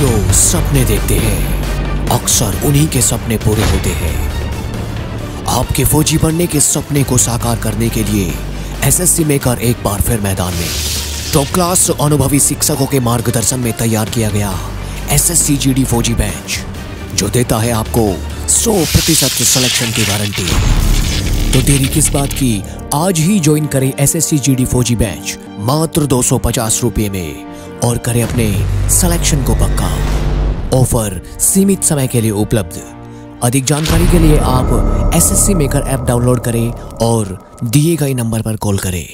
जो सपने देखते हैं अक्सर उन्हीं के सपने पूरे होते हैं आपके फौजी बनने के सपने को साकार करने के लिए एसएससी मेकर एक बार फिर मैदान में टॉप क्लास अनुभवी शिक्षकों के मार्गदर्शन में तैयार किया गया एसएससी जीडी फौजी बैच जो देता है आपको 100 प्रतिशत सिलेक्शन की गारंटी तो देरी किस बात की आज ही ज्वाइन करें एसएससी जीडी फौजी बैच मात्र दो सौ में और करें अपने सिलेक्शन को पक्का ऑफर सीमित समय के लिए उपलब्ध अधिक जानकारी के लिए आप S S C maker app download करें और दिए गए नंबर पर कॉल करें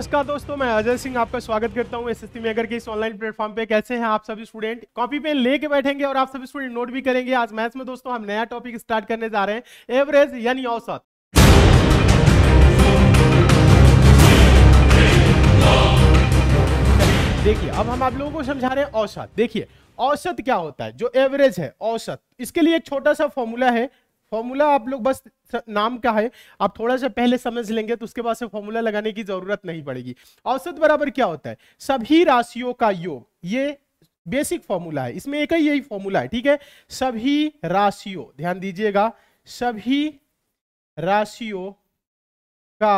नमस्कार दोस्तों मैं अजय सिंह आपका स्वागत करता हूँ एस एस मेगर के इस ऑनलाइन प्लेटफॉर्म पे कैसे हैं आप सभी स्टूडेंट कॉपी पेन लेके बैठेंगे और आप सभी स्टूडेंट नोट भी करेंगे आज मैथ्स में दोस्तों हम नया टॉपिक स्टार्ट करने जा रहे हैं एवरेज यानी औसत देखिए अब हम आप लोगों को समझा रहे हैं औसत देखिए औसत क्या होता है जो एवरेज है औसत इसके लिए एक छोटा सा फॉर्मूला है फॉर्मूला आप लोग बस नाम का है आप थोड़ा सा पहले समझ लेंगे तो उसके बाद से फॉर्मूला लगाने की जरूरत नहीं पड़ेगी औसत बराबर क्या होता है सभी राशियों का योग ये बेसिक फॉर्मूला है इसमें एक ही यही फॉर्मूला है ठीक है सभी राशियों ध्यान दीजिएगा सभी राशियों का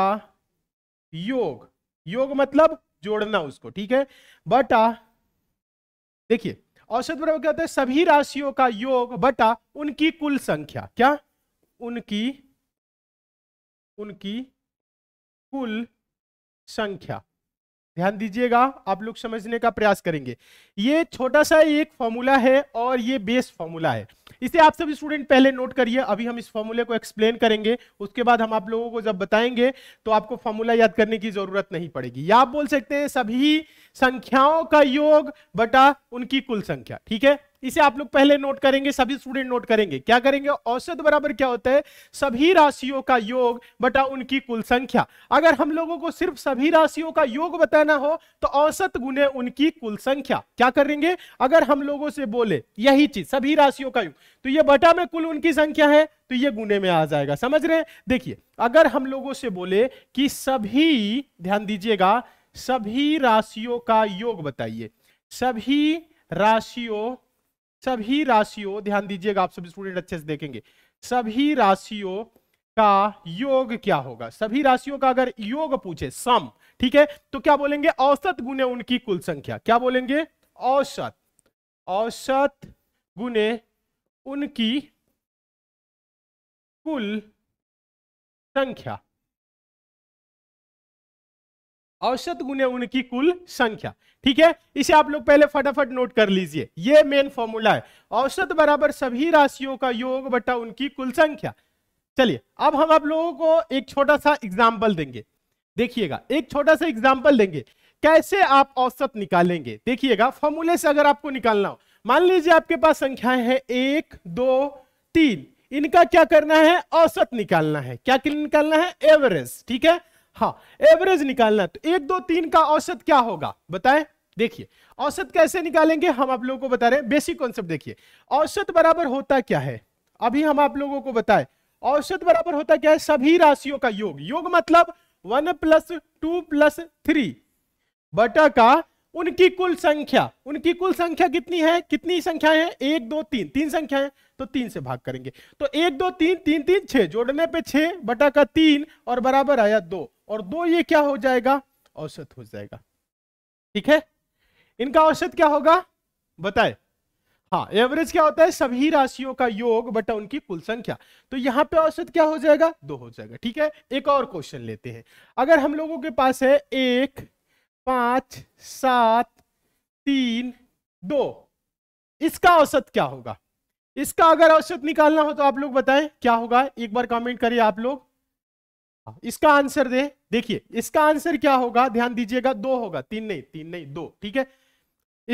योग योग मतलब जोड़ना उसको ठीक है बट देखिए औसत बराबर क्या होता है सभी राशियों का योग बटा उनकी कुल संख्या क्या उनकी उनकी कुल संख्या ध्यान दीजिएगा आप लोग समझने का प्रयास करेंगे ये छोटा सा एक फॉर्मूला है और ये बेस फॉर्मूला है इसे आप सभी स्टूडेंट पहले नोट करिए अभी हम इस फॉर्मूले को एक्सप्लेन करेंगे उसके बाद हम आप लोगों को जब बताएंगे तो आपको फॉर्मूला याद करने की जरूरत नहीं पड़ेगी या आप बोल सकते हैं सभी संख्याओं का योग बटा उनकी कुल संख्या ठीक है इसे आप लोग पहले नोट करेंगे सभी स्टूडेंट नोट करेंगे क्या करेंगे औसत बराबर क्या होता है सभी राशियों का योग बटा उनकी कुल संख्या अगर हम लोगों को सिर्फ सभी राशियों का योग बताना हो तो औसत गुने उनकी कुल संख्या क्या करेंगे अगर हम लोगों से बोले यही चीज सभी राशियों का योग तो ये बटा में कुल उनकी संख्या है तो ये गुने में आ जाएगा समझ रहे हैं देखिए अगर हम लोगों से बोले कि सभी ध्यान दीजिएगा सभी राशियों का योग बताइए सभी राशियों सभी राशियों ध्यान दीजिएगा आप सभी स्टूडेंट अच्छे से देखेंगे सभी राशियों का योग क्या होगा सभी राशियों का अगर योग पूछे सम ठीक है तो क्या बोलेंगे औसत गुने उनकी कुल संख्या क्या बोलेंगे औसत औसत गुने उनकी कुल संख्या औसत गुने उनकी कुल संख्या ठीक है इसे आप लोग पहले फटाफट नोट कर लीजिए ये मेन फॉर्मूला है औसत बराबर सभी राशियों का योग बटा उनकी कुल संख्या चलिए अब हम आप लोगों को एक छोटा सा एग्जाम्पल देंगे देखिएगा एक छोटा सा एग्जाम्पल देंगे कैसे आप औसत निकालेंगे देखिएगा फॉर्मूले से अगर आपको निकालना हो मान लीजिए आपके पास संख्याएं हैं एक दो तीन इनका क्या करना है औसत निकालना है क्या निकालना है एवरेज ठीक है हाँ एवरेज निकालना तो एक दो तीन का औसत क्या होगा बताएं देखिए औसत कैसे निकालेंगे हम आप लोगों को बता रहे हैं बेसिक कॉन्सेप्ट देखिए औसत बराबर होता क्या है अभी हम आप लोगों को बताएं औसत बराबर होता क्या है सभी राशियों का योग योग मतलब one plus two plus three बटा का उनकी कुल संख्या उनकी कुल संख्या कितनी है कितनी संख्याएं हैं एक दो तीन तीन संख्याएं तो तीन से भाग करेंगे तो एक दो तीन तीन तीन छह जोड़ने पे छह बटा का तीन और बराबर आया दो और दो ये क्या हो जाएगा औसत हो जाएगा ठीक है इनका औसत क्या होगा बताए हाँ एवरेज क्या होता है सभी राशियों का योग बटा उनकी कुल संख्या तो यहाँ पे औसत क्या हो जाएगा दो हो जाएगा ठीक है एक और क्वेश्चन लेते हैं अगर हम लोगों के पास है एक पांच सात तीन दो इसका औसत क्या होगा इसका अगर औसत निकालना हो तो आप लोग बताएं क्या होगा एक बार कमेंट करिए आप लोग इसका आंसर दे देखिए इसका आंसर क्या होगा ध्यान दीजिएगा दो होगा तीन नहीं तीन नहीं दो ठीक है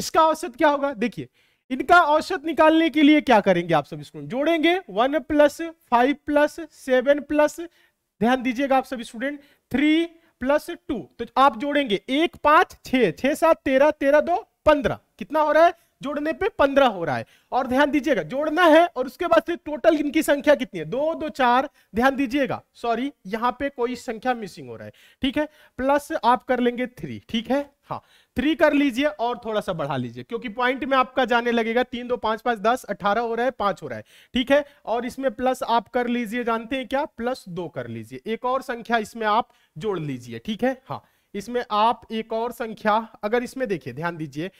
इसका औसत क्या होगा देखिए इनका औसत निकालने के लिए क्या करेंगे आप सब स्टूडेंट जोड़ेंगे one plus five plus seven plus ध्यान दीजिएगा आप सब स्टूडेंट थ्री प्लस टू तो आप जोड़ेंगे एक पांच छह सात तेरह तेरह दो पंद्रह कितना हो रहा है जोड़ने पे पंद्रह हो रहा है और ध्यान दीजिएगा जोड़ना है और उसके बाद से टोटल इनकी संख्या कितनी है दो दो चार ध्यान दीजिएगा सॉरी यहाँ पे कोई संख्या मिसिंग हो रहा है ठीक है प्लस आप कर लेंगे थ्री ठीक है हाँ थ्री कर लीजिए और थोड़ा सा बढ़ा लीजिए क्योंकि पॉइंट में आपका जाने लगेगा तीन दो पांच पांच दस अठारह हो रहा है पांच हो रहा है ठीक है और इसमें प्लस आप कर लीजिए जानते हैं क्या प्लस दो कर लीजिए एक और संख्या इसमें आप जोड़ लीजिए ठीक है हाँ इसमें आप एक और संख्या अगर इसमें देखिए ध्यान दीजिए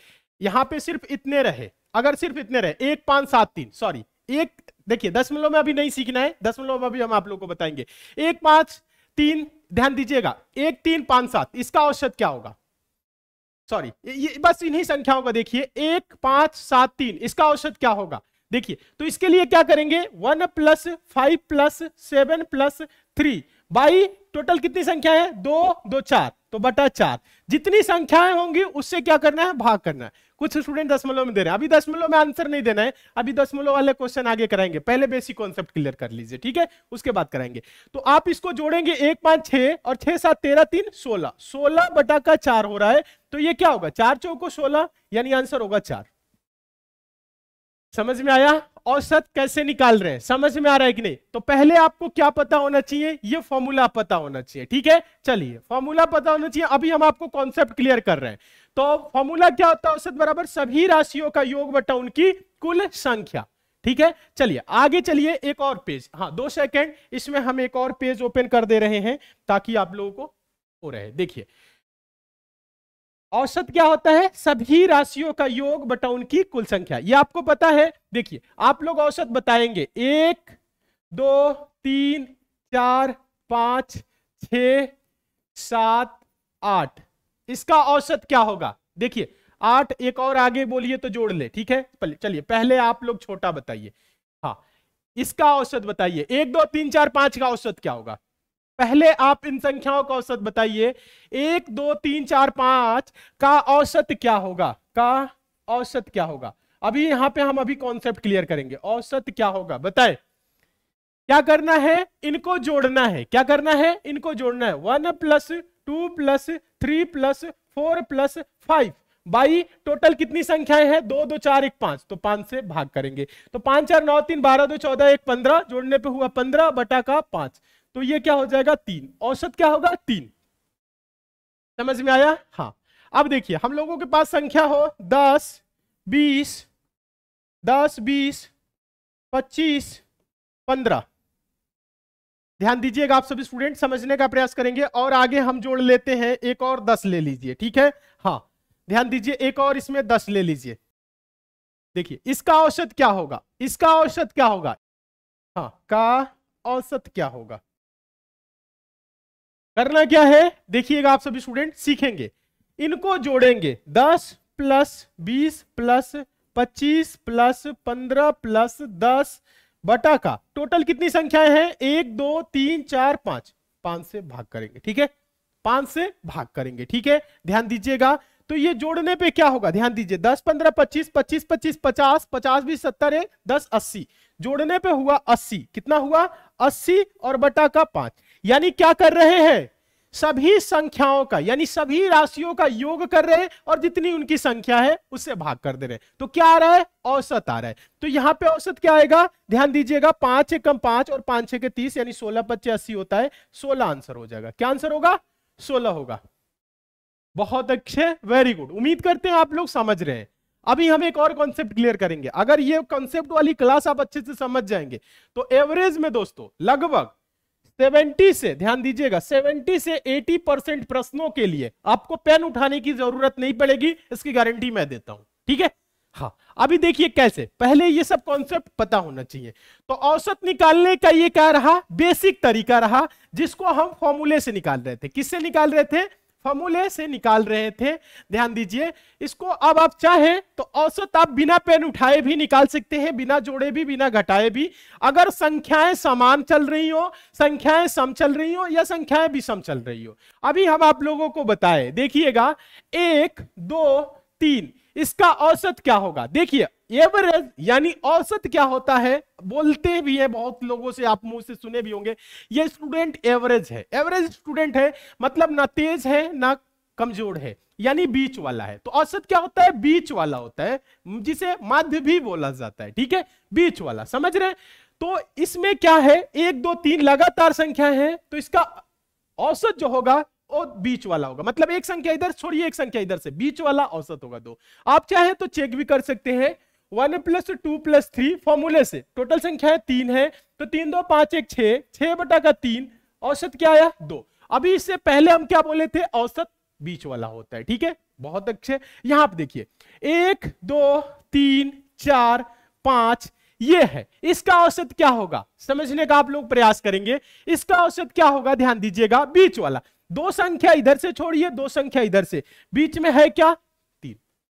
यहां पे सिर्फ इतने रहे अगर सिर्फ इतने रहे एक पांच सात तीन सॉरी एक देखिए दस दशमलव में अभी नहीं सीखना है दशमलव में अभी हम आप लोगों को बताएंगे एक पांच तीन ध्यान दीजिएगा एक तीन पांच सात इसका औसत क्या होगा सॉरी ये बस इन्हीं संख्याओं को देखिए एक पांच सात तीन इसका औसत क्या होगा देखिए तो इसके लिए क्या करेंगे one plus five plus seven plus three by total कितनी संख्या है दो दो चार तो बटा चार जितनी संख्याएं होंगी उससे क्या करना है भाग करना है कुछ स्टूडेंट दसमलव में दे रहे हैं अभी दसमलव में आंसर नहीं देना है अभी दसमलव वाले क्वेश्चन आगे कराएंगे पहले बेसिक कॉन्सेप्ट क्लियर कर लीजिए ठीक है उसके बाद कराएंगे तो आप इसको जोड़ेंगे एक पांच छह और छह सात तेरह तीन सोलह सोलह बटा का चार हो रहा है तो ये क्या होगा चार चौको सोलह यानी आंसर होगा चार समझ में आया औसत कैसे निकाल रहे हैं समझ में आ रहा है कि नहीं तो पहले आपको क्या पता होना चाहिए ये फॉर्मूला पता होना चाहिए ठीक है चलिए फॉर्मूला पता होना चाहिए अभी हम आपको कॉन्सेप्ट क्लियर कर रहे हैं तो फॉर्मूला क्या होता है औसत बराबर सभी राशियों का योग बटा उनकी कुल संख्या ठीक है चलिए आगे चलिए एक और पेज हाँ दो सेकेंड इसमें हम एक और पेज ओपन कर दे रहे हैं ताकि आप लोगों को हो रहे देखिए औसत क्या होता है सभी राशियों का योग बटा उनकी कुल संख्या ये आपको पता है देखिए आप लोग औसत बताएंगे एक दो तीन चार पांच छ सात आठ इसका औसत क्या होगा देखिए आठ एक और आगे बोलिए तो जोड़ ले ठीक है चलिए पहले आप लोग छोटा बताइए हाँ इसका औसत बताइए एक दो तीन चार पांच का औसत क्या होगा पहले आप इन संख्याओं का औसत बताइए एक दो तीन चार पांच का औसत क्या होगा का औसत क्या होगा अभी यहां पे हम अभी कॉन्सेप्ट क्लियर करेंगे औसत क्या होगा बताए क्या करना है इनको जोड़ना है क्या करना है इनको जोड़ना है one plus two plus three plus four plus five by total कितनी संख्याएं हैं दो दो चार एक पांच तो पांच से भाग करेंगे तो पांच चार नौ तीन बारह दो चौदह एक पंद्रह जोड़ने पे हुआ पंद्रह बटा का पांच तो ये क्या हो जाएगा तीन औसत क्या होगा तीन समझ में आया हाँ अब देखिए हम लोगों के पास संख्या हो दस बीस दस बीस पच्चीस पंद्रह ध्यान दीजिएगा आप सभी स्टूडेंट समझने का प्रयास करेंगे और आगे हम जोड़ लेते हैं एक और दस ले लीजिए ठीक है हाँ ध्यान दीजिए एक और इसमें दस ले लीजिए देखिए इसका औसत क्या होगा इसका औसत क्या होगा हाँ का औसत क्या होगा करना क्या है देखिएगा आप सभी स्टूडेंट सीखेंगे इनको जोड़ेंगे दस प्लस बीस प्लस पच्चीस प्लस पंद्रह प्लस दस बटा का टोटल कितनी संख्याएं हैं एक दो तीन चार पांच पांच से भाग करेंगे ठीक है पांच से भाग करेंगे ठीक है ध्यान दीजिएगा तो ये जोड़ने पे क्या होगा ध्यान दीजिए दस पंद्रह पच्चीस पच्चीस पच्चीस पचास पचास बीस सत्तर है दस अस्सी जोड़ने पे हुआ अस्सी कितना हुआ अस्सी और बटा का पांच यानी क्या कर रहे हैं सभी संख्याओं का यानी सभी राशियों का योग कर रहे हैं और जितनी उनकी संख्या है उससे भाग कर दे रहे हैं तो क्या आ रहा है औसत आ रहा है तो यहां पे औसत क्या आएगा ध्यान दीजिएगा पांच एकम पांच और पांच छह के तीस यानी सोलह पच्चे अस्सी होता है सोलह आंसर हो जाएगा क्या आंसर होगा सोलह होगा बहुत अच्छे वेरी गुड उम्मीद करते हैं आप लोग समझ रहे हैं अभी हम एक और कॉन्सेप्ट क्लियर करेंगे अगर ये कॉन्सेप्ट वाली क्लास आप अच्छे से समझ जाएंगे तो एवरेज में दोस्तों लगभग 70 से ध्यान दीजिएगा 70 से 80 परसेंट प्रश्नों के लिए आपको पेन उठाने की जरूरत नहीं पड़ेगी इसकी गारंटी मैं देता हूं ठीक है हाँ अभी देखिए कैसे पहले ये सब कॉन्सेप्ट पता होना चाहिए तो औसत निकालने का ये क्या रहा बेसिक तरीका रहा जिसको हम फॉर्मूले से निकाल रहे थे किससे निकाल रहे थे फॉर्मूले से निकाल रहे थे ध्यान दीजिए इसको अब आप चाहे तो औसत आप बिना पेन उठाए भी निकाल सकते हैं बिना जोड़े भी बिना घटाए भी अगर संख्याएं समान चल रही हो संख्याएं सम चल रही हो या संख्याएं विषम चल रही हो अभी हम आप लोगों को बताए देखिएगा एक दो तीन इसका औसत क्या होगा देखिए एवरेज यानी औसत क्या होता है बोलते भी है बहुत लोगों से आप मुंह से सुने भी होंगे ये स्टूडेंट एवरेज है एवरेज स्टूडेंट है मतलब ना तेज है ना कमजोर है यानी बीच वाला है तो औसत क्या होता है बीच वाला होता है जिसे माध्य भी बोला जाता है ठीक है बीच वाला समझ रहे तो इसमें क्या है एक दो तीन लगातार संख्या है तो इसका औसत जो होगा वो बीच वाला होगा मतलब एक संख्या इधर छोड़िए एक संख्या इधर से बीच वाला औसत होगा दो आप चाहे तो चेक भी कर सकते हैं one plus two plus three फॉर्मूले से टोटल संख्या है तीन है तो तीन दो पांच एक छे छह बटा का तीन औसत क्या आया दो अभी इससे पहले हम क्या बोले थे औसत बीच वाला होता है ठीक है बहुत अच्छे यहां आप देखिए एक दो तीन चार पांच ये है इसका औसत क्या होगा समझने का आप लोग प्रयास करेंगे इसका औसत क्या होगा ध्यान दीजिएगा बीच वाला दो संख्या इधर से छोड़िए दो संख्या इधर से बीच में है क्या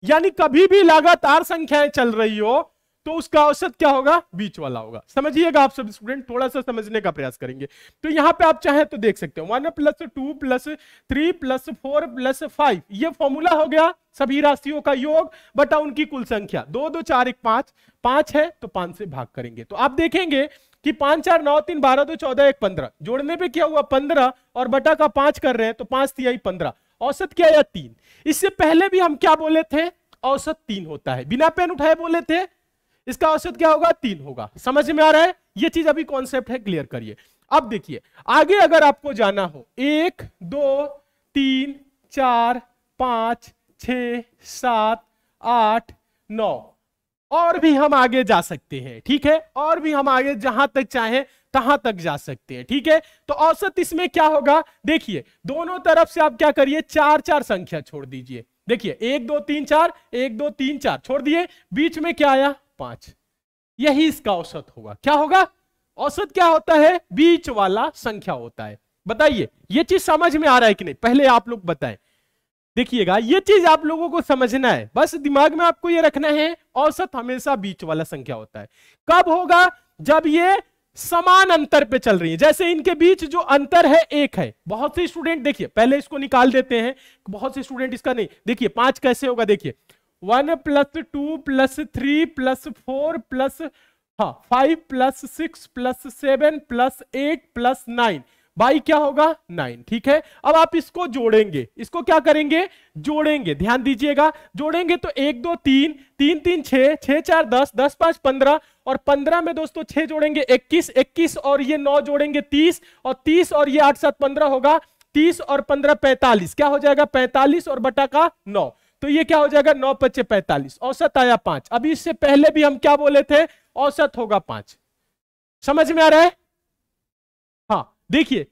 यानी कभी भी लगातार संख्याएं चल रही हो तो उसका औसत क्या होगा बीच वाला होगा समझिएगा आप सब स्टूडेंट थोड़ा सा समझने का प्रयास करेंगे तो यहां पे आप चाहे तो देख सकते हो one plus two plus three plus four plus five ये फॉर्मूला हो गया सभी राशियों का योग बटा उनकी कुल संख्या दो दो चार एक पांच पांच है तो पांच से भाग करेंगे तो आप देखेंगे कि पांच चार नौ तीन बारह दो चौदह एक पंद्रह जोड़ने पर क्या हुआ पंद्रह और बटा का पांच कर रहे हैं तो पांच आई पंद्रह औसत क्या या तीन इससे पहले भी हम क्या बोले थे औसत तीन होता है बिना पेन उठाए बोले थे इसका औसत क्या होगा तीन होगा समझ में आ रहा है ये चीज अभी कॉन्सेप्ट है क्लियर करिए अब देखिए आगे अगर आपको जाना हो एक दो तीन चार पांच छ सात आठ नौ और भी हम आगे जा सकते हैं ठीक है और भी हम आगे जहां तक चाहे तहां तक जा सकते हैं ठीक है तो औसत इसमें क्या होगा देखिए दोनों तरफ से आप क्या करिए चार चार संख्या छोड़ दीजिए देखिए एक दो तीन चार एक दो तीन चार छोड़ दिए बीच में क्या आया पांच यही इसका औसत होगा क्या होगा औसत क्या होता है बीच वाला संख्या होता है बताइए ये चीज समझ में आ रहा है कि नहीं पहले आप लोग बताएं देखिएगा ये चीज आप लोगों को समझना है बस दिमाग में आपको ये रखना है औसत हमेशा बीच वाला संख्या होता है कब होगा जब ये समान अंतर पे चल रही है जैसे इनके बीच जो अंतर है एक है बहुत से स्टूडेंट देखिए पहले इसको निकाल देते हैं बहुत से स्टूडेंट इसका नहीं देखिए पांच कैसे होगा देखिए one plus two plus three plus four plus हाँ five plus six plus seven plus eight plus nine by क्या होगा नाइन ठीक है अब आप इसको जोड़ेंगे इसको क्या करेंगे जोड़ेंगे ध्यान दीजिएगा जोड़ेंगे तो एक दो तीन तीन तीन छह छह चार दस दस पांच पंद्रह और पंद्रह में दोस्तों छह जोड़ेंगे इक्कीस इक्कीस और ये नौ जोड़ेंगे तीस और तीस और ये आठ सात पंद्रह होगा तीस और पंद्रह पैंतालीस क्या हो जाएगा पैंतालीस और बटा का नौ तो ये क्या हो जाएगा नौ पच्चे पैंतालीस औसत आया पांच अभी इससे पहले भी हम क्या बोले थे औसत होगा पांच समझ में आ रहा है देखिए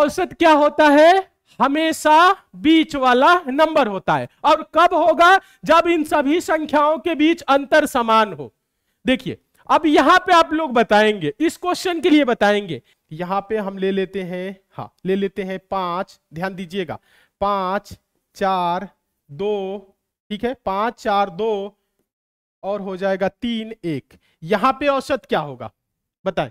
औसत क्या होता है हमेशा बीच वाला नंबर होता है और कब होगा जब इन सभी संख्याओं के बीच अंतर समान हो देखिए अब यहां पे आप लोग बताएंगे इस क्वेश्चन के लिए बताएंगे यहां पे हम ले लेते हैं हाँ ले लेते हैं पांच ध्यान दीजिएगा पांच चार दो ठीक है पांच चार दो और हो जाएगा तीन एक यहां पे औसत क्या होगा बताएं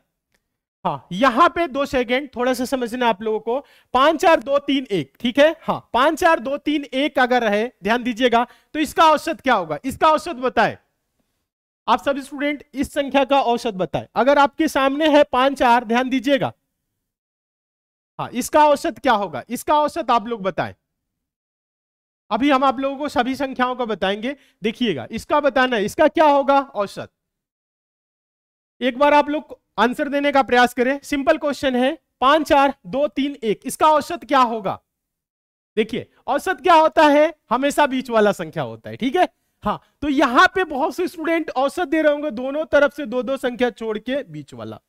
हाँ यहां पे दो सेकेंड थोड़ा सा समझना आप लोगों को पांच चार दो तीन एक ठीक है हाँ पांच चार दो तीन एक अगर रहे ध्यान दीजिएगा तो इसका औसत क्या होगा इसका औसत बताए आप सब स्टूडेंट इस संख्या का औसत बताए अगर आपके सामने है पांच चार ध्यान दीजिएगा हाँ इसका औसत क्या होगा इसका औसत आप लोग बताएं अभी हम आप लोगों को सभी संख्याओं का बताएंगे देखिएगा इसका बताना है इसका क्या होगा औसत एक बार आप लोग आंसर देने का प्रयास करें सिंपल क्वेश्चन है पांच चार दो तीन एक इसका औसत क्या होगा देखिए औसत क्या होता है हमेशा बीच वाला संख्या होता है ठीक है हाँ तो यहां पे बहुत से स्टूडेंट औसत दे रहे होंगे दोनों तरफ से दो दो संख्या छोड़ के बीच वाला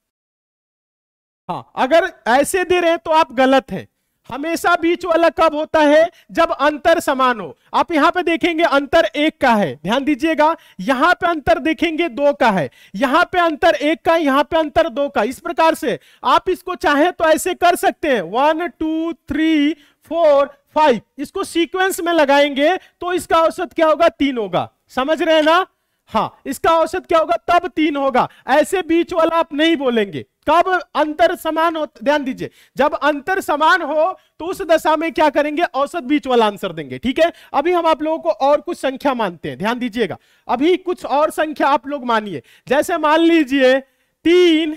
हाँ अगर ऐसे दे रहे हैं तो आप गलत हैं हमेशा बीच वाला कब होता है जब अंतर समान हो आप यहां पे देखेंगे अंतर एक का है ध्यान दीजिएगा यहां पे अंतर देखेंगे दो का है यहां पे अंतर एक का यहां पे अंतर दो का इस प्रकार से आप इसको चाहे तो ऐसे कर सकते हैं one two three four five इसको सीक्वेंस में लगाएंगे तो इसका औसत क्या होगा तीन होगा समझ रहे हैं ना हाँ इसका औसत क्या होगा तब तीन होगा ऐसे बीच वाला आप नहीं बोलेंगे कब अंतर समान हो ध्यान दीजिए जब अंतर समान हो तो उस दशा में क्या करेंगे औसत बीच वाला आंसर देंगे ठीक है अभी हम आप लोगों को और कुछ संख्या मानते हैं ध्यान दीजिएगा अभी कुछ और संख्या आप लोग मानिए जैसे मान लीजिए तीन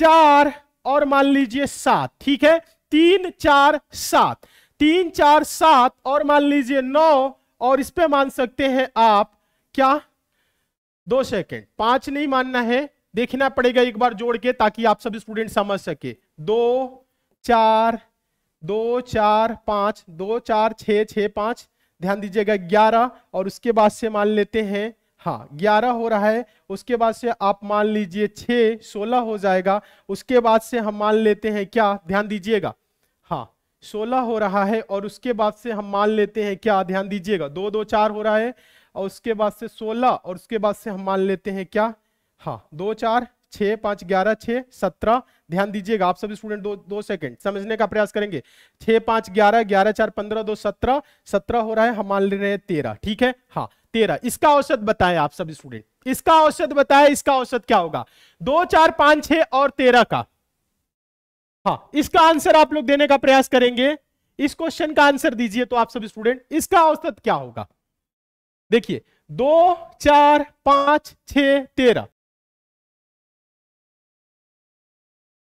चार और मान लीजिए सात ठीक है तीन चार सात तीन चार सात और मान लीजिए नौ और इस पे मान सकते हैं आप क्या दो सेकेंड पांच नहीं मानना है देखना पड़ेगा एक बार जोड़ के ताकि आप सब स्टूडेंट समझ सके दो चार दो चार पांच दो चार छ छ पांच ध्यान दीजिएगा ग्यारह और उसके बाद से मान लेते हैं हाँ ग्यारह हो रहा है उसके बाद से आप मान लीजिए छ सोलह हो जाएगा उसके बाद से हम मान लेते हैं क्या ध्यान दीजिएगा हाँ सोलह हो रहा है और उसके बाद से हम मान लेते हैं क्या ध्यान दीजिएगा दो दो चार हो रहा है और उसके बाद से सोलह और उसके बाद से हम मान लेते हैं क्या हाँ दो चार छह पांच ग्यारह छह सत्रह ध्यान दीजिएगा आप सभी स्टूडेंट दो दो सेकंड समझने का प्रयास करेंगे छह पांच ग्यारह ग्यारह चार पंद्रह दो सत्रह सत्रह हो रहा है हम मान ले रहे हैं तेरह ठीक है हाँ तेरह इसका औसत बताएं आप सभी स्टूडेंट इसका औसत बताएं इसका औसत क्या होगा दो चार पांच छह और तेरह का हाँ इसका आंसर आप लोग देने का प्रयास करेंगे इस क्वेश्चन का आंसर दीजिए तो आप सभी स्टूडेंट इसका औसत क्या होगा देखिए दो चार पांच छह तेरह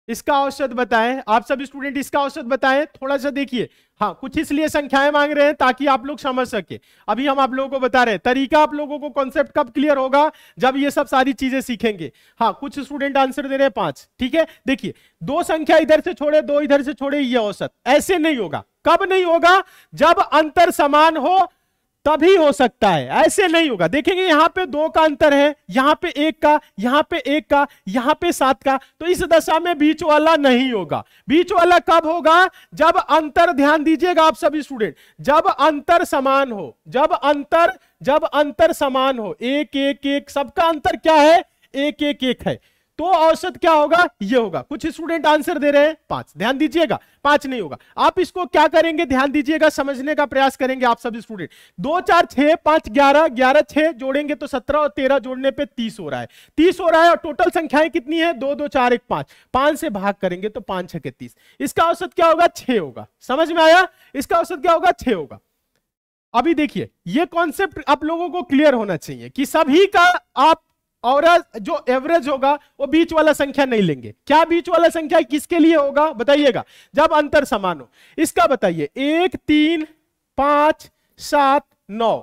इसका औसत बताएं आप सब स्टूडेंट इसका औसत बताएं थोड़ा सा देखिए हाँ कुछ इसलिए संख्याएं मांग रहे हैं ताकि आप लोग समझ सके अभी हम आप लोगों को बता रहे हैं तरीका आप लोगों को कॉन्सेप्ट कब क्लियर होगा जब ये सब सारी चीजें सीखेंगे हाँ कुछ स्टूडेंट आंसर दे रहे हैं पांच ठीक है देखिए दो संख्या इधर से छोड़े दो इधर से छोड़े ये औसत ऐसे नहीं होगा कब नहीं होगा जब अंतर समान हो तभी हो सकता है ऐसे नहीं होगा देखेंगे यहां पे दो का अंतर है यहां पे एक का यहां पे एक का यहां पे सात का तो इस दशा में बीच वाला नहीं होगा बीच वाला कब होगा जब अंतर ध्यान दीजिएगा आप सभी स्टूडेंट जब अंतर समान हो जब अंतर जब अंतर समान हो एक एक एक सबका अंतर क्या है एक एक एक है तो औसत क्या होगा ये होगा कुछ स्टूडेंट आंसर दे रहे हैं पांच ध्यान दीजिएगा पांच नहीं होगा आप इसको क्या करेंगे ध्यान दीजिएगा समझने का प्रयास करेंगे आप सब स्टूडेंट दो चार छह पांच ग्यारह ग्यारह छह जोड़ेंगे तो सत्रह और तेरह जोड़ने पे तीस हो रहा है तीस हो रहा है और टोटल संख्याएं कितनी है दो दो चार एक पांच पांच से भाग करेंगे तो पांच छके तीस इसका औसत क्या होगा छह होगा समझ में आया इसका औसत क्या होगा छह होगा अभी देखिए ये कॉन्सेप्ट आप लोगों को क्लियर होना चाहिए कि सभी का आप और जो एवरेज होगा वो बीच वाला संख्या नहीं लेंगे क्या बीच वाला संख्या किसके लिए होगा बताइएगा जब अंतर समान हो इसका बताइए एक तीन पांच सात नौ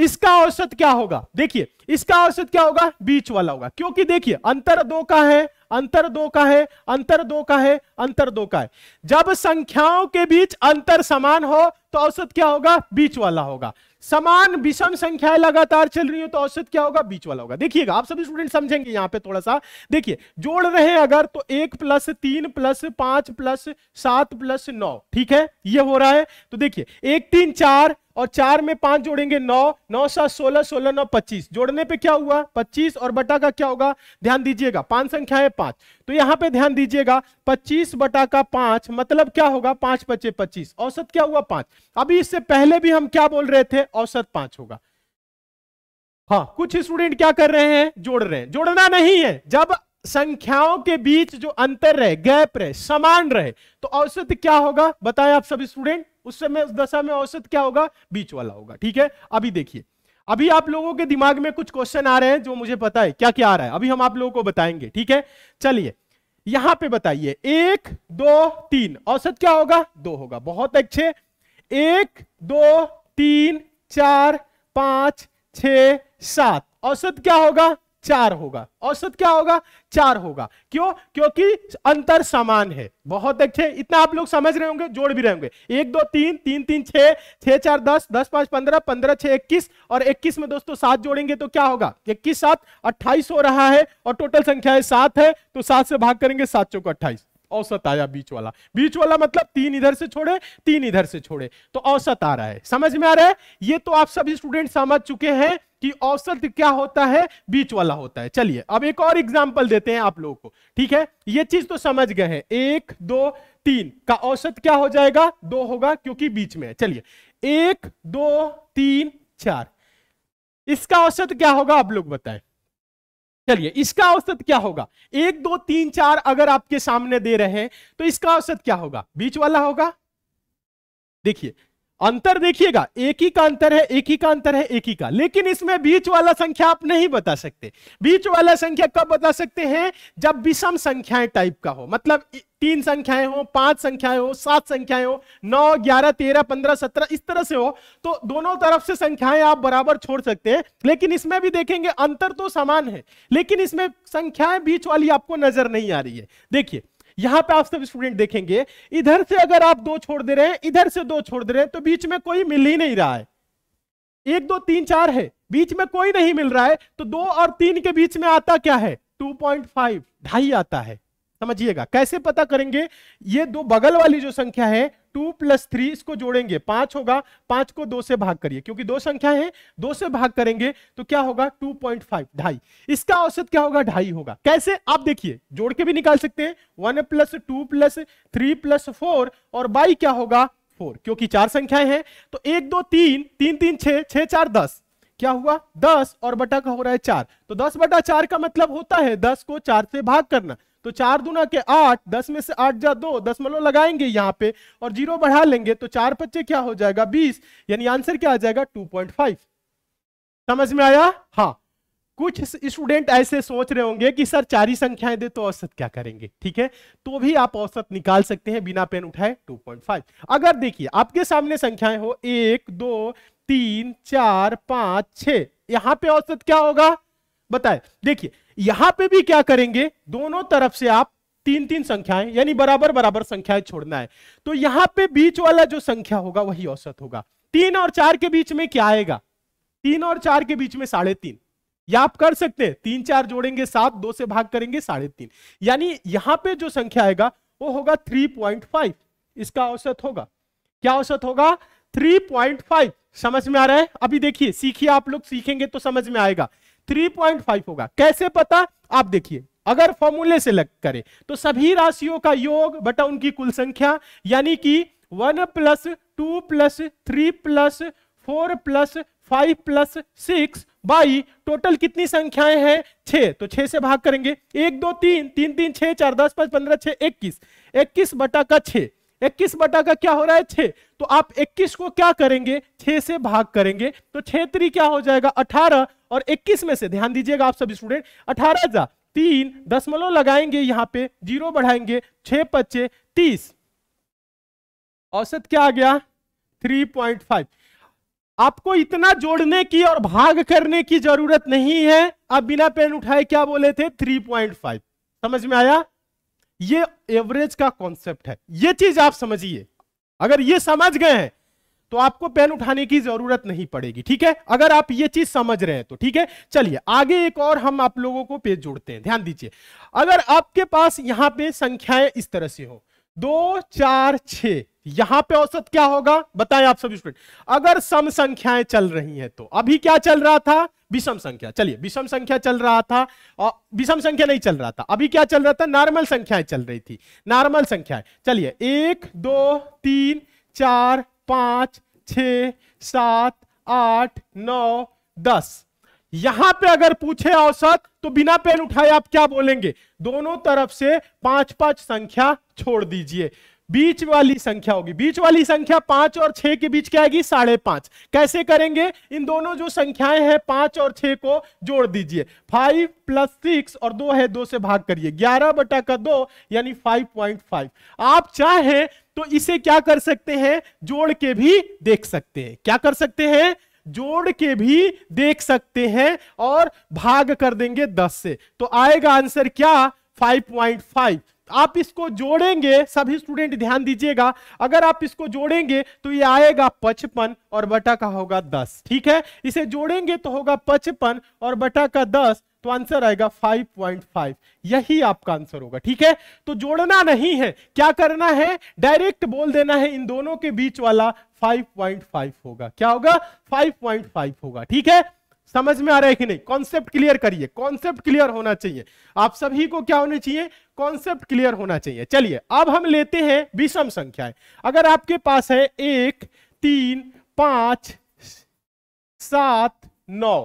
इसका औसत क्या होगा देखिए इसका औसत क्या होगा बीच वाला होगा क्योंकि देखिए अंतर दो का है अंतर दो का है अंतर दो का है अंतर दो का है जब संख्याओं के बीच अंतर समान हो तो औसत क्या होगा बीच वाला होगा समान विषम संख्याएं लगातार चल रही हो तो औसत क्या होगा बीच वाला होगा देखिएगा आप सभी स्टूडेंट समझेंगे यहां पे थोड़ा सा देखिए जोड़ रहे हैं अगर तो एक प्लस तीन प्लस पांच प्लस सात प्लस नौ ठीक है ये हो रहा है तो देखिए एक तीन चार और चार में पांच जोड़ेंगे नौ नौ सात सोलह सोलह नौ पच्चीस जोड़ने पे क्या हुआ पच्चीस और बटा का क्या होगा ध्यान दीजिएगा पांच संख्या है पांच तो यहां पे ध्यान दीजिएगा पच्चीस बटा का पांच मतलब क्या होगा पांच पच्चे पच्चीस औसत क्या हुआ पांच अभी इससे पहले भी हम क्या बोल रहे थे औसत पांच होगा हाँ कुछ स्टूडेंट क्या कर रहे हैं जोड़ रहे हैं जोड़ना नहीं है जब संख्याओं के बीच जो अंतर रहे गैप रहे समान रहे तो औसत क्या होगा बताए आप सब स्टूडेंट उस समय उस दशा में औसत क्या होगा बीच वाला होगा ठीक है अभी देखिए अभी आप लोगों के दिमाग में कुछ क्वेश्चन आ रहे हैं जो मुझे पता है क्या क्या आ रहा है अभी हम आप लोगों को बताएंगे ठीक है चलिए यहां पे बताइए एक दो तीन औसत क्या होगा दो होगा बहुत अच्छे एक दो तीन चार पांच छ सात औसत क्या होगा चार होगा औसत क्या होगा चार होगा क्यों क्योंकि अंतर समान है बहुत अच्छे इतना आप लोग समझ रहे होंगे जोड़ भी रहे होंगे एक दो तीन तीन तीन छह छह चार दस दस पांच पंद्रह पंद्रह छह इक्कीस और इक्कीस में दोस्तों सात जोड़ेंगे तो क्या होगा इक्कीस सात अट्ठाईस हो रहा है और टोटल संख्या है सात है तो सात से भाग करेंगे सात चौक अट्ठाईस औसत आया बीच वाला बीच वाला मतलब तीन इधर से छोड़े तीन इधर से छोड़े तो औसत आ रहा है समझ में आ रहा है ये तो आप सभी स्टूडेंट समझ चुके हैं कि औसत क्या होता है बीच वाला होता है चलिए अब एक और एग्जाम्पल देते हैं आप लोगों को ठीक है ये चीज तो समझ गए हैं एक दो तीन का औसत क्या हो जाएगा दो होगा क्योंकि बीच में है चलिए एक दो तीन चार इसका औसत क्या होगा आप लोग बताएं चलिए इसका औसत क्या होगा एक दो तीन चार अगर आपके सामने दे रहे हैं तो इसका औसत क्या होगा बीच वाला होगा देखिए अंतर देखिएगा एक ही का अंतर है एक ही का अंतर है एक ही का लेकिन इसमें बीच वाला संख्या आप नहीं बता सकते बीच वाला संख्या कब बता सकते हैं जब विषम संख्याएं टाइप का हो मतलब तीन संख्याएं हो पांच संख्याएं हो सात संख्याएं हो नौ ग्यारह तेरह पंद्रह सत्रह इस तरह से हो तो दोनों तरफ से संख्याएं आप बराबर छोड़ सकते हैं लेकिन इसमें भी देखेंगे अंतर तो समान है लेकिन इसमें संख्याएं बीच वाली आपको नजर नहीं आ रही है देखिए यहां पे आप सब स्टूडेंट देखेंगे इधर से अगर आप दो छोड़ दे रहे हैं इधर से दो छोड़ दे रहे हैं तो बीच में कोई मिल ही नहीं रहा है एक दो तीन चार है बीच में कोई नहीं मिल रहा है तो दो और तीन के बीच में आता क्या है टू फाइव ढाई आता है समझिएगा कैसे पता करेंगे ये दो बगल वाली जो संख्या है टू प्लस थ्री इसको जोड़ेंगे पांच होगा पांच को दो से भाग करिए क्योंकि दो संख्या है दो से भाग करेंगे तो क्या होगा टू पॉइंट फाइव ढाई इसका औसत क्या होगा ढाई होगा कैसे आप देखिए जोड़ के भी निकाल सकते हैं one plus two plus three plus four और बाई क्या होगा फोर क्योंकि चार संख्याएं हैं तो एक दो तीन तीन तीन छह छह चार दस क्या हुआ दस और बटा का हो रहा है चार तो दस बटा चार का मतलब होता है दस को चार से भाग करना तो चार दुना के आठ दस में से आठ जा दो दसमलव लगाएंगे यहाँ पे और जीरो बढ़ा लेंगे तो चार पच्चे क्या हो जाएगा बीस यानी आंसर क्या आ जाएगा टू पॉइंट फाइव समझ में आया हाँ कुछ स्टूडेंट ऐसे सोच रहे होंगे कि सर चार ही संख्याएं दे तो औसत क्या करेंगे ठीक है तो भी आप औसत निकाल सकते हैं बिना पेन उठाए फाइव अगर देखिए आपके सामने संख्याएं हो एक दो तीन चार पांच छ यहां पे औसत क्या होगा बताए देखिए यहां पे भी क्या करेंगे दोनों तरफ से आप तीन तीन संख्याएं यानी बराबर बराबर संख्याएं छोड़ना है तो यहां पे बीच वाला जो संख्या होगा वही औसत होगा तीन और चार के बीच में क्या आएगा तीन और चार के बीच में साढ़े तीन या आप कर सकते हैं तीन चार जोड़ेंगे सात दो से भाग करेंगे साढ़े तीन यानी यहां पे जो संख्या आएगा वो होगा थ्री पॉइंट फाइव इसका औसत होगा क्या औसत होगा थ्री पॉइंट फाइव समझ में आ रहा है अभी देखिए सीखिए आप लोग सीखेंगे तो समझ में आएगा 3.5 होगा कैसे पता आप देखिए अगर फॉर्मूले से लग करें तो सभी राशियों का योग बटा उनकी कुल संख्या यानी कि one plus two plus three plus four plus five plus six by total कितनी संख्याएं हैं छ तो छह से भाग करेंगे एक दो तीन तीन तीन छह चार दस पांच पंद्रह छह इक्कीस इक्कीस बटा का छ इक्कीस बटा का क्या हो रहा है छे तो आप इक्कीस को क्या करेंगे छह से भाग करेंगे तो छह त्री क्या हो जाएगा अठारह और 21 में से ध्यान दीजिएगा आप सब स्टूडेंट अठारह जा तीन दसमलव लगाएंगे यहाँ पे जीरो बढ़ाएंगे छह पच्चे तीस औसत क्या आ गया 3.5 आपको इतना जोड़ने की और भाग करने की जरूरत नहीं है आप बिना पेन उठाए क्या बोले थे 3.5 समझ में आया ये एवरेज का कॉन्सेप्ट है ये चीज आप समझिए अगर ये समझ गए हैं तो आपको पेन उठाने की जरूरत नहीं पड़ेगी ठीक है अगर आप ये चीज समझ रहे हैं तो ठीक है चलिए आगे एक और हम आप लोगों को पेज जोड़ते हैं ध्यान दीजिए अगर आपके पास यहां पे संख्याएं इस तरह से हो दो चार छ यहां पे औसत क्या होगा बताएं आप सभी स्टूडेंट अगर सम संख्याएं चल रही हैं तो अभी क्या चल रहा था विषम संख्या चलिए विषम संख्या चल रहा था और विषम संख्या नहीं चल रहा था अभी क्या चल रहा था नॉर्मल संख्याएं चल रही थी नॉर्मल संख्याएं चलिए एक दो तीन चार पांच छ सात आठ नौ दस यहां पे अगर पूछे औसत तो बिना पेन उठाए आप क्या बोलेंगे दोनों तरफ से पांच पांच संख्या छोड़ दीजिए बीच वाली संख्या होगी बीच वाली संख्या पांच और छह के बीच क्या आएगी साढ़े पांच कैसे करेंगे इन दोनों जो संख्याएं हैं पांच और छह को जोड़ दीजिए फाइव प्लस सिक्स और दो है दो से भाग करिए ग्यारह बटा का दो यानी फाइव पॉइंट फाइव आप चाहे तो इसे क्या कर सकते हैं जोड़ के भी देख सकते हैं क्या कर सकते हैं जोड़ के भी देख सकते हैं और भाग कर देंगे दस से तो आएगा आंसर क्या 5.5 आप इसको जोड़ेंगे सभी स्टूडेंट ध्यान दीजिएगा अगर आप इसको जोड़ेंगे तो ये आएगा पचपन और बटा का होगा दस ठीक है इसे जोड़ेंगे तो होगा पचपन और बटा का दस तो आंसर आएगा 5.5 यही आपका आंसर होगा ठीक है तो जोड़ना नहीं है क्या करना है डायरेक्ट बोल देना है इन दोनों के बीच वाला 5.5 होगा क्या होगा 5.5 होगा ठीक है समझ में आ रहा है कि नहीं कॉन्सेप्ट क्लियर करिए कॉन्सेप्ट क्लियर होना चाहिए आप सभी को क्या होना चाहिए कॉन्सेप्ट क्लियर होना चाहिए चलिए अब हम लेते हैं विषम संख्याएं अगर आपके पास है एक तीन पांच सात नौ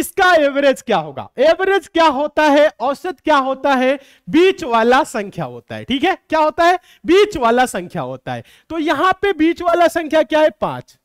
इसका एवरेज क्या होगा एवरेज क्या होता है औसत क्या होता है बीच वाला संख्या होता है ठीक है क्या होता है बीच वाला संख्या होता है तो यहां पे बीच वाला संख्या क्या है पांच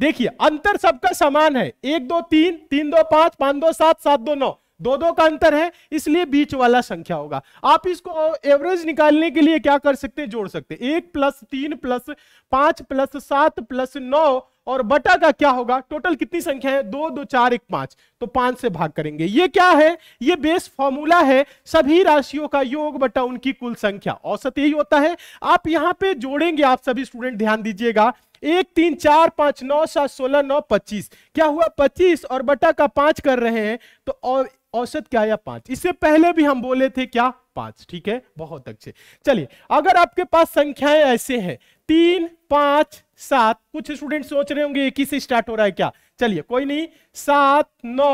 देखिए अंतर सबका समान है एक दो तीन तीन दो पांच पांच दो सात सात दो नौ दो दो का अंतर है इसलिए बीच वाला संख्या होगा आप इसको एवरेज निकालने के लिए क्या कर सकते हैं जोड़ सकते हैं एक प्लस तीन प्लस पांच प्लस सात प्लस नौ और बटा का क्या होगा टोटल कितनी संख्या है दो दो चार एक पांच तो पांच से भाग करेंगे ये क्या है ये बेस फॉर्मूला है सभी राशियों का योग बटा उनकी कुल संख्या औसत यही होता है आप यहां पे जोड़ेंगे आप सभी स्टूडेंट ध्यान दीजिएगा एक तीन चार पांच नौ सात सोलह नौ पच्चीस क्या हुआ पच्चीस और बटा का पांच कर रहे हैं तो औसत क्या आया पांच इससे पहले भी हम बोले थे क्या पांच ठीक है बहुत अच्छे चलिए अगर आपके पास संख्याएं ऐसे हैं तीन पांच सात कुछ स्टूडेंट सोच रहे होंगे एक ही से स्टार्ट हो रहा है क्या चलिए कोई नहीं सात नौ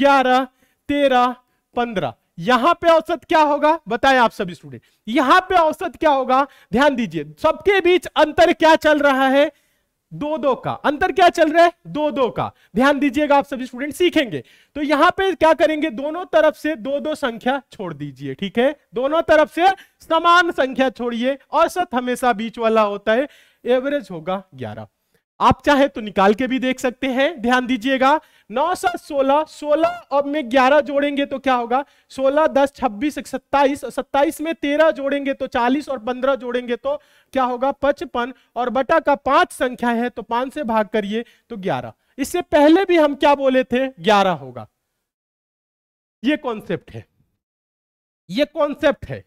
ग्यारह तेरह पंद्रह यहां पे औसत क्या होगा बताएं आप सभी स्टूडेंट यहां पे औसत क्या होगा ध्यान दीजिए सबके बीच अंतर क्या चल रहा है दो दो का अंतर क्या चल रहा है दो दो का ध्यान दीजिएगा आप सभी स्टूडेंट सीखेंगे तो यहां पे क्या करेंगे दोनों तरफ से दो दो संख्या छोड़ दीजिए ठीक है दोनों तरफ से समान संख्या छोड़िए औसत हमेशा बीच वाला होता है एवरेज होगा ग्यारह आप चाहे तो निकाल के भी देख सकते हैं ध्यान दीजिएगा नौ सात सोलह सोलह अब में ग्यारह जोड़ेंगे तो क्या होगा सोलह दस छब्बीस सत्ताईस सत्ताईस में तेरह जोड़ेंगे तो चालीस और पंद्रह जोड़ेंगे तो क्या होगा पचपन और बटा का पांच संख्या है तो पांच से भाग करिए तो ग्यारह इससे पहले भी हम क्या बोले थे ग्यारह होगा ये कॉन्सेप्ट है ये कॉन्सेप्ट है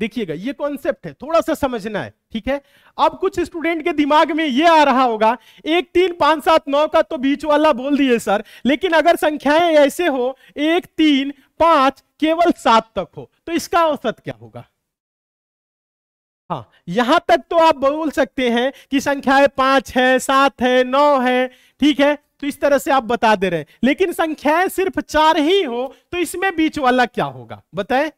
देखिएगा ये कॉन्सेप्ट है थोड़ा सा समझना है ठीक है अब कुछ स्टूडेंट के दिमाग में ये आ रहा होगा एक तीन पांच सात नौ का तो बीच वाला बोल दिए सर लेकिन अगर संख्याएं ऐसे हो एक तीन पांच केवल सात तक हो तो इसका औसत क्या होगा हाँ यहां तक तो आप बोल सकते हैं कि संख्याएं पांच है सात है नौ है ठीक है तो इस तरह से आप बता दे रहे हैं लेकिन संख्याएं सिर्फ चार ही हो तो इसमें बीच वाला क्या होगा बताएं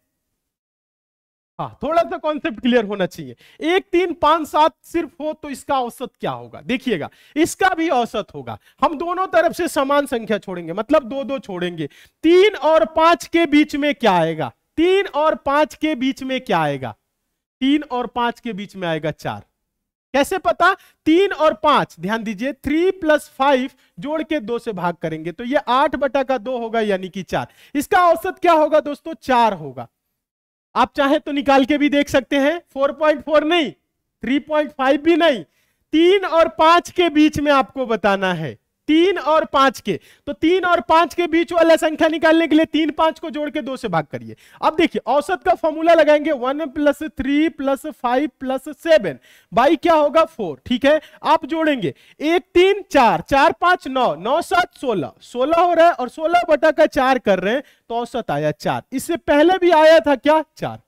हाँ थोड़ा सा कॉन्सेप्ट क्लियर होना चाहिए एक तीन पांच सात सिर्फ हो तो इसका औसत क्या होगा देखिएगा इसका भी औसत होगा हम दोनों तरफ से समान संख्या छोड़ेंगे मतलब दो दो छोड़ेंगे तीन और पांच के बीच में क्या आएगा तीन और पांच के बीच में क्या आएगा तीन और पांच के बीच में आएगा चार कैसे पता तीन और पांच ध्यान दीजिए थ्री प्लस फाइव जोड़ के दो से भाग करेंगे तो ये आठ बटा का दो होगा यानी कि चार इसका औसत क्या होगा दोस्तों चार होगा आप चाहे तो निकाल के भी देख सकते हैं 4.4 नहीं 3.5 भी नहीं तीन और पांच के बीच में आपको बताना है तीन और पांच के तो तीन और पांच के बीच वाला संख्या निकालने के लिए तीन पांच को जोड़ के दो से भाग करिए अब देखिए औसत का फॉर्मूला लगाएंगे one plus three plus five plus seven by क्या होगा फोर ठीक है आप जोड़ेंगे एक तीन चार चार पांच नौ नौ सात सोलह सोलह हो रहा है और सोलह बटा का चार कर रहे हैं तो औसत आया चार इससे पहले भी आया था क्या चार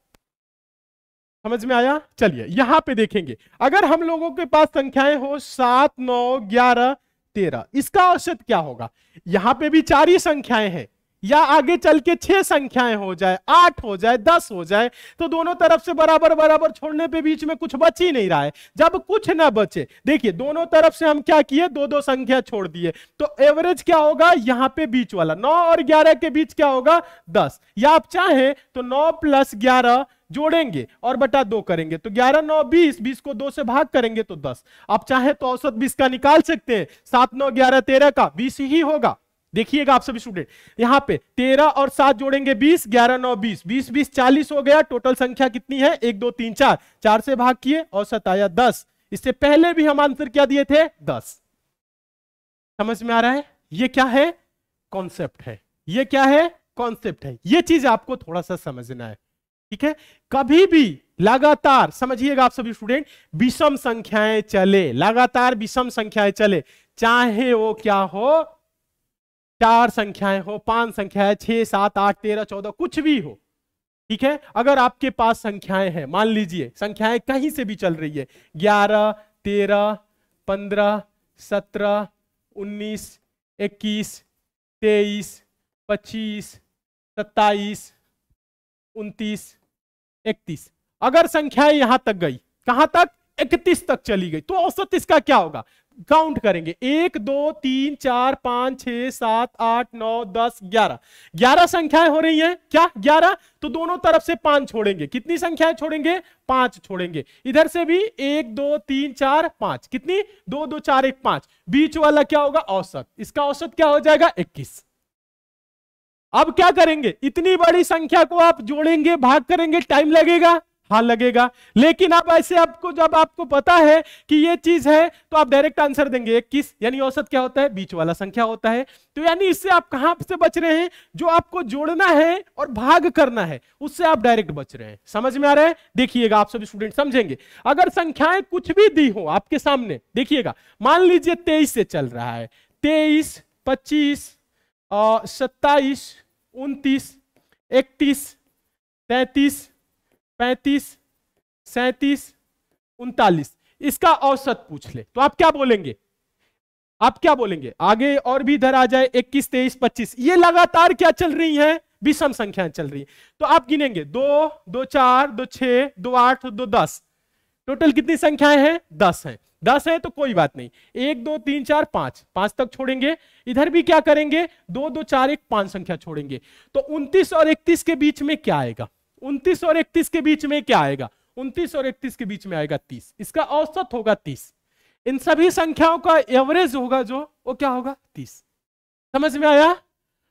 समझ में आया चलिए यहां पे देखेंगे अगर हम लोगों के पास संख्याएं हो सात नौ ग्यारह तेरह इसका औसत क्या होगा यहां पे भी चार ही संख्याएं हैं या आगे चल के छह संख्याएं हो जाए आठ हो जाए दस हो जाए तो दोनों तरफ से बराबर बराबर छोड़ने पे बीच में कुछ बच ही नहीं रहा है जब कुछ ना बचे देखिए दोनों तरफ से हम क्या किए दो दो संख्या छोड़ दिए तो एवरेज क्या होगा यहाँ पे बीच वाला नौ और ग्यारह के बीच क्या होगा दस या आप चाहें तो नौ प्लस ग्यारह जोड़ेंगे और बटा दो करेंगे तो ग्यारह नौ बीस बीस को दो से भाग करेंगे तो दस आप चाहे तो औसत बीस का निकाल सकते हैं सात नौ ग्यारह तेरह का बीस ही होगा देखिएगा आप सभी स्टूडेंट यहाँ पे तेरह और सात जोड़ेंगे बीस ग्यारह नौ बीस बीस बीस चालीस हो गया टोटल संख्या कितनी है एक दो तीन चार चार से भाग किए औसत आया दस इससे पहले भी हम आंसर क्या दिए थे दस समझ में आ रहा है ये क्या है कॉन्सेप्ट है ये क्या है कॉन्सेप्ट है ये चीज आपको थोड़ा सा समझना है ठीक है कभी भी लगातार समझिएगा आप सभी स्टूडेंट विषम संख्याएं चले लगातार विषम संख्याएं चले चाहे वो क्या हो चार संख्याएं हो पांच संख्याएं छह सात आठ तेरह चौदह कुछ भी हो ठीक है अगर आपके पास संख्याएं हैं मान लीजिए संख्याएं कहीं से भी चल रही है ग्यारह तेरह पंद्रह सत्रह उन्नीस इक्कीस तेईस पच्चीस सत्ताईस उनतीस इकतीस अगर संख्या यहां तक गई कहां तक इकतीस तक चली गई तो औसत इसका क्या होगा काउंट करेंगे एक दो तीन चार पांच छह सात आठ नौ दस ग्यारह ग्यारह संख्याएं हो रही हैं क्या ग्यारह तो दोनों तरफ से पांच छोड़ेंगे कितनी संख्याएं छोड़ेंगे पांच छोड़ेंगे इधर से भी एक दो तीन चार पांच कितनी दो दो चार एक पांच बीच वाला क्या होगा औसत इसका औसत क्या हो जाएगा इक्कीस अब क्या करेंगे इतनी बड़ी संख्या को आप जोड़ेंगे भाग करेंगे टाइम लगेगा हाँ लगेगा लेकिन आप ऐसे आपको जब आपको पता है कि ये चीज है तो आप डायरेक्ट आंसर देंगे इक्कीस यानी औसत क्या होता है बीच वाला संख्या होता है तो यानी इससे आप कहां से बच रहे हैं जो आपको जोड़ना है और भाग करना है उससे आप डायरेक्ट बच रहे हैं समझ में आ रहा है देखिएगा आप सभी स्टूडेंट समझेंगे अगर संख्याएं कुछ भी दी हो आपके सामने देखिएगा मान लीजिए तेईस से चल रहा है तेईस पच्चीस सत्ताईस उनतीस इकतीस तैतीस पैंतीस सैंतीस उनतालीस इसका औसत पूछ ले तो आप क्या बोलेंगे आप क्या बोलेंगे आगे और भी इधर आ जाए इक्कीस तेईस पच्चीस ये लगातार क्या चल रही है विषम संख्याएं चल रही है तो आप गिनेंगे दो दो चार दो छ दो आठ दो दस टोटल कितनी संख्याएं हैं दस हैं दस है तो कोई बात नहीं एक दो तीन चार पांच पांच तक छोड़ेंगे इधर भी क्या करेंगे दो दो चार एक पांच संख्या छोड़ेंगे तो उन्तीस और इकतीस के बीच में क्या आएगा उन्तीस और इकतीस के बीच में क्या आएगा उन्तीस और इकतीस के बीच में आएगा तीस इसका औसत होगा तीस इन सभी संख्याओं का एवरेज होगा जो वो क्या होगा तीस समझ में आया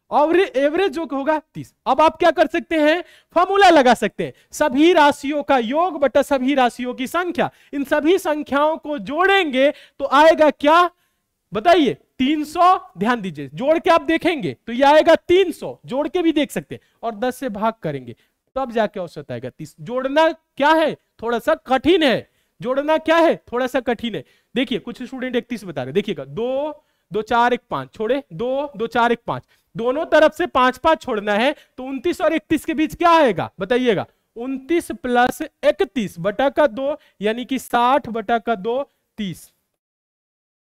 और एवरेज जो होगा तीस अब आप क्या कर सकते हैं फॉर्मूला लगा सकते हैं सभी राशियों का योग बटा सभी राशियों की संख्या इन सभी संख्याओं को जोड़ेंगे तो आएगा क्या बताइए 300 ध्यान दीजिए जोड़ के आप देखेंगे तो ये आएगा 300 जोड़ के भी देख सकते हैं और 10 से भाग करेंगे तब जाके औसत आएगा 30 जोड़ना क्या है थोड़ा सा कठिन है जोड़ना क्या है थोड़ा सा कठिन है देखिए कुछ स्टूडेंट इकतीस बता रहे देखिएगा दो दो चार एक पांच छोड़े दो दो चार एक पांच दोनों तरफ से पांच पांच छोड़ना है तो उन्तीस और इकतीस के बीच क्या आएगा बताइएगा उन्तीस प्लस इकतीस बटा का दो यानी कि साठ बटा का दो तीस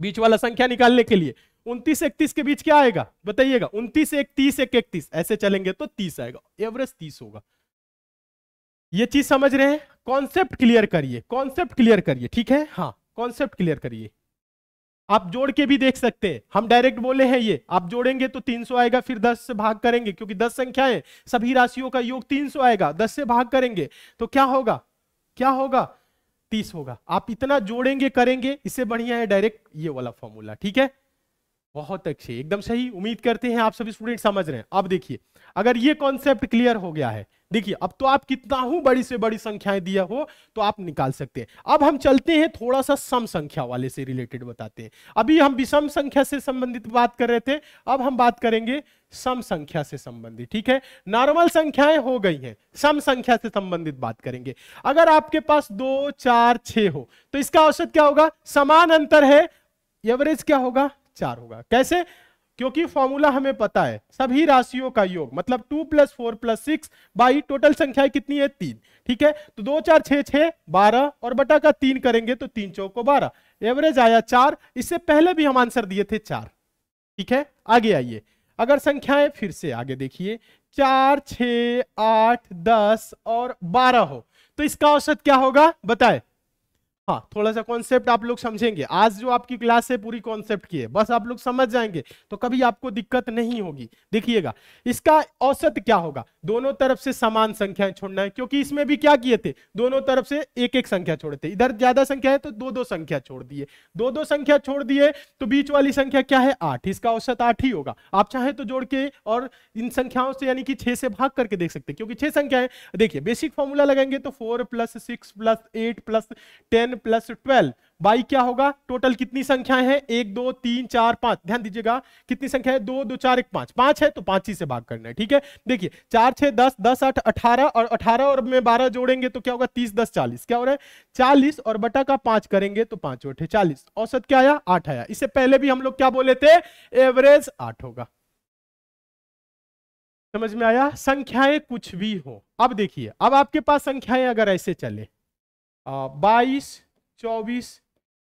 बीच वाला संख्या निकालने के लिए उन्तीस इकतीस के बीच क्या आएगा बताइएगा उन्तीस एक तीस एक इकतीस ऐसे चलेंगे तो तीस आएगा एवरेज तीस होगा ये चीज समझ रहे हैं कॉन्सेप्ट क्लियर करिए कॉन्सेप्ट क्लियर करिए ठीक है हाँ कॉन्सेप्ट क्लियर करिए आप जोड़ के भी देख सकते हैं हम डायरेक्ट बोले हैं ये आप जोड़ेंगे तो 300 आएगा फिर 10 से भाग करेंगे क्योंकि 10 संख्याएं सभी राशियों का योग 300 आएगा 10 से भाग करेंगे तो क्या होगा क्या होगा 30 होगा आप इतना जोड़ेंगे करेंगे इससे बढ़िया है डायरेक्ट ये वाला फॉर्मूला ठीक है बहुत अच्छे एकदम सही उम्मीद करते हैं आप सभी स्टूडेंट समझ रहे हैं आप देखिए अगर ये कॉन्सेप्ट क्लियर हो गया है देखिए अब तो आप कितना हो बड़ी से बड़ी संख्याएं दिया हो तो आप निकाल सकते हैं अब हम चलते हैं थोड़ा सा सम संख्या वाले से रिलेटेड बताते हैं अभी हम विषम संख्या से संबंधित बात कर रहे थे अब हम बात करेंगे सम संख्या से संबंधित ठीक है नॉर्मल संख्याएं हो गई हैं सम संख्या से संबंधित बात करेंगे अगर आपके पास दो चार छ हो तो इसका औसत क्या होगा समान अंतर है एवरेज क्या होगा चार होगा कैसे क्योंकि फॉर्मूला हमें पता है सभी राशियों का योग मतलब two plus four plus six by total संख्या कितनी है तीन ठीक है तो दो चार छ छः बारह और बटा का तीन करेंगे तो तीन चौको बारह एवरेज आया चार इससे पहले भी हम आंसर दिए थे चार ठीक है आगे आइए अगर संख्याएं फिर से आगे देखिए चार छ आठ दस और बारह हो तो इसका औसत क्या होगा बताए हाँ थोड़ा सा कॉन्सेप्ट आप लोग समझेंगे आज जो आपकी क्लास है पूरी कॉन्सेप्ट की है बस आप लोग समझ जाएंगे तो कभी आपको दिक्कत नहीं होगी देखिएगा इसका औसत क्या होगा दोनों तरफ से समान संख्याएं छोड़ना है क्योंकि इसमें भी क्या किए थे दोनों तरफ से एक एक संख्या छोड़े थे इधर ज्यादा संख्या है तो दो दो संख्या छोड़ दिए दो दो संख्या छोड़ दिए तो बीच वाली संख्या क्या है आठ इसका औसत आठ ही होगा आप चाहे तो जोड़ के और इन संख्याओं से यानी कि छह से भाग करके देख सकते क्योंकि छह संख्या है देखिए बेसिक फॉर्मूला लगाएंगे तो four plus six plus eight plus ten plus twelve by क्या होगा टोटल कितनी संख्याएं हैं एक दो तीन चार पांच ध्यान दीजिएगा कितनी संख्या है दो दो चार एक पांच पांच है तो पांच ही से भाग करना है ठीक है देखिए चार छह दस दस आठ अठारह और अठारह और में बारह जोड़ेंगे तो क्या होगा तीस दस चालीस क्या हो रहा है चालीस और बटा का पांच करेंगे तो पांच उठे चालीस औसत क्या आया आठ आया इससे पहले भी हम लोग क्या बोले थे एवरेज आठ होगा समझ में आया संख्याएं कुछ भी हो अब देखिए अब आपके पास संख्याएं अगर ऐसे चले बाईस चौबीस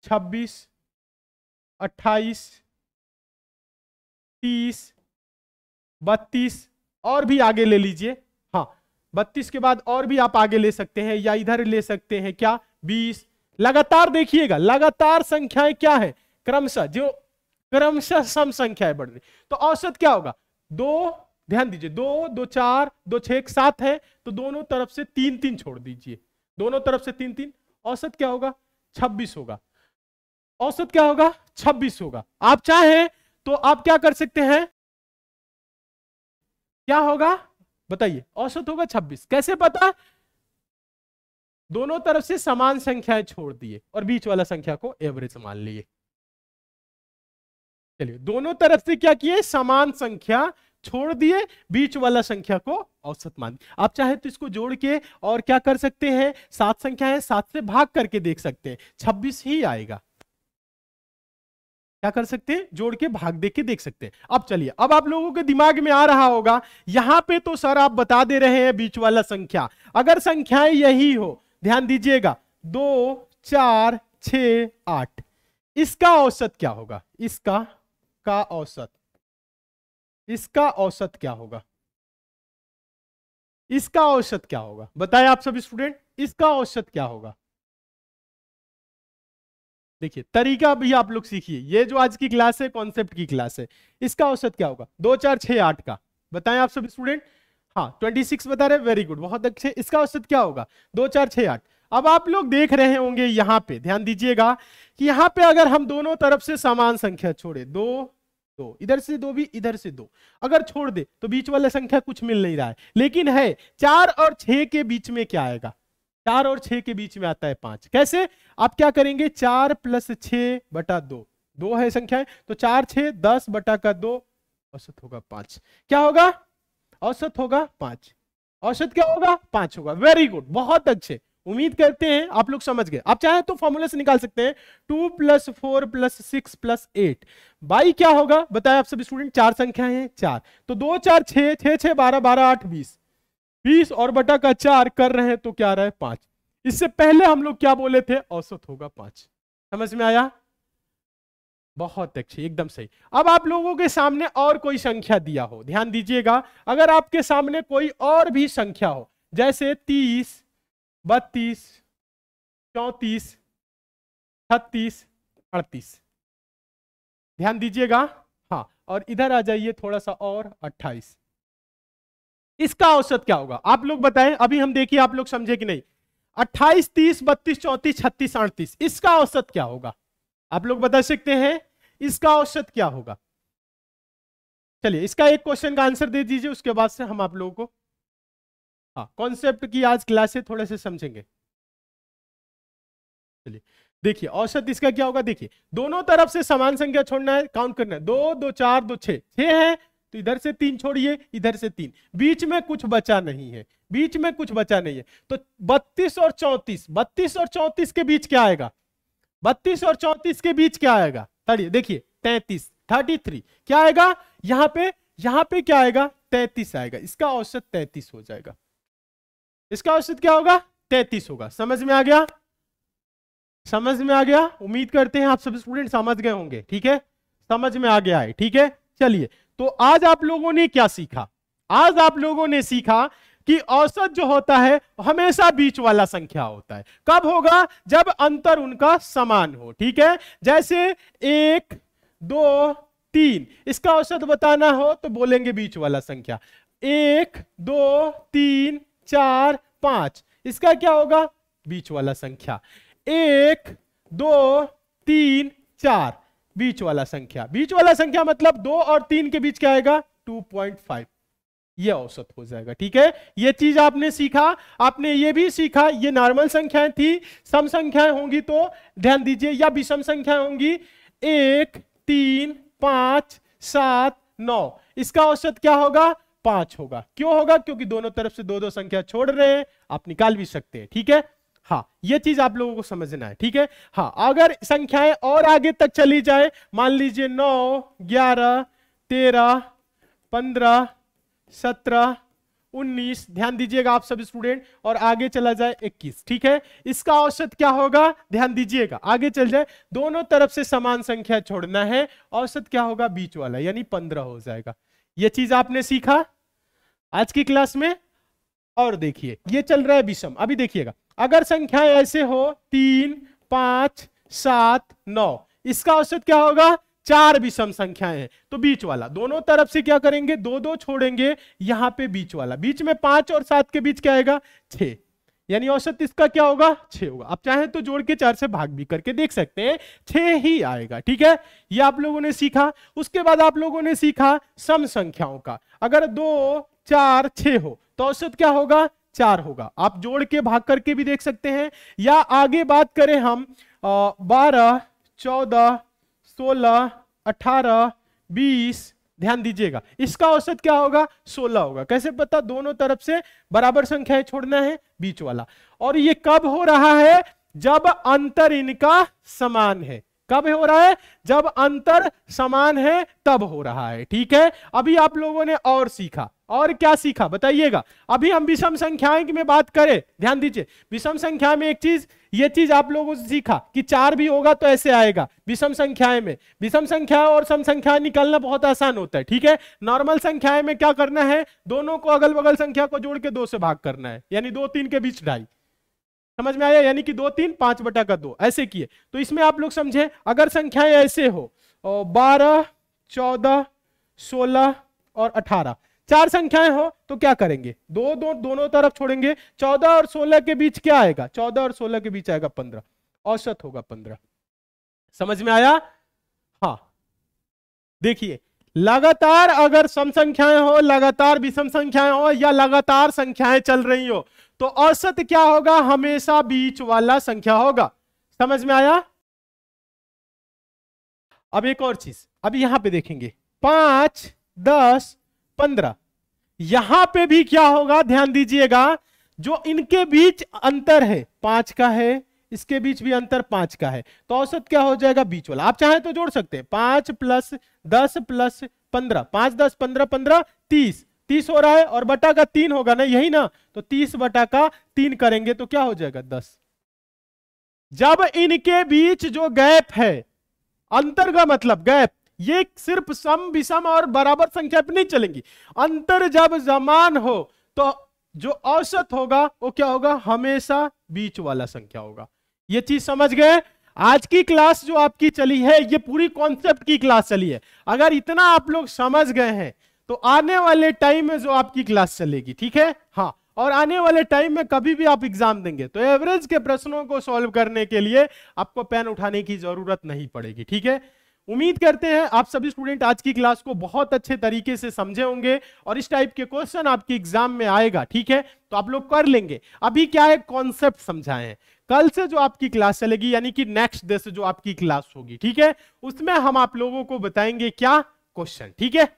छब्बीस अट्ठाईस तीस बत्तीस और भी आगे ले लीजिए हाँ बत्तीस के बाद और भी आप आगे ले सकते हैं या इधर ले सकते हैं क्या बीस लगातार देखिएगा लगातार संख्याएं क्या है क्रमशः जो क्रमशः सम संख्याएं बढ़ रही तो औसत क्या होगा दो ध्यान दीजिए दो दो चार दो छ एक सात है तो दोनों तरफ से तीन तीन छोड़ दीजिए दोनों तरफ से तीन तीन औसत क्या होगा छब्बीस होगा औसत क्या होगा छब्बीस होगा आप चाहें तो आप क्या कर सकते हैं क्या होगा बताइए औसत होगा छब्बीस कैसे पता दोनों तरफ से समान संख्याएं छोड़ दिए और बीच वाला संख्या को एवरेज मान लिए चलिए दोनों तरफ से क्या किए समान संख्या छोड़ दिए बीच वाला संख्या को औसत मान आप चाहे तो इसको जोड़ के और क्या कर सकते हैं सात संख्या है सात से भाग करके देख सकते हैं छब्बीस ही आएगा क्या कर सकते हैं जोड़ के भाग दे के देख सकते हैं अब चलिए अब आप लोगों के दिमाग में आ रहा होगा यहां पे तो सर आप बता दे रहे हैं बीच वाला संख्या अगर संख्याएं यही हो ध्यान दीजिएगा दो चार छ आठ इसका औसत क्या होगा इसका का औसत इसका औसत क्या होगा इसका औसत क्या होगा बताएं आप सब स्टूडेंट इसका औसत क्या होगा देखिए तरीका भी आप लोग सीखिए ये जो आज की क्लास है कॉन्सेप्ट की क्लास है इसका औसत क्या होगा दो चार छह आठ का बताएं आप सब स्टूडेंट हाँ ट्वेंटी सिक्स बता रहे वेरी गुड बहुत अच्छे इसका औसत क्या होगा दो चार छह आठ अब आप लोग देख रहे होंगे यहां पे ध्यान दीजिएगा कि यहां पे अगर हम दोनों तरफ से समान संख्या छोड़े दो दो इधर से दो भी इधर से दो अगर छोड़ दे तो बीच वाला संख्या कुछ मिल नहीं रहा है लेकिन है चार और छह के बीच में क्या आएगा चार और छह के बीच में आता है पांच कैसे आप क्या करेंगे चार प्लस छ बटा दो दो है संख्या तो चार छ दस बटा का दो औसत होगा पांच क्या होगा औसत होगा पांच औसत क्या होगा पांच होगा वेरी गुड बहुत अच्छे उम्मीद करते हैं आप लोग समझ गए आप चाहे तो फॉर्मूला से निकाल सकते हैं two plus four plus six plus eight by क्या होगा बताएं आप सभी स्टूडेंट चार संख्याएं हैं चार तो दो चार छह छह छह बारह बारह आठ बीस बीस और बटा का चार कर रहे हैं तो क्या रहा है पांच इससे पहले हम लोग क्या बोले थे औसत होगा पांच समझ में आया बहुत अच्छी एकदम सही अब आप लोगों के सामने और कोई संख्या दिया हो ध्यान दीजिएगा अगर आपके सामने कोई और भी संख्या हो जैसे तीस बत्तीस चौंतीस छत्तीस अड़तीस ध्यान दीजिएगा हाँ और इधर आ जाइए थोड़ा सा और अट्ठाईस इसका औसत क्या होगा आप लोग बताएं अभी हम देखिए आप लोग समझे कि नहीं अट्ठाईस तीस बत्तीस चौंतीस छत्तीस अड़तीस इसका औसत क्या होगा आप लोग बता सकते हैं इसका औसत क्या होगा चलिए इसका एक क्वेश्चन का आंसर दे दीजिए उसके बाद से हम आप लोगों को हाँ कॉन्सेप्ट की आज क्लासे थोड़े से समझेंगे चलिए देखिए औसत इसका क्या होगा देखिए दोनों तरफ से समान संख्या छोड़ना है काउंट करना है दो दो चार दो छह है तो इधर से तीन छोड़िए इधर से तीन बीच में कुछ बचा नहीं है बीच में कुछ बचा नहीं है तो बत्तीस और चौंतीस बत्तीस और चौंतीस के बीच क्या आएगा बत्तीस और चौंतीस के बीच क्या आएगा देखिए तैतीस थर्टी थ्री क्या आएगा यहाँ पे यहाँ पे क्या आएगा तैतीस आएगा इसका औसत तैतीस हो जाएगा इसका औसत क्या होगा तैतीस होगा समझ में आ गया समझ में आ गया उम्मीद करते हैं आप सब स्टूडेंट समझ गए होंगे ठीक है समझ में आ गया है ठीक है चलिए तो आज आप लोगों ने क्या सीखा आज आप लोगों ने सीखा कि औसत जो होता है हमेशा बीच वाला संख्या होता है कब होगा जब अंतर उनका समान हो ठीक है जैसे एक दो तीन इसका औसत बताना हो तो बोलेंगे बीच वाला संख्या एक दो तीन चार पांच इसका क्या होगा बीच वाला संख्या एक दो तीन चार बीच वाला संख्या बीच वाला संख्या मतलब दो और तीन के बीच क्या आएगा 2.5 ये औसत हो जाएगा ठीक है ये चीज आपने सीखा आपने ये भी सीखा ये नॉर्मल संख्याएं थी सम संख्याएं होंगी तो ध्यान दीजिए या विषम संख्याएं होंगी एक तीन पांच सात नौ इसका औसत क्या होगा पांच होगा क्यों होगा क्योंकि दोनों तरफ से दो दो संख्या छोड़ रहे हैं आप निकाल भी सकते हैं ठीक है हाँ ये चीज आप लोगों को समझना है ठीक है हाँ अगर संख्याएं और आगे तक चली जाए मान लीजिए नौ ग्यारह तेरह पंद्रह सत्रह उन्नीस ध्यान दीजिएगा आप सब स्टूडेंट और आगे चला जाए इक्कीस ठीक है इसका औसत क्या होगा ध्यान दीजिएगा आगे चल जाए दोनों तरफ से समान संख्या छोड़ना है औसत क्या होगा बीच वाला यानी पंद्रह हो जाएगा ये चीज आपने सीखा आज की क्लास में और देखिए ये चल रहा है विषम अभी देखिएगा अगर संख्या ऐसे हो तीन पांच सात नौ इसका औसत क्या होगा चार विषम संख्याएं हैं तो बीच वाला दोनों तरफ से क्या करेंगे दो दो छोड़ेंगे यहां पे बीच वाला बीच में पांच और सात के बीच क्या आएगा छह यानी औसत इसका क्या होगा छ होगा आप चाहें तो जोड़ के चार से भाग भी करके देख सकते हैं छ ही आएगा ठीक है ये आप लोगों ने सीखा उसके बाद आप लोगों ने सीखा सम संख्याओं का अगर दो चार छ हो तो औसत क्या होगा चार होगा आप जोड़ के भाग करके भी देख सकते हैं या आगे बात करें हम बारह चौदह सोलह अठारह बीस ध्यान दीजिएगा इसका औसत क्या होगा 16 होगा कैसे पता दोनों तरफ से बराबर संख्याएं छोड़ना है बीच वाला और ये कब हो रहा है जब अंतर इनका समान है कब हो रहा है जब अंतर समान है तब हो रहा है ठीक है अभी आप लोगों ने और सीखा और क्या सीखा बताइएगा अभी हम विषम संख्याएं की में बात करें ध्यान दीजिए विषम संख्या में एक चीज ये चीज आप लोगों से सीखा कि चार भी होगा तो ऐसे आएगा विषम संख्याएं में विषम संख्या और सम संख्या निकलना बहुत आसान होता है ठीक है नॉर्मल संख्याएं में क्या करना है दोनों को अगल बगल संख्या को जोड़ के दो से भाग करना है यानी दो तीन के बीच ढाई समझ में आया यानी कि दो तीन पांच बटा का दो ऐसे किए तो इसमें आप लोग समझे अगर संख्याएं ऐसे हो बारह चौदह सोलह और अठारह चार संख्याएं हो तो क्या करेंगे दो दो दोनों तरफ छोड़ेंगे चौदह और सोलह के बीच क्या आएगा चौदह और सोलह के बीच आएगा पंद्रह औसत होगा पंद्रह समझ में आया हाँ देखिए लगातार अगर सम संख्याएं हो लगातार विषम संख्याएं हो या लगातार संख्याएं चल रही हो तो औसत क्या होगा हमेशा बीच वाला संख्या होगा समझ में आया अब एक और चीज अब यहां पे देखेंगे पांच दस पंद्रह यहां पे भी क्या होगा ध्यान दीजिएगा जो इनके बीच अंतर है पांच का है इसके बीच भी अंतर पांच का है तो औसत क्या हो जाएगा बीच वाला आप चाहें तो जोड़ सकते हैं पांच प्लस दस प्लस पंद्रह पांच दस पंद्रह पंद्रह तीस तीस हो रहा है और बटा का तीन होगा ना यही ना तो तीस बटा का तीन करेंगे तो क्या हो जाएगा दस जब इनके बीच जो गैप है अंतर का मतलब गैप ये सिर्फ सम विषम और बराबर संख्या पर नहीं चलेंगी अंतर जब जमान हो तो जो औसत होगा वो क्या होगा हमेशा बीच वाला संख्या होगा ये चीज समझ गए आज की क्लास जो आपकी चली है ये पूरी कॉन्सेप्ट की क्लास चली है अगर इतना आप लोग समझ गए हैं तो आने वाले टाइम में जो आपकी क्लास चलेगी ठीक है हाँ और आने वाले टाइम में कभी भी आप एग्जाम देंगे तो एवरेज के प्रश्नों को सॉल्व करने के लिए आपको पेन उठाने की जरूरत नहीं पड़ेगी ठीक है उम्मीद करते हैं आप सभी स्टूडेंट आज की क्लास को बहुत अच्छे तरीके से समझे होंगे और इस टाइप के क्वेश्चन आपके एग्जाम में आएगा ठीक है तो आप लोग कर लेंगे अभी क्या है कॉन्सेप्ट समझाए कल से जो आपकी क्लास चलेगी यानी कि नेक्स्ट डे से जो आपकी क्लास होगी ठीक है उसमें हम आप लोगों को बताएंगे क्या क्वेश्चन ठीक है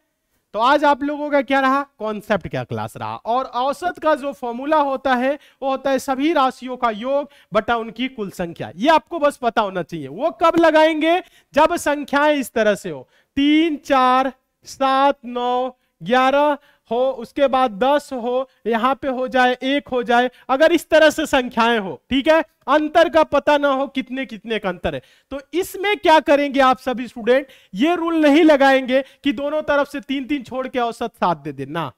तो आज आप लोगों का क्या रहा कॉन्सेप्ट क्या क्लास रहा और औसत का जो फॉर्मूला होता है वो होता है सभी राशियों का योग बटा उनकी कुल संख्या ये आपको बस पता होना चाहिए वो कब लगाएंगे जब संख्याएं इस तरह से हो तीन चार सात नौ ग्यारह हो उसके बाद दस हो यहाँ पे हो जाए एक हो जाए अगर इस तरह से संख्याएं हो ठीक है अंतर का पता ना हो कितने कितने का अंतर है तो इसमें क्या करेंगे आप सभी स्टूडेंट ये रूल नहीं लगाएंगे कि दोनों तरफ से तीन तीन छोड़ के औसत सात दे देना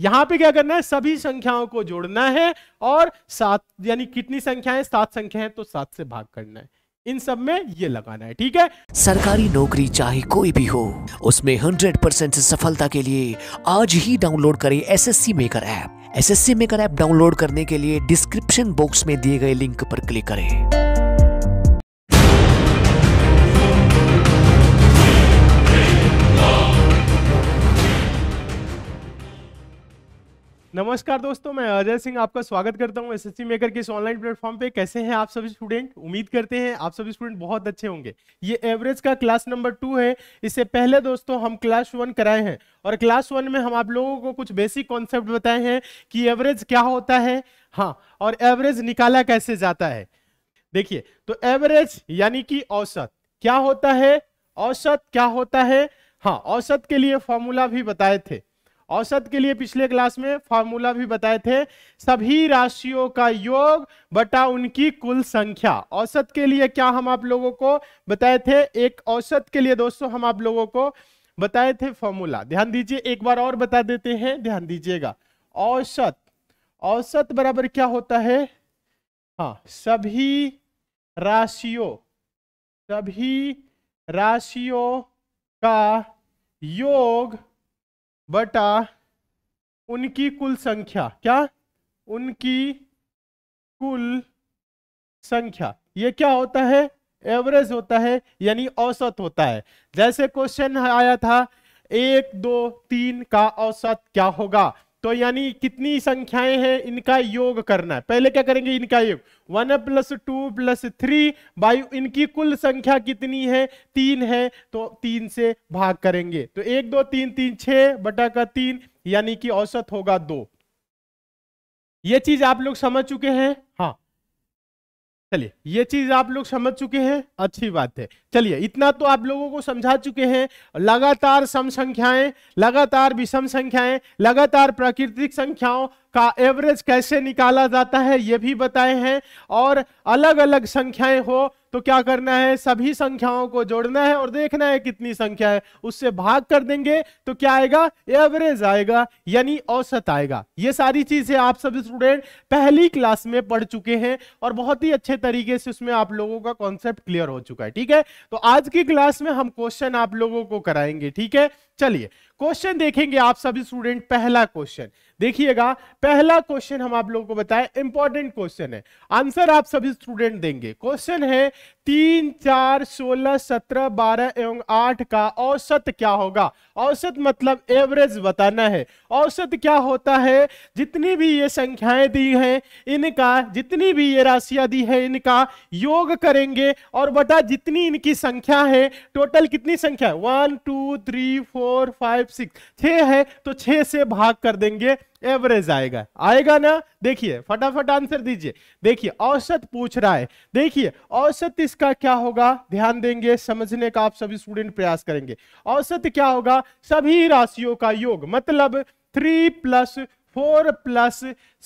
यहां पे क्या करना है सभी संख्याओं को जोड़ना है और सात यानी कितनी संख्याएं सात संख्या है तो सात से भाग करना है इन सब में ये लगाना है ठीक है सरकारी नौकरी चाहे कोई भी हो उसमें 100 परसेंट सफलता के लिए आज ही डाउनलोड करें SSC maker app SSC maker app download करने के लिए डिस्क्रिप्शन बॉक्स में दिए गए लिंक पर क्लिक करें नमस्कार दोस्तों मैं अजय सिंह आपका स्वागत करता हूं एसएससी मेकर के इस ऑनलाइन प्लेटफॉर्म पे कैसे हैं आप सभी स्टूडेंट उम्मीद करते हैं आप सभी स्टूडेंट बहुत अच्छे होंगे ये एवरेज का क्लास नंबर टू है इससे पहले दोस्तों हम क्लास वन कराए हैं और क्लास वन में हम आप लोगों को कुछ बेसिक कॉन्सेप्ट बताए हैं कि एवरेज क्या होता है हाँ और एवरेज निकाला कैसे जाता है देखिए तो एवरेज यानी कि औसत क्या होता है औसत क्या होता है हाँ औसत के लिए फॉर्मूला भी बताए थे औसत के लिए पिछले क्लास में फॉर्मूला भी बताए थे सभी राशियों का योग बटा उनकी कुल संख्या औसत के लिए क्या हम आप लोगों को बताए थे एक औसत के लिए दोस्तों हम आप लोगों को बताए थे फॉर्मूला ध्यान दीजिए एक बार और बता देते हैं ध्यान दीजिएगा औसत औसत बराबर क्या होता है हाँ सभी राशियों सभी राशियों का योग बटा उनकी कुल संख्या क्या उनकी कुल संख्या ये क्या होता है एवरेज होता है यानी औसत होता है जैसे क्वेश्चन आया था एक दो तीन का औसत क्या होगा तो यानी कितनी संख्याएं हैं इनका योग करना है पहले क्या करेंगे इनका योग one plus two plus three by इनकी कुल संख्या कितनी है तीन है तो तीन से भाग करेंगे तो एक दो तीन तीन छह बटा का तीन यानी कि औसत होगा दो ये चीज आप लोग समझ चुके हैं हाँ चलिए ये चीज आप लोग समझ चुके हैं अच्छी बात है चलिए इतना तो आप लोगों को समझा चुके हैं लगातार सम संख्याएं लगातार विषम संख्याएं लगातार प्राकृतिक संख्याओं का एवरेज कैसे निकाला जाता है ये भी बताए हैं और अलग अलग संख्याएं हो तो क्या करना है सभी संख्याओं को जोड़ना है और देखना है कितनी संख्या है उससे भाग कर देंगे तो क्या आएगा एवरेज आएगा यानी औसत आएगा ये सारी चीजें आप सभी स्टूडेंट पहली क्लास में पढ़ चुके हैं और बहुत ही अच्छे तरीके से उसमें आप लोगों का कॉन्सेप्ट क्लियर हो चुका है ठीक है तो आज की क्लास में हम क्वेश्चन आप लोगों को कराएंगे ठीक है चलिए क्वेश्चन देखेंगे आप सभी स्टूडेंट पहला क्वेश्चन देखिएगा पहला क्वेश्चन हम आप लोगों को बताए इंपॉर्टेंट क्वेश्चन है आंसर आप सभी स्टूडेंट देंगे क्वेश्चन है तीन चार सोलह सत्रह बारह एवं आठ का औसत क्या होगा औसत मतलब एवरेज बताना है औसत क्या होता है जितनी भी ये संख्याएं दी हैं इनका जितनी भी ये राशियां दी है इनका योग करेंगे और बटा जितनी इनकी संख्या है टोटल कितनी संख्या one two three four five six छः है तो छः से भाग कर देंगे एवरेज आएगा आएगा ना देखिए फटाफट आंसर दीजिए देखिए औसत पूछ रहा है देखिए औसत इसका क्या होगा ध्यान देंगे समझने का आप सभी स्टूडेंट प्रयास करेंगे औसत क्या होगा सभी राशियों का योग मतलब three plus four plus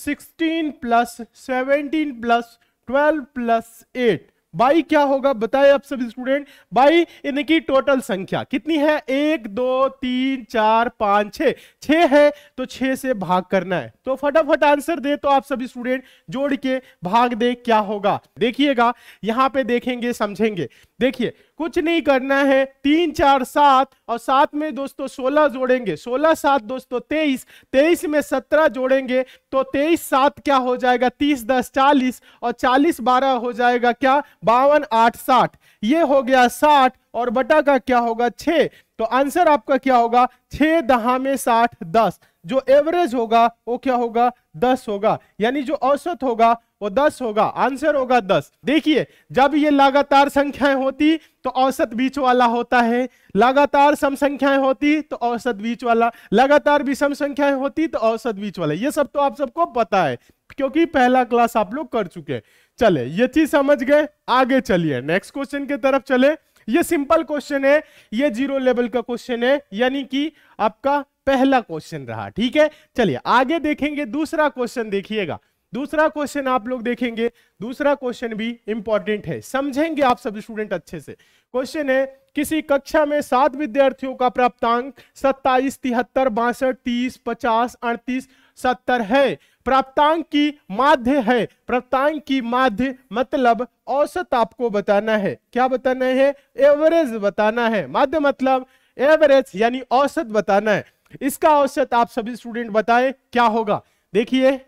sixteen plus seventeen plus twelve plus eight by क्या होगा बताए आप सभी स्टूडेंट बाई इनकी टोटल संख्या कितनी है एक दो तीन चार पांच छ छ है तो छ से भाग करना है तो फटाफट आंसर दे तो आप सभी स्टूडेंट जोड़ के भाग दे क्या होगा देखिएगा यहां पे देखेंगे समझेंगे देखिए कुछ नहीं करना है तीन चार सात और सात में दोस्तों सोलह जोड़ेंगे सोलह सात दोस्तों तेईस तेईस में सत्रह जोड़ेंगे तो तेईस सात क्या हो जाएगा तीस दस चालीस और चालीस बारह हो जाएगा क्या बावन आठ साठ ये हो गया साठ और बटा का क्या होगा छ तो आंसर आपका क्या होगा छह में साठ दस जो एवरेज होगा वो क्या होगा दस होगा यानी जो औसत होगा वो दस होगा आंसर होगा दस देखिए जब ये लगातार संख्याएं होती तो औसत बीच वाला होता है लगातार सम संख्याएं होती तो औसत बीच वाला लगातार विषम संख्याएं होती तो औसत बीच वाला ये सब तो आप सबको पता है क्योंकि पहला क्लास आप लोग कर चुके हैं चले ये चीज समझ गए आगे चलिए नेक्स्ट क्वेश्चन की तरफ चले ये सिंपल क्वेश्चन है ये जीरो लेवल का क्वेश्चन है यानी कि आपका पहला क्वेश्चन रहा ठीक है चलिए आगे देखेंगे दूसरा क्वेश्चन देखिएगा दूसरा क्वेश्चन आप लोग देखेंगे दूसरा क्वेश्चन भी इंपॉर्टेंट है समझेंगे आप सब स्टूडेंट अच्छे से क्वेश्चन है किसी कक्षा में सात विद्यार्थियों का प्राप्तांक सत्ताईस तिहत्तर बासठ तीस पचास अड़तीस सत्तर है प्राप्तांक की माध्य है प्राप्तांक की माध्य मतलब औसत आपको बताना है क्या बताना है एवरेज बताना है माध्य मतलब एवरेज यानी औसत बताना है इसका औसत आप सभी स्टूडेंट बताएं क्या होगा देखिए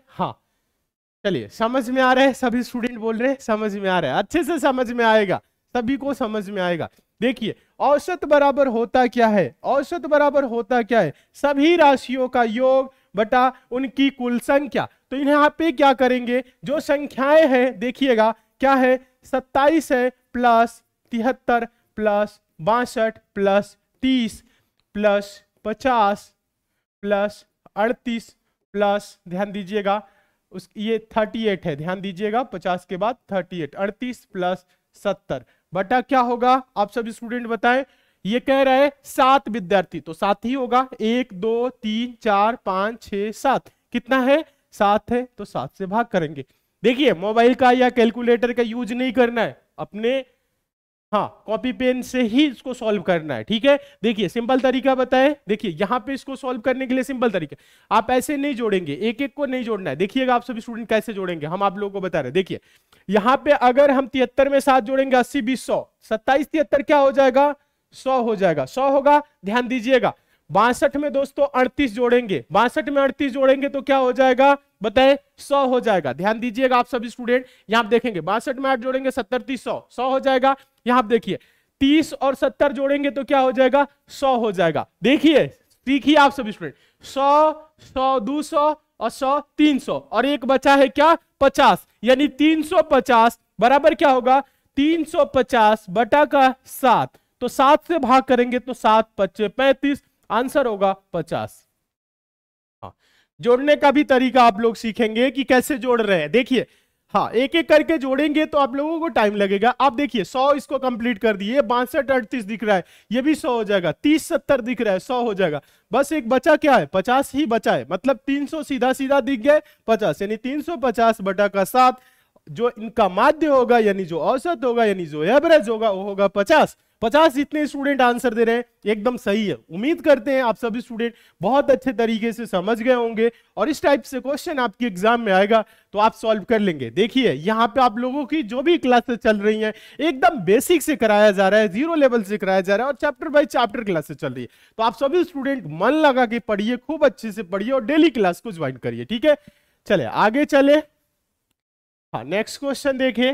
चलिए समझ में आ रहे हैं सभी स्टूडेंट बोल रहे हैं समझ में आ रहा है अच्छे से समझ में आएगा सभी को समझ में आएगा देखिए औसत बराबर होता क्या है औसत बराबर होता क्या है सभी राशियों का योग बटा उनकी कुल संख्या तो यहाँ पे क्या करेंगे जो संख्याएं हैं देखिएगा क्या है सत्ताईस है प्लस तिहत्तर प्लस बासठ प्लस तीस प्लस पचास प्लस अड़तीस प्लस ध्यान दीजिएगा उस ये 38 है ध्यान दीजिएगा 50 के बाद 38 अड़तीस प्लस सत्तर बटा क्या होगा आप सब स्टूडेंट बताएं ये कह रहा है सात विद्यार्थी तो सात ही होगा एक दो तीन चार पांच छ सात कितना है सात है तो सात से भाग करेंगे देखिए मोबाइल का या कैलकुलेटर का यूज नहीं करना है अपने हाँ कॉपी पेन से ही इसको सॉल्व करना है ठीक है देखिए सिंपल तरीका बताएं देखिए यहाँ पे इसको सॉल्व करने के लिए सिंपल तरीका आप ऐसे नहीं जोड़ेंगे एक एक को नहीं जोड़ना है देखिएगा आप सभी स्टूडेंट कैसे जोड़ेंगे हम आप लोगों को बता रहे हैं देखिए यहाँ पे अगर हम तिहत्तर में सात जोड़ेंगे अस्सी बीस सौ सत्ताईस तिहत्तर क्या हो जाएगा सौ हो जाएगा सौ होगा ध्यान दीजिएगा बासठ में दोस्तों अड़तीस जोड़ेंगे बासठ में अड़तीस जोड़ेंगे तो क्या हो जाएगा बताए सौ हो जाएगा ध्यान दीजिएगा आप सभी स्टूडेंट यहां आप देखेंगे बासठ में आठ जोड़ेंगे सत्तर तीस सौ सौ हो जाएगा यहां आप देखिए तीस और सत्तर जोड़ेंगे तो क्या हो जाएगा सौ हो जाएगा देखिए सीखिए आप सभी स्टूडेंट सौ सौ दो सौ और सौ तीन सौ और एक बचा है क्या पचास यानी तीन सौ पचास बराबर क्या होगा तीन सौ पचास बटा का सात तो सात से भाग करेंगे तो सात पच्चे पैंतीस आंसर होगा पचास हाँ जोड़ने का भी तरीका आप लोग सीखेंगे कि कैसे जोड़ रहे हैं देखिए हाँ एक एक करके जोड़ेंगे तो आप लोगों को टाइम लगेगा आप देखिए सौ इसको कंप्लीट कर दिए बासठ अड़तीस दिख रहा है ये भी सौ हो जाएगा तीस सत्तर दिख रहा है सौ हो जाएगा बस एक बचा क्या है पचास ही बचा है मतलब तीन सौ सीधा सीधा दिख गए पचास यानी तीन सौ पचास बटा का साथ जो इनका माध्य होगा यानी जो औसत होगा यानी जो एवरेज होगा वो होगा पचास पचास जितने स्टूडेंट आंसर दे रहे हैं एकदम सही है उम्मीद करते हैं आप सभी स्टूडेंट बहुत अच्छे तरीके से समझ गए होंगे और इस टाइप से क्वेश्चन आपके एग्जाम में आएगा तो आप सॉल्व कर लेंगे देखिए यहाँ पे आप लोगों की जो भी क्लासेस चल रही हैं एकदम बेसिक से कराया जा रहा है जीरो लेवल से कराया जा रहा है और चैप्टर बाई चैप्टर क्लासेस चल रही है तो आप सभी स्टूडेंट मन लगा के पढ़िए खूब अच्छे से पढ़िए और डेली क्लास को ज्वाइन करिए ठीक है चले आगे चले हाँ नेक्स्ट क्वेश्चन देखें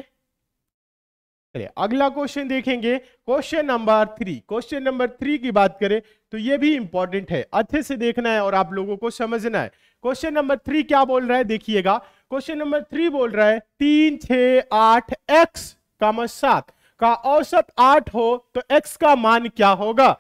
चलिए अगला क्वेश्चन देखेंगे question number three question number three की बात करें तो ये भी इंपॉर्टेंट है अच्छे से देखना है और आप लोगों को समझना है क्वेश्चन नंबर थ्री क्या बोल रहा है देखिएगा क्वेश्चन नंबर थ्री बोल रहा है तीन छ आठ एक्स का सात का औसत आठ हो तो एक्स का मान क्या होगा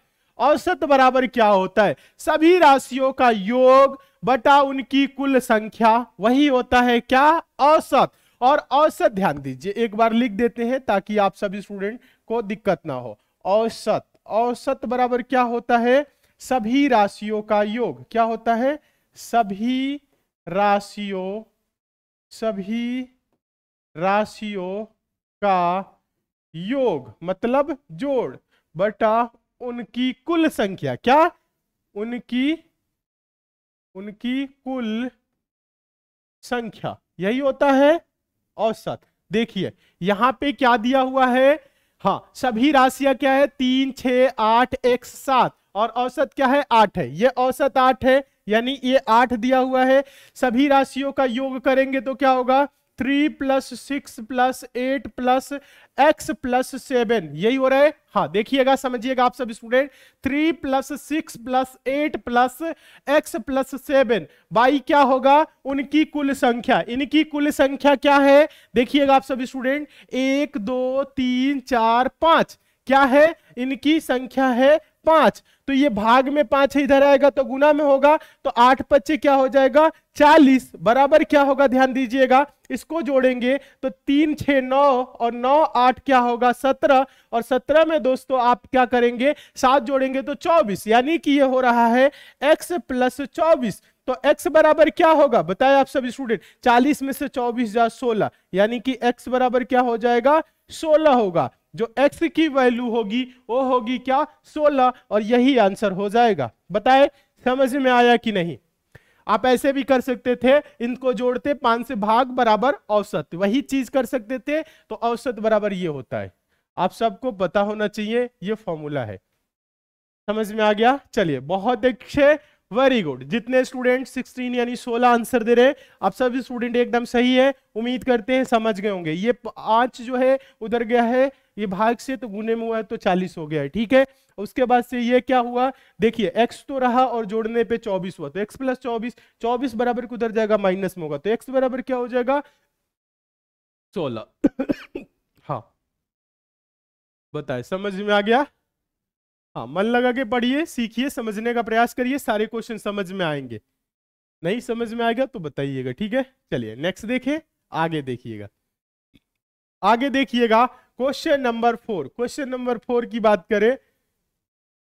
औसत बराबर क्या होता है सभी राशियों का योग बटा उनकी कुल संख्या वही होता है क्या औसत और औसत ध्यान दीजिए एक बार लिख देते हैं ताकि आप सभी स्टूडेंट को दिक्कत ना हो औसत औसत बराबर क्या होता है सभी राशियों का योग क्या होता है सभी राशियों सभी राशियों का योग मतलब जोड़ बटा उनकी कुल संख्या क्या उनकी उनकी कुल संख्या यही होता है औसत देखिए यहां पे क्या दिया हुआ है हाँ सभी राशियां क्या है तीन छ आठ एक सात और औसत क्या है आठ है ये औसत आठ है यानी ये आठ दिया हुआ है सभी राशियों का योग करेंगे तो क्या होगा three plus six plus eight plus x plus seven यही हो रहा है हाँ देखिएगा समझिएगा आप सब student three plus six plus eight plus x plus seven by क्या होगा उनकी कुल संख्या इनकी कुल संख्या क्या है देखिएगा आप सब स्टूडेंट एक दो तीन चार पांच क्या है इनकी संख्या है पांच तो ये भाग में पांच इधर आएगा तो गुना में होगा तो आठ पच्चीस क्या हो जाएगा चालीस बराबर क्या होगा ध्यान दीजिएगा इसको जोड़ेंगे तो तीन छ नौ और नौ आठ क्या होगा सत्रह और सत्रह में दोस्तों आप क्या करेंगे सात जोड़ेंगे तो चौबीस यानी कि ये हो रहा है एक्स प्लस चौबीस तो x बराबर क्या होगा बताए आप सब स्टूडेंट चालीस में से चौबीस जा सोलह यानी कि x बराबर क्या हो जाएगा सोलह होगा जो x की वैल्यू होगी वो होगी क्या सोलह और यही आंसर हो जाएगा बताए समझ में आया कि नहीं आप ऐसे भी कर सकते थे इनको जोड़ते पांच से भाग बराबर औसत वही चीज कर सकते थे तो औसत बराबर ये होता है आप सबको पता होना चाहिए ये फॉर्मूला है समझ में आ गया चलिए बहुत अच्छे वेरी गुड जितने स्टूडेंट 16 यानी 16 आंसर दे रहे हैं आप सभी स्टूडेंट एकदम सही है उम्मीद करते हैं समझ गए होंगे ये पांच जो है उधर गया है ये भाग से तो गुने में हुआ है तो 40 हो गया है ठीक है उसके बाद से ये क्या हुआ देखिए x तो रहा और जोड़ने पे 24 हुआ तो x प्लस चौबीस चौबीस बराबर उधर जाएगा माइनस में होगा तो एक्स बराबर क्या हो जाएगा सोलह हाँ बताए समझ में आ गया हाँ मन लगा के पढ़िए सीखिए समझने का प्रयास करिए सारे क्वेश्चन समझ में आएंगे नहीं समझ में आएगा तो बताइएगा ठीक है चलिए नेक्स्ट देखें आगे देखिएगा आगे देखिएगा question number four question number four की बात करें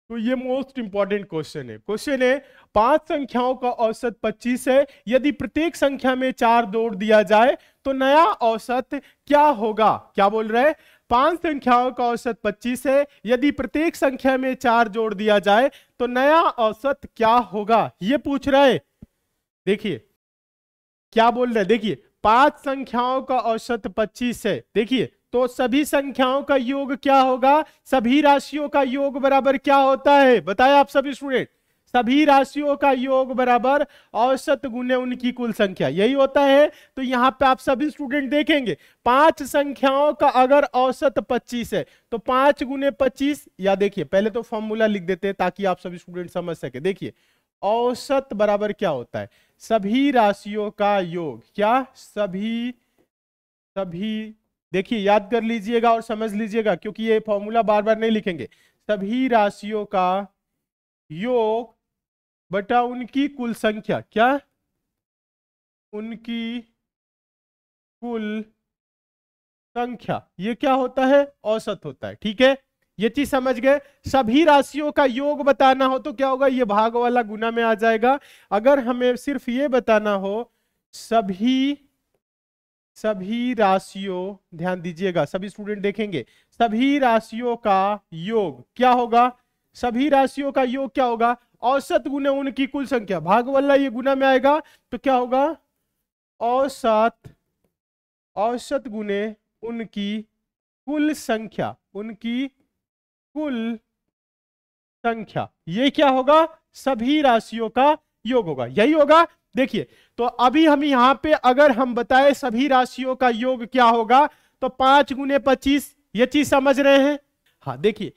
तो ये मोस्ट इंपॉर्टेंट क्वेश्चन है क्वेश्चन है पांच संख्याओं का औसत 25 है यदि प्रत्येक संख्या में चार दौड़ दिया जाए तो नया औसत क्या होगा क्या बोल रहे हैं पांच संख्याओं का औसत 25 है यदि प्रत्येक संख्या में चार जोड़ दिया जाए तो नया औसत क्या होगा ये पूछ रहा है देखिए क्या बोल रहे देखिए पांच संख्याओं का औसत 25 है देखिए तो सभी संख्याओं का योग क्या होगा सभी राशियों का योग बराबर क्या होता है बताया आप सभी स्टूडेंट सभी राशियों का योग बराबर औसत गुने उनकी कुल संख्या यही होता है तो यहाँ पे आप सभी स्टूडेंट देखेंगे पांच संख्याओं का अगर औसत 25 है तो पांच गुने पच्चीस या देखिए पहले तो फॉर्मूला लिख देते हैं ताकि आप सभी स्टूडेंट समझ सके देखिए औसत बराबर क्या होता है सभी राशियों का योग क्या सभी सभी देखिए याद कर लीजिएगा और समझ लीजिएगा क्योंकि ये फॉर्मूला बार बार नहीं लिखेंगे सभी राशियों का योग बटा उनकी कुल संख्या क्या उनकी कुल संख्या ये क्या होता है औसत होता है ठीक है ये चीज समझ गए सभी राशियों का योग बताना हो तो क्या होगा ये भाग वाला गुना में आ जाएगा अगर हमें सिर्फ ये बताना हो सभी सभी राशियों ध्यान दीजिएगा सभी स्टूडेंट देखेंगे सभी राशियों का योग क्या होगा सभी राशियों का योग क्या होगा औसत गुना उनकी कुल संख्या भाग वाला ये गुना में आएगा तो क्या होगा औसत औसत गुने उनकी कुल संख्या उनकी कुल संख्या ये क्या होगा सभी राशियों का योग होगा यही होगा देखिए तो अभी हम यहां पे अगर हम बताएं सभी राशियों का योग क्या होगा तो पांच गुने पच्चीस ये चीज समझ रहे हैं हाँ देखिए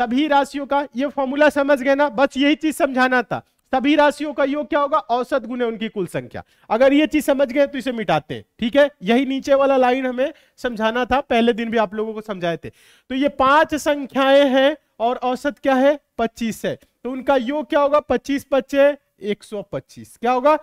सभी राशियों का ये फॉर्मूला समझ गए ना बस यही चीज समझाना था सभी राशियों का योग क्या होगा औसत गुने उनकी कुल संख्या अगर ये चीज समझ गए तो इसे मिटाते हैं ठीक है यही नीचे वाला लाइन हमें समझाना था पहले दिन भी आप लोगों को समझाए थे तो ये पांच संख्याएं हैं और औसत क्या है पच्चीस है तो उनका योग क्या होगा पच्चीस पच्चे पच्चीस क्या होगा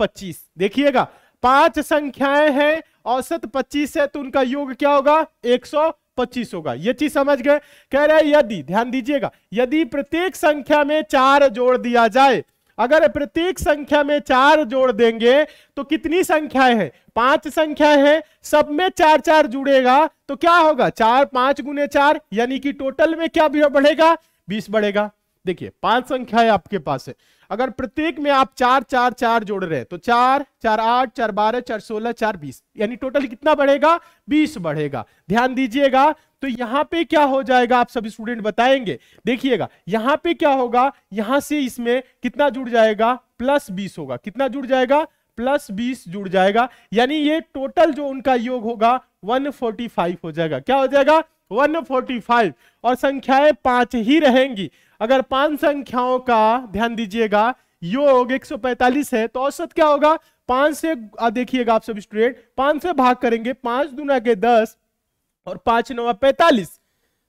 पच्चीस देखिएगा पांच संख्याएं हैं औसत 25 है तो उनका योग क्या होगा सौ पच्चीस होगा ये चीज समझ गए कह रहे हैं यदि ध्यान दीजिएगा यदि प्रत्येक संख्या में चार जोड़ दिया जाए अगर प्रत्येक संख्या में चार जोड़ देंगे तो कितनी संख्याएं हैं पांच संख्याएं हैं सब में चार चार जुड़ेगा तो क्या होगा चार पांच गुने चार यानी कि टोटल में क्या बढ़ेगा बीस बढ़ेगा देखिए पांच संख्याएं आपके पास है अगर प्रत्येक में आप चार चार चार जोड़ रहे हैं तो चार चार आठ चार बारह चार सोलह चार बीस यानी टोटल कितना बढ़ेगा बीस बढ़ेगा ध्यान दीजिएगा तो यहां पे क्या हो जाएगा आप सभी स्टूडेंट बताएंगे देखिएगा यहां पे क्या होगा यहां से इसमें कितना जुड़ जाएगा प्लस बीस होगा कितना जुड़ जाएगा प्लस बीस जुड़ जाएगा यानी ये टोटल जो उनका योग होगा वन हो जाएगा क्या हो जाएगा 145 और संख्याएं पांच ही रहेंगी अगर पांच संख्याओं का ध्यान दीजिएगा योग 145 है तो औसत क्या होगा पांच से देखिएगा आप सब स्टूडेंट पांच से भाग करेंगे पांच दुना के दस और पांच नवा पैतालीस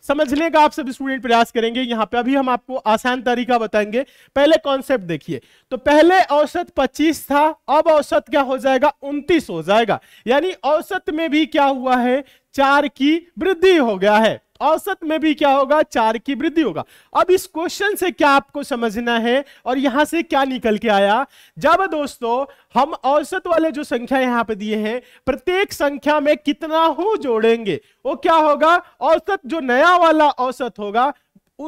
समझने का आप सब स्टूडेंट प्रयास करेंगे यहाँ पे अभी हम आपको आसान तरीका बताएंगे पहले कॉन्सेप्ट देखिए तो पहले औसत 25 था अब औसत क्या हो जाएगा 29 हो जाएगा यानी औसत में भी क्या हुआ है चार की वृद्धि हो गया है औसत में भी क्या होगा चार की वृद्धि होगा अब इस क्वेश्चन से क्या आपको समझना है और यहां से क्या निकल के आया जब दोस्तों हम औसत वाले जो संख्या यहां पे दिए हैं प्रत्येक संख्या में कितना हो जोड़ेंगे वो क्या होगा औसत जो नया वाला औसत होगा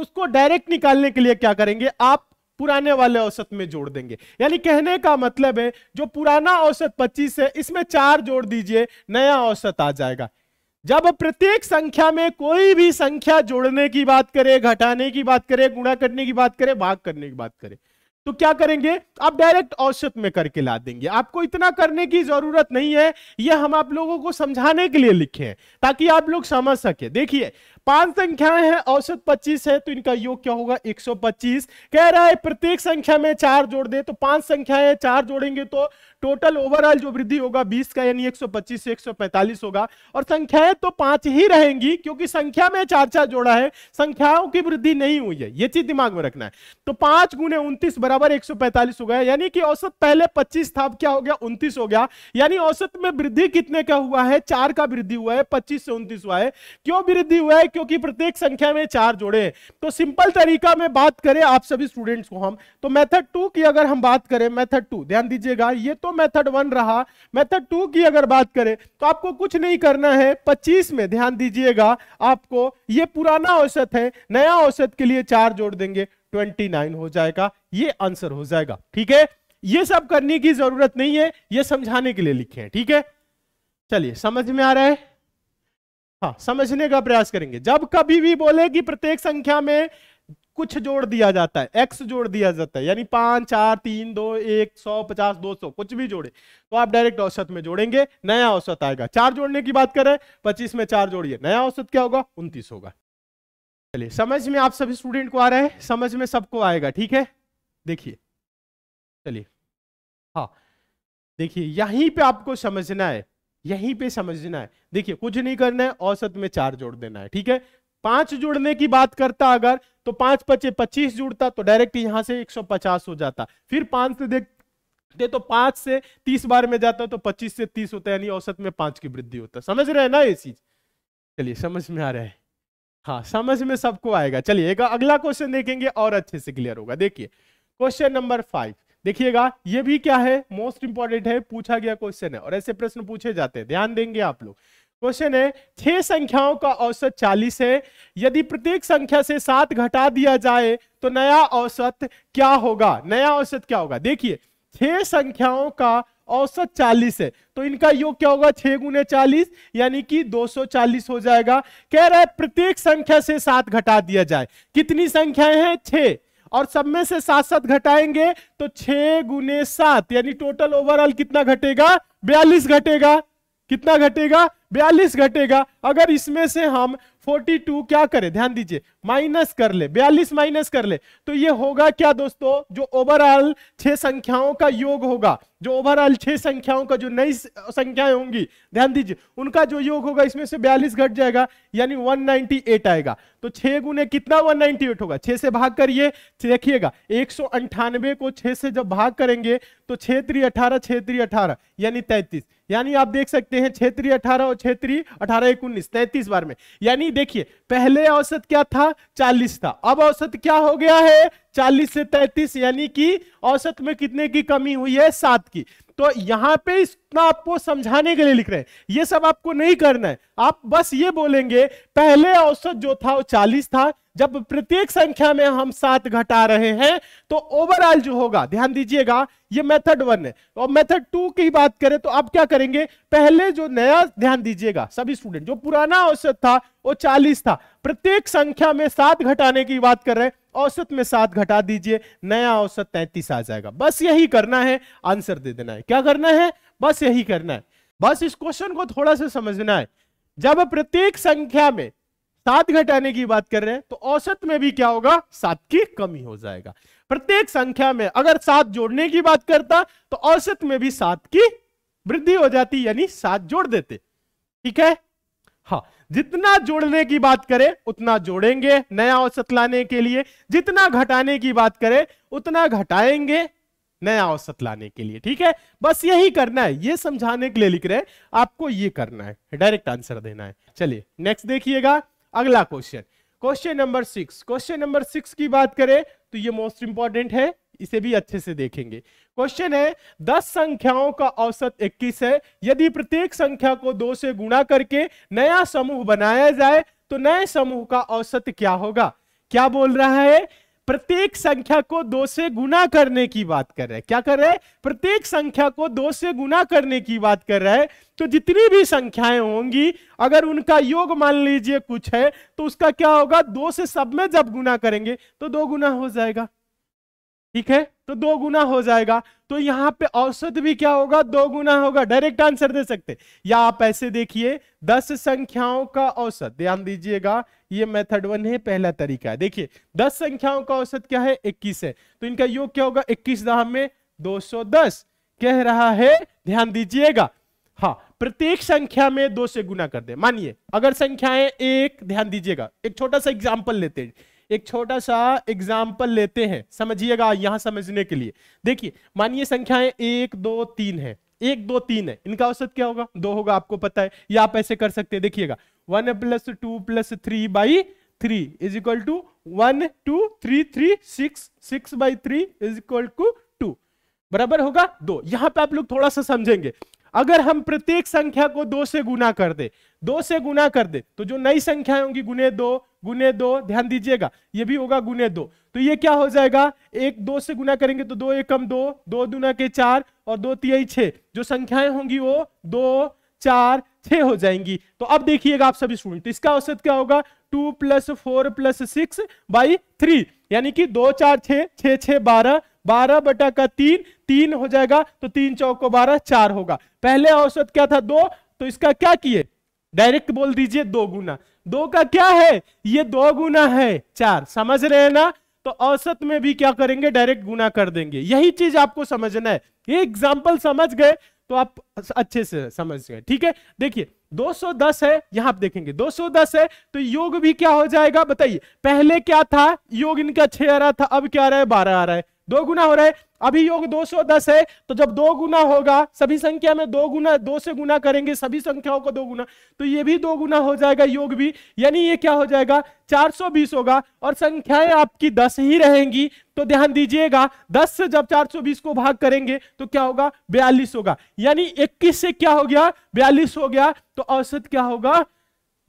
उसको डायरेक्ट निकालने के लिए क्या करेंगे आप पुराने वाले औसत में जोड़ देंगे यानी कहने का मतलब है जो पुराना औसत 25 है इसमें चार जोड़ दीजिए नया औसत आ जाएगा जब प्रत्येक संख्या में कोई भी संख्या जोड़ने की बात करे घटाने की बात करे गुणा करने की बात करे भाग करने की बात करे तो क्या करेंगे आप डायरेक्ट औसत में करके ला देंगे आपको इतना करने की जरूरत नहीं है यह हम आप लोगों को समझाने के लिए लिखे हैं ताकि आप लोग समझ सके देखिए पांच संख्याएं हैं औसत 25 है तो इनका योग क्या होगा 125 कह रहा है प्रत्येक संख्या में चार जोड़ दे तो पांच संख्याएं चार जोड़ेंगे तो टोटल ओवरऑल जो वृद्धि होगा 20 का यानी 125 से 145 होगा और संख्याएं तो पांच ही रहेंगी क्योंकि संख्या में चार चार जोड़ा है संख्याओं की वृद्धि नहीं हुई है ये चीज दिमाग में रखना है तो पांच गुने उन्तीस बराबर एक हो गया यानी कि औसत पहले पच्चीस था क्या हो गया उन्तीस हो गया यानी औसत में वृद्धि कितने का हुआ है चार का वृद्धि हुआ है पच्चीस से उन्तीस हुआ है क्यों वृद्धि हुआ है क्योंकि प्रत्येक संख्या में चार जोड़े हैं तो सिंपल तरीका में बात करें आप सभी स्टूडेंट्स को हम तो मेथड टू की अगर हम बात करें मेथड टू ध्यान दीजिएगा ये तो मेथड वन रहा मेथड टू की अगर बात करें तो आपको कुछ नहीं करना है पच्चीस में ध्यान दीजिएगा आपको ये पुराना औसत है नया औसत के लिए चार जोड़ देंगे ट्वेंटी नाइन हो जाएगा ये आंसर हो जाएगा ठीक है ये सब करने की जरूरत नहीं है ये समझाने के लिए लिखे हैं ठीक है चलिए समझ में आ रहा है हाँ समझने का प्रयास करेंगे जब कभी भी बोले कि प्रत्येक संख्या में कुछ जोड़ दिया जाता है एक्स जोड़ दिया जाता है यानी पांच चार तीन दो एक सौ पचास दो सौ कुछ भी जोड़े तो आप डायरेक्ट औसत में जोड़ेंगे नया औसत आएगा चार जोड़ने की बात करें पच्चीस में चार जोड़िए नया औसत क्या होगा उनतीस होगा चलिए समझ में आप सभी स्टूडेंट को आ रहे हैं समझ में सबको आएगा ठीक है देखिए चलिए हाँ देखिए यहीं पे आपको समझना है यहीं पे समझना है देखिए कुछ नहीं करना है औसत में चार जोड़ देना है ठीक है पांच जुड़ने की बात करता अगर तो पांच पचे पच्चीस जुड़ता तो डायरेक्ट यहां से 150 हो जाता फिर पांच से देख दे तो पांच से तीस बार में जाता तो पच्चीस से तीस होता है यानी औसत में पांच की वृद्धि होता समझ रहे हैं ना ये चीज चलिए समझ में आ रहा है हाँ समझ में सबको आएगा चलिए अगला क्वेश्चन देखेंगे और अच्छे से क्लियर होगा देखिए क्वेश्चन नंबर फाइव देखिएगा ये भी क्या है मोस्ट इंपॉर्टेंट है पूछा गया क्वेश्चन है और ऐसे प्रश्न पूछे जाते हैं ध्यान देंगे आप लोग क्वेश्चन है छह संख्याओं का औसत 40 है यदि प्रत्येक संख्या से सात घटा दिया जाए तो नया औसत क्या होगा नया औसत क्या होगा देखिए छह संख्याओं का औसत 40 है तो इनका योग क्या होगा छह गुने चालीस यानी कि 240 हो जाएगा कह रहा है प्रत्येक संख्या से सात घटा दिया जाए कितनी संख्याएं हैं छह और सब में से सात सात घटाएंगे तो छह गुने सात यानी टोटल ओवरऑल कितना घटेगा बयालीस घटेगा कितना घटेगा बयालीस घटेगा अगर इसमें से हम 42 क्या करे ध्यान दीजिए माइनस कर ले 42 माइनस कर ले तो ये होगा क्या दोस्तों जो ओवरऑल छह संख्याओं का योग होगा जो ओवरऑल छह संख्याओं का जो नई संख्याएं होंगी ध्यान दीजिए उनका जो योग होगा इसमें से 42 घट जाएगा यानी 198 आएगा तो छह गुने कितना 198 होगा छह से भाग करिए देखिएगा एक को छह से जब भाग करेंगे तो छह त्री अठारह छह त्री अठारह यानी तैतीस यानी आप देख सकते हैं क्षेत्रीय अठारह और क्षेत्रीय अठारह एक उन्नीस तैतीस बार में यानी देखिए पहले औसत क्या था चालीस था अब औसत क्या हो गया है चालीस से तैतीस यानी कि औसत में कितने की कमी हुई है सात की तो यहां पे इतना आपको समझाने के लिए लिख रहे हैं ये सब आपको नहीं करना है आप बस ये बोलेंगे पहले औसत जो था वो चालीस था जब प्रत्येक संख्या में हम सात घटा रहे हैं तो ओवरऑल जो होगा ध्यान दीजिएगा ये मेथड वन है और मेथड टू की बात करें तो आप क्या करेंगे पहले जो नया ध्यान दीजिएगा सभी स्टूडेंट जो पुराना औसत था वो चालीस था प्रत्येक संख्या में सात घटाने की बात कर रहे हैं औसत में सात घटा दीजिए नया औसत तैतीस आ जाएगा बस यही करना है आंसर दे देना है क्या करना है बस यही करना है बस इस क्वेश्चन को थोड़ा सा समझना है जब प्रत्येक संख्या में सात घटाने की बात कर रहे हैं तो औसत में भी क्या होगा सात की कमी हो जाएगा प्रत्येक संख्या में अगर सात जोड़ने की बात करता तो औसत में भी सात की वृद्धि हो जाती यानी सात जोड़ देते ठीक है हाँ जितना जोड़ने की बात करें उतना जोड़ेंगे नया औसत लाने के लिए जितना घटाने की बात करें उतना घटाएंगे नया औसत लाने के लिए ठीक है बस यही करना है ये समझाने के लिए लिख रहे हैं आपको ये करना है डायरेक्ट आंसर देना है चलिए नेक्स्ट देखिएगा अगला question question number six question number six की बात करें तो ये मोस्ट इंपॉर्टेंट है इसे भी अच्छे से देखेंगे क्वेश्चन है दस संख्याओं का औसत 21 है यदि प्रत्येक संख्या को दो से गुणा करके नया समूह बनाया जाए तो नए समूह का औसत क्या होगा क्या बोल रहा है प्रत्येक संख्या को दो से गुना करने की बात कर रहे हैं क्या कर रहे हैं प्रत्येक संख्या को दो से गुना करने की बात कर रहे हैं तो जितनी भी संख्याएं होंगी अगर उनका योग मान लीजिए कुछ है तो उसका क्या होगा दो से सब में जब गुना करेंगे तो दो गुना हो जाएगा ठीक है तो दो गुना हो जाएगा तो यहाँ पे औसत भी क्या होगा दो गुना होगा डायरेक्ट आंसर दे सकते या आप ऐसे देखिए दस संख्याओं का औसत ध्यान दीजिएगा ये मेथड वन है पहला तरीका है देखिए दस संख्याओं का औसत क्या है इक्कीस है तो इनका योग क्या होगा इक्कीस दाम में दो कह रहा है ध्यान दीजिएगा हाँ प्रत्येक संख्या में दो से गुना कर दे मानिए अगर संख्याएं एक ध्यान दीजिएगा एक छोटा सा एग्जाम्पल लेते हैं एक छोटा सा एग्जाम्पल लेते हैं समझिएगा यहां समझने के लिए देखिए मानिए संख्याएं एक दो तीन है एक दो तीन है इनका औसत क्या होगा दो होगा आपको पता है या आप ऐसे कर सकते हैं देखिएगा one plus two plus three by three is equal to one two three three six six by three is equal to two बराबर होगा दो यहां पे आप लोग थोड़ा सा समझेंगे अगर हम प्रत्येक संख्या को दो से गुना कर दे दो से गुना कर दे तो जो नई संख्या होंगी गुने दो गुने दो ध्यान दीजिएगा ये भी होगा गुने दो तो ये क्या हो जाएगा एक दो से गुना करेंगे तो दो एक कम दो दो दुना के चार और दो तिहाई छे जो संख्याएं होंगी वो दो चार छे हो जाएंगी तो अब देखिएगा आप सभी स्टूडेंट तो इसका औसत क्या होगा two plus four plus six by three यानी कि दो चार छे छे छः बारह बारह बटा का तीन तीन हो जाएगा तो तीन चौको बारह चार होगा पहले औसत क्या था दो तो इसका क्या किए डायरेक्ट बोल दीजिए दो गुना दो का क्या है ये दो गुना है चार समझ रहे हैं ना तो औसत में भी क्या करेंगे डायरेक्ट गुना कर देंगे यही चीज आपको समझना है ये एग्जाम्पल समझ गए तो आप अच्छे से समझ गए ठीक है देखिए 210 है यहां आप देखेंगे 210 है तो योग भी क्या हो जाएगा बताइए पहले क्या था योग इनका छह आ रहा था अब क्या आ रहा है बारह आ रहा है दो गुना हो रहा है अभी योग 210 है तो जब दो गुना होगा सभी संख्या में दो गुना दो से गुना करेंगे सभी संख्याओं को दो गुना तो ये भी दो गुना हो जाएगा योग भी यानी ये क्या हो जाएगा 420 होगा और संख्याएं आपकी 10 ही रहेंगी तो ध्यान दीजिएगा 10 से जब 420 को भाग करेंगे तो क्या होगा बयालीस होगा यानी इक्कीस से क्या हो गया बयालीस हो गया तो औसत क्या होगा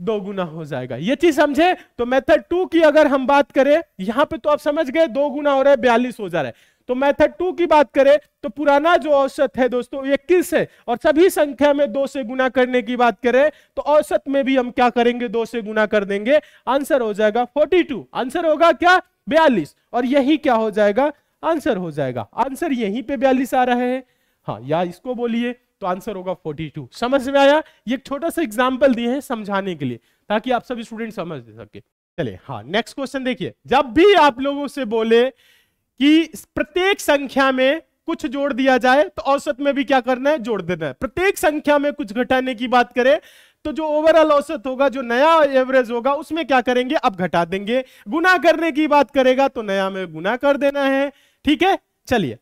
दोगुना हो जाएगा ये चीज समझे तो मेथड टू की अगर हम बात करें यहां पे तो आप समझ गए दो गुना हो रहा है बयालीस हो जा रहा है तो मेथड टू की बात करें तो पुराना जो औसत है दोस्तों इक्कीस है और सभी संख्या में दो से गुना करने की बात करें तो औसत में भी हम क्या करेंगे दो से गुना कर देंगे आंसर हो जाएगा फोर्टी टू आंसर होगा क्या बयालीस और यही क्या हो जाएगा आंसर हो जाएगा आंसर यहीं पे बयालीस आ रहा है हाँ या इसको बोलिए तो आंसर होगा 42 समझ में आया ये एक छोटा सा एग्जाम्पल दिए हैं समझाने के लिए ताकि आप सभी स्टूडेंट समझ सके चले हाँ नेक्स्ट क्वेश्चन देखिए जब भी आप लोगों से बोले कि प्रत्येक संख्या में कुछ जोड़ दिया जाए तो औसत में भी क्या करना है जोड़ देना है प्रत्येक संख्या में कुछ घटाने की बात करें तो जो ओवरऑल औसत होगा जो नया एवरेज होगा उसमें क्या करेंगे अब घटा देंगे गुना करने की बात करेगा तो नया में गुना कर देना है ठीक है चलिए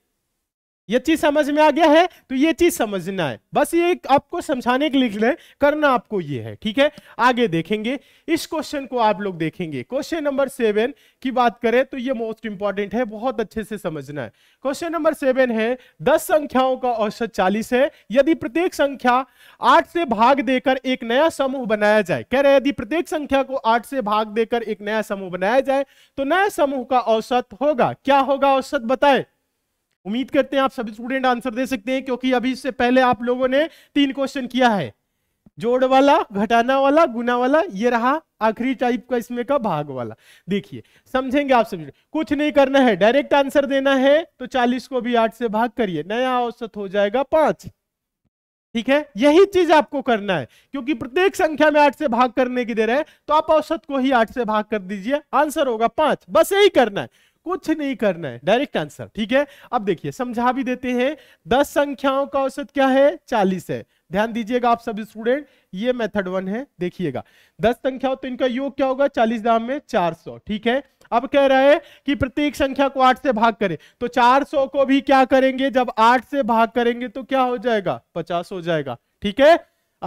ये चीज समझ में आ गया है तो ये चीज समझना है बस ये आपको समझाने के लिख लें करना आपको ये है ठीक है आगे देखेंगे इस क्वेश्चन को आप लोग देखेंगे क्वेश्चन नंबर सेवन की बात करें तो ये मोस्ट इंपॉर्टेंट है बहुत अच्छे से समझना है क्वेश्चन नंबर सेवन है दस संख्याओं का औसत चालीस है यदि प्रत्येक संख्या आठ से भाग देकर एक नया समूह बनाया जाए कह रहे यदि प्रत्येक संख्या को आठ से भाग देकर एक नया समूह बनाया जाए तो नया समूह का औसत होगा क्या होगा औसत बताए उम्मीद करते हैं आप सभी स्टूडेंट आंसर दे सकते हैं क्योंकि अभी इससे पहले आप लोगों ने तीन क्वेश्चन किया है जोड़ वाला घटाना वाला गुना वाला ये रहा आखिरी टाइप का इसमें का भाग वाला देखिए समझेंगे आप समझ कुछ नहीं करना है डायरेक्ट आंसर देना है तो 40 को भी 8 से भाग करिए नया औसत हो जाएगा पांच ठीक है यही चीज आपको करना है क्योंकि प्रत्येक संख्या में आठ से भाग करने की दे रहे हैं तो आप औसत को ही आठ से भाग कर दीजिए आंसर होगा पांच बस यही करना है कुछ नहीं करना है डायरेक्ट आंसर ठीक है अब देखिए समझा भी देते हैं दस संख्याओं का औसत क्या है चालीस है ध्यान दीजिएगा आप सभी स्टूडेंट ये मेथड वन है देखिएगा दस संख्याओं तो इनका योग क्या होगा चालीस दाम में चार सौ ठीक है अब कह रहा है कि प्रत्येक संख्या को आठ से भाग करें तो सौ को भी क्या करेंगे जब आठ से भाग करेंगे तो क्या हो जाएगा पचास हो जाएगा ठीक है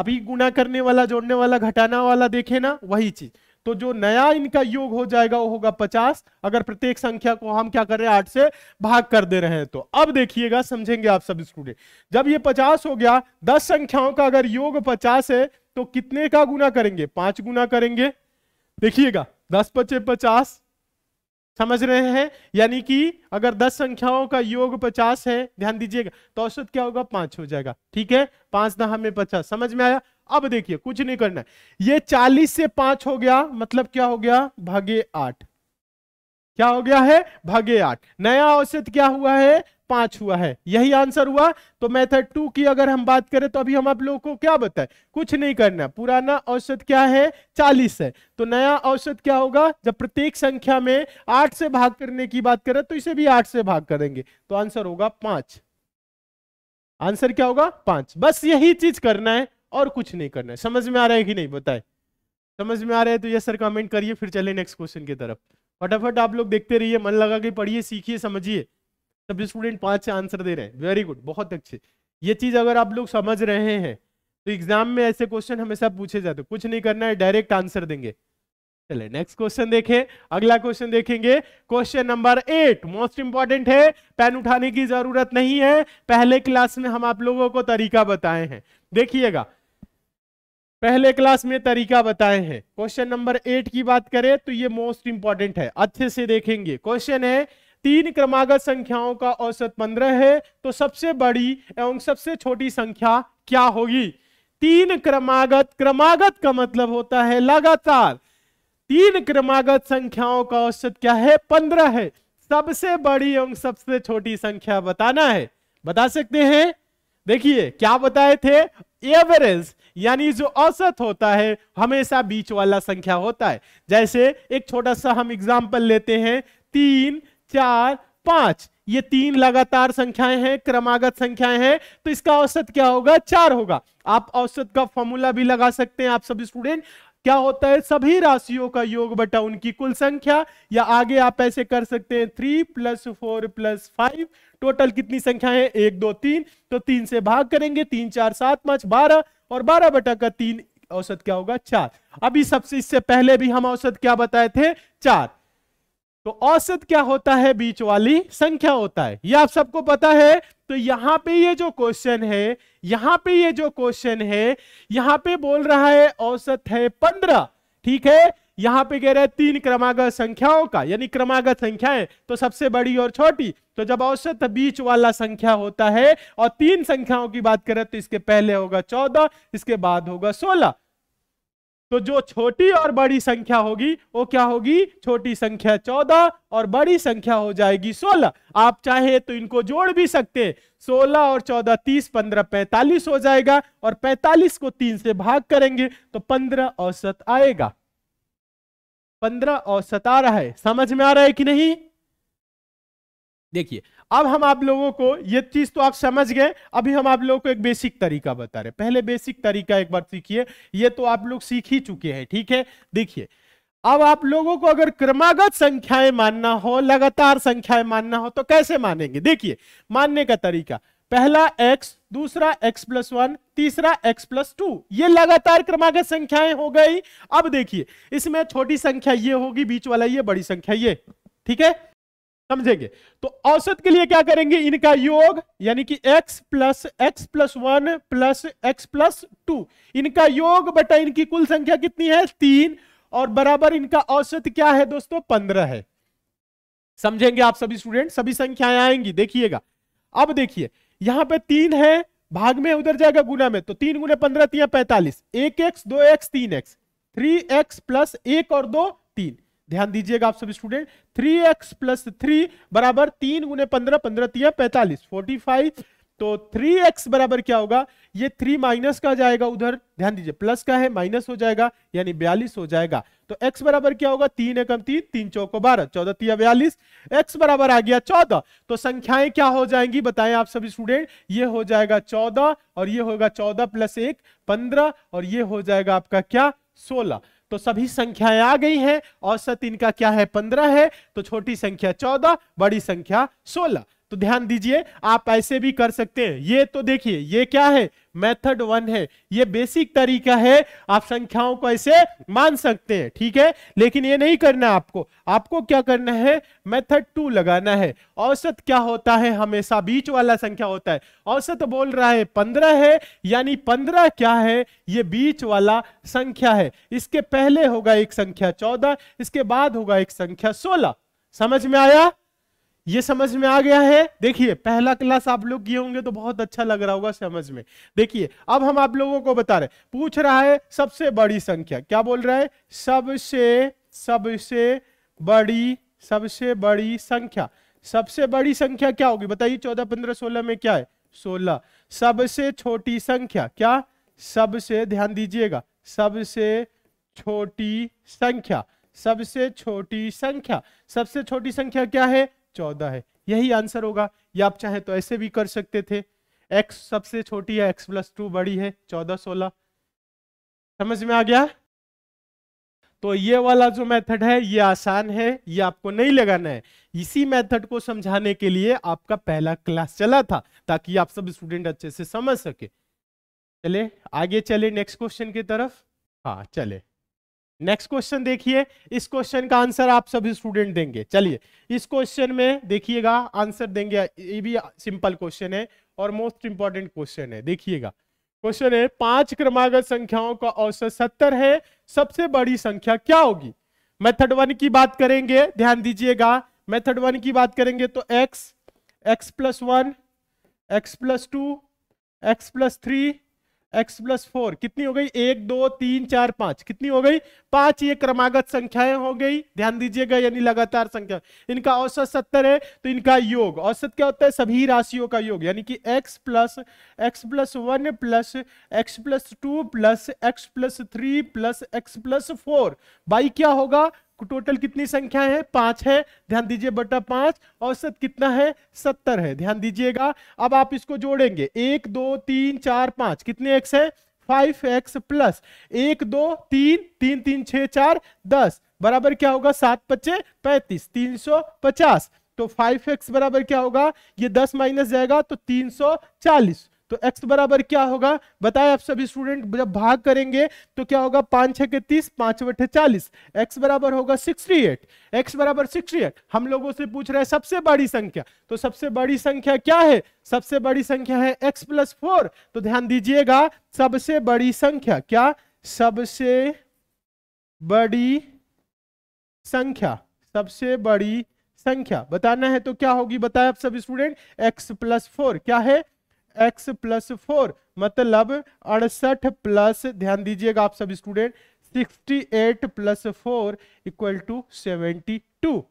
अभी गुना करने वाला जोड़ने वाला घटाना वाला देखे ना वही चीज तो जो नया इनका योग हो जाएगा वो होगा पचास अगर प्रत्येक संख्या को हम क्या कर रहे हैं आठ से भाग कर दे रहे हैं तो अब देखिएगा समझेंगे आप सब स्टूडेंट जब ये पचास हो गया दस संख्याओं का अगर योग पचास है तो कितने का गुना करेंगे पांच गुना करेंगे देखिएगा दस पचे पचास समझ रहे हैं यानी कि अगर दस संख्याओं का योग पचास है ध्यान दीजिएगा तो औसत क्या होगा पांच हो जाएगा ठीक है पांच दहा में पचास समझ में आया अब देखिए कुछ नहीं करना है ये चालीस से पांच हो गया मतलब क्या हो गया भागे आठ क्या हो गया है भागे आठ नया औसत क्या हुआ है पांच हुआ है यही आंसर हुआ तो मेथड टू की अगर हम बात करें तो अभी हम आप लोगों को क्या बताए कुछ नहीं करना पुराना औसत क्या है चालीस है तो नया औसत क्या होगा जब प्रत्येक संख्या में आठ से भाग करने की बात करें तो इसे भी आठ से भाग करेंगे तो आंसर होगा पांच आंसर क्या होगा पांच बस यही चीज करना है और कुछ नहीं करना है समझ में आ रहा है कि नहीं बताए समझ में आ रहा है तो ये सर कमेंट करिए फिर चले नेक्स्ट क्वेश्चन की तरफ फटाफट आप लोग देखते रहिए मन लगा के पढ़िए सीखिए समझिए सब स्टूडेंट पांच से आंसर दे रहे हैं वेरी गुड बहुत अच्छे ये चीज़ अगर आप लोग समझ रहे हैं तो एग्जाम में ऐसे क्वेश्चन हमेशा पूछे जाते कुछ नहीं करना है डायरेक्ट आंसर देंगे चले नेक्स्ट क्वेश्चन देखें अगला क्वेश्चन देखेंगे question number eight most important है पेन उठाने की जरूरत नहीं है पहले क्लास में हम आप लोगों को तरीका बताए हैं देखिएगा पहले क्लास में तरीका बताए हैं क्वेश्चन नंबर एट की बात करें तो ये मोस्ट इंपॉर्टेंट है अच्छे से देखेंगे क्वेश्चन है तीन क्रमागत संख्याओं का औसत पंद्रह है तो सबसे बड़ी एवं सबसे छोटी संख्या क्या होगी तीन क्रमागत क्रमागत का मतलब होता है लगातार तीन क्रमागत संख्याओं का औसत क्या है पंद्रह है सबसे बड़ी एवं सबसे छोटी संख्या बताना है बता सकते हैं देखिए क्या बताए थे एवरेज यानी जो औसत होता है हमेशा बीच वाला संख्या होता है जैसे एक छोटा सा हम एग्जाम्पल लेते हैं तीन चार पांच ये तीन लगातार संख्याएं हैं क्रमागत संख्याएं हैं तो इसका औसत क्या होगा चार होगा आप औसत का फॉर्मूला भी लगा सकते हैं आप सभी स्टूडेंट क्या होता है सभी राशियों का योग बटा उनकी कुल संख्या या आगे आप ऐसे कर सकते हैं three plus four plus five total कितनी संख्या है एक दो तीन तो तीन से भाग करेंगे तीन चार सात पांच बारह और बारह बटा का तीन औसत क्या होगा चार अभी सबसे इससे पहले भी हम औसत क्या बताए थे चार तो औसत क्या होता है बीच वाली संख्या होता है यह आप सबको पता है तो यहां पे ये जो क्वेश्चन है यहां पे ये जो क्वेश्चन है यहां पे बोल रहा है औसत है पंद्रह ठीक है यहाँ पे कह रहे हैं तीन क्रमागत संख्याओं का यानी क्रमागत संख्याएं तो सबसे बड़ी और छोटी तो जब औसत बीच वाला संख्या होता है और तीन संख्याओं की बात करें तो इसके पहले होगा चौदह इसके बाद होगा सोलह तो जो छोटी और बड़ी संख्या होगी वो क्या होगी छोटी संख्या चौदह और बड़ी संख्या हो जाएगी सोलह आप चाहे तो इनको जोड़ भी सकते सोलह और चौदह तीस पंद्रह पैंतालीस हो जाएगा और पैंतालीस को तीन से भाग करेंगे तो पंद्रह औसत आएगा पंद्रह और सतारह है समझ में आ रहा है कि नहीं देखिए अब हम आप लोगों को ये चीज तो आप समझ गए अभी हम आप लोगों को एक बेसिक तरीका बता रहे पहले बेसिक तरीका एक बार सीखिए ये तो आप लोग सीख ही चुके हैं ठीक है देखिए अब आप लोगों को अगर क्रमागत संख्याएं मानना हो लगातार संख्याएं मानना हो तो कैसे मानेंगे देखिए मानने का तरीका पहला x, दूसरा x प्लस वन तीसरा x प्लस टू ये लगातार क्रमागत संख्याएं हो गई अब देखिए इसमें छोटी संख्या ये होगी बीच वाला ये बड़ी संख्या ये ठीक है समझेंगे तो औसत के लिए क्या करेंगे इनका योग यानी कि x plus x plus one plus x plus two इनका योग बटा इनकी कुल संख्या कितनी है तीन और बराबर इनका औसत क्या है दोस्तों पंद्रह है समझेंगे आप सभी स्टूडेंट सभी संख्याएं आएंगी देखिएगा अब देखिए यहां पे तीन है भाग में उधर जाएगा गुना में तो तीन गुने पंद्रह तीन पैंतालीस एक एक्स दो एक्स तीन एक्स थ्री एक्स प्लस एक और दो तीन ध्यान दीजिएगा आप सब student three x plus three बराबर तीन गुने पंद्रह पंद्रह तीन पैंतालीस फोर्टी फाइव तो थ्री एक्स बराबर क्या होगा ये थ्री माइनस का जाएगा उधर ध्यान दीजिए प्लस का है माइनस हो जाएगा यानी बयालीस हो जाएगा तो x बराबर क्या होगा तीन एकम तीन तीन चौको बारह चौदह तीन बयालीस x बराबर आ गया चौदह तो संख्याएं क्या हो जाएंगी बताएं आप सभी स्टूडेंट ये हो जाएगा चौदह और ये होगा चौदह प्लस एक पंद्रह और ये हो जाएगा आपका क्या सोलह तो सभी संख्याएं आ गई हैं औसत इनका क्या है पंद्रह है तो छोटी संख्या चौदह बड़ी संख्या सोलह तो ध्यान दीजिए आप ऐसे भी कर सकते हैं ये तो देखिए ये क्या है मेथड वन है ये बेसिक तरीका है आप संख्याओं को ऐसे मान सकते हैं ठीक है लेकिन ये नहीं करना आपको आपको क्या करना है मेथड टू लगाना है औसत क्या होता है हमेशा बीच वाला संख्या होता है औसत बोल रहा है पंद्रह है यानी पंद्रह क्या है ये बीच वाला संख्या है इसके पहले होगा एक संख्या चौदह इसके बाद होगा एक संख्या सोलह समझ में आया ये समझ में आ गया है देखिए पहला क्लास आप लोग किए होंगे तो बहुत अच्छा लग रहा होगा समझ में देखिए अब हम आप लोगों को बता रहे पूछ रहा है सबसे बड़ी संख्या क्या बोल रहा है सबसे सबसे बड़ी सबसे बड़ी संख्या सबसे बड़ी संख्या क्या होगी बताइए चौदह पंद्रह सोलह में क्या है सोलह सबसे छोटी संख्या क्या सबसे ध्यान दीजिएगा सबसे छोटी संख्या सबसे छोटी संख्या सबसे छोटी संख्या क्या है चौदह है यही आंसर होगा या आप चाहें तो ऐसे भी कर सकते थे x सबसे छोटी है x प्लस टू बड़ी है चौदह सोलह समझ में आ गया तो ये वाला जो मेथड है ये आसान है ये आपको नहीं लगाना है इसी मेथड को समझाने के लिए आपका पहला क्लास चला था ताकि आप सब स्टूडेंट अच्छे से समझ सके चले आगे चले नेक्स्ट क्वेश्चन की तरफ हाँ चले नेक्स्ट क्वेश्चन देखिए इस क्वेश्चन का आंसर आप सभी स्टूडेंट देंगे चलिए इस क्वेश्चन में देखिएगा आंसर देंगे ये भी सिंपल क्वेश्चन है और मोस्ट इंपॉर्टेंट क्वेश्चन है देखिएगा क्वेश्चन है पांच क्रमागत संख्याओं का औसत सत्तर है सबसे बड़ी संख्या क्या होगी मेथड वन की बात करेंगे ध्यान दीजिएगा मेथड वन की बात करेंगे तो x x plus one x plus two x plus three x plus four कितनी हो गई एक दो तीन चार पांच कितनी हो गई पांच ये क्रमागत संख्याएं हो गई ध्यान दीजिएगा यानी लगातार संख्या इनका औसत सत्तर है तो इनका योग औसत क्या होता है सभी राशियों का योग यानी कि x plus x plus one plus x plus two plus x plus three plus x plus four by क्या होगा टोटल कितनी संख्या है पांच है ध्यान दीजिए बटा पांच औसत कितना है सत्तर है ध्यान दीजिएगा अब आप इसको जोड़ेंगे एक दो तीन चार पांच कितने एक्स है फाइव एक्स प्लस एक दो तीन तीन तीन छ चार दस बराबर क्या होगा सात पच्चे पैंतीस तीन सौ पचास तो फाइव एक्स बराबर क्या होगा ये दस माइनस जाएगा तो तीन सौ चालीस तो x बराबर क्या होगा बताए आप सभी स्टूडेंट जब भाग करेंगे तो क्या होगा पांच छह के तीस पांच बटे चालीस एक्स बराबर होगा सिक्सटी एट एक्स बराबर सिक्सटी एट हम लोगों से पूछ रहे हैं सबसे बड़ी संख्या तो सबसे बड़ी संख्या क्या है सबसे बड़ी संख्या है x प्लस फोर तो ध्यान दीजिएगा सबसे बड़ी संख्या क्या सबसे बड़ी संख्या सबसे बड़ी संख्या बताना है तो क्या होगी बताए आप सब स्टूडेंट एक्स प्लस फोर क्या है एक्स प्लस फोर मतलब अड़सठ प्लस ध्यान दीजिएगा आप सब student sixty eight plus four equal to seventy two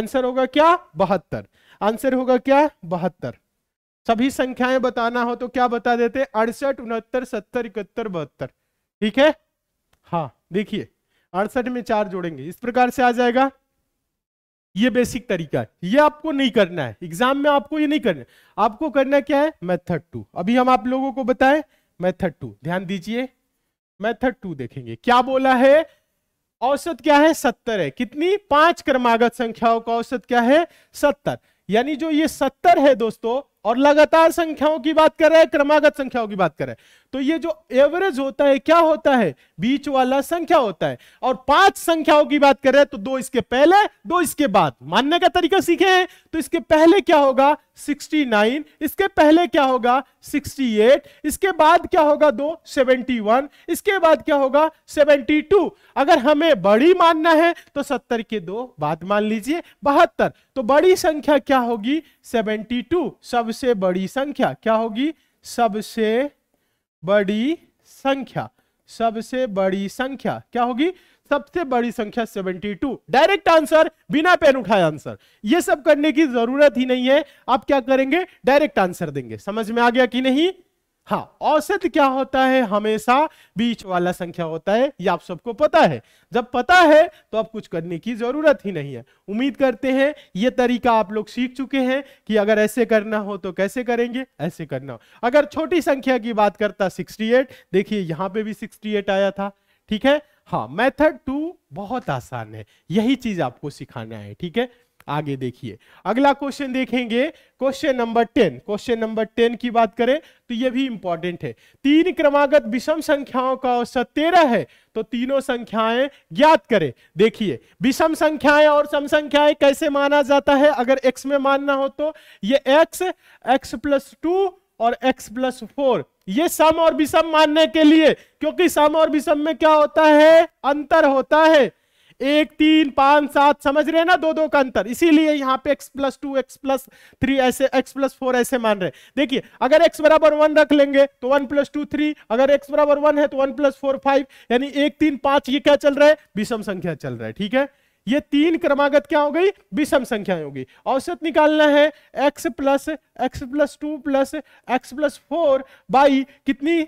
answer होगा क्या बहत्तर आंसर होगा क्या बहत्तर सभी संख्याएं बताना हो तो क्या बता देते अड़सठ उनहत्तर सत्तर इकहत्तर बहत्तर ठीक है हाँ देखिए अड़सठ में चार जोड़ेंगे इस प्रकार से आ जाएगा ये बेसिक तरीका है ये आपको नहीं करना है एग्जाम में आपको ये नहीं करना है आपको करना क्या है मेथड टू अभी हम आप लोगों को बताएं मेथड टू ध्यान दीजिए मेथड टू देखेंगे क्या बोला है औसत क्या है सत्तर है कितनी पांच क्रमागत संख्याओं का औसत क्या है सत्तर यानी जो ये सत्तर है दोस्तों और लगातार संख्याओं की बात कर रहे हैं क्रमागत संख्याओं की बात कर रहे हैं तो ये जो एवरेज होता है क्या होता है बीच वाला संख्या होता है और पांच संख्याओं की बात कर रहे हैं तो दो इसके पहले दो इसके बाद मानने का तरीका सीखे हैं तो इसके पहले क्या होगा 69 इसके पहले क्या होगा 68 इसके बाद क्या होगा दो 71 इसके बाद क्या होगा 72 अगर हमें बड़ी मानना है तो 70 के दो बाद मान लीजिए बहत्तर तो बड़ी संख्या क्या होगी 72 टू सबसे बड़ी संख्या क्या होगी सबसे बड़ी संख्या सबसे बड़ी संख्या क्या होगी सबसे बड़ी संख्या 72 डायरेक्ट आंसर बिना पेन उठाए आंसर ये सब करने की जरूरत ही नहीं है आप क्या करेंगे डायरेक्ट आंसर देंगे समझ में आ गया कि नहीं हाँ औसत क्या होता है हमेशा बीच वाला संख्या होता है ये आप सबको पता है जब पता है तो अब कुछ करने की जरूरत ही नहीं है उम्मीद करते हैं ये तरीका आप लोग सीख चुके हैं कि अगर ऐसे करना हो तो कैसे करेंगे ऐसे करना हो अगर छोटी संख्या की बात करता 68 देखिए यहां पे भी 68 आया था ठीक है हाँ मैथड टू बहुत आसान है यही चीज आपको सिखाना है ठीक है आगे देखिए अगला क्वेश्चन देखेंगे question number ten question number ten की बात करें तो यह भी इंपॉर्टेंट है तीन क्रमागत विषम संख्याओं का औसत तेरह है तो तीनों संख्याएं ज्ञात करें देखिए विषम संख्याएं और सम संख्याएं कैसे माना जाता है अगर एक्स में मानना हो तो ये एक्स एक्स प्लस टू और एक्स प्लस फोर ये सम और विषम मानने के लिए क्योंकि सम और विषम में क्या होता है अंतर होता है एक तीन पांच सात समझ रहे हैं ना दो दो का अंतर इसीलिए यहाँ पे x plus two x plus three ऐसे x प्लस फोर ऐसे मान रहे हैं देखिए अगर x बराबर वन रख लेंगे तो वन प्लस टू थ्री अगर x बराबर वन है तो वन प्लस फोर फाइव यानी एक तीन पांच ये क्या चल रहा है विषम संख्या चल रहा है ठीक है ये तीन क्रमागत क्या हो गई विषम संख्या होगी औसत निकालना है x plus x plus two plus x plus four by कितनी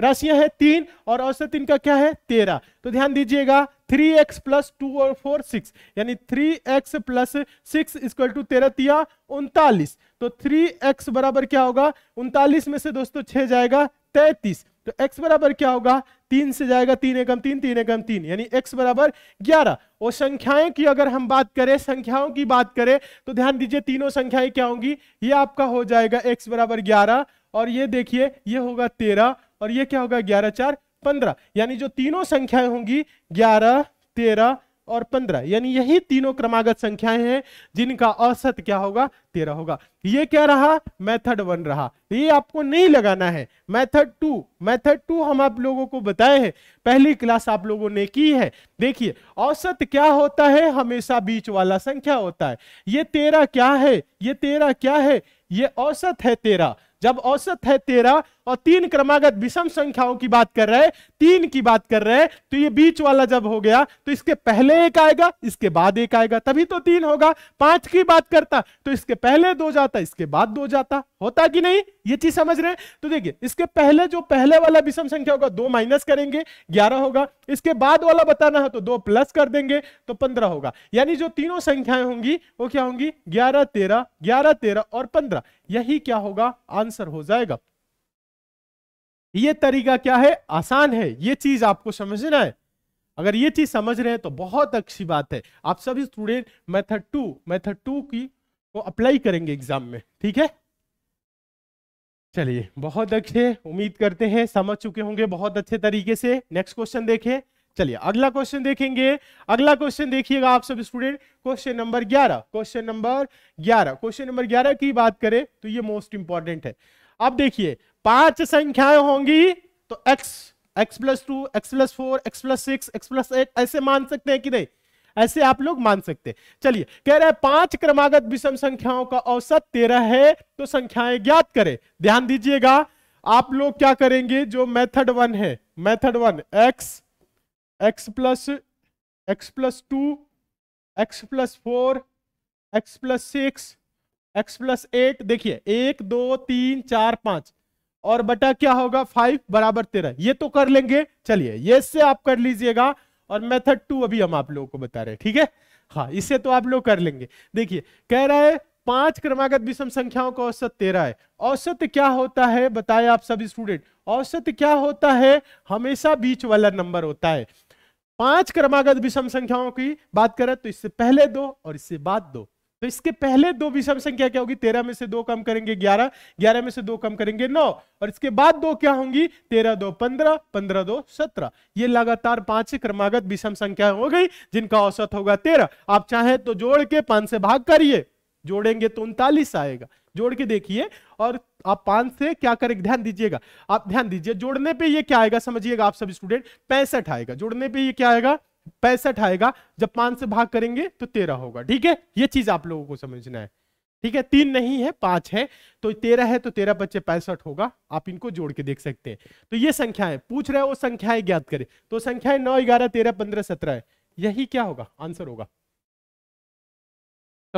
राशियां हैं तीन और औसत इनका क्या है तेरह तो ध्यान दीजिएगा थ्री एक्स प्लस टू और फोर सिक्स यानी three x plus six equal to तेरह तिया उनतालीस तो थ्री एक्स बराबर क्या होगा उनतालीस में से दोस्तों छह जाएगा तैतीस तो x बराबर क्या होगा तीन से जाएगा तीन एकम तीन तीन एकम तीन यानी x बराबर ग्यारह और संख्याएं की अगर हम बात करें संख्याओं की बात करें तो ध्यान दीजिए तीनों संख्याएं क्या होंगी ये आपका हो जाएगा x बराबर ग्यारह और ये देखिए ये होगा तेरह और ये क्या होगा ग्यारह चार पंद्रह यानी जो तीनों संख्याएं होंगी ग्यारह तेरह और पंद्रह यानी यही तीनों क्रमागत संख्याएं हैं जिनका औसत क्या होगा तेरह होगा ये क्या रहा मेथड वन रहा ये आपको नहीं लगाना है मेथड टू मेथड टू हम आप लोगों को बताए हैं पहली क्लास आप लोगों ने की है देखिए औसत क्या होता है हमेशा बीच वाला संख्या होता है ये तेरह क्या है ये तेरह क्या है ये औसत है तेरह जब औसत है तेरह और तीन क्रमागत विषम संख्याओं की बात कर रहे हैं तीन की बात कर रहे हैं तो ये बीच वाला जब हो गया तो इसके पहले एक आएगा इसके बाद एक आएगा तभी तो तीन होगा पांच की बात करता तो इसके पहले दो जाता इसके बाद दो जाता होता कि नहीं ये चीज समझ रहे हैं तो देखिए इसके पहले जो पहले वाला विषम संख्या होगा दो माइनस करेंगे ग्यारह होगा इसके बाद वाला बताना है तो दो प्लस कर देंगे तो पंद्रह होगा यानी जो तीनों संख्याएं होंगी वो क्या होंगी ग्यारह तेरह ग्यारह तेरह और पंद्रह यही क्या होगा आंसर हो जाएगा ये तरीका क्या है आसान है ये चीज आपको समझना है अगर ये चीज समझ रहे हैं तो बहुत अच्छी बात है आप सभी student method two method two की को अप्लाई करेंगे एग्जाम में ठीक है चलिए बहुत अच्छे उम्मीद करते हैं समझ चुके होंगे बहुत अच्छे तरीके से नेक्स्ट क्वेश्चन देखें चलिए अगला क्वेश्चन देखेंगे अगला क्वेश्चन देखिएगा आप सब student question number 11 question number 11 question number 11 की बात करें तो ये मोस्ट इंपॉर्टेंट है अब देखिए पांच संख्याएं होंगी तो x x plus two x plus four x plus six x plus eight ऐसे मान सकते हैं कि नहीं ऐसे आप लोग मान सकते हैं चलिए कह रहे हैं पांच क्रमागत विषम संख्याओं का औसत तेरह है तो संख्याएं ज्ञात करें ध्यान दीजिएगा आप लोग क्या करेंगे जो मेथड वन है method one x x plus x plus two x plus four x plus six x plus eight देखिए एक दो तीन चार पांच और बटा क्या होगा फाइव बराबर तेरह ये तो कर लेंगे चलिए ये से आप कर लीजिएगा और मेथड टू अभी हम आप लोगों को बता रहे हैं ठीक है हाँ इसे तो आप लोग कर लेंगे देखिए कह रहा है पांच क्रमागत विषम संख्याओं का औसत तेरह है औसत क्या होता है बताए आप सब स्टूडेंट औसत क्या होता है हमेशा बीच वाला नंबर होता है पांच क्रमागत विषम संख्याओं की बात करें तो इससे पहले दो और इससे बाद दो तो इसके पहले दो विषम संख्या क्या होगी तेरह में से दो कम करेंगे ग्यारह ग्यारह में से दो कम करेंगे नौ और इसके बाद दो क्या होंगी तेरह दो पंद्रह पंद्रह दो सत्रह ये लगातार पांच क्रमागत विषम संख्या हो गई जिनका औसत होगा तेरह आप चाहे तो जोड़ के पांच से भाग करिए जोड़ेंगे तो उनतालीस आएगा जोड़ के देखिए और आप पांच से क्या करेंगे ध्यान दीजिएगा आप ध्यान दीजिए जोड़ने पे ये क्या आएगा समझिएगा आप सब स्टूडेंट पैंसठ आएगा जोड़ने पे ये क्या आएगा पैंसठ आएगा जब पांच से भाग करेंगे तो तेरह होगा ठीक है ये चीज आप लोगों को समझना है ठीक है तीन नहीं है पांच है तो तेरह है तो तेरह बच्चे पैंसठ होगा आप इनको जोड़ के देख सकते हैं तो ये संख्याएं पूछ रहे हो संख्याएं ज्ञात करें तो संख्याएं नौ ग्यारह तेरह पंद्रह सत्रह यही क्या होगा आंसर होगा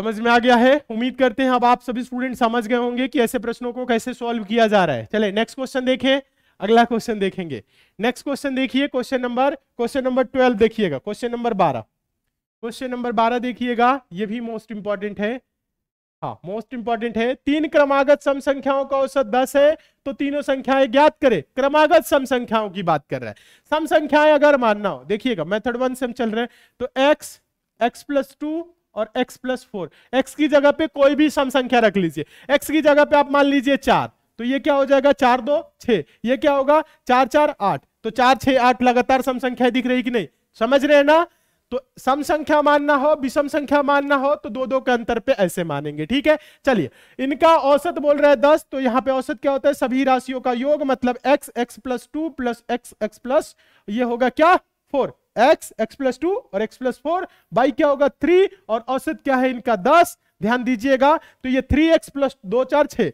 समझ में आ गया है उम्मीद करते हैं अब आप सभी स्टूडेंट समझ गए होंगे कि ऐसे प्रश्नों को कैसे सॉल्व किया जा रहा है चले नेक्स्ट क्वेश्चन देखें अगला क्वेश्चन देखेंगे नेक्स्ट क्वेश्चन देखिए question number question number twelve देखिएगा क्वेश्चन नंबर बारह क्वेश्चन नंबर बारह देखिएगा ये भी मोस्ट इंपॉर्टेंट है हाँ मोस्ट इंपॉर्टेंट है तीन क्रमागत सम संख्याओं का औसत दस है तो तीनों संख्याएं ज्ञात करें क्रमागत सम संख्याओं की बात कर रहा है सम संख्याएं अगर मानना हो देखिएगा मेथड वन से हम चल रहे हैं तो एक्स एक्स प्लस टू और x प्लस फोर एक्स की जगह पे कोई भी सम संख्या रख लीजिए x की जगह पे आप मान लीजिए चार तो ये क्या हो जाएगा चार दो छ ये क्या होगा चार चार आठ तो चार छ आठ लगातार सम संख्या दिख रही कि नहीं समझ रहे हैं ना तो सम संख्या मानना हो विषम संख्या मानना हो तो दो दो के अंतर पे ऐसे मानेंगे ठीक है चलिए इनका औसत बोल रहा है दस तो यहाँ पे औसत क्या होता है सभी राशियों का योग मतलब x x plus two plus x x plus ये होगा क्या four x x plus two और एक्स प्लस फोर बाई क्या होगा थ्री और औसत क्या है इनका दस ध्यान दीजिएगा तो ये थ्री एक्स प्लस दो चार छ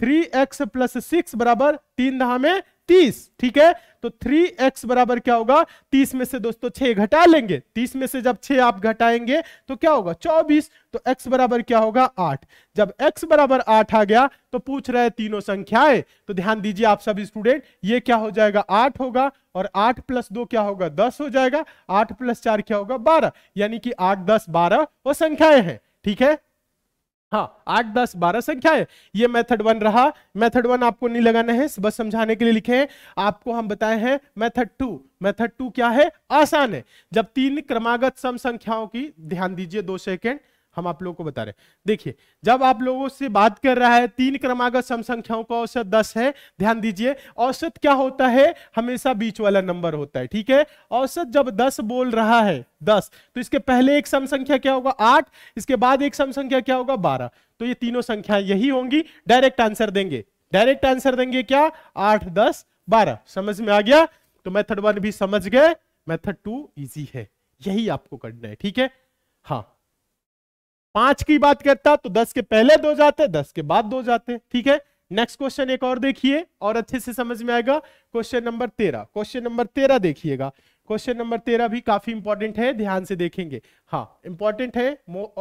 थ्री एक्स प्लस सिक्स बराबर तीन दहा में तीस ठीक है तो थ्री एक्स बराबर क्या होगा तीस में से दोस्तों छह घटा लेंगे तीस में से जब छह आप घटाएंगे तो क्या होगा चौबीस तो एक्स बराबर क्या होगा आठ जब एक्स बराबर आठ आ गया तो पूछ रहे तीनों संख्याएं तो ध्यान दीजिए आप सभी स्टूडेंट ये क्या हो जाएगा आठ होगा और आठ प्लस दो क्या होगा दस हो जाएगा आठ प्लस चार क्या होगा बारह यानी कि आठ दस बारह वो संख्याएं हैं ठीक है हाँ आठ दस बारह संख्या है ये मेथड वन रहा मेथड वन आपको नहीं लगाना है बस समझाने के लिए लिखे हैं आपको हम बताए हैं मेथड टू मेथड टू क्या है आसान है जब तीन क्रमागत सम संख्याओं की ध्यान दीजिए दो सेकेंड हम आप लोगों को बता रहे हैं देखिए जब आप लोगों से बात कर रहा है तीन क्रमागत सम संख्याओं का औसत दस है ध्यान दीजिए औसत क्या होता है हमेशा बीच वाला नंबर होता है ठीक है औसत जब दस बोल रहा है दस तो इसके पहले एक सम संख्या क्या होगा आठ इसके बाद एक सम संख्या क्या होगा बारह तो ये तीनों संख्याएं यही होंगी डायरेक्ट आंसर देंगे डायरेक्ट आंसर देंगे क्या आठ दस बारह समझ में आ गया तो मैथड वन भी समझ गए मैथड टू इजी है यही आपको करना है ठीक है हाँ पांच की बात करता तो दस के पहले दो जाते दस के बाद दो जाते ठीक है नेक्स्ट क्वेश्चन एक और देखिए और अच्छे से समझ में आएगा क्वेश्चन नंबर तेरह क्वेश्चन नंबर तेरह देखिएगा क्वेश्चन नंबर तेरह भी काफी इंपॉर्टेंट है ध्यान से देखेंगे हाँ इंपॉर्टेंट है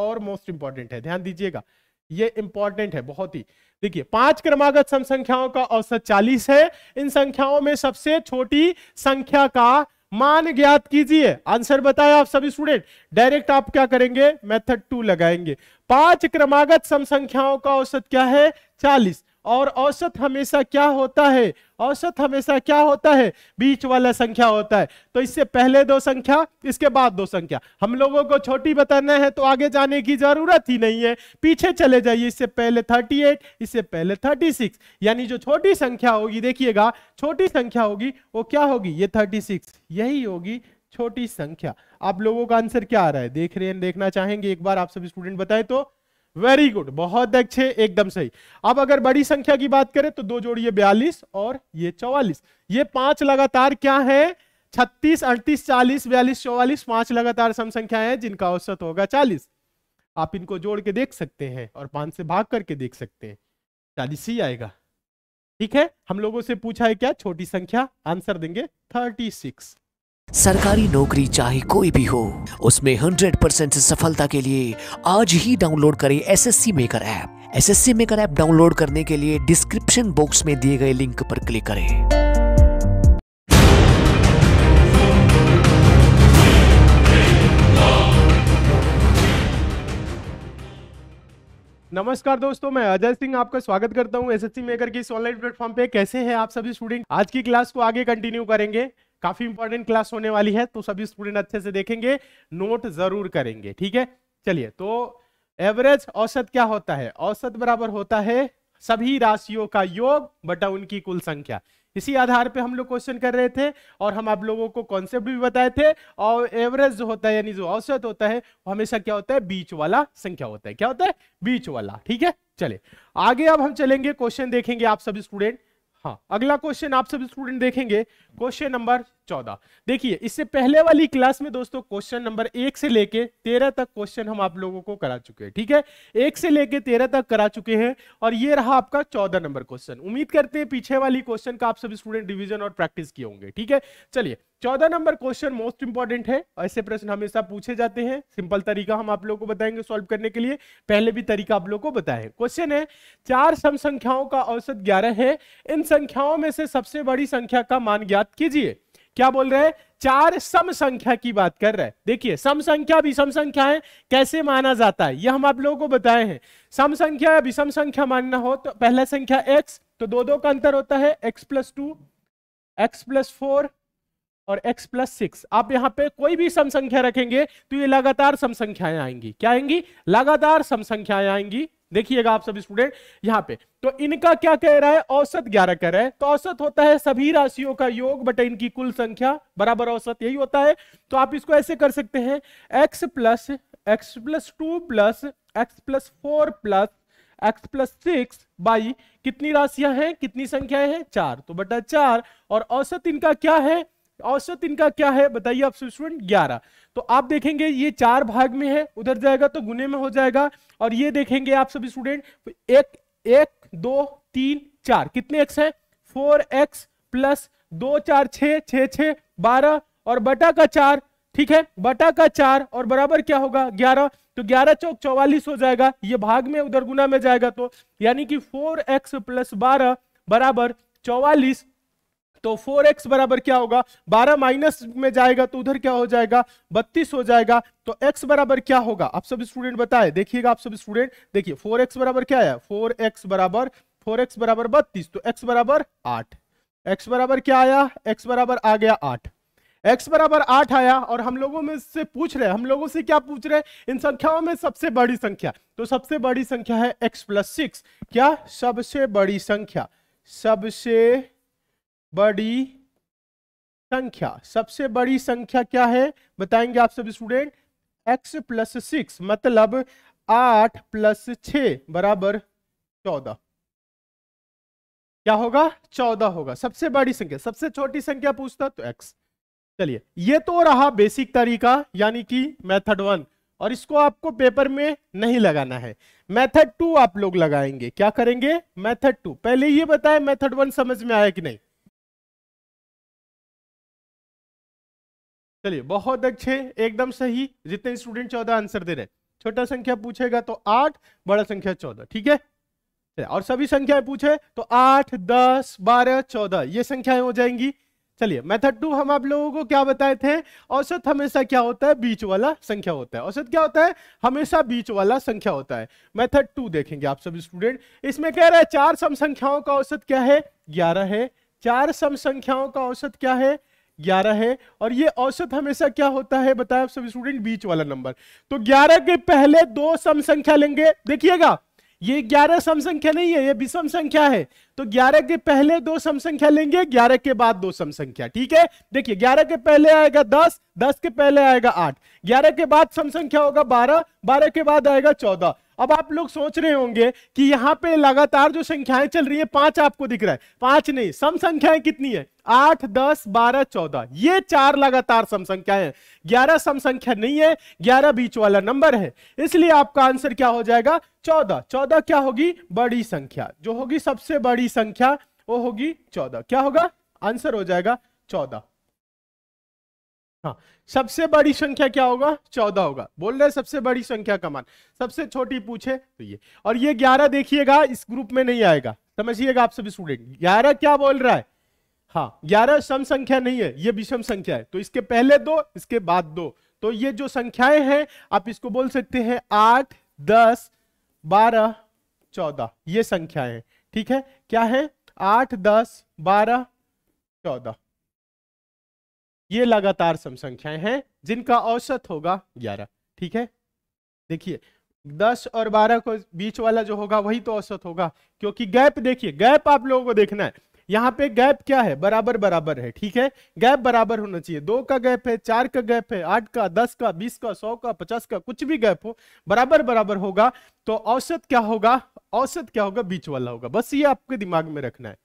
और मोस्ट इंपॉर्टेंट है ध्यान दीजिएगा ये इंपॉर्टेंट है बहुत ही देखिए पांच क्रमागत सम संख्याओं का औसत 40 है इन संख्याओं में सबसे छोटी संख्या का मान ज्ञात कीजिए आंसर बताया आप सभी स्टूडेंट डायरेक्ट आप क्या करेंगे मेथड टू लगाएंगे पांच क्रमागत समसंख्याओं का औसत क्या है चालीस और औसत हमेशा क्या होता है औसत हमेशा क्या होता है बीच वाला संख्या होता है तो इससे पहले दो संख्या इसके बाद दो संख्या हम लोगों को छोटी बताना है तो आगे जाने की जरूरत ही नहीं है पीछे चले जाइए इससे पहले 38 इससे पहले 36 यानी जो छोटी संख्या होगी देखिएगा छोटी संख्या होगी वो क्या होगी ये थर्टी यही होगी छोटी संख्या आप लोगों का आंसर क्या आ रहा है देख रहे हैं देखना चाहेंगे एक बार आप सब स्टूडेंट बताए तो वेरी गुड बहुत अच्छे एकदम सही अब अगर बड़ी संख्या की बात करें तो दो जोड़ी ये बयालीस और ये चौवालीस ये पांच लगातार क्या है छत्तीस अड़तीस चालीस बयालीस चौवालीस पांच लगातार सम संख्या है जिनका औसत होगा चालीस आप इनको जोड़ के देख सकते हैं और पांच से भाग करके देख सकते हैं चालीस ही आएगा ठीक है हम लोगों से पूछा है क्या छोटी संख्या आंसर देंगे थर्टी सिक्स सरकारी नौकरी चाहे कोई भी हो उसमें 100 परसेंट सफलता के लिए आज ही डाउनलोड करें S S C maker app S S C maker app download करने के लिए डिस्क्रिप्शन बॉक्स में दिए गए लिंक पर क्लिक करें नमस्कार दोस्तों मैं अजय सिंह आपका स्वागत करता हूं एसएससी मेकर की इस ऑनलाइन प्लेटफॉर्म पे कैसे हैं आप सभी स्टूडेंट आज की क्लास को आगे कंटिन्यू करेंगे काफी इंपॉर्टेंट क्लास होने वाली है तो सभी स्टूडेंट अच्छे से देखेंगे नोट जरूर करेंगे ठीक है चलिए तो एवरेज औसत क्या होता है औसत बराबर होता है सभी राशियों का योग बटा उनकी कुल संख्या इसी आधार पे हम लोग क्वेश्चन कर रहे थे और हम आप लोगों को कॉन्सेप्ट भी बताए थे और एवरेज जो होता है यानी जो औसत होता है वो हमेशा क्या होता है बीच वाला संख्या होता है क्या होता है बीच वाला ठीक है चले आगे अब हम चलेंगे क्वेश्चन देखेंगे आप सभी स्टूडेंट हाँ अगला क्वेश्चन आप सभी स्टूडेंट देखेंगे क्वेश्चन नंबर चौदह देखिए इससे पहले वाली क्लास में दोस्तों क्वेश्चन नंबर एक से लेके तेरह तक क्वेश्चन हम आप लोगों को करा चुके हैं ठीक है एक से लेके तेरह तक करा चुके हैं और ये रहा आपका चौदह नंबर क्वेश्चन उम्मीद करते हैं पीछे वाली क्वेश्चन का आप सब स्टूडेंट डिवीजन और प्रैक्टिस किए होंगे ठीक है चलिए चौदह नंबर क्वेश्चन मोस्ट इंपॉर्टेंट है ऐसे प्रश्न हमेशा पूछे जाते हैं सिंपल तरीका हम आप लोग को बताएंगे सॉल्व करने के लिए पहले भी तरीका आप लोग को बताए क्वेश्चन है चार सम संख्याओं का औसत ग्यारह है इन संख्याओं में से सबसे बड़ी संख्या का मान ज्ञात मत कीजिए क्या बोल रहे हैं चार सम संख्या की बात कर रहे हैं देखिए सम संख्या विषम संख्या है कैसे माना जाता है यह हम आप लोगों को बताए हैं सम संख्या या विषम संख्या मानना हो तो पहला संख्या x तो दो दो का अंतर होता है x plus two x plus four और x प्लस सिक्स आप यहां पे कोई भी सम संख्या रखेंगे तो ये लगातार सम संख्याएं आएंगी क्या आएंगी लगातार सम संख्याएं आएंगी देखिएगा आप सभी स्टूडेंट यहाँ पे तो इनका क्या कह रहा है औसत ग्यारह कह रहा है तो औसत होता है सभी राशियों का योग बटे इनकी कुल संख्या बराबर औसत यही होता है तो आप इसको ऐसे कर सकते हैं x plus x plus two plus x plus four plus x plus six by कितनी राशियां हैं कितनी संख्याएं हैं चार तो बटा चार और औसत इनका क्या है औसत इनका क्या है बताइए आप स्टूडेंट ग्यारह तो आप देखेंगे ये चार भाग में है उधर जाएगा तो गुने में हो जाएगा और ये देखेंगे आप सभी स्टूडेंट एक एक दो तीन चार कितने एक्स है फोर एक्स प्लस दो चार छ छ छ बारह और बटा का चार ठीक है बटा का चार और बराबर क्या होगा ग्यारह तो ग्यारह चौक चौवालीस हो जाएगा ये भाग में उधर गुना में जाएगा तो यानी कि फोर एक्स प्लस बारह बराबर चौवालीस तो 4x बराबर क्या होगा 12 माइनस में जाएगा तो उधर क्या हो जाएगा 32 हो जाएगा तो x बराबर क्या होगा आप सब स्टूडेंट बताएं देखिएगा आप सब स्टूडेंट देखिए 4x बराबर क्या आया 4x बराबर 4x बराबर 32 तो x बराबर 8 x बराबर क्या आया x बराबर आ गया 8 x बराबर आठ आया और हम लोगों में से पूछ रहे हम लोगों से क्या पूछ रहे इन संख्याओं में सबसे बड़ी संख्या तो सबसे बड़ी संख्या है x प्लस सिक्स क्या सबसे बड़ी संख्या सबसे बड़ी संख्या सबसे बड़ी संख्या क्या है बताएंगे आप सब स्टूडेंट एक्स प्लस सिक्स मतलब आठ प्लस छ बराबर चौदह क्या होगा चौदह होगा सबसे बड़ी संख्या सबसे छोटी संख्या पूछता तो एक्स चलिए ये तो रहा बेसिक तरीका यानी कि मेथड वन और इसको आपको पेपर में नहीं लगाना है मेथड टू आप लोग लगाएंगे क्या करेंगे मेथड टू पहले ये बताएं मेथड वन समझ में आया कि नहीं चलिए बहुत अच्छे एकदम सही जितने स्टूडेंट चौदह आंसर दे रहे हैं छोटा संख्या पूछेगा तो आठ बड़ा संख्या चौदह ठीक है और सभी संख्याएं पूछे तो आठ दस बारह चौदह ये संख्याएं हो जाएंगी चलिए मेथड टू हम आप लोगों को क्या बताए थे औसत हमेशा क्या होता है बीच वाला संख्या होता है औसत क्या होता है हमेशा बीच वाला संख्या होता है मेथड टू देखेंगे आप सभी स्टूडेंट इसमें कह रहे हैं चार सम संख्याओं का औसत क्या है ग्यारह है चार सम संख्याओं का औसत क्या है ग्यारह है और ये औसत हमेशा क्या होता है बताया आप सभी स्टूडेंट बीच वाला नंबर तो ग्यारह के पहले दो सम संख्या लेंगे देखिएगा ये ग्यारह सम संख्या नहीं है ये विषम संख्या है तो ग्यारह के पहले दो सम संख्या लेंगे ग्यारह के बाद दो सम संख्या ठीक है देखिए ग्यारह के पहले आएगा दस दस के पहले आएगा आठ ग्यारह के बाद सम संख्या होगा बारह बारह के बाद आएगा चौदह अब आप लोग सोच रहे होंगे कि यहाँ पे लगातार जो संख्याएं चल रही है पांच आपको दिख रहा है पांच नहीं सम संख्याएं कितनी है आठ दस बारह चौदह ये चार लगातार सम संख्याएं ग्यारह सम संख्या नहीं है ग्यारह बीच वाला नंबर है इसलिए आपका आंसर क्या हो जाएगा चौदह चौदह क्या होगी बड़ी संख्या जो होगी सबसे बड़ी संख्या वो होगी चौदह क्या होगा आंसर हो जाएगा चौदह हाँ सबसे बड़ी संख्या क्या होगा चौदह होगा बोल रहे सबसे बड़ी संख्या का मान सबसे छोटी पूछे तो ये और ये ग्यारह देखिएगा इस ग्रुप में नहीं आएगा समझिएगा आप सभी स्टूडेंट ग्यारह क्या बोल रहा है हाँ ग्यारह सम संख्या नहीं है ये विषम संख्या है तो इसके पहले दो इसके बाद दो तो ये जो संख्याएं हैं आप इसको बोल सकते हैं आठ दस बारह चौदह ये संख्याएं हैं ठीक है क्या है आठ दस बारह चौदह ये लगातार सम संख्याएं हैं जिनका औसत होगा ग्यारह ठीक है देखिए दस और बारह को बीच वाला जो होगा वही तो औसत होगा क्योंकि गैप देखिए गैप आप लोगों को देखना है यहाँ पे गैप क्या है बराबर बराबर है ठीक है गैप बराबर होना चाहिए दो का गैप है चार का गैप है आठ का दस का बीस का सौ का पचास का कुछ भी गैप हो बराबर बराबर होगा तो औसत क्या होगा औसत क्या होगा बीच वाला होगा बस ये आपके दिमाग में रखना है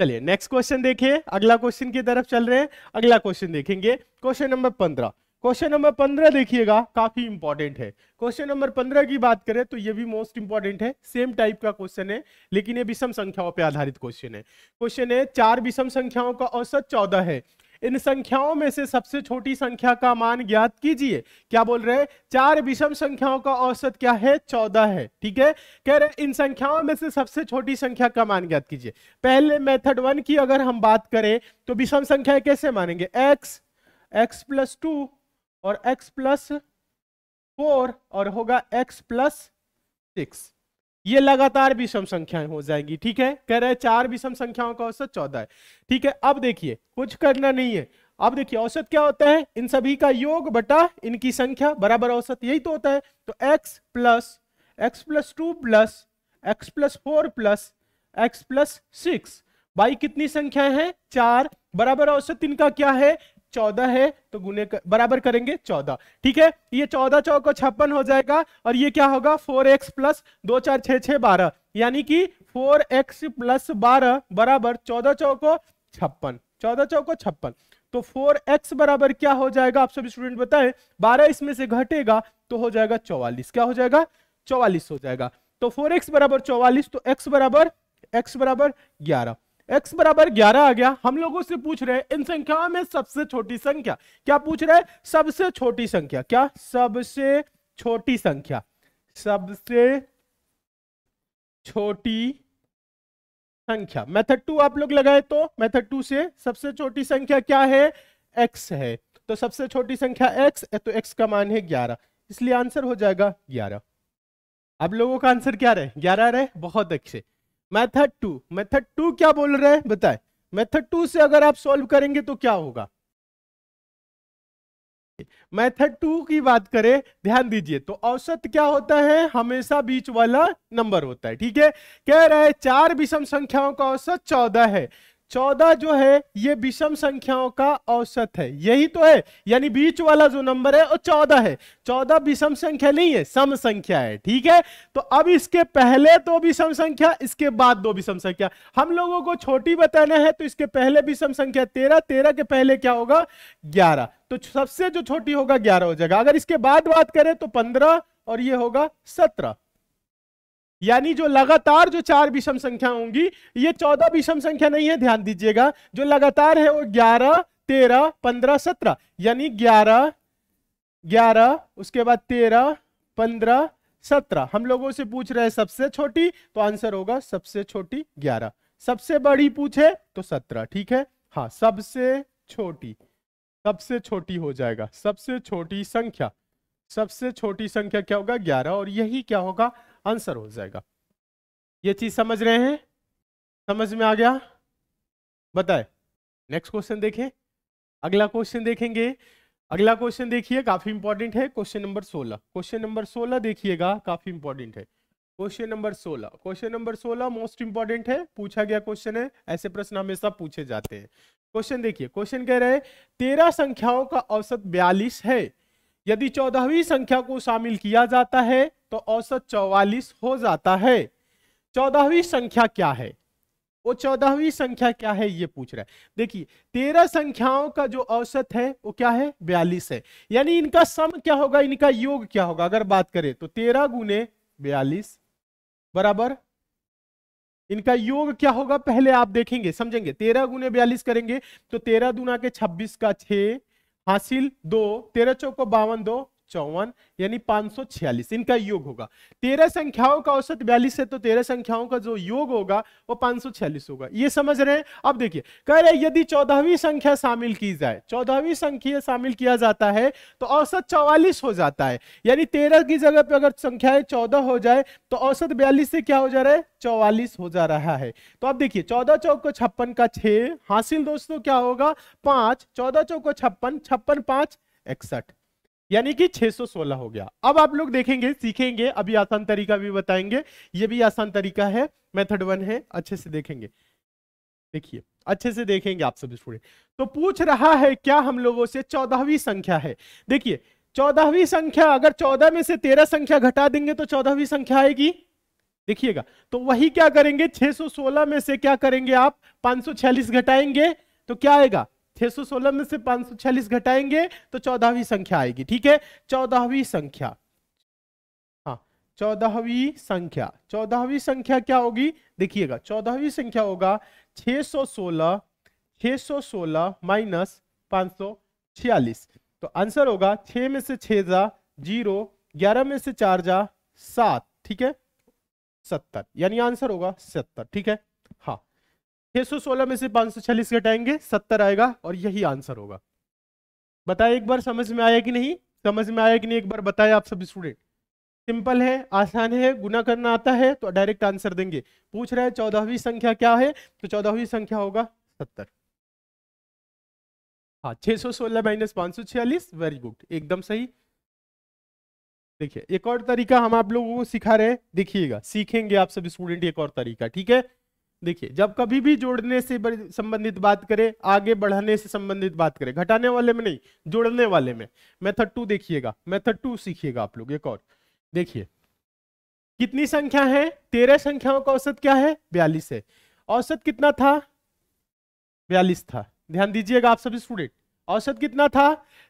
चलिए नेक्स्ट क्वेश्चन देखिए अगला क्वेश्चन की तरफ चल रहे हैं अगला क्वेश्चन देखेंगे क्वेश्चन नंबर पंद्रह क्वेश्चन नंबर पंद्रह देखिएगा काफी इंपॉर्टेंट है क्वेश्चन नंबर पंद्रह की बात करें तो ये भी मोस्ट इंपॉर्टेंट है सेम टाइप का क्वेश्चन है लेकिन ये विषम संख्याओं पर आधारित क्वेश्चन है क्वेश्चन है चार विषम संख्याओं का औसत चौदह है इन संख्याओं में से सबसे छोटी संख्या का मान ज्ञात कीजिए क्या बोल रहे हैं चार विषम संख्याओं का औसत क्या है चौदह है ठीक है कह रहे इन संख्याओं में से सबसे छोटी संख्या का मान ज्ञात कीजिए पहले मेथड वन की अगर हम बात करें तो विषम संख्या कैसे मानेंगे एक्स एक्स प्लस टू और एक्स प्लस फोर और होगा एक्स प्लस सिक्स ये लगातार विषम संख्याएं हो जाएंगी ठीक है कह रहे हैं चार विषम संख्याओं का औसत चौदह है ठीक है अब देखिए कुछ करना नहीं है अब देखिए औसत क्या होता है इन सभी का योग बटा इनकी संख्या बराबर औसत यही तो होता है तो x plus x plus two plus x plus four plus x plus six by कितनी संख्या है चार बराबर औसत इनका क्या है चौदह है तो गुने कर, बराबर करेंगे चौदह ठीक है ये चौदह चौको छप्पन हो जाएगा और ये क्या होगा फोर एक्स प्लस दो चार छ छ बारह यानी कि फोर एक्स प्लस बारह बराबर चौदह चौको छप्पन चौदह चौको छप्पन तो फोर एक्स बराबर क्या हो जाएगा आप सभी स्टूडेंट बताएं बारह इसमें से घटेगा तो हो जाएगा चौवालीस क्या हो जाएगा चौवालीस हो जाएगा तो फोर एक्स बराबर चौवालीस तो एक्स बराबर एक्स बराबर ग्यारह x बराबर ग्यारह आ गया हम लोगों से पूछ रहे हैं इन संख्याओं में सबसे छोटी संख्या क्या पूछ रहे हैं सबसे छोटी संख्या क्या सबसे छोटी संख्या सबसे छोटी संख्या मेथड टू आप लोग लगाए तो मेथड टू से सबसे छोटी संख्या क्या है x है तो सबसे छोटी संख्या x है तो x का मान है ग्यारह इसलिए आंसर हो जाएगा ग्यारह आप लोगों का आंसर क्या रहे ग्यारह रहे बहुत अच्छे मेथड टू मेथड टू क्या बोल रहे हैं बताए मेथड टू से अगर आप सॉल्व करेंगे तो क्या होगा मेथड टू की बात करें ध्यान दीजिए तो औसत क्या होता है हमेशा बीच वाला नंबर होता है ठीक है कह रहे चार विषम संख्याओं का औसत चौदह है चौदह जो है ये विषम संख्याओं का औसत है यही तो है यानी बीच वाला जो नंबर है वो चौदह है चौदह विषम संख्या नहीं है सम संख्या है ठीक है तो अब इसके पहले दो विषम संख्या इसके बाद दो विषम संख्या हम लोगों को छोटी बताना है तो इसके पहले विषम संख्या तेरह तेरह के पहले क्या होगा ग्यारह तो सबसे जो छोटी होगा ग्यारह हो जाएगा अगर इसके बाद बात करें तो पंद्रह और ये होगा सत्रह यानी जो लगातार जो चार विषम संख्या होंगी ये चौदह विषम संख्या नहीं है ध्यान दीजिएगा जो लगातार है वो ग्यारह तेरह पंद्रह सत्रह यानी ग्यारह ग्यारह उसके बाद तेरह पंद्रह सत्रह हम लोगों से पूछ रहे हैं सबसे छोटी तो आंसर होगा सबसे छोटी ग्यारह सबसे बड़ी पूछे तो सत्रह ठीक है हाँ सबसे छोटी सबसे छोटी हो जाएगा सबसे छोटी संख्या सबसे छोटी संख्या क्या होगा ग्यारह और यही क्या होगा आंसर हो जाएगा ये चीज समझ रहे हैं समझ में आ गया बताए नेक्स्ट क्वेश्चन देखें अगला क्वेश्चन देखेंगे अगला क्वेश्चन देखिए काफी इंपॉर्टेंट है क्वेश्चन नंबर सोलह क्वेश्चन नंबर सोलह देखिएगा काफी इंपॉर्टेंट है क्वेश्चन नंबर सोलह क्वेश्चन नंबर सोलह मोस्ट इंपॉर्टेंट है पूछा गया क्वेश्चन है ऐसे प्रश्न हमेशा पूछे जाते हैं क्वेश्चन देखिए क्वेश्चन कह रहे हैं तेरह संख्याओं का औसत बयालीस है यदि चौदहवीं संख्या को शामिल किया जाता है तो औसत चौवालीस हो जाता है चौदहवीं संख्या क्या है वो चौदहवीं संख्या क्या है ये पूछ रहा है देखिए तेरह संख्याओं का जो औसत है वो क्या है बयालीस है यानी इनका सम क्या होगा इनका योग क्या होगा अगर बात करें तो तेरह गुने बयालीस बराबर इनका योग क्या होगा पहले आप देखेंगे समझेंगे तेरह गुने बयालीस करेंगे तो तेरह दुना के छब्बीस का छह हासिल दो तेरह चौको बावन दो चौवन यानी छियालीस इनका योग होगा तेरह संख्याओं का औसत बयालीस है तो तेरह संख्याओं का जो योग होगा वो छियालीस होगा ये समझ रहे हैं अब देखिए कह रहे यदि चौदहवीं संख्या शामिल की जाए चौदहवीं संख्या शामिल किया जाता है तो औसत चौवालीस हो जाता है यानी तेरह की जगह पे अगर संख्या चौदह हो जाए तो औसत बयालीस से क्या हो जा रहा है चौवालीस हो जा रहा है तो अब देखिए चौदह चौक छप्पन का छे हासिल दोस्तों क्या होगा पांच चौदह चौक छप्पन छप्पन पांच इकसठ यानी कि 616 हो गया अब आप लोग देखेंगे सीखेंगे अभी आसान तरीका भी बताएंगे ये भी आसान तरीका है मेथड वन है अच्छे से देखेंगे देखिए अच्छे से देखेंगे आप सब स्टूडेंट तो पूछ रहा है क्या हम लोगों से चौदहवीं संख्या है देखिए चौदहवीं संख्या अगर चौदह में से तेरह संख्या घटा देंगे तो चौदहवीं संख्या आएगी देखिएगा तो वही क्या करेंगे 616 में से क्या करेंगे आप 546 घटाएंगे तो क्या आएगा छह में से पांच घटाएंगे तो चौदहवीं संख्या आएगी ठीक है चौदहवीं संख्या हाँ चौदहवीं संख्या चौदहवीं संख्या क्या होगी देखिएगा चौदहवीं संख्या होगा छह सौ सोलह छह सौ सोलह माइनस पांच सौ छियालीस तो आंसर होगा छह में से छह जा जीरो ग्यारह में से चार जा सात ठीक है सत्तर यानी आंसर होगा सत्तर ठीक है 616 में से 546 घटाएंगे सत्तर आएगा और यही आंसर होगा बताए एक बार समझ में आया कि नहीं समझ में आया कि नहीं एक बार बताए आप सब स्टूडेंट सिंपल है आसान है गुना करना आता है तो डायरेक्ट आंसर देंगे पूछ रहे हैं चौदहवीं संख्या क्या है तो चौदहवीं संख्या होगा सत्तर हाँ छह सौ सोलह माइनस पांच सौ छियालीस वेरी गुड एकदम सही देखिए एक और तरीका हम आप लोगों को सिखा रहे हैं देखिएगा सीखेंगे आप सब स्टूडेंट एक और तरीका ठीक है देखिए जब कभी भी जोड़ने से संबंधित बात करें आगे बढ़ाने से संबंधित बात करें घटाने वाले में नहीं जोड़ने वाले में मेथड टू देखिएगा मेथड टू सीखिएगा आप लोग एक और देखिए कितनी संख्या है तेरह संख्याओं का औसत क्या है बयालीस है औसत कितना था बयालीस था ध्यान दीजिएगा आप सभी स्टूडेंट औसत कितना था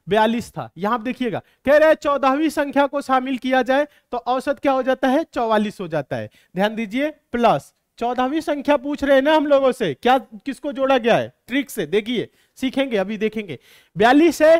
बयालीस था यहां देखिएगा कह रहे चौदहवीं संख्या को शामिल किया जाए तो औसत क्या हो जाता है चौवालीस हो जाता है ध्यान दीजिए प्लस चौदहवीं संख्या पूछ रहे हैं ना हम लोगों से क्या किसको जोड़ा गया है ट्रिक से देखिए सीखेंगे अभी देखेंगे बयालीस से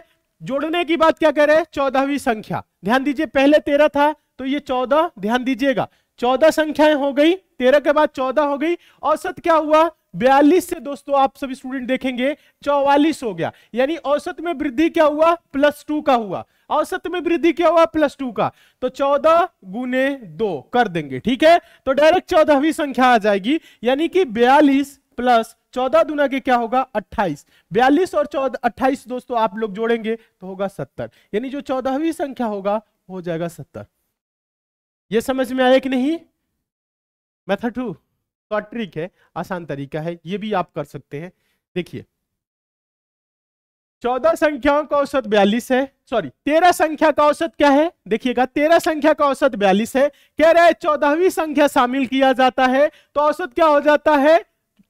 जोड़ने की बात क्या करे चौदहवीं संख्या ध्यान दीजिए पहले तेरह था तो ये चौदह ध्यान दीजिएगा चौदह संख्याएं हो गई तेरह के बाद चौदह हो गई औसत क्या हुआ बयालीस से दोस्तों आप सब स्टूडेंट देखेंगे चौवालीस हो गया यानी औसत में वृद्धि क्या हुआ प्लस टू का हुआ औसत में वृद्धि क्या हुआ प्लस टू का तो चौदह गुने दो कर देंगे ठीक है तो डायरेक्ट चौदहवीं संख्या आ जाएगी यानी कि बयालीस प्लस चौदह दुना के क्या होगा अट्ठाईस बयालीस और चौदह अट्ठाईस दोस्तों आप लोग जोड़ेंगे तो होगा सत्तर यानी जो चौदहवीं संख्या होगा हो जाएगा सत्तर ये समझ में आया कि नहीं मैथ टू शॉर्ट तो ट्रिक है आसान तरीका है ये भी आप कर सकते हैं देखिए चौदह संख्याओं का औसत बयालीस है सॉरी तेरह संख्या का औसत क्या है देखिएगा तेरह संख्या का औसत बयालीस है कह रहे चौदहवीं संख्या शामिल किया जाता है तो औसत क्या हो जाता है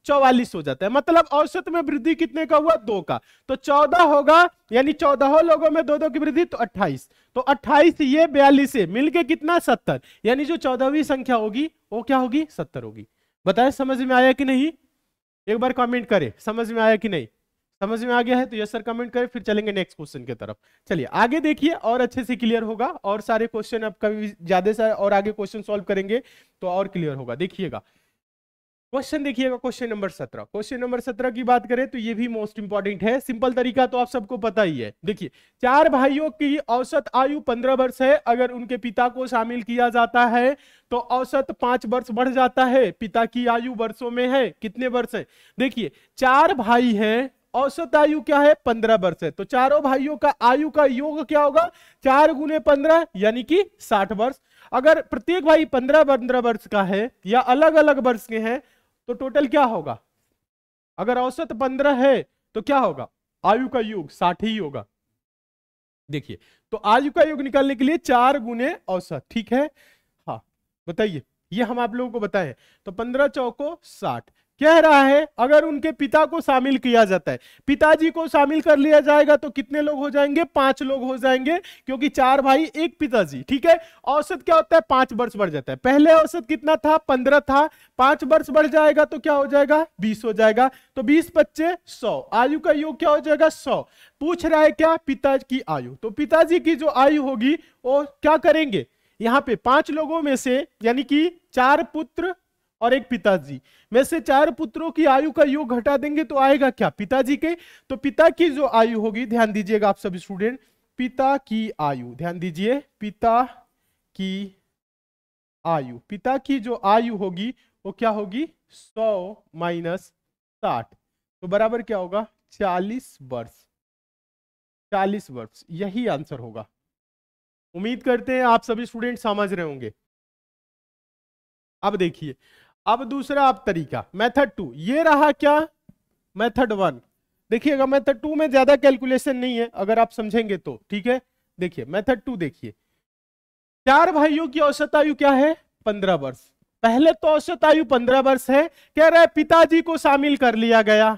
चौवालीस हो जाता है मतलब औसत में वृद्धि कितने का हुआ दो का तो चौदह होगा यानी चौदह लोगों में दो दो की वृद्धि तो अट्ठाईस तो अट्ठाईस ये बयालीस मिलके कितना सत्तर यानी जो चौदहवीं संख्या होगी वो क्या होगी सत्तर होगी बताएं समझ में आया कि नहीं एक बार कमेंट करें समझ में आया कि नहीं समझ में आ गया है तो यस सर कमेंट करें फिर चलेंगे नेक्स्ट क्वेश्चन की तरफ चलिए आगे देखिए और अच्छे से क्लियर होगा और सारे क्वेश्चन अब कभी ज्यादा सारे और आगे क्वेश्चन सॉल्व करेंगे तो और क्लियर होगा देखिएगा क्वेश्चन देखिएगा क्वेश्चन नंबर सत्रह क्वेश्चन नंबर सत्रह की बात करें तो ये भी मोस्ट इंपॉर्टेंट है सिंपल तरीका तो आप सबको पता ही है देखिए चार भाइयों की औसत आयु पंद्रह वर्ष है अगर उनके पिता को शामिल किया जाता है तो औसत पांच वर्ष बढ़ जाता है पिता की आयु वर्षों में है कितने वर्ष है देखिए चार भाई है औसत आयु क्या है पंद्रह वर्ष है तो चारों भाइयों का आयु का योग क्या होगा चार गुने पंद्रह यानी कि साठ वर्ष अगर प्रत्येक भाई पंद्रह पंद्रह वर्ष का है या अलग अलग वर्ष के हैं तो टोटल क्या होगा अगर औसत पंद्रह है तो क्या होगा आयु का युग साठ ही होगा देखिए तो आयु का युग निकालने के लिए चार गुने औसत ठीक है हाँ बताइए ये हम आप लोगों को बताए तो पंद्रह चौको साठ कह रहा है अगर उनके पिता को शामिल किया जाता है पिताजी को शामिल कर लिया जाएगा तो कितने लोग हो जाएंगे पांच लोग हो जाएंगे क्योंकि चार भाई एक पिताजी ठीक है औसत क्या होता है पांच वर्ष बढ़ जाता है पहले औसत कितना था पंद्रह था पांच वर्ष बढ़ जाएगा तो क्या हो जाएगा बीस हो जाएगा तो बीस बच्चे सौ आयु का योग क्या हो जाएगा सौ पूछ रहा है क्या पिता की आयु तो पिताजी की जो आयु होगी वो क्या करेंगे यहाँ पे पांच लोगों में से यानी कि चार पुत्र और एक पिताजी में से चार पुत्रों की आयु का योग घटा देंगे तो आएगा क्या पिताजी के तो पिता की जो आयु होगी ध्यान दीजिएगा आप सभी स्टूडेंट पिता की आयु ध्यान दीजिए पिता की आयु पिता की जो आयु होगी वो क्या होगी सौ माइनस साठ तो बराबर क्या होगा चालीस वर्ष चालीस वर्ष यही आंसर होगा उम्मीद करते हैं आप सभी स्टूडेंट समझ रहे होंगे अब देखिए अब दूसरा आप तरीका मेथड टू ये रहा क्या मेथड वन देखिएगा मेथड टू में ज्यादा कैलकुलेशन नहीं है अगर आप समझेंगे तो ठीक है देखिए मेथड टू देखिए चार भाइयों की औसत आयु क्या है पंद्रह वर्ष पहले तो औसत आयु पंद्रह वर्ष है कह रहे पिताजी को शामिल कर लिया गया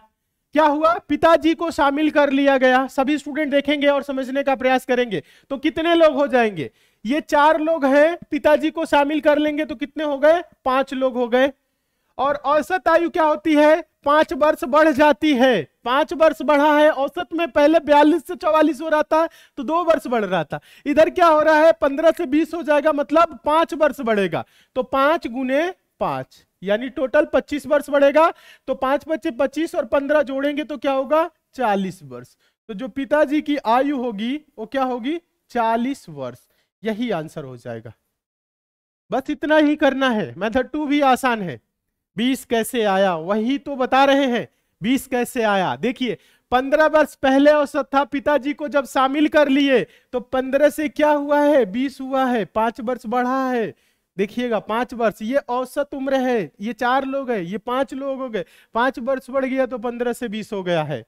क्या हुआ पिताजी को शामिल कर लिया गया सभी स्टूडेंट देखेंगे और समझने का प्रयास करेंगे तो कितने लोग हो जाएंगे ये चार लोग हैं पिताजी को शामिल कर लेंगे तो कितने हो गए पांच लोग हो गए और औसत आयु क्या होती है पांच वर्ष बढ़ जाती है पांच वर्ष बढ़ा है औसत में पहले बयालीस से चौवालीस हो रहा था तो दो वर्ष बढ़ रहा था इधर क्या हो रहा है पंद्रह से बीस हो जाएगा मतलब पांच वर्ष बढ़ेगा तो पांच गुने पांच यानी टोटल पच्चीस वर्ष बढ़ेगा तो पांच बच्चे पच्चीस और पंद्रह जोड़ेंगे तो क्या होगा चालीस वर्ष तो जो पिताजी की आयु होगी वो क्या होगी चालीस वर्ष यही आंसर हो जाएगा बस इतना ही करना है मेथड टू भी आसान है बीस कैसे आया वही तो बता रहे हैं बीस कैसे आया देखिए पंद्रह वर्ष पहले औसत था पिताजी को जब शामिल कर लिए तो पंद्रह से क्या हुआ है बीस हुआ है पांच वर्ष बढ़ा है देखिएगा पांच वर्ष ये औसत उम्र है ये चार लोग है ये पांच लोग हो गए पांच वर्ष बढ़ गया तो पंद्रह से बीस हो गया है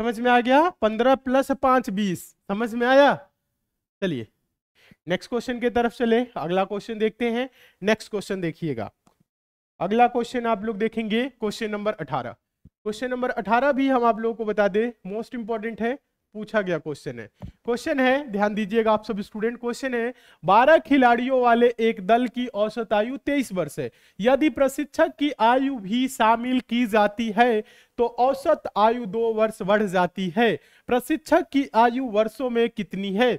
समझ में आ गया पंद्रह प्लस पांच बीस समझ में आया चलिए नेक्स्ट क्वेश्चन की तरफ चले अगला क्वेश्चन देखते हैं नेक्स्ट क्वेश्चन देखिएगा अगला क्वेश्चन आप लोग देखेंगे क्वेश्चन नंबर अठारह क्वेश्चन नंबर अठारह भी हम आप लोगों को बता दें मोस्ट इंपॉर्टेंट है पूछा गया क्वेश्चन है क्वेश्चन है ध्यान दीजिएगा आप सब स्टूडेंट क्वेश्चन है बारह खिलाड़ियों वाले एक दल की औसत आयु तेईस वर्ष है यदि प्रशिक्षक की आयु भी शामिल की जाती है तो औसत आयु दो वर्ष बढ़ जाती है प्रशिक्षक की आयु वर्षों में कितनी है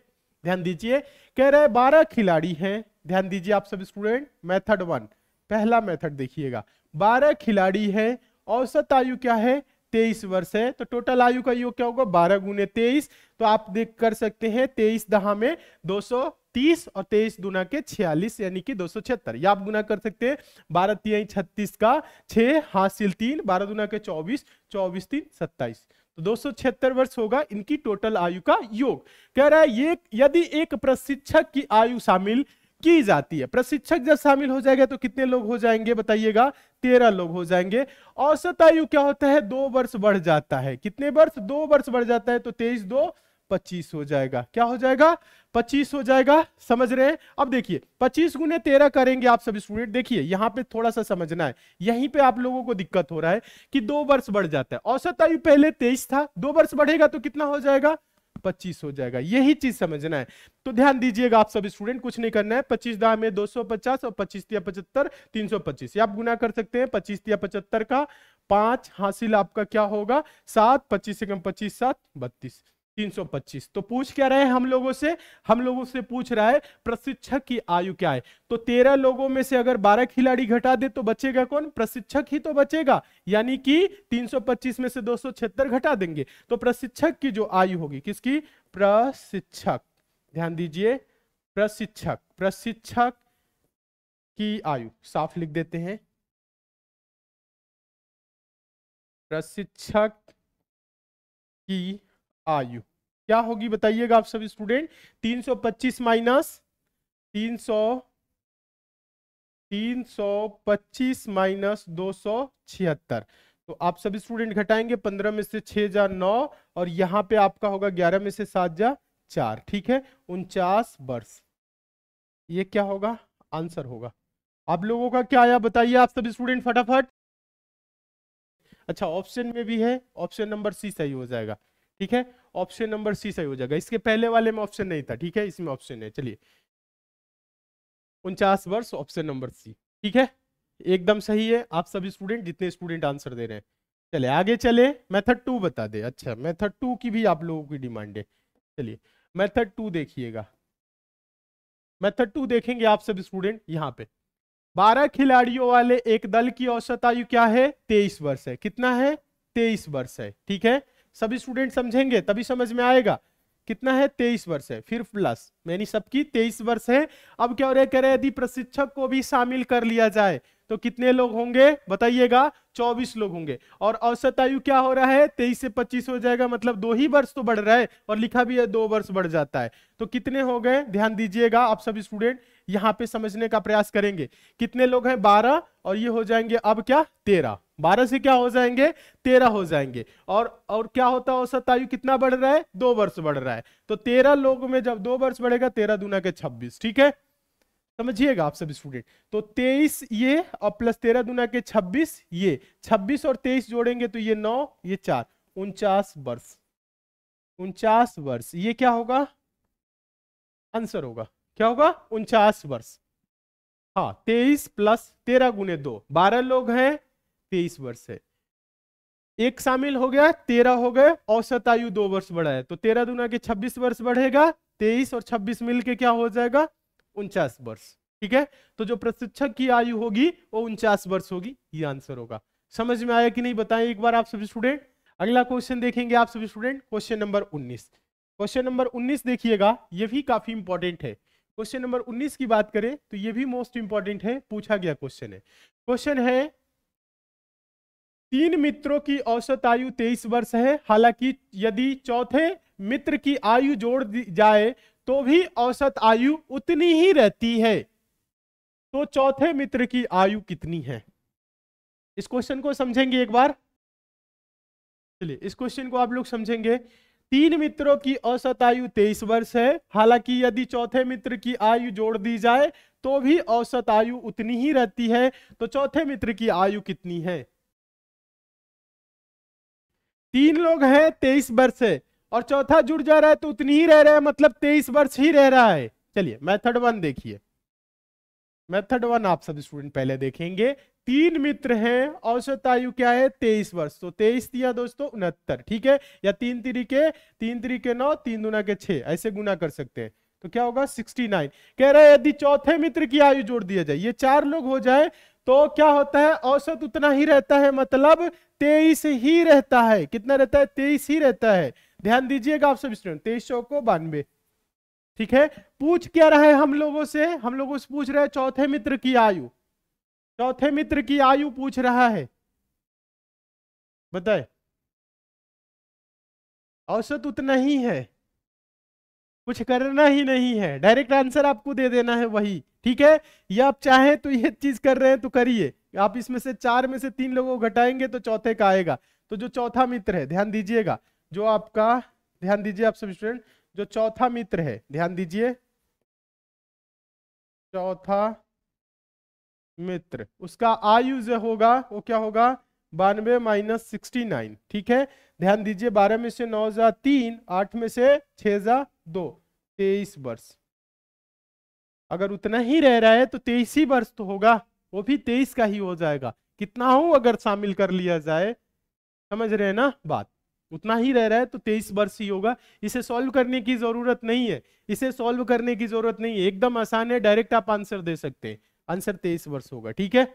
ध्यान दीजिए कह रहे हैं बारह खिलाड़ी हैं ध्यान दीजिए आप सब स्टूडेंट मेथड वन पहला मेथड देखिएगा बारह खिलाड़ी हैं औसत आयु क्या है तेईस वर्ष है तो टोटल आयु का योग क्या होगा बारह गुने तेईस तो आप देख कर सकते हैं तेईस दहा में दो सौ तीस और तेईस गुना के छियालीस यानी कि दो सौ छिहत्तर या आप गुना कर सकते हैं बारह तीन छत्तीस का छह हासिल तीन बारह दुना के चौबीस चौबीस तीन सत्ताईस तो दो वर्ष होगा इनकी टोटल आयु का योग कह रहा है ये यदि एक प्रशिक्षक की आयु शामिल की जाती है प्रशिक्षक जब शामिल हो जाएगा तो कितने लोग हो जाएंगे बताइएगा तेरह लोग हो जाएंगे औसत आयु क्या होता है दो वर्ष बढ़ जाता है कितने वर्ष दो वर्ष बढ़ जाता है तो तेईस दो पच्चीस हो जाएगा क्या हो जाएगा पच्चीस हो जाएगा समझ रहे हैं अब देखिए पच्चीस गुने तेरह करेंगे आप सब स्टूडेंट देखिए यहाँ पे थोड़ा सा समझना है यहीं पे आप लोगों को दिक्कत हो रहा है कि दो वर्ष बढ़ जाता है औसत आयु पहले तेईस था दो वर्ष बढ़ेगा तो कितना हो जाएगा पच्चीस हो जाएगा यही चीज समझना है तो ध्यान दीजिएगा आप सब स्टूडेंट कुछ नहीं करना है पच्चीस दाह में दो सौ पचास और पच्चीस या पचहत्तर तीन सौ पच्चीस आप गुना कर सकते हैं पच्चीस या पचहत्तर का पांच हासिल आपका क्या होगा सात पच्चीस से कम पच्चीस सात बत्तीस 325 तो पूछ क्या रहे हम लोगों से हम लोगों से पूछ रहा है प्रशिक्षक की आयु क्या है तो तेरह लोगों में से अगर बारह खिलाड़ी घटा दे तो बचेगा कौन प्रशिक्षक ही तो बचेगा यानी कि 325 में से दो घटा देंगे तो प्रशिक्षक की जो आयु होगी किसकी प्रशिक्षक ध्यान दीजिए प्रशिक्षक प्रशिक्षक की आयु साफ लिख देते हैं प्रशिक्षक की आयु क्या होगी बताइएगा आप सभी स्टूडेंट 325 माइनस 300 325 माइनस दो तो आप सभी स्टूडेंट घटाएंगे 15 में से छह जा नौ और यहाँ पे आपका होगा 11 में से सात जा चार ठीक है उनचास वर्ष ये क्या होगा आंसर होगा आप लोगों का क्या आया बताइए आप सभी स्टूडेंट फटाफट अच्छा ऑप्शन में भी है ऑप्शन नंबर सी सही हो जाएगा ठीक है ऑप्शन नंबर सी सही हो जाएगा इसके पहले वाले में ऑप्शन नहीं था ठीक है इसमें ऑप्शन है चलिए उनचास वर्ष ऑप्शन नंबर सी ठीक है एकदम सही है आप सभी स्टूडेंट जितने स्टूडेंट आंसर दे रहे हैं चले आगे चले मेथड टू बता दे अच्छा मेथड टू की भी आप लोगों की डिमांड है चलिए मेथड टू देखिएगा मेथड टू देखेंगे आप सभी स्टूडेंट यहाँ पे बारह खिलाड़ियों वाले एक दल की औसत आयु क्या है तेईस वर्ष है कितना है तेईस वर्ष है ठीक है सभी स्टूडेंट समझेंगे तभी समझ में आएगा कितना है तेईस वर्ष है फिर प्लस मैंने सबकी तेईस वर्ष है अब क्या हो रहा है कह रहे यदि प्रशिक्षक को भी शामिल कर लिया जाए तो कितने लोग होंगे बताइएगा 24 लोग होंगे और औसत आयु क्या हो रहा है 23 से 25 हो जाएगा मतलब दो ही वर्ष तो बढ़ रहा है और लिखा भी है दो वर्ष बढ़ जाता है तो कितने हो गए ध्यान दीजिएगा आप सब स्टूडेंट यहाँ पे समझने का प्रयास करेंगे कितने लोग हैं 12 और ये हो जाएंगे अब क्या तेरह बारह से क्या हो जाएंगे तेरह हो जाएंगे और और क्या होता है औसत आयु कितना बढ़ रहा है दो वर्ष बढ़ रहा है तो तेरह लोगों में जब दो वर्ष बढ़ेगा तेरह दुना के छब्बीस ठीक है समझिएगा आप सब स्टूडेंट तो 23 ये और प्लस तेरह दुना के 26 ये 26 और 23 जोड़ेंगे तो ये नौ ये चार उनचास वर्ष उनचास वर्ष ये क्या होगा आंसर होगा क्या होगा उनचास वर्ष हाँ तेईस प्लस तेरह गुने दो बारह लोग हैं तेईस वर्ष है एक शामिल हो गया तेरह हो गए औसत आयु दो वर्ष बढ़ा है तो तेरह दुना के छब्बीस वर्ष बढ़ेगा तेईस और छब्बीस मिलके क्या हो जाएगा उनचास वर्ष ठीक है तो जो प्रशिक्षक की आयु होगी वो उनचास वर्ष होगी ये आंसर होगा समझ में आया कि नहीं बताएं एक बार आप सभी स्टूडेंट अगला क्वेश्चन देखेंगे आप सभी स्टूडेंट क्वेश्चन नंबर उन्नीस क्वेश्चन नंबर उन्नीस देखिएगा ये भी काफी इंपॉर्टेंट है क्वेश्चन नंबर उन्नीस की बात करें तो ये भी मोस्ट इंपॉर्टेंट है पूछा गया क्वेश्चन है क्वेश्चन है तीन मित्रों की औसत आयु तेईस वर्ष है हालांकि यदि चौथे मित्र की आयु जोड़ दी जाए तो भी औसत आयु उतनी ही रहती है तो चौथे मित्र की आयु कितनी है इस क्वेश्चन को समझेंगे एक बार चलिए इस क्वेश्चन को आप लोग समझेंगे तीन मित्रों की औसत आयु तेईस वर्ष है हालांकि यदि चौथे मित्र की आयु जोड़ दी जाए तो भी औसत आयु उतनी ही रहती है तो चौथे मित्र की आयु कितनी है तीन लोग हैं तेईस वर्ष है और चौथा जुड़ जा रहा है तो उतनी ही रह रहा है मतलब तेईस वर्ष ही रह रहा है चलिए मेथड वन देखिए मेथड वन आप सब स्टूडेंट पहले देखेंगे तीन मित्र हैं औसत आयु क्या है तेईस वर्ष तो तेईस दिया दोस्तों उनहत्तर ठीक है या तीन तरीके तीन तरीके नौ तीन दुना के छह ऐसे गुना कर सकते हैं तो क्या होगा सिक्सटी नाइन कह रहे यदि चौथे मित्र की आयु जोड़ दिया जाए ये चार लोग हो जाए तो क्या होता है औसत उतना ही रहता है मतलब तेईस ही रहता है कितना रहता है तेईस ही रहता है ध्यान दीजिएगा आप सब स्टूडेंट तेईस सौ को बानवे ठीक है पूछ क्या रहा है हम लोगों से हम लोगों से पूछ रहे हैं चौथे मित्र की आयु चौथे मित्र की आयु पूछ रहा है बताए औसत उतना ही है कुछ करना ही नहीं है डायरेक्ट आंसर आपको दे देना है वही ठीक है या आप चाहें तो ये चीज कर रहे हैं तो करिए आप इसमें से चार में से तीन लोगों को घटाएंगे तो चौथे का आएगा तो जो चौथा मित्र है ध्यान दीजिएगा जो आपका ध्यान दीजिए आप सब स्टूडेंट जो चौथा मित्र है ध्यान दीजिए चौथा मित्र उसका आयु जो होगा वो क्या होगा बानवे माइनस सिक्सटी नाइन ठीक है ध्यान दीजिए बारह में से नौ जा तीन आठ में से छह जा दो तेईस वर्ष अगर उतना ही रह रहा है तो तेईस ही वर्ष तो होगा वो भी तेईस का ही हो जाएगा कितना हो अगर शामिल कर लिया जाए समझ रहे हैं ना बात उतना ही रह रहा है तो तेईस वर्ष ही होगा इसे सॉल्व करने की जरूरत नहीं है इसे सॉल्व करने की जरूरत नहीं है एकदम आसान है डायरेक्ट आप आंसर दे सकते हैं आंसर तेईस वर्ष होगा ठीक है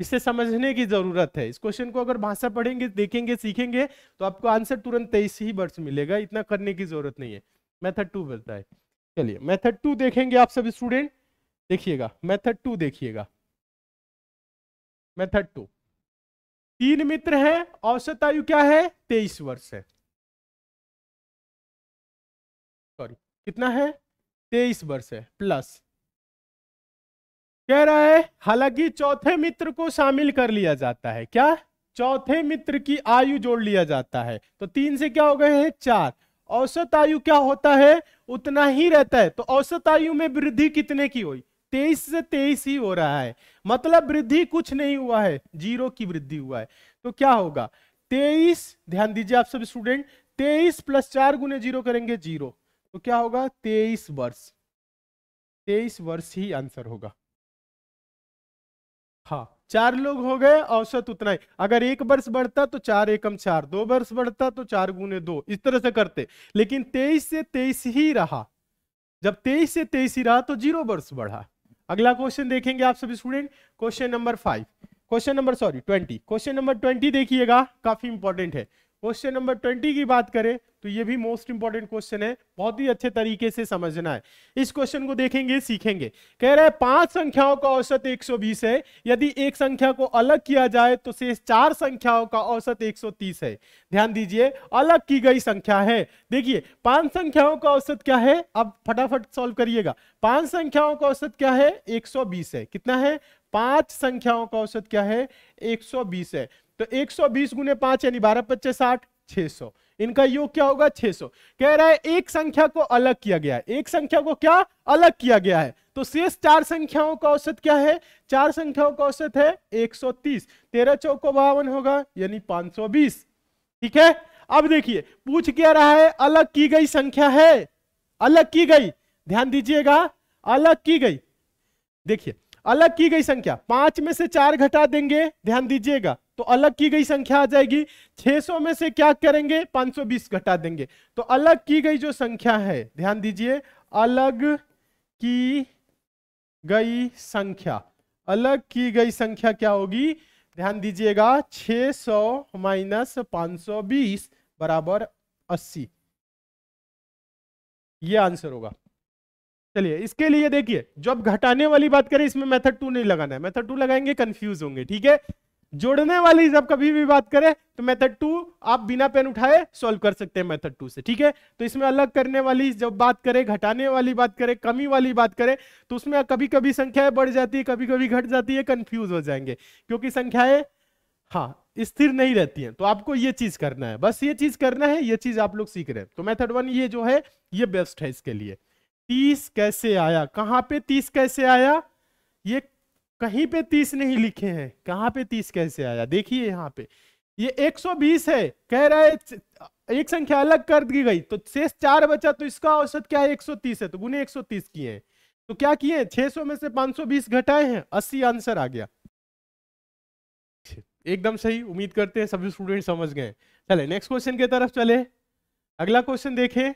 इसे समझने की जरूरत है इस क्वेश्चन को अगर भाषा पढ़ेंगे देखेंगे सीखेंगे तो आपको आंसर तुरंत तेईस ही वर्ष मिलेगा इतना करने की जरूरत नहीं है मैथड टू बोलता है चलिए मैथड टू देखेंगे आप सभी स्टूडेंट देखिएगा मैथड टू देखिएगा मैथड टू तीन मित्र हैं औसत आयु क्या है तेईस वर्ष है सॉरी कितना है तेईस वर्ष है प्लस कह रहा है हालांकि चौथे मित्र को शामिल कर लिया जाता है क्या चौथे मित्र की आयु जोड़ लिया जाता है तो तीन से क्या हो गए हैं चार औसत आयु क्या होता है उतना ही रहता है तो औसत आयु में वृद्धि कितने की हुई तेईस से तेईस ही हो रहा है मतलब वृद्धि कुछ नहीं हुआ है जीरो की वृद्धि हुआ है तो क्या होगा तेईस ध्यान दीजिए आप सब स्टूडेंट तेईस प्लस चार गुने जीरो करेंगे जीरो तो क्या होगा तेईस वर्ष तेईस वर्ष ही आंसर होगा हाँ चार लोग हो गए औसत उतना ही अगर एक वर्ष बढ़ता तो चार एकम चार दो वर्ष बढ़ता तो चार गुने दो इस तरह से करते लेकिन तेईस से तेईस ही रहा जब तेईस से तेईस ही रहा तो जीरो वर्ष बढ़ा अगला क्वेश्चन देखेंगे आप सभी student question number five question number sorry twenty question number twenty देखिएगा काफी इंपॉर्टेंट है क्वेश्चन नंबर ट्वेंटी की बात करें तो ये भी मोस्ट इंपॉर्टेंट क्वेश्चन है बहुत ही अच्छे तरीके से समझना है इस क्वेश्चन को देखेंगे सीखेंगे कह रहा है पांच संख्याओं का औसत 120 है यदि एक संख्या को अलग किया जाए तो शेष चार संख्याओं का औसत 130 है ध्यान दीजिए अलग की गई संख्या है देखिए पांच संख्याओं का औसत क्या है अब फटाफट सॉल्व करिएगा पांच संख्याओं का औसत क्या है एक है कितना है पांच संख्याओं का औसत क्या है 120 है तो 120 सौ बीस गुने पांच यानी बारह पच्चे साठ छह सौ इनका योग क्या होगा 600 कह रहा है एक संख्या को अलग किया गया है एक संख्या को क्या अलग किया गया है तो शेष चार संख्याओं का औसत क्या है चार संख्याओं का औसत है 130 तेरह चौको बावन होगा यानी 520 ठीक है अब देखिए पूछ क्या रहा है अलग की गई संख्या है अलग की गई ध्यान दीजिएगा अलग की गई देखिए अलग की गई संख्या पांच में से चार घटा देंगे ध्यान दीजिएगा तो अलग की गई संख्या आ जाएगी 600 में से क्या करेंगे 520 घटा देंगे तो अलग की गई जो संख्या है ध्यान दीजिए अलग की गई संख्या अलग की गई संख्या क्या होगी ध्यान दीजिएगा 600 सौ माइनस पांच बराबर अस्सी ये आंसर होगा चलिए इसके लिए देखिए जब घटाने वाली बात करें इसमें मेथड टू नहीं लगाना है मेथड टू लगाएंगे कंफ्यूज होंगे ठीक है जोड़ने वाली जब कभी भी बात करें तो मेथड टू आप बिना पेन उठाए सॉल्व कर सकते हैं मेथड टू से ठीक है तो इसमें अलग करने वाली जब बात करें घटाने वाली बात करें कमी वाली बात करें तो उसमें कभी कभी संख्याएं बढ़ जाती है कभी कभी घट जाती है कंफ्यूज हो जाएंगे क्योंकि संख्याएं हाँ स्थिर नहीं रहती है तो आपको ये चीज करना है बस ये चीज करना है ये चीज आप लोग सीख रहे हैं तो मैथड वन ये जो है ये बेस्ट है इसके लिए तीस कैसे आया कहाँ पे तीस कैसे आया ये कहीं पे तीस नहीं लिखे हैं कहा पे तीस कैसे आया देखिए यहाँ पे ये 120 है कह रहा है एक संख्या अलग कर दी गई तो शेष चार बचा तो इसका औसत क्या है 130 है तो गुने 130 किए हैं तो क्या किए 600 में से 520 घटाए हैं 80 आंसर आ गया एकदम सही उम्मीद करते हैं सभी स्टूडेंट समझ गए चले नेक्स्ट क्वेश्चन की तरफ चले अगला क्वेश्चन देखें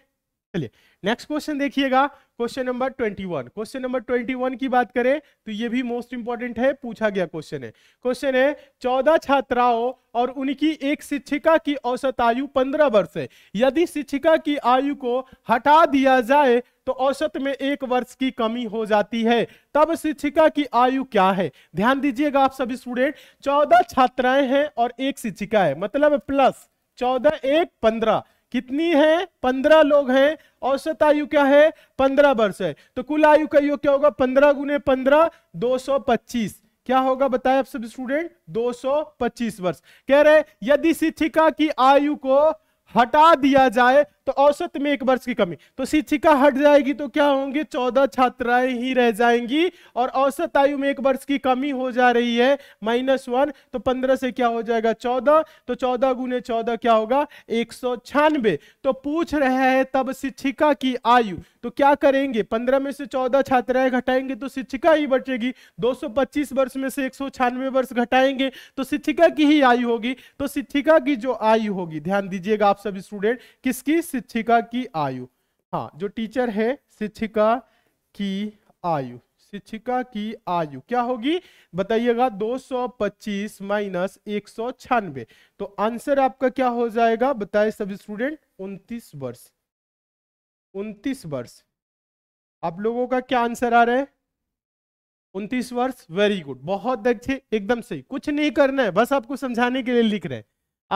चलिए नेक्स्ट क्वेश्चन देखिएगा क्वेश्चन नंबर 21 क्वेश्चन नंबर 21 की बात करें तो ये भी मोस्ट इंपॉर्टेंट है पूछा गया क्वेश्चन है क्वेश्चन है चौदह छात्राओं और उनकी एक शिक्षिका की औसत आयु पंद्रह वर्ष है यदि शिक्षिका की आयु को हटा दिया जाए तो औसत में एक वर्ष की कमी हो जाती है तब शिक्षिका की आयु क्या है ध्यान दीजिएगा आप सभी स्टूडेंट चौदह छात्राएं हैं और एक शिक्षिका है मतलब प्लस चौदह एक पंद्रह कितनी है पंद्रह लोग हैं औसत आयु क्या है पंद्रह वर्ष है तो कुल आयु का योग क्या होगा पंद्रह गुने पंद्रह दो सौ पच्चीस क्या होगा बताए आप सब स्टूडेंट दो पच्चीस वर्ष कह रहे यदि शिक्षिका की आयु को हटा दिया जाए तो औसत में एक वर्ष की कमी तो शिक्षिका हट जाएगी तो क्या होंगे चौदह छात्राएं ही रह जाएंगी और औसत आयु में एक वर्ष की कमी हो जा रही है माइनस वन तो पंद्रह से क्या हो जाएगा चौदह तो चौदह गुने चौदह क्या होगा एक सौ छियानबे तो पूछ रहे हैं तब शिक्षिका की आयु तो क्या करेंगे पंद्रह में से चौदह छात्राएं घटाएंगे तो शिक्षिका ही बचेगी 225 वर्ष में से एक वर्ष घटाएंगे तो शिक्षिका की ही आयु होगी तो शिक्षिका की जो आयु होगी ध्यान दीजिएगा आप सभी स्टूडेंट किसकी शिक्षिका की आयु हाँ जो टीचर है शिक्षिका की आयु शिक्षिका की आयु क्या होगी बताइएगा 225 माइनस एक तो आंसर आपका क्या हो जाएगा बताए सभी स्टूडेंट 29 वर्ष 29 वर्ष आप लोगों का क्या आंसर आ रहा है 29 वर्ष वेरी गुड बहुत अच्छे एकदम सही कुछ नहीं करना है बस आपको समझाने के लिए लिख रहे हैं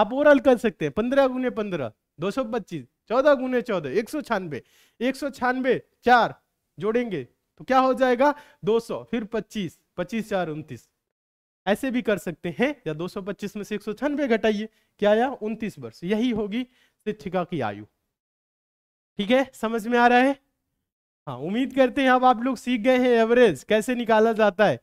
आप ओरल कर सकते हैं पंद्रह गुने पंद्रह दो सौ पच्चीस चौदह गुने चौदह एक सौ छियानवे एक सौ छियानवे चार जोड़ेंगे तो क्या हो जाएगा दो सौ फिर पच्चीस पच्चीस चार उनतीस ऐसे भी कर सकते हैं या दो सौ पच्चीस में से एक सौ छियानवे घटाइए क्या आया उनतीस वर्ष यही होगी शिक्षिका की आयु ठीक है समझ में आ रहा है हाँ उम्मीद करते हैं अब आप लोग सीख गए हैं एवरेज कैसे निकाला जाता है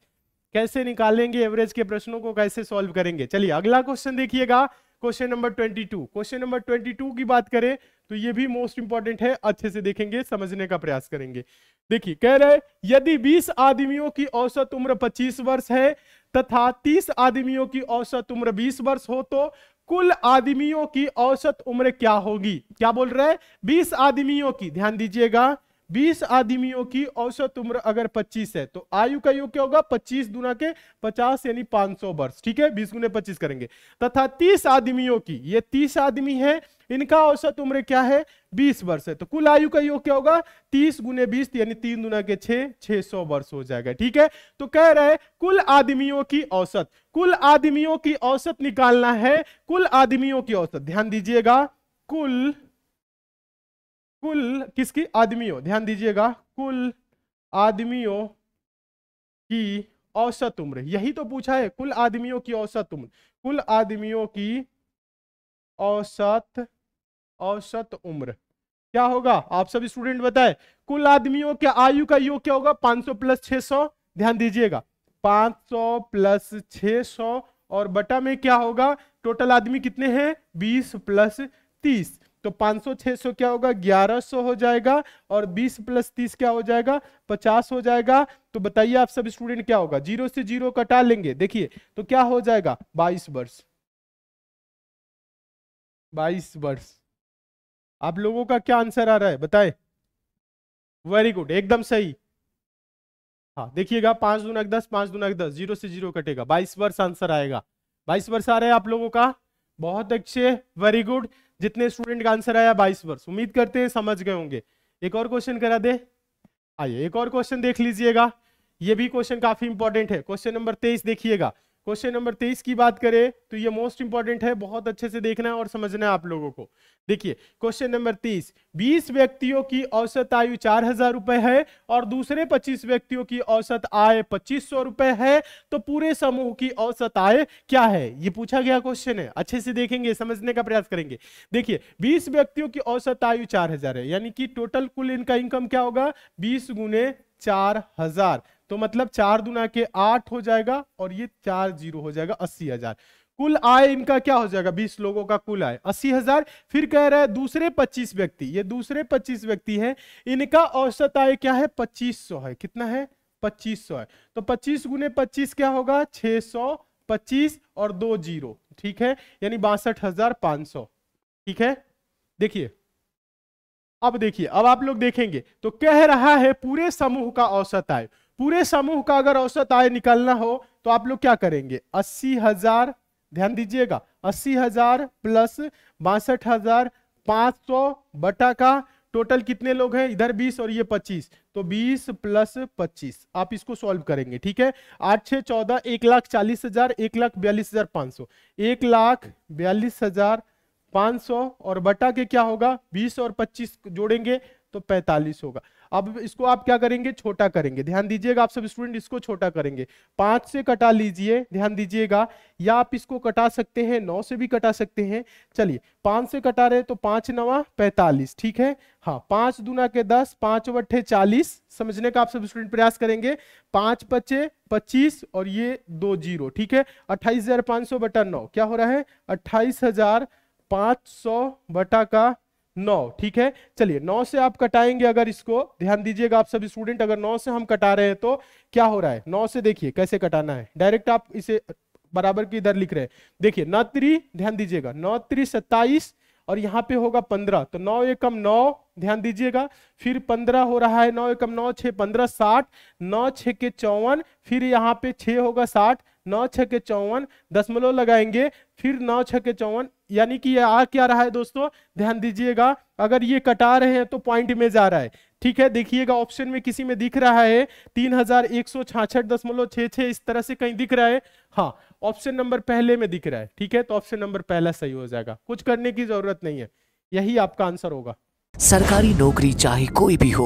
कैसे निकालेंगे एवरेज के प्रश्नों को कैसे सॉल्व करेंगे चलिए अगला क्वेश्चन देखिएगा question number twenty two question number twenty two की बात करें तो ये भी मोस्ट इंपॉर्टेंट है अच्छे से देखेंगे समझने का प्रयास करेंगे देखिए कह रहे यदि 20 आदमियों की औसत उम्र 25 वर्ष है तथा 30 आदमियों की औसत उम्र 20 वर्ष हो तो कुल आदमियों की औसत उम्र क्या होगी क्या बोल रहे हैं 20 आदमियों की ध्यान दीजिएगा बीस आदमियों की औसत उम्र अगर पच्चीस है तो आयु का योग क्या होगा पच्चीस दुना के पचास यानी पांच सौ वर्ष ठीक है बीस गुने पच्चीस करेंगे तथा तीस आदमियों की ये तीस आदमी है इनका औसत उम्र क्या है बीस वर्ष है तो कुल आयु का योग क्या होगा तीस गुने बीस यानी तीन दुना के छे छे सौ वर्ष हो जाएगा ठीक है तो कह रहे कुल आदमियों की औसत कुल आदमियों की औसत निकालना है कुल आदमियों की औसत ध्यान दीजिएगा कुल कुल किसकी आदमियों ध्यान दीजिएगा कुल आदमियों की औसत उम्र यही तो पूछा है कुल आदमियों की औसत उम्र कुल आदमियों की औसत औसत उम्र क्या होगा आप सब स्टूडेंट बताए कुल आदमियों के आयु का योग क्या होगा 500 प्लस 600 ध्यान दीजिएगा 500 प्लस 600 और बटा में क्या होगा टोटल आदमी कितने हैं 20 प्लस तो 500 600 क्या होगा 1100 हो जाएगा और 20 प्लस 30 क्या हो जाएगा 50 हो जाएगा तो बताइए आप सब स्टूडेंट क्या होगा जीरो से जीरो कटा लेंगे देखिए तो क्या हो जाएगा 22 वर्ष 22 वर्ष आप लोगों का क्या आंसर आ रहा है बताए वेरी गुड एकदम सही हाँ देखिएगा पांच दून एक दस पांच दून एक दस जीरो से जीरो कटेगा बाईस वर्ष आंसर आएगा बाईस वर्ष आ रहे हैं आप लोगों का बहुत अच्छे वेरी गुड जितने स्टूडेंट का आंसर आया बाईस वर्ष उम्मीद करते हैं समझ गए होंगे एक और क्वेश्चन करा दे आइए एक और क्वेश्चन देख लीजिएगा ये भी क्वेश्चन काफी इंपॉर्टेंट है क्वेश्चन नंबर तेईस देखिएगा क्वेश्चन नंबर तेईस की बात करें तो ये मोस्ट इंपॉर्टेंट है बहुत अच्छे से देखना है और समझना है आप लोगों को देखिए क्वेश्चन नंबर तीस बीस व्यक्तियों की औसत आयु चार हजार रुपए है और दूसरे पच्चीस व्यक्तियों की औसत आय पच्चीस सौ रुपए है तो पूरे समूह की औसत आय क्या है ये पूछा गया क्वेश्चन है अच्छे से देखेंगे समझने का प्रयास करेंगे देखिए बीस व्यक्तियों की औसत आयु चार हजार है यानी कि टोटल कुल इनका इनकम क्या होगा बीस गुने चार हजार तो मतलब चार दुना के आठ हो जाएगा और ये चार जीरो हो जाएगा अस्सी हजार कुल आय इनका क्या हो जाएगा बीस लोगों का कुल आय अस्सी हजार फिर कह रहा है दूसरे पच्चीस व्यक्ति ये दूसरे पच्चीस व्यक्ति हैं इनका औसत आय क्या है पच्चीस सौ है कितना है पच्चीस सौ है तो पच्चीस गुने पच्चीस क्या होगा छह सौ पच्चीस और दो जीरो ठीक है यानी बासठ हजार पांच सौ ठीक है देखिए अब देखिए अब आप लोग देखेंगे तो कह रहा है पूरे समूह का औसत आय पूरे समूह का अगर औसत आय निकालना हो तो आप लोग क्या करेंगे अस्सी हजार ध्यान दीजिएगा अस्सी हजार प्लस बासठ हजार पांच सौ बटा का टोटल कितने लोग हैं इधर 20 और ये 25 तो 20 प्लस 25 आप इसको सॉल्व करेंगे ठीक है आठ छह चौदह एक लाख चालीस हजार एक लाख बयालीस हजार पांच सौ एक लाख बयालीस हजार पांच सौ और बटा के क्या होगा 20 और 25 जोड़ेंगे तो 45 होगा अब इसको आप क्या करेंगे छोटा करेंगे ध्यान दीजिएगा आप सब स्टूडेंट इसको छोटा करेंगे पांच से कटा लीजिए ध्यान दीजिएगा या आप इसको कटा सकते हैं नौ से भी कटा सकते हैं चलिए पांच से कटा रहे तो पांच नवा पैंतालीस ठीक है हाँ पांच दुना के दस पांच वे चालीस समझने का आप सब स्टूडेंट प्रयास करेंगे पांच पच्चे पच्चीस और ये दो जीरो ठीक है अट्ठाईस हजार पांच सौ बटा नौ क्या हो रहा है अट्ठाईस हजार सौ बटा का नौ ठीक है चलिए नौ से आप कटाएंगे अगर इसको ध्यान दीजिएगा आप सभी स्टूडेंट अगर नौ से हम कटा रहे हैं तो क्या हो रहा है नौ से देखिए कैसे कटाना है डायरेक्ट आप इसे बराबर की इधर लिख रहे हैं देखिए नौ त्री ध्यान दीजिएगा नौ त्री सत्ताईस और यहाँ पे होगा पंद्रह तो नौ एकम नौ ध्यान दीजिएगा फिर पंद्रह हो रहा है नौ एकम नौ छः पंद्रह साठ नौ छ के चौवन फिर यहाँ पे छ होगा साठ नौ छ के चौवन दशमलव लगाएंगे फिर नौ छ के चौवन यानी कि ये आ क्या रहा है दोस्तों ध्यान दीजिएगा अगर ये कटा रहे हैं तो पॉइंट में जा रहा है ठीक है देखिएगा ऑप्शन में किसी में दिख रहा है तीन हजार एक सौ छाछठ दशमलव छ छ इस तरह से कहीं दिख रहा है हाँ ऑप्शन नंबर पहले में दिख रहा है ठीक है तो ऑप्शन नंबर पहला सही हो जाएगा कुछ करने की जरूरत नहीं है यही आपका आंसर होगा सरकारी नौकरी चाहे कोई भी हो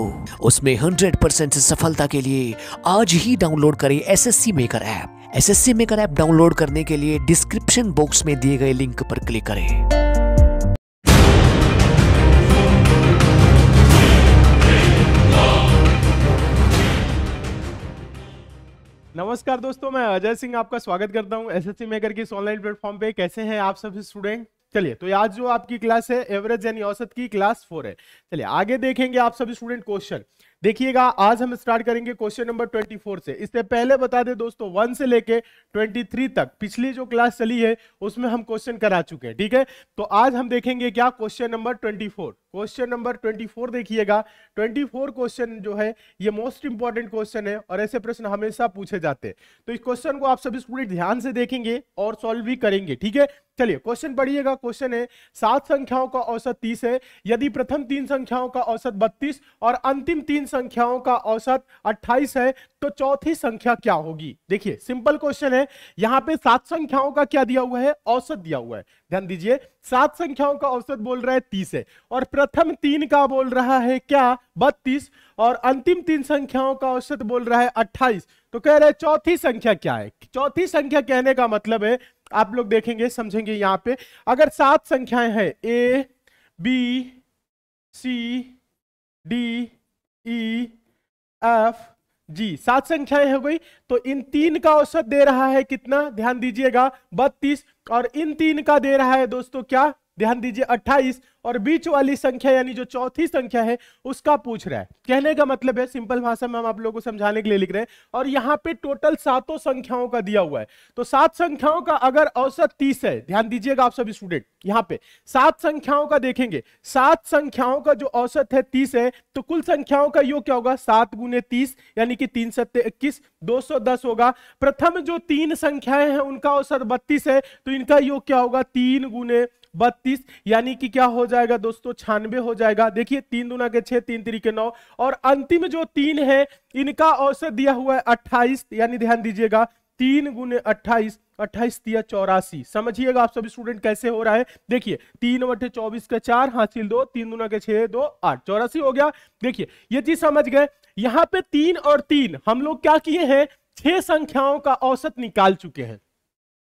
उसमें 100% सफलता के लिए आज ही डाउनलोड करें SSC maker app SSC maker app download करने के लिए डिस्क्रिप्शन बॉक्स में दिए गए लिंक पर क्लिक करें नमस्कार दोस्तों मैं अजय सिंह आपका स्वागत करता हूं एसएससी मेकर की इस ऑनलाइन प्लेटफॉर्म पे कैसे हैं आप सभी स्टूडेंट चलिए तो आज जो आपकी क्लास है एवरेज यानी औसत की क्लास फोर है चलिए आगे देखेंगे आप सब स्टूडेंट क्वेश्चन देखिएगा आज हम स्टार्ट करेंगे क्वेश्चन नंबर 24 से इससे पहले बता दे दोस्तों वन से लेके 23 तक पिछली जो क्लास चली है उसमें हम क्वेश्चन करा चुके हैं ठीक है तो आज हम देखेंगे क्या क्वेश्चन नंबर 24 क्वेश्चन नंबर 24 देखिएगा 24 क्वेश्चन जो है ये मोस्ट इंपॉर्टेंट क्वेश्चन है और ऐसे प्रश्न हमेशा पूछे जाते हैं तो इस क्वेश्चन को आप सभी स्टूडेंट ध्यान से देखेंगे और सॉल्व भी करेंगे ठीक है चलिए क्वेश्चन पढ़िएगा क्वेश्चन है सात संख्याओं का औसत तीस है यदि प्रथम तीन संख्याओं का औसत बत्तीस और अंतिम तीन संख्याओं का औसत अट्ठाईस है तो चौथी संख्या क्या होगी देखिए सिंपल क्वेश्चन है यहाँ पे सात संख्याओं का क्या दिया हुआ है औसत दिया हुआ है ध्यान दीजिए सात संख्याओं का औसत बोल रहा है तीस है और प्रथम तीन का बोल रहा है क्या बत्तीस और अंतिम तीन संख्याओं का औसत बोल रहा है अट्ठाईस तो कह रहे चौथी संख्या क्या है चौथी संख्या कहने का मतलब है आप लोग देखेंगे समझेंगे यहाँ पे अगर सात संख्याएं हैं A B C D E F G सात संख्याएं हो गई तो इन तीन का औसत दे रहा है कितना ध्यान दीजिएगा बत्तीस और इन तीन का दे रहा है दोस्तों क्या ध्यान दीजिए 28 और बीच वाली संख्या यानी जो चौथी संख्या है उसका पूछ रहा है कहने का मतलब है सिंपल भाषा में हम आप लोगों को समझाने के लिए लिख रहे हैं और यहाँ पे टोटल सातों संख्याओं का दिया हुआ है तो सात संख्याओं का अगर औसत तीस है ध्यान दीजिएगा आप सभी स्टूडेंट यहाँ पे सात संख्याओं का देखेंगे सात संख्याओं का जो औसत है तीस है तो कुल संख्याओं का योग क्या होगा सात गुने तीस यानी कि तीन सत्य इक्कीस दो सौ दस होगा प्रथम जो तीन संख्याएं हैं उनका औसत बत्तीस है तो इनका योग क्या होगा तीन गुने बत्तीस यानी कि क्या हो जाएगा दोस्तों छानबे हो जाएगा देखिए तीन दुना के छह तीन तरीके के नौ और अंतिम जो तीन है इनका औसत दिया हुआ है अट्ठाईस यानी ध्यान दीजिएगा तीन गुने अट्ठाईस अट्ठाईस दिया चौरासी समझिएगा आप सभी स्टूडेंट कैसे हो रहा है देखिए तीन बटे चौबीस का चार हासिल दो तीन दुना के छह दो आठ चौरासी हो गया देखिए ये चीज समझ गए यहाँ पे तीन और तीन हम लोग क्या किए हैं छह संख्याओं का औसत निकाल चुके हैं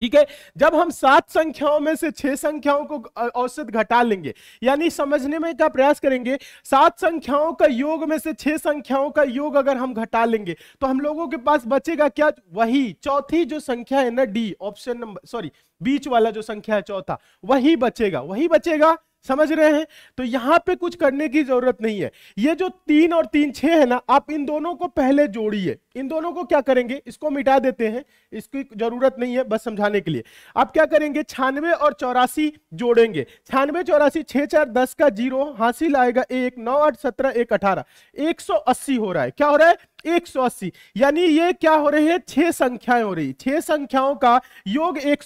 ठीक है जब हम सात संख्याओं में से छह संख्याओं को औसत घटा लेंगे यानी समझने में का प्रयास करेंगे सात संख्याओं का योग में से छह संख्याओं का योग अगर हम घटा लेंगे तो हम लोगों के पास बचेगा क्या वही चौथी जो संख्या है ना डी ऑप्शन नंबर सॉरी बीच वाला जो संख्या है चौथा वही बचेगा वही बचेगा समझ रहे हैं तो यहाँ पे कुछ करने की जरूरत नहीं है ये जो तीन और तीन छह है ना आप इन दोनों को पहले जोड़िए इन दोनों को क्या करेंगे इसको मिटा देते हैं इसकी जरूरत नहीं है बस समझाने के लिए अब क्या करेंगे छानवे और चौरासी जोड़ेंगे छानवे चौरासी छह चार दस का जीरो हासिल आएगा एक नौ आठ सत्रह एक अठारह एक सौ अस्सी हो रहा है क्या हो रहा है एक सौ अस्सी यानी ये क्या हो रही है छह संख्याएं हो रही छह संख्याओं का योग एक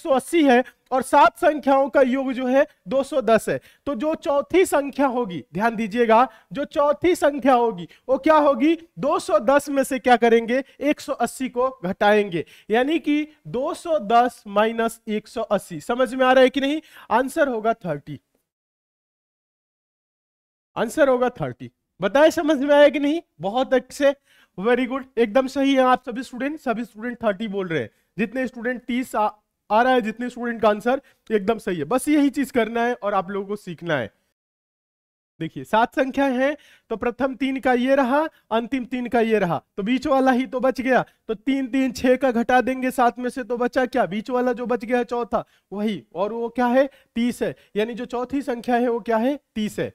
है और सात संख्याओं का योग जो है 210 है तो जो चौथी संख्या होगी ध्यान दीजिएगा जो चौथी संख्या होगी वो क्या होगी 210 में से क्या करेंगे 180 को घटाएंगे यानी कि 210 सौ दस माइनस एक समझ में आ रहा है कि नहीं आंसर होगा 30 आंसर होगा 30 बताए समझ में आया कि नहीं बहुत अच्छे वेरी गुड एकदम सही है आप सभी स्टूडेंट सभी स्टूडेंट 30 बोल रहे हैं जितने स्टूडेंट तीस आ, आ रहा है जितने स्टूडेंट का आंसर एकदम सही है बस यही चीज करना है और आप लोगों को सीखना है देखिए सात संख्या है तो प्रथम तीन का ये रहा अंतिम तीन का ये रहा तो बीच वाला ही तो बच गया तो तीन तीन छह का घटा देंगे सात में से तो बचा क्या बीच वाला जो बच गया चौथा वही और वो क्या है तीस है यानी जो चौथी संख्या है वो क्या है तीस है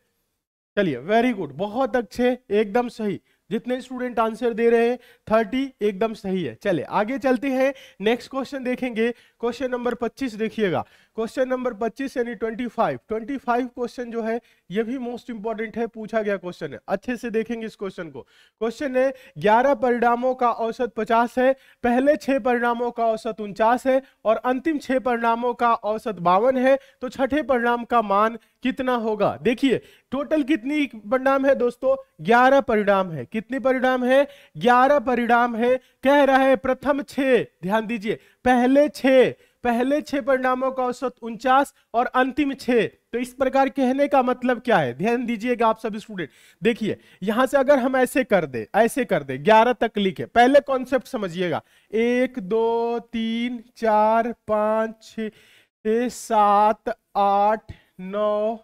चलिए वेरी गुड बहुत अच्छे एकदम सही जितने स्टूडेंट आंसर दे रहे हैं थर्टी एकदम सही है चले आगे चलते हैं नेक्स्ट क्वेश्चन देखेंगे क्वेश्चन नंबर पच्चीस देखिएगा क्वेश्चन नंबर पच्चीस यानी twenty five twenty five question जो है ये भी मोस्ट इंपॉर्टेंट है पूछा गया क्वेश्चन है अच्छे से देखेंगे इस क्वेश्चन को क्वेश्चन है ग्यारह परिणामों का औसत पचास है पहले छह परिणामों का औसत उनचास है और अंतिम छह परिणामों का औसत बावन है तो छठे परिणाम का मान कितना होगा देखिए टोटल कितनी परिणाम है दोस्तों ग्यारह परिणाम है कितनी परिणाम है ग्यारह परिणाम है कह रहा है प्रथम छे ध्यान दीजिए पहले छे पहले छह परिणामों का औसत उनचास और अंतिम छे तो इस प्रकार कहने का मतलब क्या है ध्यान दीजिएगा आप सब स्टूडेंट देखिए यहां से अगर हम ऐसे कर दे ऐसे कर दे ग्यारह तक लिखे पहले कॉन्सेप्ट समझिएगा एक दो तीन चार पांच छ सात आठ नौ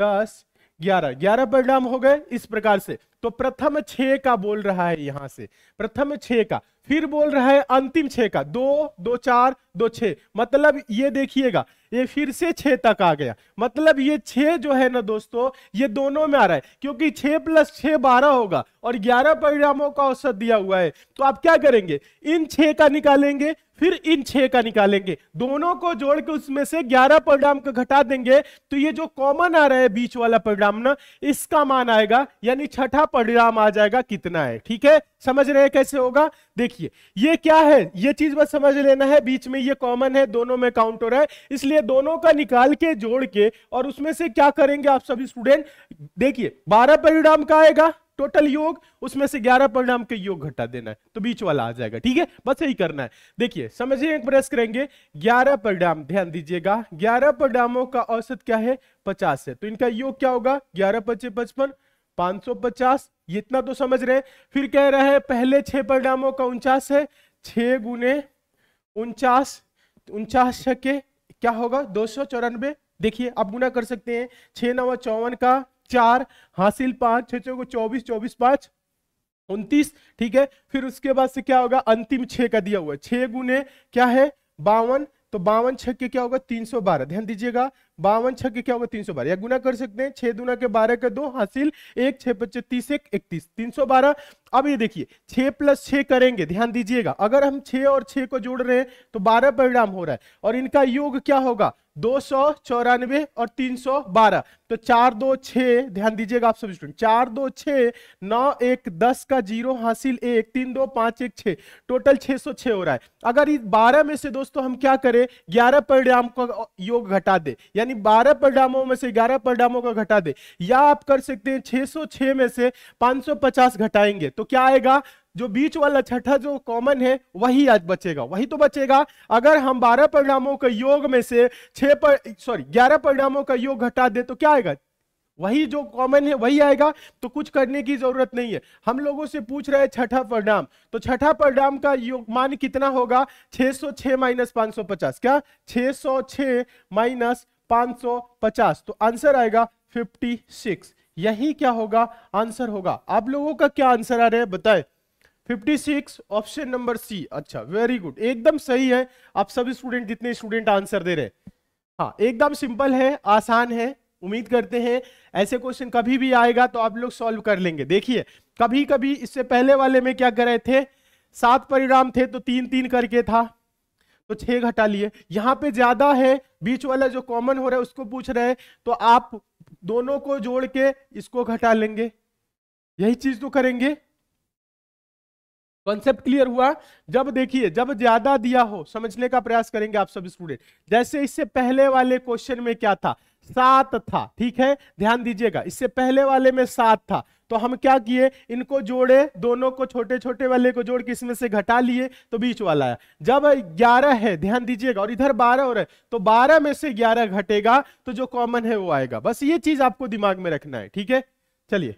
दस ग्यारह ग्यारह परिणाम हो गए इस प्रकार से तो प्रथम छे का बोल रहा है यहां से प्रथम छे का फिर बोल रहा है अंतिम छे का दो दो चार दो छे मतलब ये देखिएगा ये फिर से छे तक आ गया मतलब ये छे जो है ना दोस्तों ये दोनों में आ रहा है क्योंकि छे प्लस छे बारह होगा और ग्यारह परिणामों का औसत दिया हुआ है तो आप क्या करेंगे इन छे का निकालेंगे फिर इन छे का निकालेंगे दोनों को जोड़ के उसमें से ग्यारह परिणाम का घटा देंगे तो ये जो कॉमन आ रहा है बीच वाला परिणाम ना इसका मान आएगा यानी छठा परिणाम आ जाएगा कितना है ठीक है समझ रहे हैं कैसे होगा देखिए ये क्या है ये चीज बस समझ लेना है बीच में ये कॉमन है दोनों में काउंट हो रहा है इसलिए दोनों का निकाल के जोड़ के और उसमें से क्या करेंगे आप सभी स्टूडेंट देखिए बारह परिणाम का आएगा टोटल योग उसमें से 11 परिणाम के योग घटा देना है तो बीच वाला आ जाएगा ठीक है बस यही करना है देखिए समझिए प्रेस करेंगे 11 परिणाम ध्यान दीजिएगा 11 परिणामों का औसत क्या है 50 है तो इनका योग क्या होगा 11 पच्चे पचपन 550 ये इतना तो समझ रहे हैं फिर कह रहा है पहले छह परिणामों का उनचास है छह गुने उनचास उनचास के क्या होगा दो सौ चौरानवे देखिए आप गुना कर सकते हैं छह नवा चौवन का चार हासिल पांच छह चौको चौबीस चौबीस पांच उनतीस ठीक है फिर उसके बाद से क्या होगा अंतिम छह का दिया हुआ है छह गुने क्या है बावन तो बावन छक्के क्या होगा 312 ध्यान दीजिएगा बावन छह के क्या होगा तीन सौ बारह गुना कर सकते हैं छह दुना के बारह के दो हासिल एक छह पच्चे तीस एक इकतीस तीन सौ बारह अब ये देखिए छह प्लस छह करेंगे ध्यान दीजिएगा अगर हम छह और छह को जोड़ रहे हैं तो बारह परिणाम हो रहा है और इनका योग क्या होगा दो सौ चौरानवे और तीन सौ बारह तो चार दो छ ध्यान दीजिएगा आप सब स्टूडेंट चार दो छ नौ एक दस का जीरो हासिल एक तीन दो पांच एक छ टोटल छह सौ छह हो रहा है अगर इस बारह में से दोस्तों हम क्या करें ग्यारह परिणाम का योग घटा दे यानी बारह परिणामों में से ग्यारह परिणामों का घटा दे या आप कर सकते हैं छह सौ छह में से पांच सौ पचास घटाएंगे तो क्या आएगा जो बीच वाला छठा जो कॉमन है वही आज बचेगा वही तो बचेगा अगर हम बारह परिणामों के योग में से छह पर सॉरी ग्यारह परिणामों का योग घटा दे तो क्या आएगा वही जो कॉमन है वही आएगा तो कुछ करने की जरूरत नहीं है हम लोगों से पूछ रहे हैं छठा परिणाम तो छठा परिणाम का योग मान कितना होगा 606 माइनस 550 क्या 606 माइनस 550 तो आंसर आएगा 56 यही क्या होगा आंसर होगा आप लोगों का क्या आंसर आ रहा है बताए 56 ऑप्शन नंबर सी अच्छा वेरी गुड एकदम सही है आप सब स्टूडेंट जितने स्टूडेंट आंसर दे रहे हाँ एकदम सिंपल है आसान है उम्मीद करते हैं ऐसे क्वेश्चन कभी भी आएगा तो आप लोग सॉल्व कर लेंगे देखिए कभी कभी इससे पहले वाले में क्या कर रहे थे सात परिणाम थे तो तीन तीन करके था तो छह घटा लिए यहाँ पे ज्यादा है बीच वाला जो कॉमन हो रहा है उसको पूछ रहे हैं तो आप दोनों को जोड़ के इसको घटा लेंगे यही चीज तो करेंगे कॉन्सेप्ट क्लियर हुआ जब देखिए जब ज्यादा दिया हो समझने का प्रयास करेंगे आप सब स्टूडेंट जैसे इससे पहले वाले क्वेश्चन में क्या था सात था ठीक है ध्यान दीजिएगा इससे पहले वाले में सात था तो हम क्या किए इनको जोड़े दोनों को छोटे छोटे वाले को जोड़ के इसमें से घटा लिए तो बीच वाला आया जब 11 है ध्यान दीजिएगा और इधर 12 हो रहा है तो 12 में से 11 घटेगा तो जो कॉमन है वो आएगा बस ये चीज आपको दिमाग में रखना है ठीक है चलिए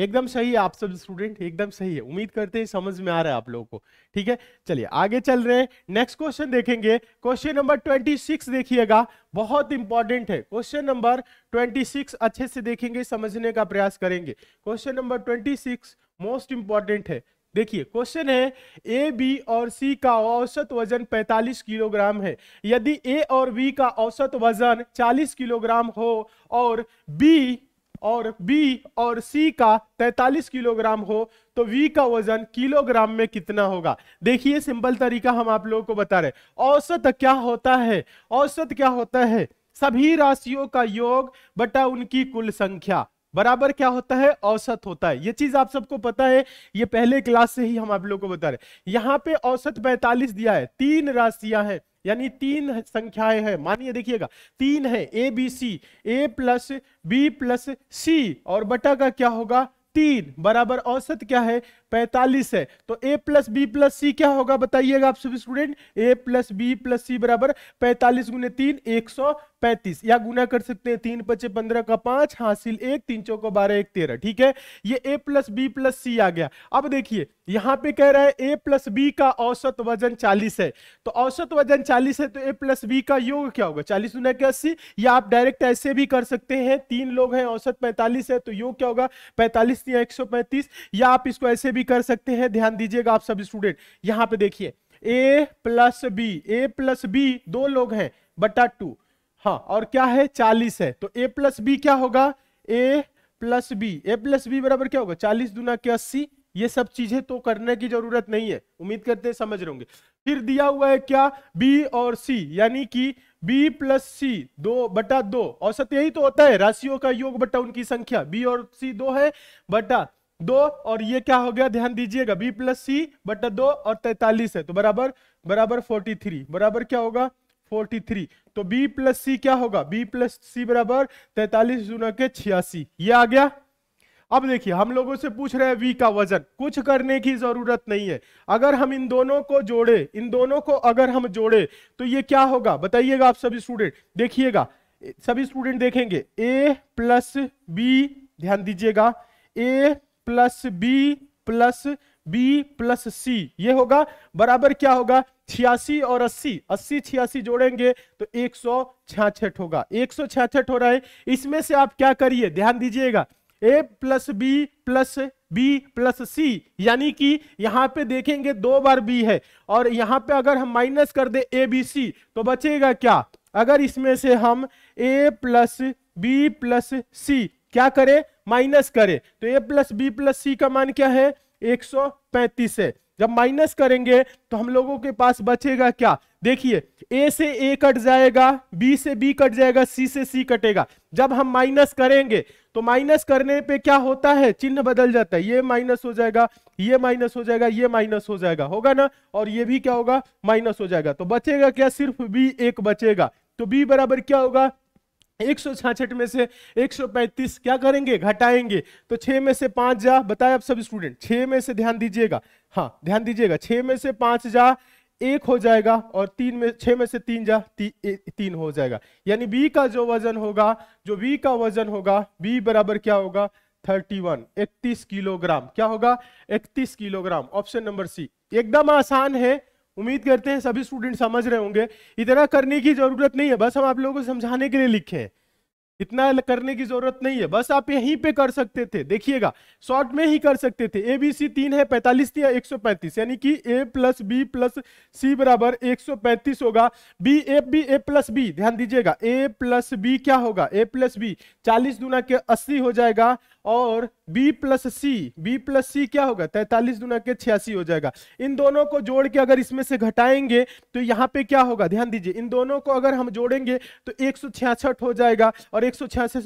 एकदम सही है आप सब स्टूडेंट एकदम सही है उम्मीद करते हैं समझ में आ रहा है आप लोगों को ठीक है चलिए आगे चल रहे हैं नेक्स्ट क्वेश्चन देखेंगे क्वेश्चन नंबर ट्वेंटी सिक्स देखिएगा बहुत इंपॉर्टेंट है क्वेश्चन नंबर ट्वेंटी सिक्स अच्छे से देखेंगे समझने का प्रयास करेंगे question number twenty six most important है देखिए क्वेश्चन है ए बी और सी का औसत वजन 45 किलोग्राम है यदि ए और बी का औसत वजन 40 किलोग्राम हो और बी और बी और सी का 43 किलोग्राम हो तो वी का वजन किलोग्राम में कितना होगा देखिए सिंपल तरीका हम आप लोगों को बता रहे औसत क्या होता है औसत क्या होता है सभी राशियों का योग बटा उनकी कुल संख्या बराबर क्या होता है औसत होता है ये चीज आप सबको पता है ये पहले क्लास से ही हम आप लोगों को बता रहे हैं यहाँ पे औसत 45 दिया है तीन राशियां हैं यानी तीन संख्याएं हैं मानिए देखिएगा तीन है A B C A plus B plus C और बटा का क्या होगा तीन बराबर औसत क्या है पैतालीस है तो A plus B plus C क्या होगा बताइएगा आप सभी student A plus B plus C बराबर पैतालीस गुने तीन एक सौ पैंतीस या गुना कर सकते हैं तीन पचे पंद्रह का पांच हासिल एक तीन चौको बारह एक तेरह ठीक है ये A plus B plus C आ गया अब देखिए यहाँ पे कह रहा है ए प्लस बी का औसत वजन चालीस है तो औसत वजन चालीस है तो ए प्लस बी का योग क्या होगा चालीस गुना के अस्सी या आप डायरेक्ट ऐसे भी कर सकते हैं तीन लोग हैं औसत पैंतालीस है तो योग क्या होगा पैंतालीस या एक सौ पैंतीस या आप इसको ऐसे भी कर सकते हैं ध्यान दीजिएगा आप सब स्टूडेंट यहाँ पे देखिए A plus B A plus B दो लोग हैं बटा टू हाँ और क्या है चालीस है तो ए प्लस बी क्या होगा A plus B A plus B बराबर क्या होगा चालीस दुना के अस्सी ये सब चीजें तो करने की जरूरत नहीं है उम्मीद करते हैं समझ रहे होंगे फिर दिया हुआ है क्या बी और सी यानी कि बी प्लस सी दो बटा दो औसत यही तो होता है राशियों का योग बटा उनकी संख्या बी और सी दो है बटा दो और ये क्या हो गया ध्यान दीजिएगा बी प्लस सी बटा दो और तैतालीस है तो बराबर बराबर फोर्टी थ्री बराबर क्या होगा फोर्टी थ्री तो बी प्लस सी क्या होगा बी प्लस सी बराबर तैतालीस जुना के छियासी ये आ गया अब देखिए हम लोगों से पूछ रहे हैं वी का वजन कुछ करने की जरूरत नहीं है अगर हम इन दोनों को जोड़े इन दोनों को अगर हम जोड़े तो ये क्या होगा बताइएगा आप सभी स्टूडेंट देखिएगा सभी स्टूडेंट देखेंगे ए प्लस बी ध्यान दीजिएगा A plus B plus B plus C ये होगा बराबर क्या होगा छियासी और अस्सी अस्सी छियासी जोड़ेंगे तो एक सौ छियासठ होगा एक सौ छियासठ हो रहा है इसमें से आप क्या करिए ध्यान दीजिएगा A plus B plus B plus C यानी कि यहाँ पे देखेंगे दो बार बी है और यहाँ पे अगर हम माइनस कर दे ए बी सी तो बचेगा क्या अगर इसमें से हम A plus B plus C क्या करें माइनस करें तो A plus B plus C का मान क्या है 135 है जब माइनस करेंगे तो हम लोगों के पास बचेगा क्या देखिए ए से ए कट जाएगा बी से बी कट जाएगा सी से सी कटेगा जब हम माइनस करेंगे तो माइनस करने पे क्या होता है चिन्ह बदल जाता है ये माइनस हो जाएगा ये माइनस हो जाएगा ये माइनस हो जाएगा होगा ना और ये भी क्या होगा माइनस हो जाएगा तो बचेगा क्या सिर्फ बी एक बचेगा तो बी बराबर क्या होगा एक में से 135 क्या करेंगे घटाएंगे तो छह में से पाँच जा बताए आप सब स्टूडेंट छह में से ध्यान दीजिएगा हाँ ध्यान दीजिएगा छह में से पांच जा एक हो जाएगा और तीन में छह में से तीन जा ती, ए, तीन हो जाएगा यानी बी का जो वजन होगा जो बी का वजन होगा बी बराबर क्या होगा 31 इकतीस किलोग्राम क्या होगा 31 किलोग्राम ऑप्शन नंबर सी एकदम आसान है उम्मीद करते हैं सभी स्टूडेंट समझ रहे होंगे इतना करने की ज़रूरत नहीं है बस हम आप लोगों को समझाने के लिए लिखे हैं इतना करने की जरूरत नहीं है बस आप यहीं पे कर सकते थे देखिएगा शॉर्ट में ही कर सकते थे ए बी सी तीन है पैंतालीस या एक सौ पैंतीस यानी कि A plus B plus C बराबर एक सौ पैंतीस होगा B A B A plus B ध्यान दीजिएगा ए प्लस बी क्या होगा ए प्लस बी चालीस दुना के अस्सी हो जाएगा और b plus C B plus C क्या होगा तैतालीस दुना के छियासी हो जाएगा इन दोनों को जोड़ के अगर इसमें से घटाएंगे तो यहाँ पे क्या होगा ध्यान दीजिए इन दोनों को अगर हम जोड़ेंगे तो एक हो जाएगा और एक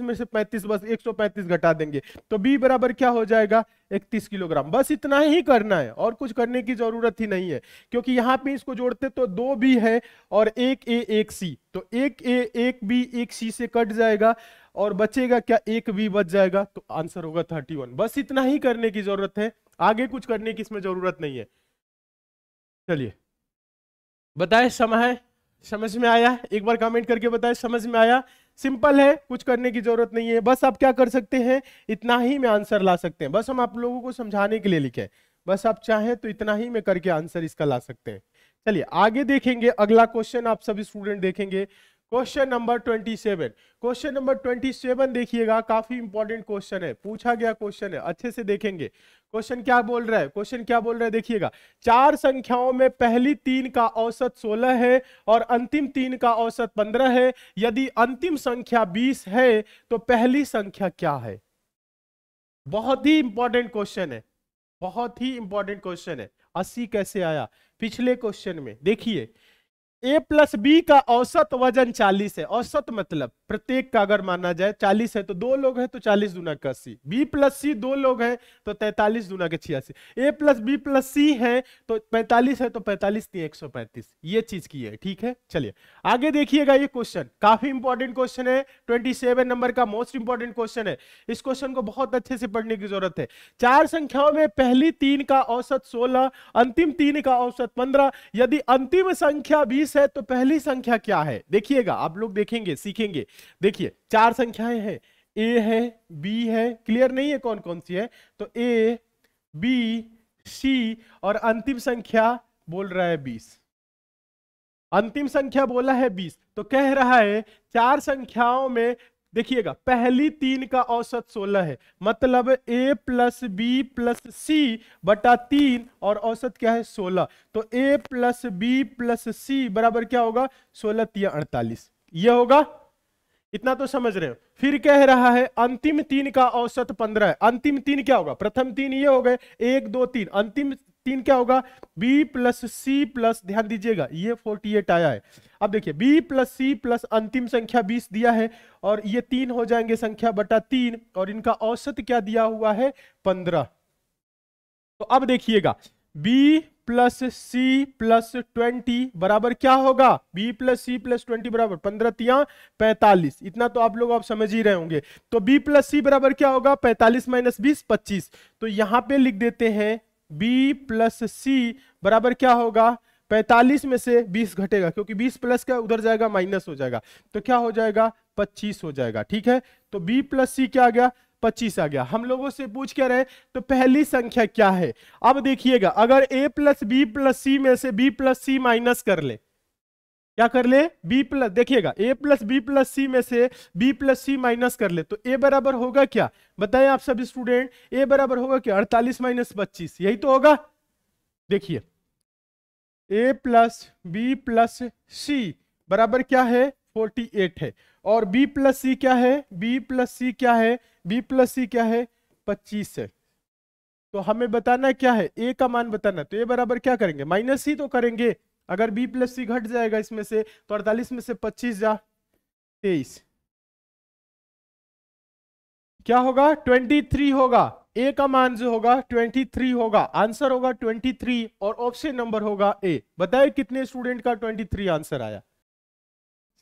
में से पैंतीस बस एक घटा देंगे तो बी बराबर क्या हो जाएगा इकतीस किलोग्राम बस इतना ही करना है और कुछ करने की जरूरत ही नहीं है क्योंकि यहाँ पे इसको जोड़ते तो दो भी है और एक ए एक सी तो एक ए एक बी एक सी से कट जाएगा और बचेगा क्या एक बी बच जाएगा तो आंसर होगा थर्टी वन बस इतना ही करने की जरूरत है आगे कुछ करने की इसमें जरूरत नहीं है चलिए बताए समय समझ में आया एक बार कमेंट करके बताए समझ में आया सिंपल है कुछ करने की जरूरत नहीं है बस आप क्या कर सकते हैं इतना ही में आंसर ला सकते हैं बस हम आप लोगों को समझाने के लिए लिखे बस आप चाहें तो इतना ही में करके आंसर इसका ला सकते हैं चलिए आगे देखेंगे अगला क्वेश्चन आप सभी स्टूडेंट देखेंगे क्वेश्चन नंबर 27 क्वेश्चन नंबर 27 देखिएगा काफी इंपॉर्टेंट क्वेश्चन है पूछा गया क्वेश्चन है अच्छे से देखेंगे क्वेश्चन क्या बोल रहा है क्वेश्चन क्या बोल रहा है देखिएगा चार संख्याओं में पहली तीन का औसत 16 है और अंतिम तीन का औसत 15 है यदि अंतिम संख्या 20 है तो पहली संख्या क्या है बहुत ही इंपॉर्टेंट क्वेश्चन है बहुत ही इंपॉर्टेंट क्वेश्चन है अस्सी कैसे आया पिछले क्वेश्चन में देखिए ए प्लस बी का औसत वजन 40 है औसत मतलब प्रत्येक का अगर माना जाए 40 है तो दो लोग हैं तो 40 दुना का अस्सी बी प्लस सी दो लोग हैं तो 43 दुना के छियासी A plus B plus C है तो 45 है तो 45 तीन एक सौ पैंतीस ये चीज की है ठीक है चलिए आगे देखिएगा ये क्वेश्चन काफी इंपॉर्टेंट क्वेश्चन है 27 नंबर का मोस्ट इंपॉर्टेंट क्वेश्चन है इस क्वेश्चन को बहुत अच्छे से पढ़ने की जरूरत है चार संख्याओं में पहली तीन का औसत सोलह अंतिम तीन का औसत पंद्रह यदि अंतिम संख्या बीस 19 है तो पहली संख्या क्या है देखिएगा आप लोग देखेंगे सीखेंगे देखिए चार संख्याएं हैं ए है बी है क्लियर नहीं है कौन कौन सी है तो ए बी सी और अंतिम संख्या बोल रहा है बीस अंतिम संख्या बोला है बीस तो कह रहा है चार संख्याओं में देखिएगा पहली तीन का औसत सोलह है मतलब A plus B plus C बटा तीन और औसत क्या है सोलह तो A plus B plus C बराबर क्या होगा सोलह तीन अड़तालीस ये होगा इतना तो समझ रहे हो फिर कह रहा है अंतिम तीन का औसत पंद्रह है अंतिम तीन क्या होगा प्रथम तीन ये हो गए एक दो तीन अंतिम तीन क्या होगा बी प्लस सी प्लस ध्यान दीजिएगा ये 48 आया है अब देखिए बी प्लस सी प्लस अंतिम संख्या 20 दिया है और ये तीन हो जाएंगे संख्या बटा तीन और इनका औसत क्या दिया हुआ है 15 तो अब देखिएगा B plus C plus twenty बराबर क्या होगा B plus C plus twenty बराबर पंद्रह तिया पैंतालीस इतना तो आप लोग आप समझ ही रहे होंगे तो बी प्लस सी बराबर क्या होगा पैंतालीस माइनस बीस पच्चीस तो यहां पे लिख देते हैं बी प्लस सी बराबर क्या होगा 45 में से 20 घटेगा क्योंकि 20 प्लस का उधर जाएगा माइनस हो जाएगा तो क्या हो जाएगा 25 हो जाएगा ठीक है तो बी प्लस सी क्या आ गया 25 आ गया हम लोगों से पूछ क्या रहे तो पहली संख्या क्या है अब देखिएगा अगर A plus B plus C में से बी प्लस सी माइनस कर ले क्या कर ले बी प्लस देखिएगा A plus B plus C में से बी प्लस सी माइनस कर ले तो ए बराबर होगा क्या बताएं आप सब स्टूडेंट ए बराबर होगा क्या अड़तालीस माइनस पच्चीस यही तो होगा देखिए A plus B plus C बराबर क्या है फोर्टी एट है और बी प्लस सी क्या है बी प्लस सी क्या है बी प्लस सी क्या है पच्चीस है तो हमें बताना क्या है ए का मान बताना तो ए बराबर क्या करेंगे माइनस सी तो करेंगे अगर बी प्लस सी घट जाएगा इसमें से तो अड़तालीस में से पच्चीस जा तेईस क्या होगा ट्वेंटी थ्री होगा ए का मान जो होगा ट्वेंटी थ्री होगा आंसर होगा ट्वेंटी थ्री और ऑप्शन नंबर होगा ए बताए कितने स्टूडेंट का ट्वेंटी थ्री आंसर आया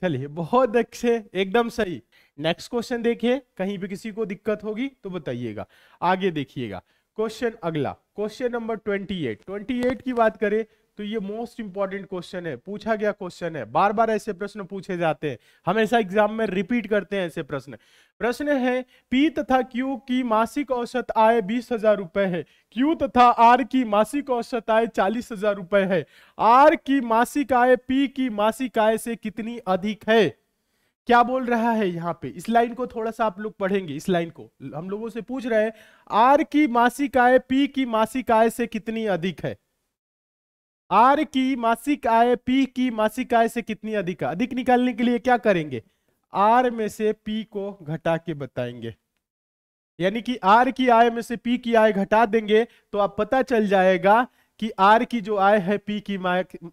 चलिए बहुत अच्छे एकदम सही नेक्स्ट क्वेश्चन देखिए कहीं भी किसी को दिक्कत होगी तो बताइएगा आगे देखिएगा क्वेश्चन अगला question number twenty eight twenty eight की बात करें तो ये मोस्ट इंपॉर्टेंट क्वेश्चन है पूछा गया क्वेश्चन है बार बार ऐसे प्रश्न पूछे जाते हैं हमेशा एग्जाम में रिपीट करते हैं ऐसे प्रश्न प्रश्न है पी तथा क्यू की मासिक औसत आय बीस हजार रुपए है क्यू तथा आर की मासिक औसत आय चालीस हजार रुपए है आर की मासिक आय पी की मासिक आय से कितनी अधिक है क्या बोल रहा है यहाँ पे इस लाइन को थोड़ा सा आप लोग पढ़ेंगे इस लाइन को हम लोगों से पूछ रहे हैं आर की मासिक आय पी की मासिक आय से कितनी अधिक है आर की मासिक आय पी की मासिक आय से कितनी अधिक है अधिक निकालने के लिए क्या करेंगे आर में से पी को घटा के बताएंगे यानी कि आर की आय में से पी की आय घटा देंगे तो आप पता चल जाएगा कि आर की जो आय है पी की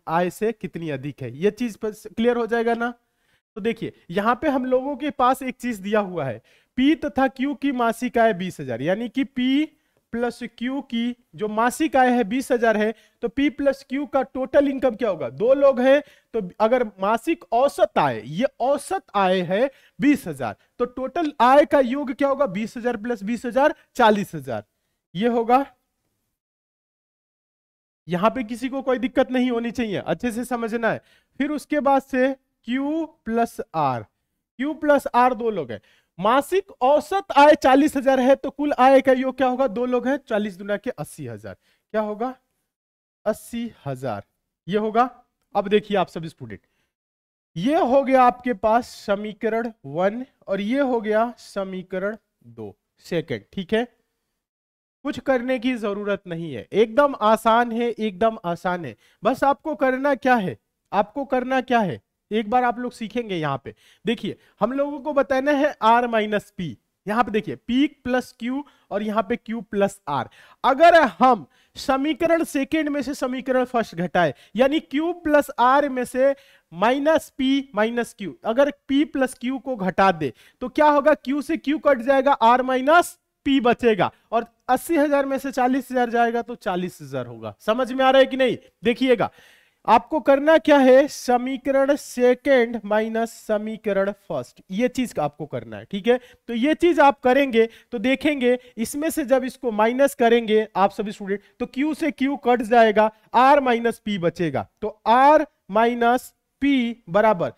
आय से कितनी अधिक है यह चीज क्लियर हो जाएगा ना तो देखिए यहां पे हम लोगों के पास एक चीज दिया हुआ है पी तथा क्यू की मासिक आय बीस हजार यानी कि पी प्लस क्यू की जो मासिक आय है बीस हजार है तो पी प्लस क्यू का टोटल इनकम क्या होगा दो लोग हैं तो अगर मासिक औसत आय ये औसत आय है बीस हजार तो टोटल आय का योग क्या होगा बीस हजार प्लस बीस हजार चालीस हजार ये होगा यहां पे किसी को कोई दिक्कत नहीं होनी चाहिए अच्छे से समझना है फिर उसके बाद से Q plus R Q plus R दो लोग हैं मासिक औसत आय चालीस हजार है तो कुल आय का योग क्या होगा दो लोग हैं चालीस दुना के अस्सी हजार क्या होगा अस्सी हजार ये होगा अब देखिए आप सब स्टूडेंट ये हो गया आपके पास समीकरण वन और ये हो गया समीकरण दो सेकंड ठीक है कुछ करने की जरूरत नहीं है एकदम आसान है एकदम आसान है बस आपको करना क्या है आपको करना क्या है एक बार आप लोग सीखेंगे यहाँ पे देखिए हम लोगों को बताना है आर माइनस पी यहाँ पे देखिए पीक प्लस क्यू और यहाँ पे क्यू प्लस आर अगर हम समीकरण सेकेंड में से समीकरण फर्स्ट घटाए यानी क्यू प्लस आर में से माइनस पी माइनस क्यू अगर पी प्लस क्यू को घटा दे तो क्या होगा क्यू से क्यू कट जाएगा आर माइनस पी बचेगा और अस्सी हजार में से चालीस हजार जाएगा तो चालीस हजार होगा समझ में आ रहा है कि नहीं देखिएगा आपको करना क्या है समीकरण सेकेंड माइनस समीकरण फर्स्ट ये चीज आपको करना है ठीक है तो ये चीज आप करेंगे तो देखेंगे इसमें से जब इसको माइनस करेंगे आप सभी स्टूडेंट तो क्यू से क्यू कट जाएगा आर माइनस पी बचेगा तो आर माइनस पी बराबर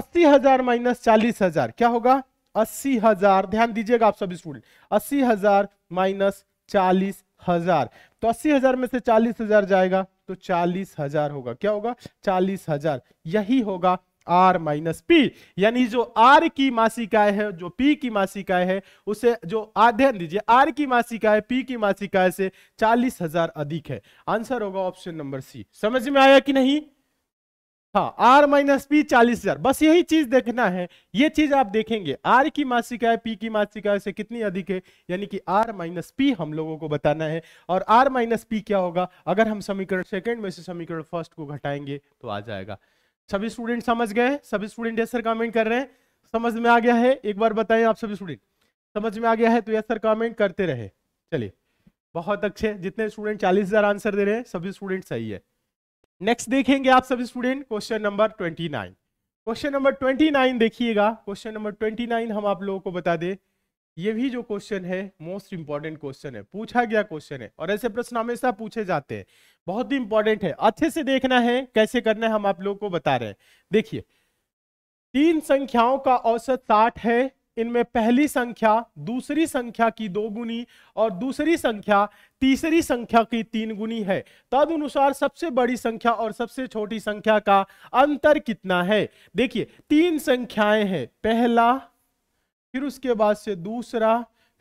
अस्सी हजार माइनस चालीस हजार क्या होगा अस्सी हजार ध्यान दीजिएगा आप सभी स्टूडेंट अस्सी हजार माइनस चालीस हजार तो अस्सी हजार में से चालीस हजार जाएगा तो चालीस हजार होगा क्या होगा चालीस हजार यही होगा आर माइनस पी यानी जो आर की मासिकाए है जो पी की मासिकाए है उसे जो अध्ययन दीजिए आर की मासिकाए पी की मासिकाए से चालीस हजार अधिक है आंसर होगा ऑप्शन नंबर सी समझ में आया कि नहीं हाँ आर माइनस पी चालीस हजार बस यही चीज देखना है ये चीज आप देखेंगे आर की मासिका है पी की मासिका से कितनी अधिक है यानी कि आर माइनस पी हम लोगों को बताना है और आर माइनस पी क्या होगा अगर हम समीकरण सेकंड में से समीकरण फर्स्ट को घटाएंगे तो आ जाएगा सभी स्टूडेंट समझ गए सभी स्टूडेंट ये सर कमेंट कर रहे हैं समझ में आ गया है एक बार बताएं आप सभी स्टूडेंट समझ में आ गया है तो ये सर कमेंट करते रहे चलिए बहुत अच्छे जितने स्टूडेंट चालीस हजार आंसर दे रहे हैं सभी स्टूडेंट सही है नेक्स्ट देखेंगे आप सभी student question number twenty nine question number twenty nine देखिएगा क्वेश्चन नंबर ट्वेंटी नाइन हम आप लोगों को बता दें ये भी जो क्वेश्चन है मोस्ट इंपॉर्टेंट क्वेश्चन है पूछा गया क्वेश्चन है और ऐसे प्रश्न हमेशा पूछे जाते हैं बहुत ही इंपॉर्टेंट है अच्छे से देखना है कैसे करना है हम आप लोगों को बता रहे हैं देखिए तीन संख्याओं का औसत साठ है इनमें पहली संख्या दूसरी संख्या की दोगुनी और दूसरी संख्या तीसरी संख्या की तीन गुनी है तद अनुसार सबसे बड़ी संख्या और सबसे छोटी संख्या का अंतर कितना है देखिए तीन संख्याएं हैं पहला फिर उसके बाद से दूसरा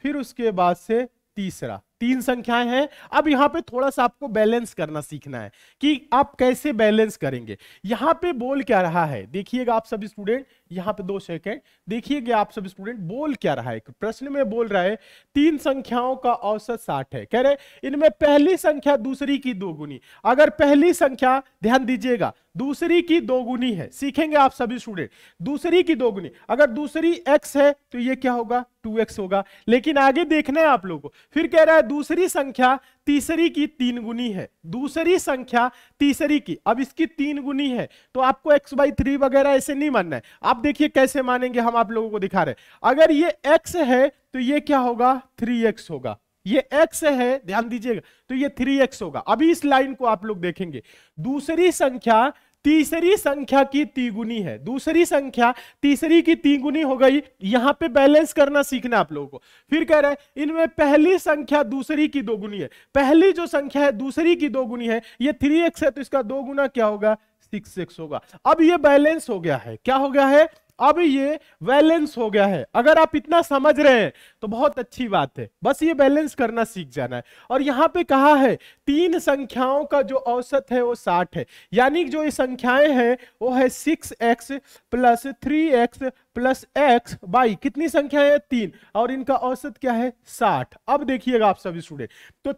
फिर उसके बाद से तीसरा तीन संख्याएं हैं अब यहां पे थोड़ा सा आपको बैलेंस करना सीखना है कि आप कैसे बैलेंस करेंगे यहां पे बोल क्या रहा है देखिएगा आप सभी स्टूडेंट यहाँ पे दो सेकेंड देखिए आप सब स्टूडेंट बोल क्या रहा है प्रश्न में बोल रहा है तीन संख्याओं का औसत साठ है कह रहे इनमें पहली संख्या दूसरी की दोगुनी अगर पहली संख्या ध्यान दीजिएगा दूसरी की दोगुनी है सीखेंगे आप सभी स्टूडेंट दूसरी की दोगुनी अगर दूसरी x है तो ये क्या होगा 2x होगा लेकिन आगे देखना है आप लोगों को फिर कह रहा है दूसरी संख्या तीसरी की तीन गुनी है दूसरी संख्या तीसरी की अब इसकी तीन गुनी है तो आपको एक्स बाई थ्री वगैरह ऐसे नहीं मानना है आप देखिए कैसे मानेंगे हम आप लोगों को दिखा रहे हैं अगर ये एक्स है तो ये क्या होगा थ्री एक्स होगा ये x है ध्यान दीजिएगा तो ये 3x होगा अभी इस लाइन को आप लोग देखेंगे दूसरी संख्या तीसरी संख्या की तिगुनी है दूसरी संख्या तीसरी की तिगुनी हो गई यहां पे बैलेंस करना सीखना आप लोगों को फिर कह रहे हैं इनमें पहली संख्या दूसरी की दोगुनी है पहली जो संख्या है दूसरी की दोगुनी है ये थ्री एक्स है तो इसका दो गुना क्या होगा सिक्स एक्स होगा अब ये बैलेंस हो गया है क्या हो गया है अब ये बैलेंस हो गया है अगर आप इतना समझ रहे हैं तो बहुत अच्छी बात है बस ये बैलेंस करना सीख जाना है और यहाँ पे कहा है तीन संख्याओं का जो औसत है वो साठ है यानी जो ये संख्याएं हैं वो है six x plus three x plus x by कितनी संख्याएं है तीन और इनका औसत क्या है साठ अब देखिएगा आप सभी स्टूडेंट तो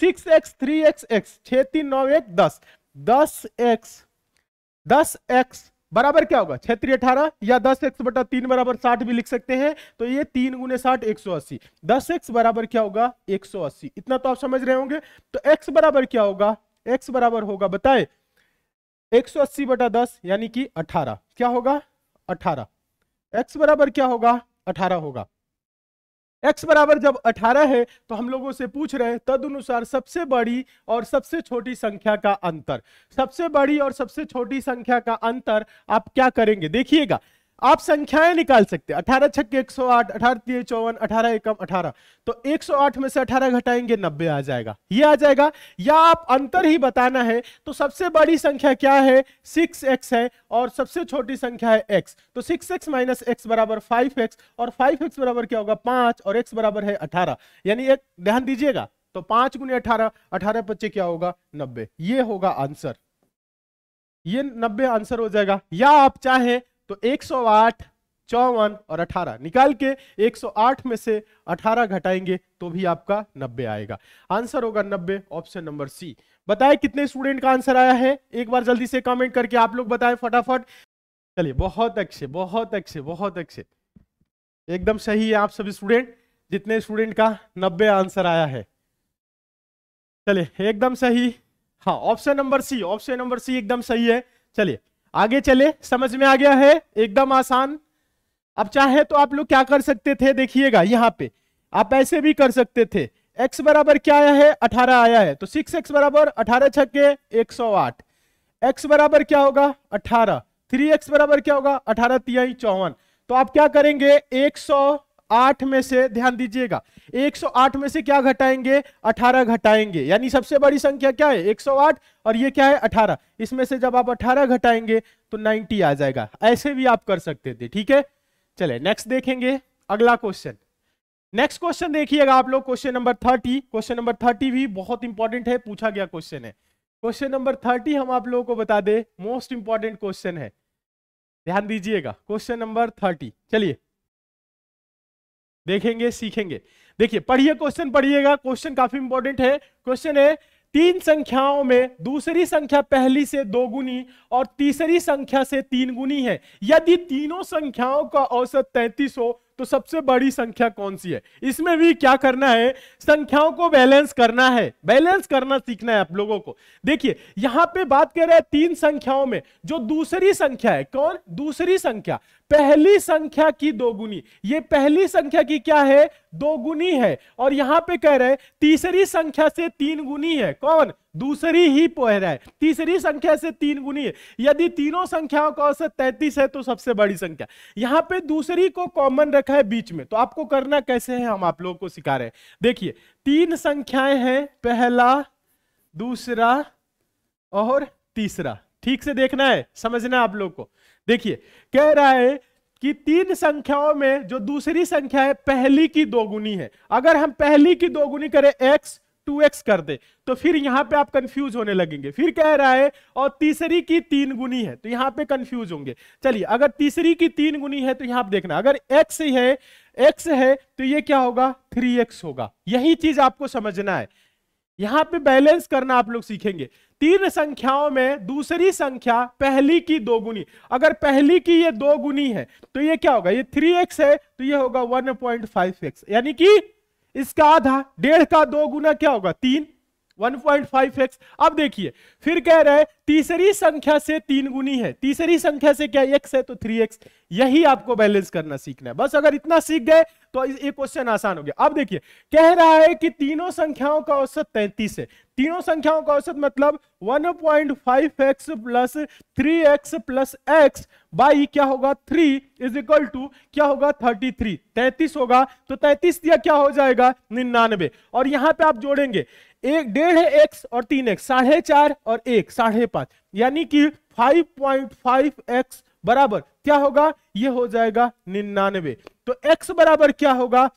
six x three x x छ तीन नौ एक दस दस एक्स दस एक्स बराबर क्या होगा छत्री अठारह या दस एक्स बटा तीन बराबर साठ भी लिख सकते हैं तो ये तीन गुने साठ एक सौ अस्सी दस एक्स बराबर क्या होगा एक सौ अस्सी इतना तो आप समझ रहे होंगे तो एक्स बराबर क्या होगा एक्स बराबर होगा बताए एक सौ अस्सी बटा दस यानी कि अठारह क्या होगा अठारह एक्स बराबर क्या होगा अठारह होगा एक्स बराबर जब 18 है तो हम लोगों से पूछ रहे हैं तद अनुसार सबसे बड़ी और सबसे छोटी संख्या का अंतर सबसे बड़ी और सबसे छोटी संख्या का अंतर आप क्या करेंगे देखिएगा आप संख्याएं निकाल सकते हैं अठारह छक्के एक सौ आठ अठारह तीन चौवन अठारह एकम अठारह तो एक सौ आठ में से अठारह घटाएंगे नब्बे आ जाएगा ये आ जाएगा या आप अंतर ही बताना है तो सबसे बड़ी संख्या क्या है सिक्स एक्स है और सबसे छोटी संख्या है एक्स तो सिक्स एक्स माइनस एक्स बराबर फाइव एक्स और फाइव एक्स बराबर क्या होगा पांच और एक्स बराबर है अठारह यानी एक ध्यान दीजिएगा तो पांच गुने अठारह अठारह पच्चे क्या होगा नब्बे ये होगा आंसर ये नब्बे आंसर हो जाएगा या आप चाहें तो 108 चौवन और 18 निकाल के 108 में से 18 घटाएंगे तो भी आपका 90 आएगा आंसर होगा 90 ऑप्शन नंबर सी बताए कितने स्टूडेंट का आंसर आया है एक बार जल्दी से कमेंट करके आप लोग बताएं फटाफट चलिए बहुत अच्छे बहुत अच्छे बहुत अच्छे एकदम सही है आप सभी स्टूडेंट जितने स्टूडेंट का नब्बे आंसर आया है चलिए एकदम सही हाँ option number C option number C एकदम सही है चलिए आगे चले समझ में आ गया है एकदम आसान अब चाहे तो आप लोग क्या कर सकते थे देखिएगा यहाँ पे आप ऐसे भी कर सकते थे x बराबर क्या आया है अठारह आया है तो सिक्स एक्स बराबर अठारह छक्के आठ एक्स बराबर क्या होगा अठारह थ्री एक्स बराबर क्या होगा अठारह तिहाई चौवन तो आप क्या करेंगे एक सौ आठ में से ध्यान दीजिएगा 108 में से क्या घटाएंगे 18 घटाएंगे यानी सबसे बड़ी संख्या क्या है 108 और ये क्या है 18 इसमें से जब आप 18 घटाएंगे तो 90 आ जाएगा ऐसे भी आप कर सकते थे ठीक है चले नेक्स्ट देखेंगे अगला क्वेश्चन नेक्स्ट क्वेश्चन देखिएगा आप लोग question number thirty question number thirty भी बहुत इंपॉर्टेंट है पूछा गया क्वेश्चन है क्वेश्चन नंबर थर्टी हम आप लोगों को बता दे मोस्ट इंपॉर्टेंट क्वेश्चन है ध्यान दीजिएगा क्वेश्चन नंबर थर्टी चलिए देखेंगे सीखेंगे देखिए पढ़िए क्वेश्चन पढ़िएगा क्वेश्चन काफी इंपॉर्टेंट है क्वेश्चन है तीन संख्याओं में दूसरी संख्या पहली से दो गुनी और तीसरी संख्या से तीन गुनी है यदि तीनों संख्याओं का औसत तैतीस हो तो सबसे बड़ी संख्या कौन सी है इसमें भी क्या करना है संख्याओं को बैलेंस करना है बैलेंस करना सीखना है आप लोगों को देखिए यहां पे बात कर रहे हैं तीन संख्याओं में जो दूसरी संख्या है कौन दूसरी संख्या पहली संख्या की दोगुनी ये पहली संख्या की क्या है दोगुनी है और यहां पे कह रहे तीसरी संख्या से तीन गुनी है कौन दूसरी ही कह रहा है तीसरी संख्या से तीन गुनी है यदि तीनों संख्याओं का औसत तैतीस है तो सबसे बड़ी संख्या यहां पे दूसरी को कॉमन रखा है बीच में तो आपको करना कैसे है हम आप लोगों को सिखा रहे हैं देखिए तीन संख्याएं हैं पहला दूसरा और तीसरा ठीक से देखना है समझना है आप लोग को देखिए कह रहा है कि तीन संख्याओं में जो दूसरी संख्या है पहली की दोगुनी है अगर हम पहली की दोगुनी करें x 2x कर दे तो फिर यहां पे आप कंफ्यूज होने लगेंगे फिर कह रहा है और तीसरी की तीन गुनी है तो यहां पे कंफ्यूज होंगे चलिए अगर तीसरी की तीन गुनी है तो यहां आप देखना अगर एक्स है एक्स है तो ये क्या होगा थ्री होगा यही चीज आपको समझना है यहां पे बैलेंस करना आप लोग सीखेंगे तीन संख्याओं में दूसरी संख्या पहली की दोगुनी अगर पहली की ये दो गुनी है तो ये क्या होगा ये थ्री एक्स है तो ये होगा वन पॉइंट फाइव एक्स यानी कि इसका आधा डेढ़ का दो गुना क्या होगा तीन एक्स अब देखिए फिर कह रहे तीसरी संख्या से तीन गुनी है तीसरी संख्या से क्या एक्स है तो थ्री एक्स यही आपको बैलेंस करना सीखना है बस अगर इतना सीख गए तो ये क्वेश्चन आसान हो गया अब देखिए कह रहा है कि तीनों संख्याओं का औसत 33 है तीनों संख्याओं का औसत मतलब 1.5x point five x plus three x plus x by क्या होगा 3 इज इक्वल टू क्या होगा 33 33 होगा तो 33 दिया क्या हो जाएगा निन्यानवे और यहां पे आप जोड़ेंगे एक डेढ़ एक्स और तीन एक्स साढ़े चार और एक साढ़े पांच यानी कि 5.5 एक्स बराबर क्या होगा ये हो जाएगा निन्यानवे तो x बराबर क्या होगा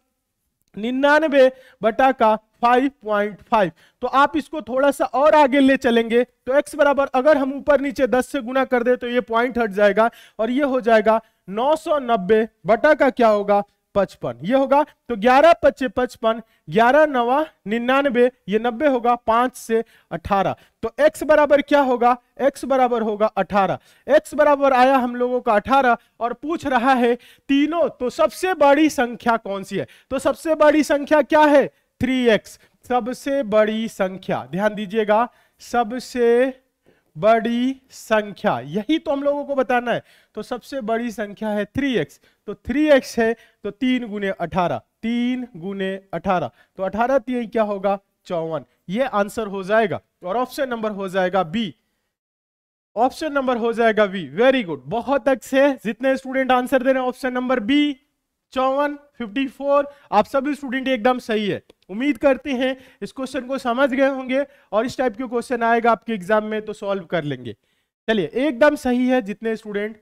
निन्यानवे बटा का 5.5 तो आप इसको थोड़ा सा और आगे ले चलेंगे तो x बराबर अगर हम ऊपर नीचे 10 से गुना कर दे तो ये पॉइंट हट जाएगा और ये हो जाएगा 990 बटा का क्या होगा पचपन ये होगा तो ग्यारह पच्चे पचपन ग्यारह नवा निन्यानबे ये नब्बे होगा पांच से अठारह तो x बराबर क्या होगा x बराबर होगा अठारह x बराबर आया हम लोगों का अठारह और पूछ रहा है तीनों तो सबसे बड़ी संख्या कौन सी है तो सबसे बड़ी संख्या क्या है थ्री एक्स सबसे बड़ी संख्या ध्यान दीजिएगा सबसे बड़ी संख्या यही तो हम लोगों को बताना है तो सबसे बड़ी संख्या है थ्री एक्स तो थ्री एक्स है तो तीन गुने अठारह तीन गुने अठारह तो अठारह तीन क्या होगा चौवन ये आंसर हो जाएगा और ऑप्शन नंबर हो जाएगा बी ऑप्शन नंबर हो जाएगा बी वेरी गुड बहुत अच्छे जितने स्टूडेंट आंसर दे रहे हैं ऑप्शन नंबर बी चौवन फिफ्टी फोर आप सभी स्टूडेंट एकदम सही है उम्मीद करते हैं इस क्वेश्चन को समझ गए होंगे और इस टाइप के क्वेश्चन आएगा आपके एग्जाम में तो सॉल्व कर लेंगे चलिए एकदम सही है जितने स्टूडेंट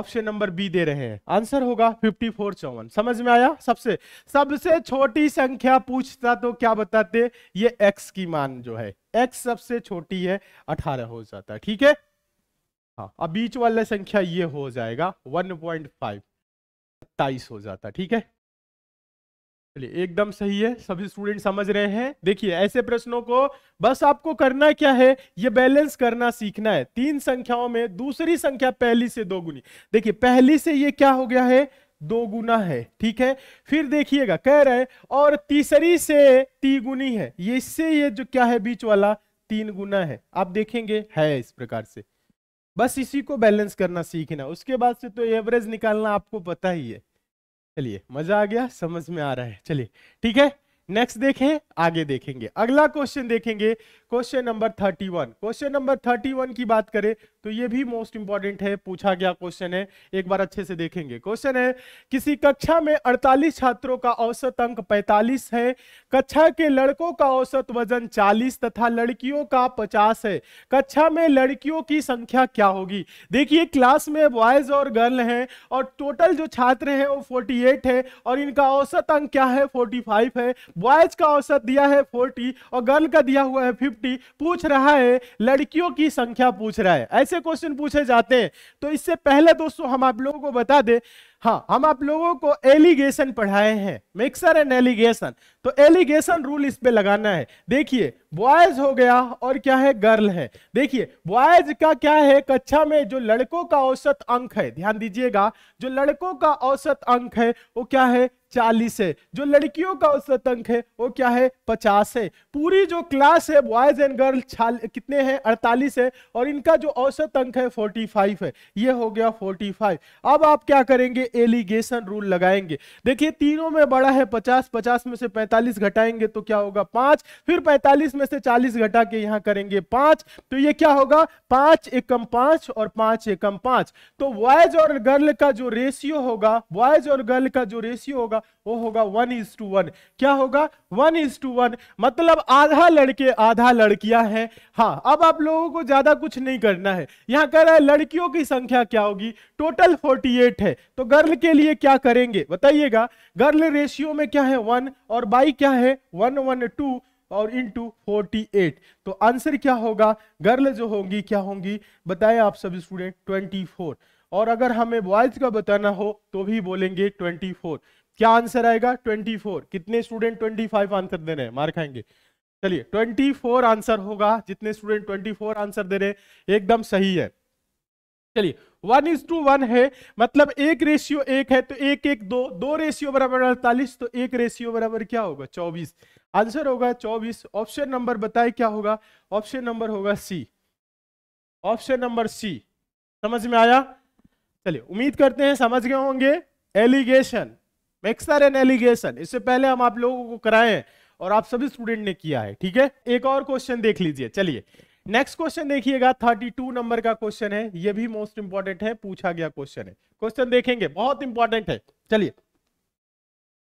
ऑप्शन नंबर बी दे रहे हैं आंसर होगा फिफ्टी फोर चौवन समझ में आया सबसे सबसे छोटी संख्या पूछता तो क्या बताते ये एक्स की मान जो है एक्स सबसे छोटी है अठारह हो जाता है ठीक है हाँ अब बीच वाला संख्या ये हो जाएगा वन पॉइंट फाइव सत्ताईस हो जाता ठीक है चलिए एकदम सही है सभी स्टूडेंट समझ रहे हैं देखिए ऐसे प्रश्नों को बस आपको करना क्या है ये बैलेंस करना सीखना है तीन संख्याओं में दूसरी संख्या पहली से दो गुनी देखिए पहली से ये क्या हो गया है दो गुना है ठीक है फिर देखिएगा कह रहे हैं और तीसरी से तिगुनी है ये इससे ये जो क्या है बीच वाला तीन गुना है आप देखेंगे है इस प्रकार से बस इसी को बैलेंस करना सीखना उसके बाद से तो एवरेज निकालना आपको पता ही है चलिए मजा आ गया समझ में आ रहा है चलिए ठीक है नेक्स्ट देखें आगे देखेंगे अगला क्वेश्चन देखेंगे question number thirty one question number thirty one की बात करें तो ये भी मोस्ट इंपॉर्टेंट है पूछा गया क्वेश्चन है एक बार अच्छे से देखेंगे क्वेश्चन है किसी कक्षा में 48 छात्रों का औसत अंक 45 है कक्षा के लड़कों का औसत वजन 40 तथा लड़कियों का 50 है कक्षा में लड़कियों की संख्या क्या होगी देखिए क्लास में बॉयज और गर्ल है और टोटल जो छात्र है वो फोर्टी है और इनका औसत अंक क्या है फोर्टी है बॉयज का औसत दिया है फोर्टी और गर्ल का दिया हुआ है फिफ्टी फिफ्टी पूछ रहा है लड़कियों की संख्या पूछ रहा है ऐसे क्वेश्चन पूछे जाते हैं तो इससे पहले दोस्तों हम आप लोगों को बता दें हाँ हम आप लोगों को एलिगेशन पढ़ाए हैं मिक्सर एंड एलिगेशन तो एलिगेशन रूल इस पे लगाना है देखिए बॉयज हो गया और क्या है गर्ल है देखिए बॉयज का क्या है कक्षा में जो लड़कों का औसत अंक है ध्यान दीजिएगा जो लड़कों का औसत अंक है वो क्या है चालीस है जो लड़कियों का औसत अंक है वो क्या है पचास है पूरी जो क्लास है बॉयज एंड गर्ल कितने हैं अड़तालीस है और इनका जो औसत अंक है फोर्टी फाइव है ये हो गया फोर्टी फाइव अब आप क्या करेंगे एलिगेशन रूल लगाएंगे देखिए तीनों में बड़ा है पचास पचास में से पैंतालीस घटाएंगे तो क्या होगा पांच फिर पैंतालीस में से चालीस घटा के यहाँ करेंगे पांच तो ये क्या होगा पांच एकम पांच और पांच एकम पांच तो बॉयज और गर्ल का जो रेशियो होगा बॉयज और गर्ल का जो रेशियो होगा वो होगा वन इज टू वन क्या होगा वन इज टू वन मतलब आधा लड़के आधा लड़कियां हैं हाँ अब आप लोगों को ज्यादा कुछ नहीं करना है यहाँ कह रहा है लड़कियों की संख्या क्या होगी टोटल फोर्टी एट है तो गर्ल के लिए क्या करेंगे बताइएगा गर्ल रेशियो में क्या है वन और बाई क्या है वन वन टू और इन टू फोर्टी एट तो आंसर क्या होगा गर्ल जो होंगी क्या होंगी बताए आप सभी स्टूडेंट ट्वेंटी फोर और अगर हमें बॉयज का बताना हो तो भी बोलेंगे ट्वेंटी फोर क्या आंसर आएगा 24 कितने स्टूडेंट 25 आंसर दे रहे हैं मार खाएंगे चलिए 24 आंसर होगा जितने स्टूडेंट 24 आंसर दे रहे हैं एकदम सही है चलिए वन इज टू वन है मतलब एक रेशियो एक है तो एक एक दो दो रेशियो बराबर अड़तालीस तो एक रेशियो बराबर क्या होगा चौबीस आंसर होगा चौबीस ऑप्शन नंबर बताए क्या होगा ऑप्शन नंबर होगा सी ऑप्शन नंबर सी समझ में आया चलिए उम्मीद करते हैं समझ गए होंगे एलिगेशन मेक्सर एन एलिगेशन इससे पहले हम आप लोगों को कराए और आप सभी स्टूडेंट ने किया है ठीक है एक और क्वेश्चन देख लीजिए चलिए नेक्स्ट क्वेश्चन देखिएगा 32 नंबर का क्वेश्चन है ये भी मोस्ट इंपॉर्टेंट है पूछा गया क्वेश्चन है क्वेश्चन देखेंगे बहुत इंपॉर्टेंट है चलिए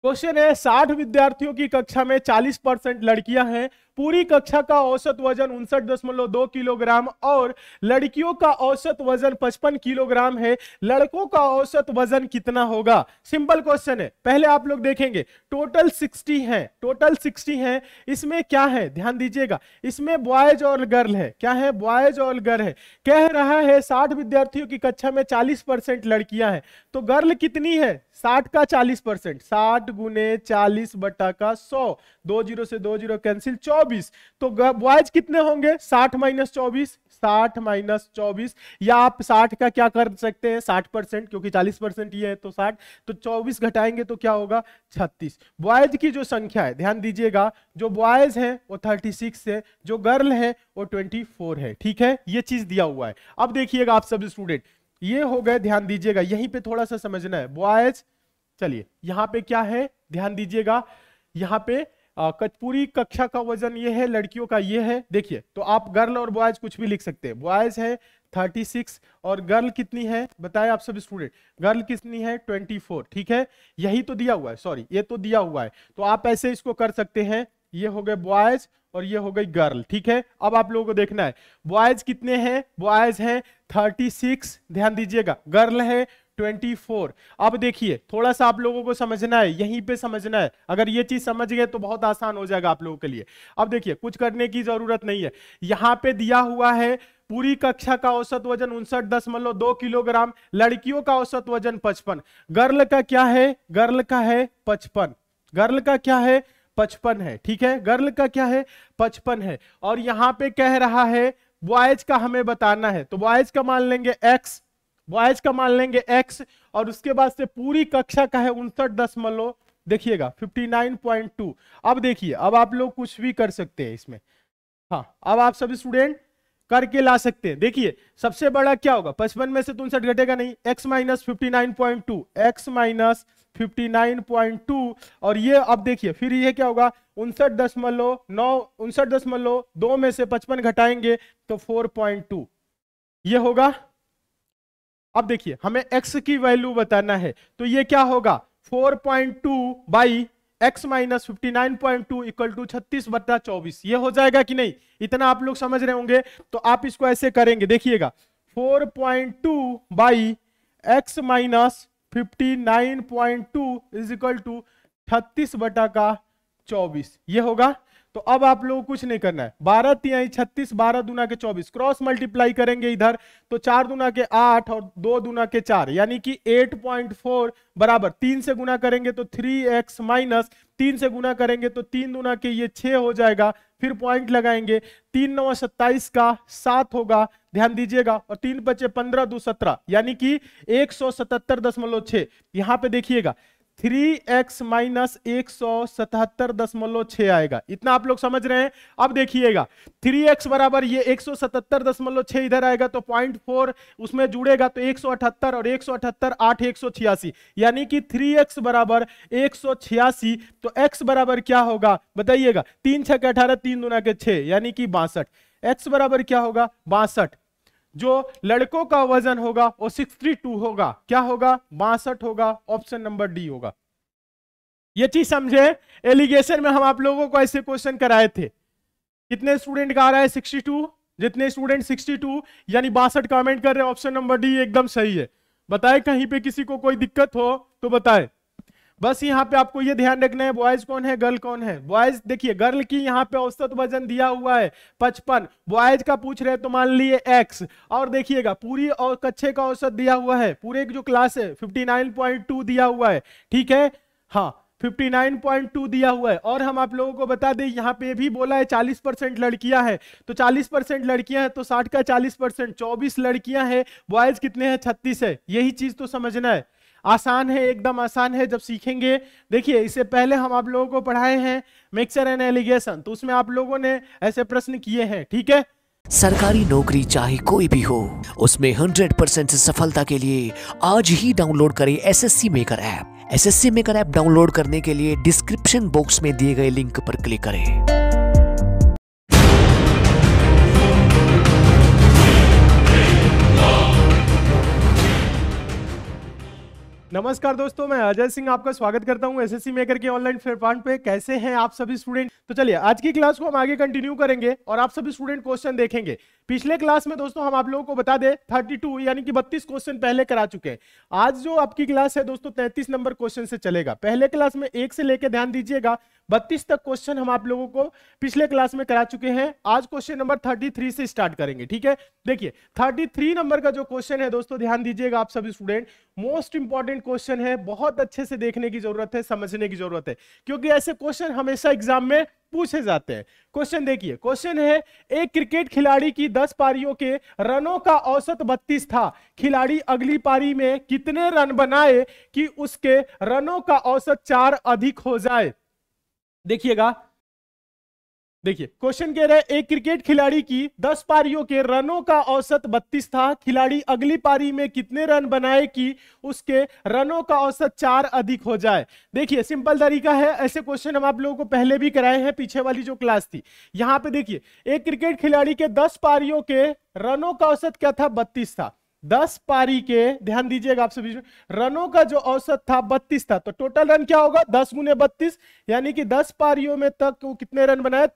क्वेश्चन है साठ विद्यार्थियों की कक्षा में चालीस परसेंट लड़कियां हैं पूरी कक्षा का औसत वजन उनसठ दशमलव दो किलोग्राम और लड़कियों का औसत वजन पचपन किलोग्राम है लड़कों का औसत वजन कितना होगा सिंपल क्वेश्चन है पहले आप लोग देखेंगे टोटल सिक्सटी है टोटल सिक्सटी है इसमें क्या है ध्यान दीजिएगा इसमें बॉयज और गर्ल है क्या है बॉयज और गर्ल है कह रहा है साठ विद्यार्थियों की कक्षा में चालीस परसेंट लड़कियां हैं तो गर्ल कितनी है साठ का चालीस परसेंट साठ गुने चालीस बटा का सौ दो जीरो से दो जीरो कैंसिल चौबीस चौबीस तो बॉयज कितने होंगे साठ माइनस चौबीस साठ माइनस चौबीस या आप साठ का क्या कर सकते हैं साठ परसेंट क्योंकि चालीस परसेंट ये है तो साठ तो चौबीस घटाएंगे तो क्या होगा छत्तीस बॉयज की जो संख्या है ध्यान दीजिएगा जो बॉयज हैं वो थर्टी सिक्स है जो गर्ल है वो ट्वेंटी फोर है ठीक है ये चीज दिया हुआ है अब देखिएगा आप सब स्टूडेंट ये हो गए ध्यान दीजिएगा यहीं पे थोड़ा सा समझना है बॉयज चलिए यहाँ पे क्या है ध्यान दीजिएगा यहाँ पे पूरी कक्षा का वजन ये है लड़कियों का ये है देखिए तो आप गर्ल और बॉयज कुछ भी लिख सकते हैं बॉयज है 36 और गर्ल कितनी है बताए आप सब स्टूडेंट गर्ल कितनी है 24 ठीक है यही तो दिया हुआ है सॉरी ये तो दिया हुआ है तो आप ऐसे इसको कर सकते हैं ये हो गए बॉयज और ये हो गई गर्ल ठीक है अब आप लोगों को देखना है बॉयज कितने हैं बॉयज हैं 36 ध्यान दीजिएगा गर्ल है 24 अब देखिए थोड़ा सा आप लोगों को समझना है यहीं पे समझना है अगर ये चीज समझ गए तो बहुत आसान हो जाएगा आप लोगों के लिए अब देखिए कुछ करने की जरूरत नहीं है यहाँ पे दिया हुआ है पूरी कक्षा का औसत वजन उनसठ दशमलव दो किलोग्राम लड़कियों का औसत वजन पचपन गर्ल का क्या है गर्ल का है पचपन गर्ल का क्या है पचपन है ठीक है गर्ल का क्या है पचपन है और यहाँ पे कह रहा है बॉयज का हमें बताना है तो बॉयज का मान लेंगे एक्स बॉयज का मान लेंगे एक्स और उसके बाद से पूरी कक्षा का है उनसठ दशमलव देखिएगा 59.2 अब देखिए अब आप लोग कुछ भी कर सकते हैं इसमें हाँ अब आप सभी स्टूडेंट करके ला सकते हैं देखिए सबसे बड़ा क्या होगा पचपन में से तो उनसठ घटेगा नहीं x minus fifty nine point two x minus fifty nine point two और ये अब देखिए फिर ये क्या होगा उनसठ दशमलव नौ उनसठ दशमलव दो में से पचपन घटाएंगे तो फोर पॉइंट टू ये होगा अब देखिए हमें एक्स की वैल्यू बताना है तो ये क्या होगा 4.2 point two by x minus fifty two equal to छत्तीस बट्टा चौबीस ये हो जाएगा कि नहीं इतना आप लोग समझ रहे होंगे तो आप इसको ऐसे करेंगे देखिएगा 4.2 point two by x minus fifty nine point two is equal to छत्तीस बटा का चौबीस ये होगा तो अब आप लोगों कुछ नहीं करना है बारह तिहाई छत्तीस बारह दुना के चौबीस क्रॉस मल्टीप्लाई करेंगे इधर तो चार दुना के आठ और दो दुना के चार यानी कि एट पॉइंट फोर बराबर तीन से गुना करेंगे तो थ्री एक्स माइनस तीन से गुना करेंगे तो तीन दुना के ये छह हो जाएगा फिर पॉइंट लगाएंगे तीन नौ सत्ताईस का सात होगा ध्यान दीजिएगा और तीन बच्चे पंद्रह दो सत्रह यानी कि एक सौ सतहत्तर दशमलव छह यहां पर देखिएगा थ्री एक्स माइनस एक सौ सतहत्तर दशमलव छ आएगा इतना आप लोग समझ रहे हैं अब देखिएगा थ्री एक्स बराबर ये एक सौ सतहत्तर दशमलव छ इधर आएगा तो पॉइंट फोर उसमें जुड़ेगा तो एक सौ अठहत्तर और एक सौ अठहत्तर आठ एक सौ छियासी यानी कि थ्री एक्स बराबर एक सौ छियासी तो एक्स बराबर क्या होगा बताइएगा तीन छह के अठारह तीन दुना के छः यानी कि बासठ एक्स बराबर क्या होगा बासठ जो लड़कों का वजन होगा वो टू होगा क्या होगा बासठ होगा ऑप्शन नंबर डी होगा ये चीज समझे एलिगेशन में हम आप लोगों को ऐसे क्वेश्चन कराए थे कितने स्टूडेंट का आ रहा है 62 जितने स्टूडेंट 62 यानी बासठ कमेंट कर रहे हैं ऑप्शन नंबर डी एकदम सही है बताए कहीं पे किसी को कोई दिक्कत हो तो बताए बस यहाँ पे आपको ये ध्यान रखना है बॉयज कौन है गर्ल कौन है बॉयज देखिए गर्ल की यहाँ पे औसत वजन दिया हुआ है पचपन बॉयज का पूछ रहे तो मान लिए एक्स और देखिएगा पूरी और कच्चे का औसत दिया हुआ है पूरे जो क्लास है टू दिया हुआ है ठीक है हाँ 59.2 दिया हुआ है और हम आप लोगों को बता दें यहाँ पे भी बोला है 40 परसेंट लड़कियां हैं तो 40 परसेंट लड़कियां हैं तो 60 का 40 परसेंट चौबीस लड़कियां हैं बॉयज कितने हैं 36 है यही चीज तो समझना है आसान है एकदम आसान है जब सीखेंगे देखिए इससे पहले हम आप लोगों को पढ़ाए हैं मिक्सर एंड एलिगेशन तो उसमें आप लोगों ने ऐसे प्रश्न किए हैं ठीक है सरकारी नौकरी चाहे कोई भी हो उसमें 100 परसेंट सफलता के लिए आज ही डाउनलोड करें SSC maker app SSC maker app download करने के लिए डिस्क्रिप्शन बॉक्स में दिए गए लिंक पर क्लिक करें नमस्कार दोस्तों मैं अजय सिंह आपका स्वागत करता हूं एसएससी मेकर के ऑनलाइन प्लेटफॉर्म पे कैसे हैं आप सभी स्टूडेंट तो चलिए आज की क्लास को हम आगे कंटिन्यू करेंगे और आप सभी स्टूडेंट क्वेश्चन देखेंगे पिछले क्लास में दोस्तों हम आप लोगों को बता दें 32 यानी कि 32 क्वेश्चन पहले करा चुके हैं आज जो आपकी क्लास है दोस्तों तैतीस नंबर क्वेश्चन से चलेगा पहले क्लास में एक से लेकर ध्यान दीजिएगा बत्तीस तक क्वेश्चन हम आप लोगों को पिछले क्लास में करा चुके हैं आज क्वेश्चन नंबर थर्टी थ्री से स्टार्ट करेंगे ठीक है देखिए थर्टी थ्री नंबर का जो क्वेश्चन है दोस्तों ध्यान दीजिएगा आप सभी स्टूडेंट मोस्ट इंपॉर्टेंट क्वेश्चन है बहुत अच्छे से देखने की जरूरत है समझने की जरूरत है क्योंकि ऐसे क्वेश्चन हमेशा एग्जाम में पूछे जाते हैं क्वेश्चन देखिए क्वेश्चन है एक क्रिकेट खिलाड़ी की दस पारियों के रनों का औसत बत्तीस था खिलाड़ी अगली पारी में कितने रन बनाए कि उसके रनों का औसत चार अधिक हो जाए देखिएगा देखिए क्वेश्चन कह रहे हैं एक क्रिकेट खिलाड़ी की 10 पारियों के रनों का औसत 32 था खिलाड़ी अगली पारी में कितने रन बनाए कि उसके रनों का औसत चार अधिक हो जाए देखिए सिंपल तरीका है ऐसे क्वेश्चन हम आप लोगों को पहले भी कराए हैं पीछे वाली जो क्लास थी यहां पे देखिए एक क्रिकेट खिलाड़ी के दस पारियों के रनों का औसत क्या था बत्तीस था दस पारी के ध्यान दीजिएगा आप सभी रनों का जो औसत था बत्तीस था तो टोटल रन क्या होगा दस गुने बत्तीस यानी कि दस पारियों में तक वो तो कितने रन बनाए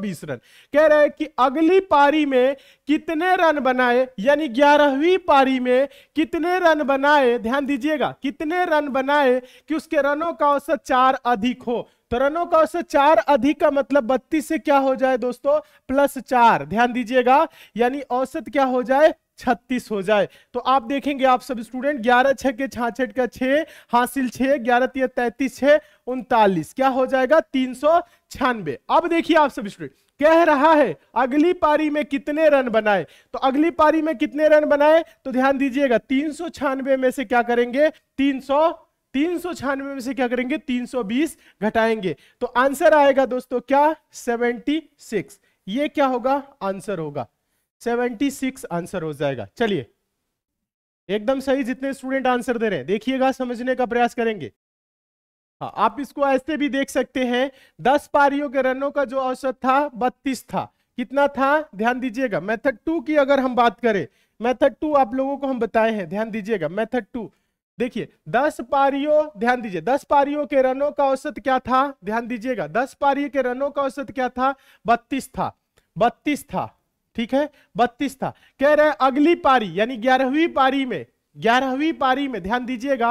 बीस रन कह रहे हैं कि अगली पारी में कितने रन बनाए यानी ग्यारहवीं पारी में कितने रन बनाए ध्यान दीजिएगा कितने रन बनाए कि उसके रनों का औसत चार अधिक हो तो रनों का औसत चार अधिक का मतलब बत्तीस से क्या हो जाए दोस्तों प्लस चार ध्यान दीजिएगा यानी औसत क्या हो जाए छत्तीस हो जाए तो आप देखेंगे आप सब स्टूडेंट ग्यारह छह के छाछठ का छह हासिल छह ग्यारह तीन तैतीस छह उनतालीस क्या हो जाएगा तीन सौ छियानवे अब देखिए आप सब स्टूडेंट कह रहा है अगली पारी में कितने रन बनाए तो अगली पारी में कितने रन बनाए तो ध्यान दीजिएगा तीन सौ छियानवे में से क्या करेंगे तीन सौ तीन सौ छियानवे में से क्या करेंगे तीन सौ बीस घटाएंगे तो आंसर आएगा दोस्तों क्या सेवेंटी सिक्स ये क्या होगा आंसर होगा सेवेंटी सिक्स आंसर हो जाएगा चलिए एकदम सही जितने स्टूडेंट आंसर दे रहे हैं देखिएगा समझने का प्रयास करेंगे हाँ आप इसको ऐसे भी देख सकते हैं दस पारियों के रनों का जो औसत था बत्तीस था कितना था ध्यान दीजिएगा मेथड टू की अगर हम बात करें मेथड टू आप लोगों को हम बताए हैं ध्यान दीजिएगा मेथड टू देखिए दस पारियों ध्यान दीजिए दस पारियों के रनों का औसत क्या था ध्यान दीजिएगा दस पारियों के रनों का औसत क्या था बत्तीस था बत्तीस था ठीक है बत्तीस था कह रहे अगली पारी यानी ग्यारहवीं पारी में ग्यारहवीं पारी में ध्यान दीजिएगा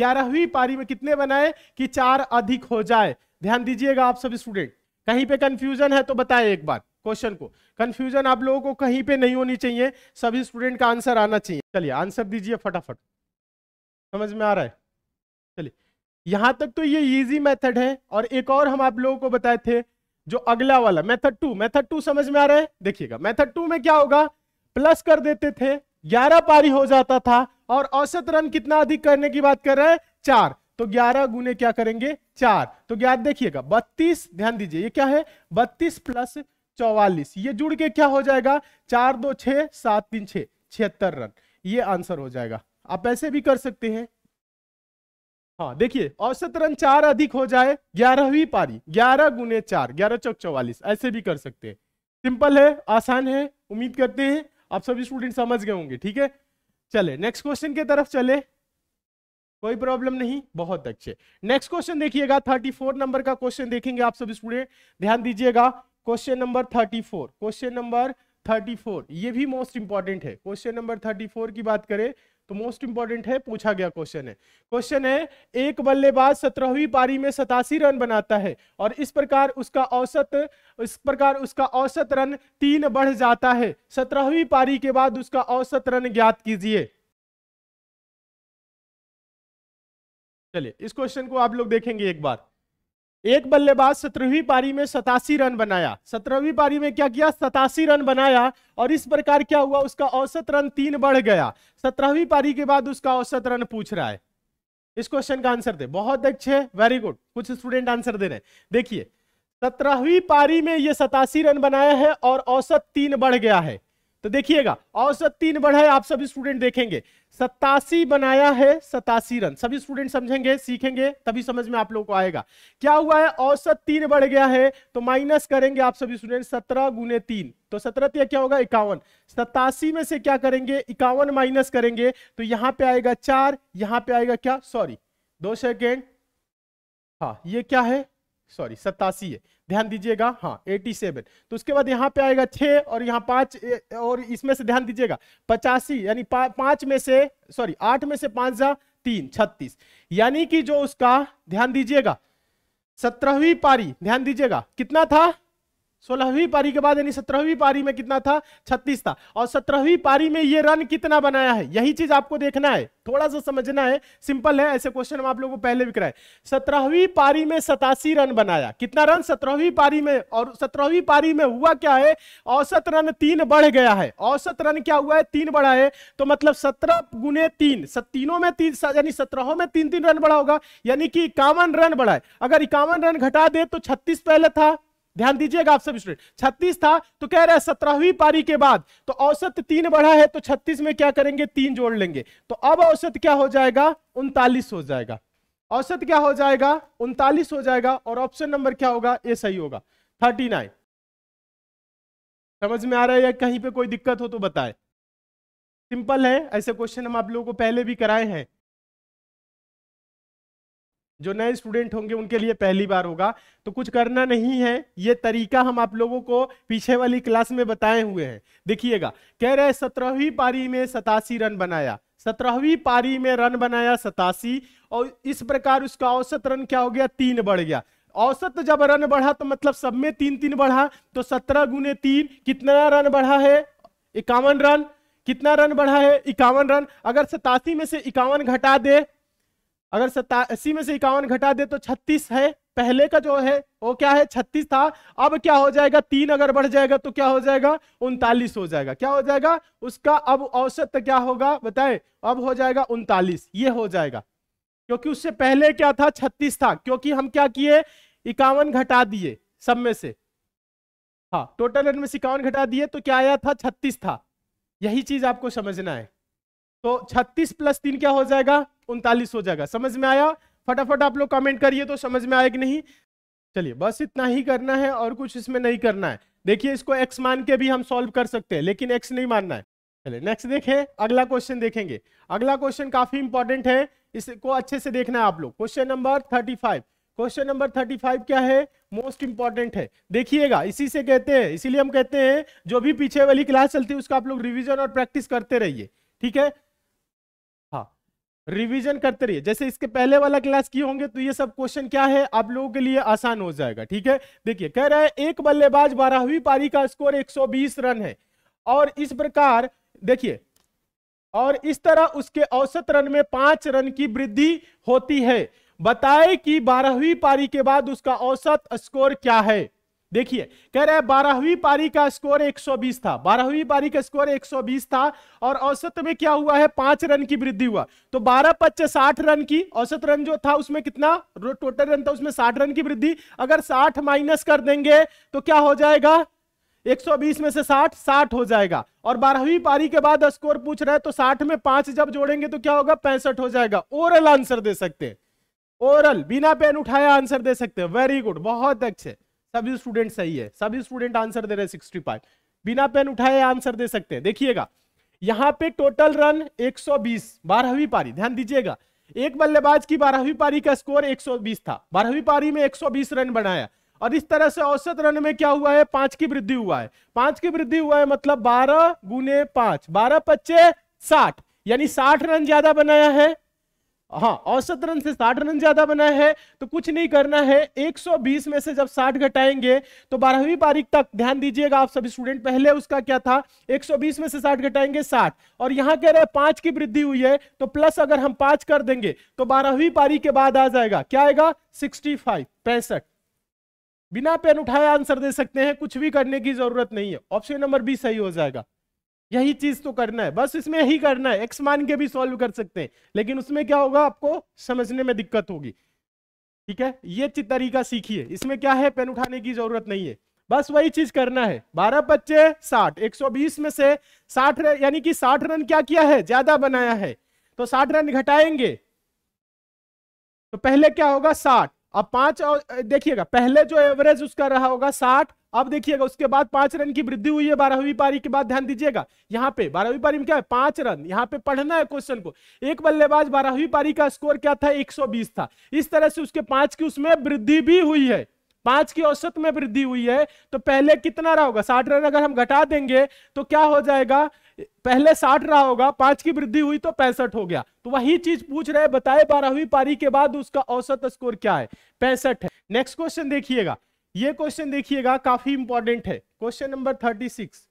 ग्यारहवीं पारी में कितने बनाए कि चार अधिक हो जाए ध्यान दीजिएगा आप सभी स्टूडेंट कहीं पे कंफ्यूजन है तो बताए एक बार क्वेश्चन को कंफ्यूजन आप लोगों को कहीं पे नहीं होनी चाहिए सभी स्टूडेंट का आंसर आना चाहिए चलिए आंसर दीजिए फटाफट समझ में आ रहा है चलिए यहां तक तो ये इजी मेथड है और एक और हम आप लोगों को बताए थे जो अगला वाला मेथड टू मेथड टू समझ में आ रहा है देखिएगा मेथड टू में क्या होगा प्लस कर देते थे ग्यारह पारी हो जाता था और औसत रन कितना अधिक करने की बात कर रहे हैं चार तो ग्यारह गुने क्या करेंगे चार तो ग्यारह देखिएगा बत्तीस ध्यान दीजिए ये क्या है बत्तीस प्लस चौवालीस ये जुड़ के क्या हो जाएगा चार दो छह सात तीन छह छिहत्तर रन ये आंसर हो जाएगा आप ऐसे भी कर सकते हैं हाँ देखिए औसत रन चार अधिक हो जाए ग्यारहवीं पारी ग्यारह गुने चार ग्यारह चौक चौवालीस ऐसे भी कर सकते हैं सिंपल है आसान है उम्मीद करते हैं आप सभी स्टूडेंट समझ गए होंगे ठीक है चले नेक्स्ट क्वेश्चन के तरफ चले कोई प्रॉब्लम नहीं बहुत अच्छे नेक्स्ट क्वेश्चन देखिएगा थर्टी फोर नंबर का क्वेश्चन देखेंगे आप सभी स्टूडेंट ध्यान दीजिएगा क्वेश्चन नंबर 34 क्वेश्चन नंबर 34 ये भी मोस्ट इंपॉर्टेंट है क्वेश्चन नंबर 34 की बात करें तो मोस्ट इंपॉर्टेंट है पूछा गया क्वेश्चन है क्वेश्चन है एक बल्लेबाज सत्रहवीं पारी में सतासी रन बनाता है और इस प्रकार उसका औसत इस प्रकार उसका औसत रन तीन बढ़ जाता है सत्रहवीं पारी के बाद उसका औसत रन ज्ञात कीजिए चलिए इस क्वेश्चन को आप लोग देखेंगे एक बार एक बल्लेबाज सत्रहवीं पारी में सतासी रन बनाया सत्रहवीं पारी में क्या किया सतासी रन बनाया और इस प्रकार क्या हुआ उसका औसत रन तीन बढ़ गया सत्रहवीं पारी के बाद उसका औसत रन पूछ रहा है इस क्वेश्चन का आंसर दे बहुत अच्छे वेरी गुड कुछ स्टूडेंट आंसर दे रहे हैं देखिए सत्रहवीं पारी में ये सतासी रन बनाया है और औसत तीन बढ़ गया है तो देखिएगा औसत तीन बढ़ा है आप सभी स्टूडेंट देखेंगे सतासी बनाया है सतासी रन सभी स्टूडेंट समझेंगे सीखेंगे तभी समझ में आप लोगों को आएगा क्या हुआ है औसत तीन बढ़ गया है तो माइनस करेंगे आप सभी स्टूडेंट सत्रह गुने तीन तो सत्रह तीन क्या होगा इक्यावन सतासी में से क्या करेंगे इक्यावन माइनस करेंगे तो यहां पर आएगा चार यहां पर आएगा क्या सॉरी दो सेकेंड हाँ ये क्या है सॉरी सतासी है ध्यान दीजिएगा हाँ सेवन तो उसके बाद यहाँ पे आएगा छ और यहाँ पांच और इसमें से ध्यान दीजिएगा पचासी यानी पांच में से सॉरी आठ में से पांच जा तीन छत्तीस यानी कि जो उसका ध्यान दीजिएगा सत्रहवीं पारी ध्यान दीजिएगा कितना था सोलहवीं पारी के बाद यानी सत्रहवीं पारी में कितना था छत्तीस था और सत्रहवीं पारी में ये रन कितना बनाया है यही चीज आपको देखना है थोड़ा सा समझना है सिंपल है ऐसे क्वेश्चन हम आप लोगों को पहले भी कराए सत्रहवीं पारी में सतासी रन बनाया कितना रन सत्रहवीं पारी में और सत्रहवीं पारी में हुआ क्या है औसत रन तीन बढ़ गया है औसत रन क्या हुआ है तीन बढ़ा है तो मतलब सत्रह गुने तीन तीनों में तीन यानी सत्रहों में तीन तीन रन बढ़ा होगा यानी कि इक्यावन रन बढ़ा है अगर इक्यावन रन घटा दे तो छत्तीस पहले था ध्यान दीजिएगा आप सब स्टूडेंट 36 था तो कह रहा है सत्रहवीं पारी के बाद तो औसत तीन बढ़ा है तो 36 में क्या करेंगे तीन जोड़ लेंगे तो अब औसत क्या हो जाएगा उनतालीस हो जाएगा औसत क्या हो जाएगा उनतालीस हो जाएगा और ऑप्शन नंबर क्या होगा ये सही होगा थर्टी नाइन समझ में आ रहा है या कहीं पे कोई दिक्कत हो तो बताएं सिंपल है ऐसे क्वेश्चन हम आप लोगों को पहले भी कराए हैं जो नए स्टूडेंट होंगे उनके लिए पहली बार होगा तो कुछ करना नहीं है ये तरीका हम आप लोगों को पीछे वाली क्लास में बताए हुए हैं देखिएगा कह रहे सत्रहवीं पारी में सतासी रन बनाया सत्रहवीं पारी में रन बनाया सतासी और इस प्रकार उसका औसत रन क्या हो गया तीन बढ़ गया औसत जब रन बढ़ा तो मतलब सब में तीन तीन बढ़ा तो सत्रह गुने तीन कितना रन बढ़ा है इक्यावन रन कितना रन बढ़ा है इक्यावन रन अगर सतासी में से इक्यावन घटा दे अगर सत्ता अस्सी में से इक्यावन घटा दे तो छत्तीस है पहले का जो है वो क्या है छत्तीस था अब क्या हो जाएगा तीन अगर बढ़ जाएगा तो क्या हो जाएगा उनतालीस हो जाएगा क्या हो जाएगा उसका अब औसत क्या होगा बताए अब हो जाएगा उनतालीस ये हो जाएगा क्योंकि उससे पहले क्या था छत्तीस था क्योंकि हम क्या किए इक्यावन घटा दिए सब में से हाँ टोटल में से इक्यावन घटा दिए तो क्या आया था छत्तीस था यही चीज आपको समझना है तो 36 प्लस तीन क्या हो जाएगा उनतालीस हो जाएगा समझ में आया फटाफट आप लोग कमेंट करिए तो समझ में आया कि नहीं चलिए बस इतना ही करना है और कुछ इसमें नहीं करना है देखिए इसको एक्स मान के भी हम सॉल्व कर सकते हैं लेकिन एक्स नहीं मानना है चलिए नेक्स्ट देखें अगला क्वेश्चन देखेंगे अगला क्वेश्चन काफी इंपॉर्टेंट है इसको अच्छे से देखना है आप लोग question number thirty five question number thirty five क्या है मोस्ट इंपॉर्टेंट है देखिएगा इसी से कहते हैं इसीलिए हम कहते हैं जो भी पीछे वाली क्लास चलती है उसका आप लोग रिविजन और प्रैक्टिस करते रहिए ठीक है रिवीजन करते रहिए जैसे इसके पहले वाला क्लास किए होंगे तो ये सब क्वेश्चन क्या है आप लोगों के लिए आसान हो जाएगा ठीक है देखिए कह रहा है एक बल्लेबाज बारहवीं पारी का स्कोर 120 रन है और इस प्रकार देखिए और इस तरह उसके औसत रन में पांच रन की वृद्धि होती है बताए कि बारहवीं पारी के बाद उसका औसत स्कोर क्या है देखिए कह रहे हैं बारहवीं पारी का स्कोर 120 था बारहवीं पारी का स्कोर 120 था और औसत में क्या हुआ है पांच रन की वृद्धि हुआ तो बारह पच्चे साठ रन की औसत रन जो था उसमें कितना टोटल रन था उसमें साठ रन की वृद्धि अगर साठ माइनस कर देंगे तो क्या हो जाएगा 120 में से 60 60 हो जाएगा और बारहवीं पारी के बाद स्कोर पूछ रहा है तो 60 में पांच जब जोड़ेंगे तो क्या होगा पैंसठ हो जाएगा ओरल आंसर दे सकते हैं ओरल बिना पेन उठाया आंसर दे सकते हैं वेरी गुड बहुत अच्छे सभी स्टूडेंट सही है सभी स्टूडेंट आंसर दे रहे हैं सिक्सटी फाइव बिना पेन उठाए आंसर दे सकते हैं देखिएगा यहाँ पे टोटल रन 120 बारहवीं पारी ध्यान दीजिएगा एक बल्लेबाज की बारहवीं पारी का स्कोर 120 था बारहवीं पारी में 120 रन बनाया और इस तरह से औसत रन में क्या हुआ है पांच की वृद्धि हुआ है पांच की वृद्धि हुआ है मतलब बारह गुने पांच बारह पच्चे साठ यानी साठ रन ज्यादा बनाया है हाँ औसत रन से 60 रन ज्यादा बना है तो कुछ नहीं करना है 120 में से जब 60 घटाएंगे तो बारहवीं तारीख तक ध्यान दीजिएगा आप सभी स्टूडेंट पहले उसका क्या था 120 में से 60 घटाएंगे 60 और यहां कह रहे हैं पांच की वृद्धि हुई है तो प्लस अगर हम पांच कर देंगे तो बारहवीं पारी के बाद आ जाएगा क्या आएगा सिक्सटी फाइव पैंसठ बिना पेन उठाए आंसर दे सकते हैं कुछ भी करने की जरूरत नहीं है ऑप्शन नंबर बी सही हो जाएगा यही चीज तो करना है बस इसमें यही करना है एक्स मान के भी सॉल्व कर सकते हैं लेकिन उसमें क्या होगा आपको समझने में दिक्कत होगी ठीक है ये तरीका सीखिए इसमें क्या है पेन उठाने की जरूरत नहीं है बस वही चीज करना है बारह बच्चे साठ एक सौ बीस में से साठ रन यानी कि साठ रन क्या किया है ज्यादा बनाया है तो साठ रन घटाएंगे तो पहले क्या होगा साठ अब पांच देखिएगा पहले जो एवरेज उसका रहा होगा साठ अब देखिएगा उसके बाद पांच रन की वृद्धि हुई है बारहवीं पारी के बाद ध्यान दीजिएगा यहाँ पे बारहवीं पारी में क्या है पांच रन यहाँ पे पढ़ना है क्वेश्चन को एक बल्लेबाज बारहवीं पारी का स्कोर क्या था 120 था इस तरह से उसके पांच की उसमें वृद्धि भी हुई है पांच की औसत में वृद्धि हुई है तो पहले कितना रहा होगा साठ रन अगर हम घटा देंगे तो क्या हो जाएगा पहले साठ रहा होगा पांच की वृद्धि हुई तो पैंसठ हो गया तो वही चीज पूछ रहे बताए बारहवीं पारी के बाद उसका औसत स्कोर क्या है पैंसठ है नेक्स्ट क्वेश्चन देखिएगा ये क्वेश्चन देखिएगा काफी इंपॉर्टेंट है question number thirty six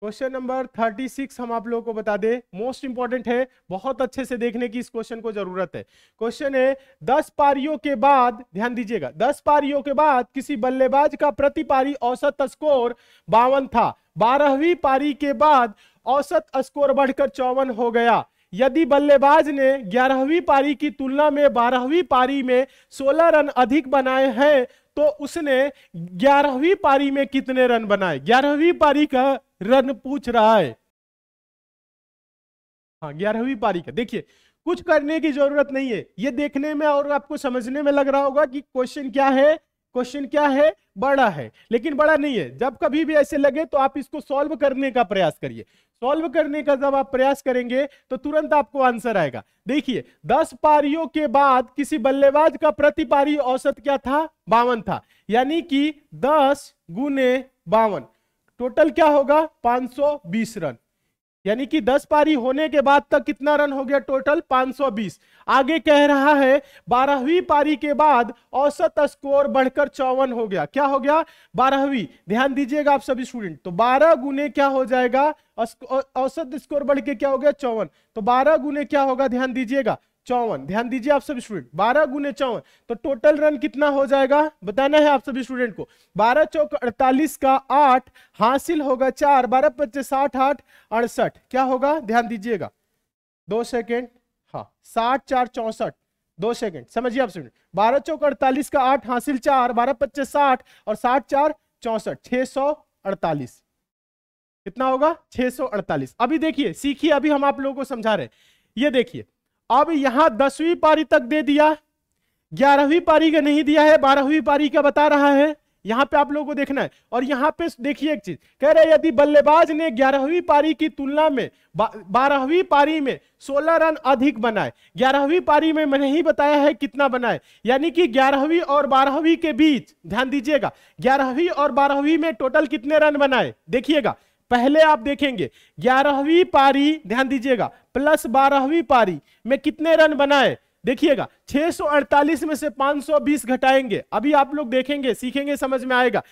question number thirty six हम आप लोगों को बता दें मोस्ट इंपॉर्टेंट है बहुत अच्छे से देखने की इस क्वेश्चन को जरूरत है क्वेश्चन है दस पारियों के बाद ध्यान दीजिएगा दस पारियों के बाद किसी बल्लेबाज का प्रति पारी औसत स्कोर बावन था बारहवीं पारी के बाद औसत स्कोर बढ़कर चौवन हो गया यदि बल्लेबाज ने ग्यारहवीं पारी की तुलना में बारहवीं पारी में सोलह रन अधिक बनाए हैं तो उसने ग्यारहवीं पारी में कितने रन बनाए ग्यारहवीं पारी का रन पूछ रहा है हाँ ग्यारहवीं पारी का देखिए कुछ करने की जरूरत नहीं है ये देखने में और आपको समझने में लग रहा होगा कि क्वेश्चन क्या है क्वेश्चन क्या है बड़ा है लेकिन बड़ा नहीं है जब कभी भी ऐसे लगे तो आप इसको सॉल्व करने का प्रयास करिए सॉल्व करने का जब आप प्रयास करेंगे तो तुरंत आपको आंसर आएगा देखिए दस पारियों के बाद किसी बल्लेबाज का प्रति पारी औसत क्या था बावन था यानी कि दस गुने बावन टोटल क्या होगा 520 रन यानी कि 10 पारी होने के बाद तक कितना रन हो गया टोटल 520 आगे कह रहा है बारहवीं पारी के बाद औसत स्कोर बढ़कर चौवन हो गया क्या हो गया बारहवीं ध्यान दीजिएगा आप सभी स्टूडेंट तो 12 गुने क्या हो जाएगा औसत स्कोर बढ़ के क्या हो गया चौवन तो 12 गुने क्या होगा ध्यान दीजिएगा चौवन ध्यान दीजिए आप सभी स्टूडेंट बारह गुने चौवन तो टोटल रन कितना हो जाएगा बताना है आप सभी स्टूडेंट को बारह चौक अड़तालीस का आठ हासिल होगा चार बारह पच्चे साठ आठ अड़सठ क्या होगा ध्यान दीजिएगा दो सेकेंड हाँ साठ चार चौसठ दो सेकेंड समझिए आप स्टूडेंट बारह चौक अड़तालीस का आठ हासिल चार बारह पच्चे साठ और साठ चार चौसठ छह सौ अड़तालीस कितना होगा छह सौ अड़तालीस अभी देखिए सीखिए अभी हम आप लोगों को समझा रहे ये देखिए अब यहां दसवीं पारी तक दे दिया ग्यारहवीं पारी का नहीं दिया है बारहवीं पारी का बता रहा है यहां पे आप लोगों को देखना है और यहां पे देखिए एक चीज कह रहे यदि बल्लेबाज ने ग्यारहवीं पारी की तुलना में बारहवीं पारी में सोलह रन अधिक बनाए ग्यारहवीं पारी में मैंने ही बताया है कितना बनाए यानी कि ग्यारहवीं और बारहवीं के बीच ध्यान दीजिएगा ग्यारहवीं और बारहवीं में टोटल कितने रन बनाए देखिएगा पहले आप देखेंगे ग्यारहवीं पारी ध्यान दीजिएगा प्लस बारहवीं पारी में कितने रन बनाए देखिएगा 648 में से 520 घटाएंगे अभी आप लोग देखेंगे सीखेंगे समझ में आएगा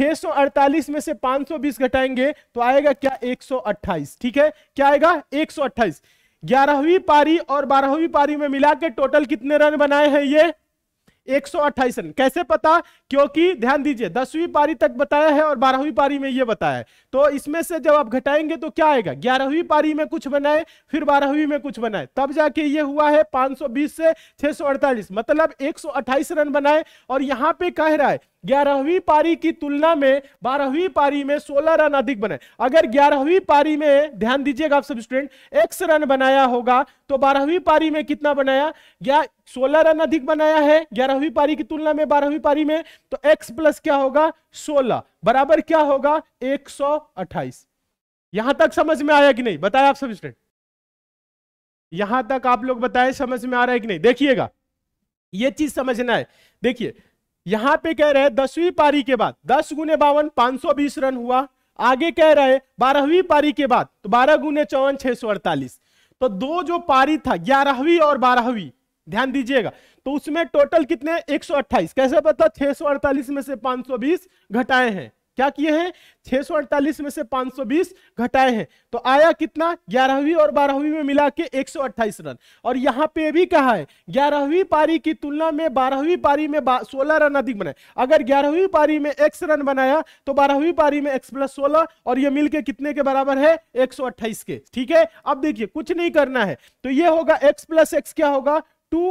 648 में से 520 घटाएंगे तो आएगा क्या 128 ठीक है क्या आएगा 128 ग्यारहवीं पारी और बारहवीं पारी में मिला के टोटल कितने रन बनाए हैं ये एक रन कैसे पता क्योंकि ध्यान दीजिए दसवीं पारी तक बताया है और बारहवीं पारी में ये बताया है तो इसमें से जब आप घटाएंगे तो क्या आएगा ग्यारहवीं पारी में कुछ बनाए फिर बारहवीं में कुछ बनाए तब जाके ये हुआ है 520 से 648 मतलब अट्ठाईस रन बनाए और यहां पे कह रहा है ग्यारहवीं पारी की तुलना में बारहवीं पारी में सोलह रन अधिक बने अगर ग्यारहवीं पारी में ध्यान दीजिएगा आप सब स्टूडेंट एक्स रन बनाया होगा तो बारहवीं पारी में कितना बनाया सोलह रन अधिक बनाया है ग्यारहवीं पारी की तुलना में बारहवीं पारी में तो एक्स प्लस क्या होगा सोलह बराबर क्या होगा एक सौ अट्ठाईस यहां तक समझ में आया कि नहीं बताया आप सब स्टूडेंट यहां तक आप लोग बताए समझ में आ रहा है कि नहीं देखिएगा ये चीज समझना है देखिए यहां पे कह रहे हैं दसवीं पारी के बाद दस गुने बावन पांच सौ बीस रन हुआ आगे कह रहे हैं बारहवीं पारी के बाद तो बारह गुने चौवन छह सौ अड़तालीस तो दो जो पारी था ग्यारहवीं और बारहवीं ध्यान दीजिएगा तो उसमें टोटल कितने एक सौ अट्ठाइस कैसे पता सौ अड़तालीस में से पांच सौ बीस घटाए हैं क्या किए हैं 648 में से 520 घटाए हैं तो आया कितना ग्यारहवीं और बारहवीं में मिला के एक रन और यहाँ पे भी कहा है ग्यारहवीं पारी की तुलना में बारहवीं पारी में बा, 16 रन अधिक बनाए अगर ग्यारहवीं पारी में एक्स रन बनाया तो बारहवीं पारी में एक्स प्लस सोलह और ये मिलके कितने के बराबर है एक के ठीक है अब देखिए कुछ नहीं करना है तो ये होगा एक्स प्लस एक्स क्या होगा टू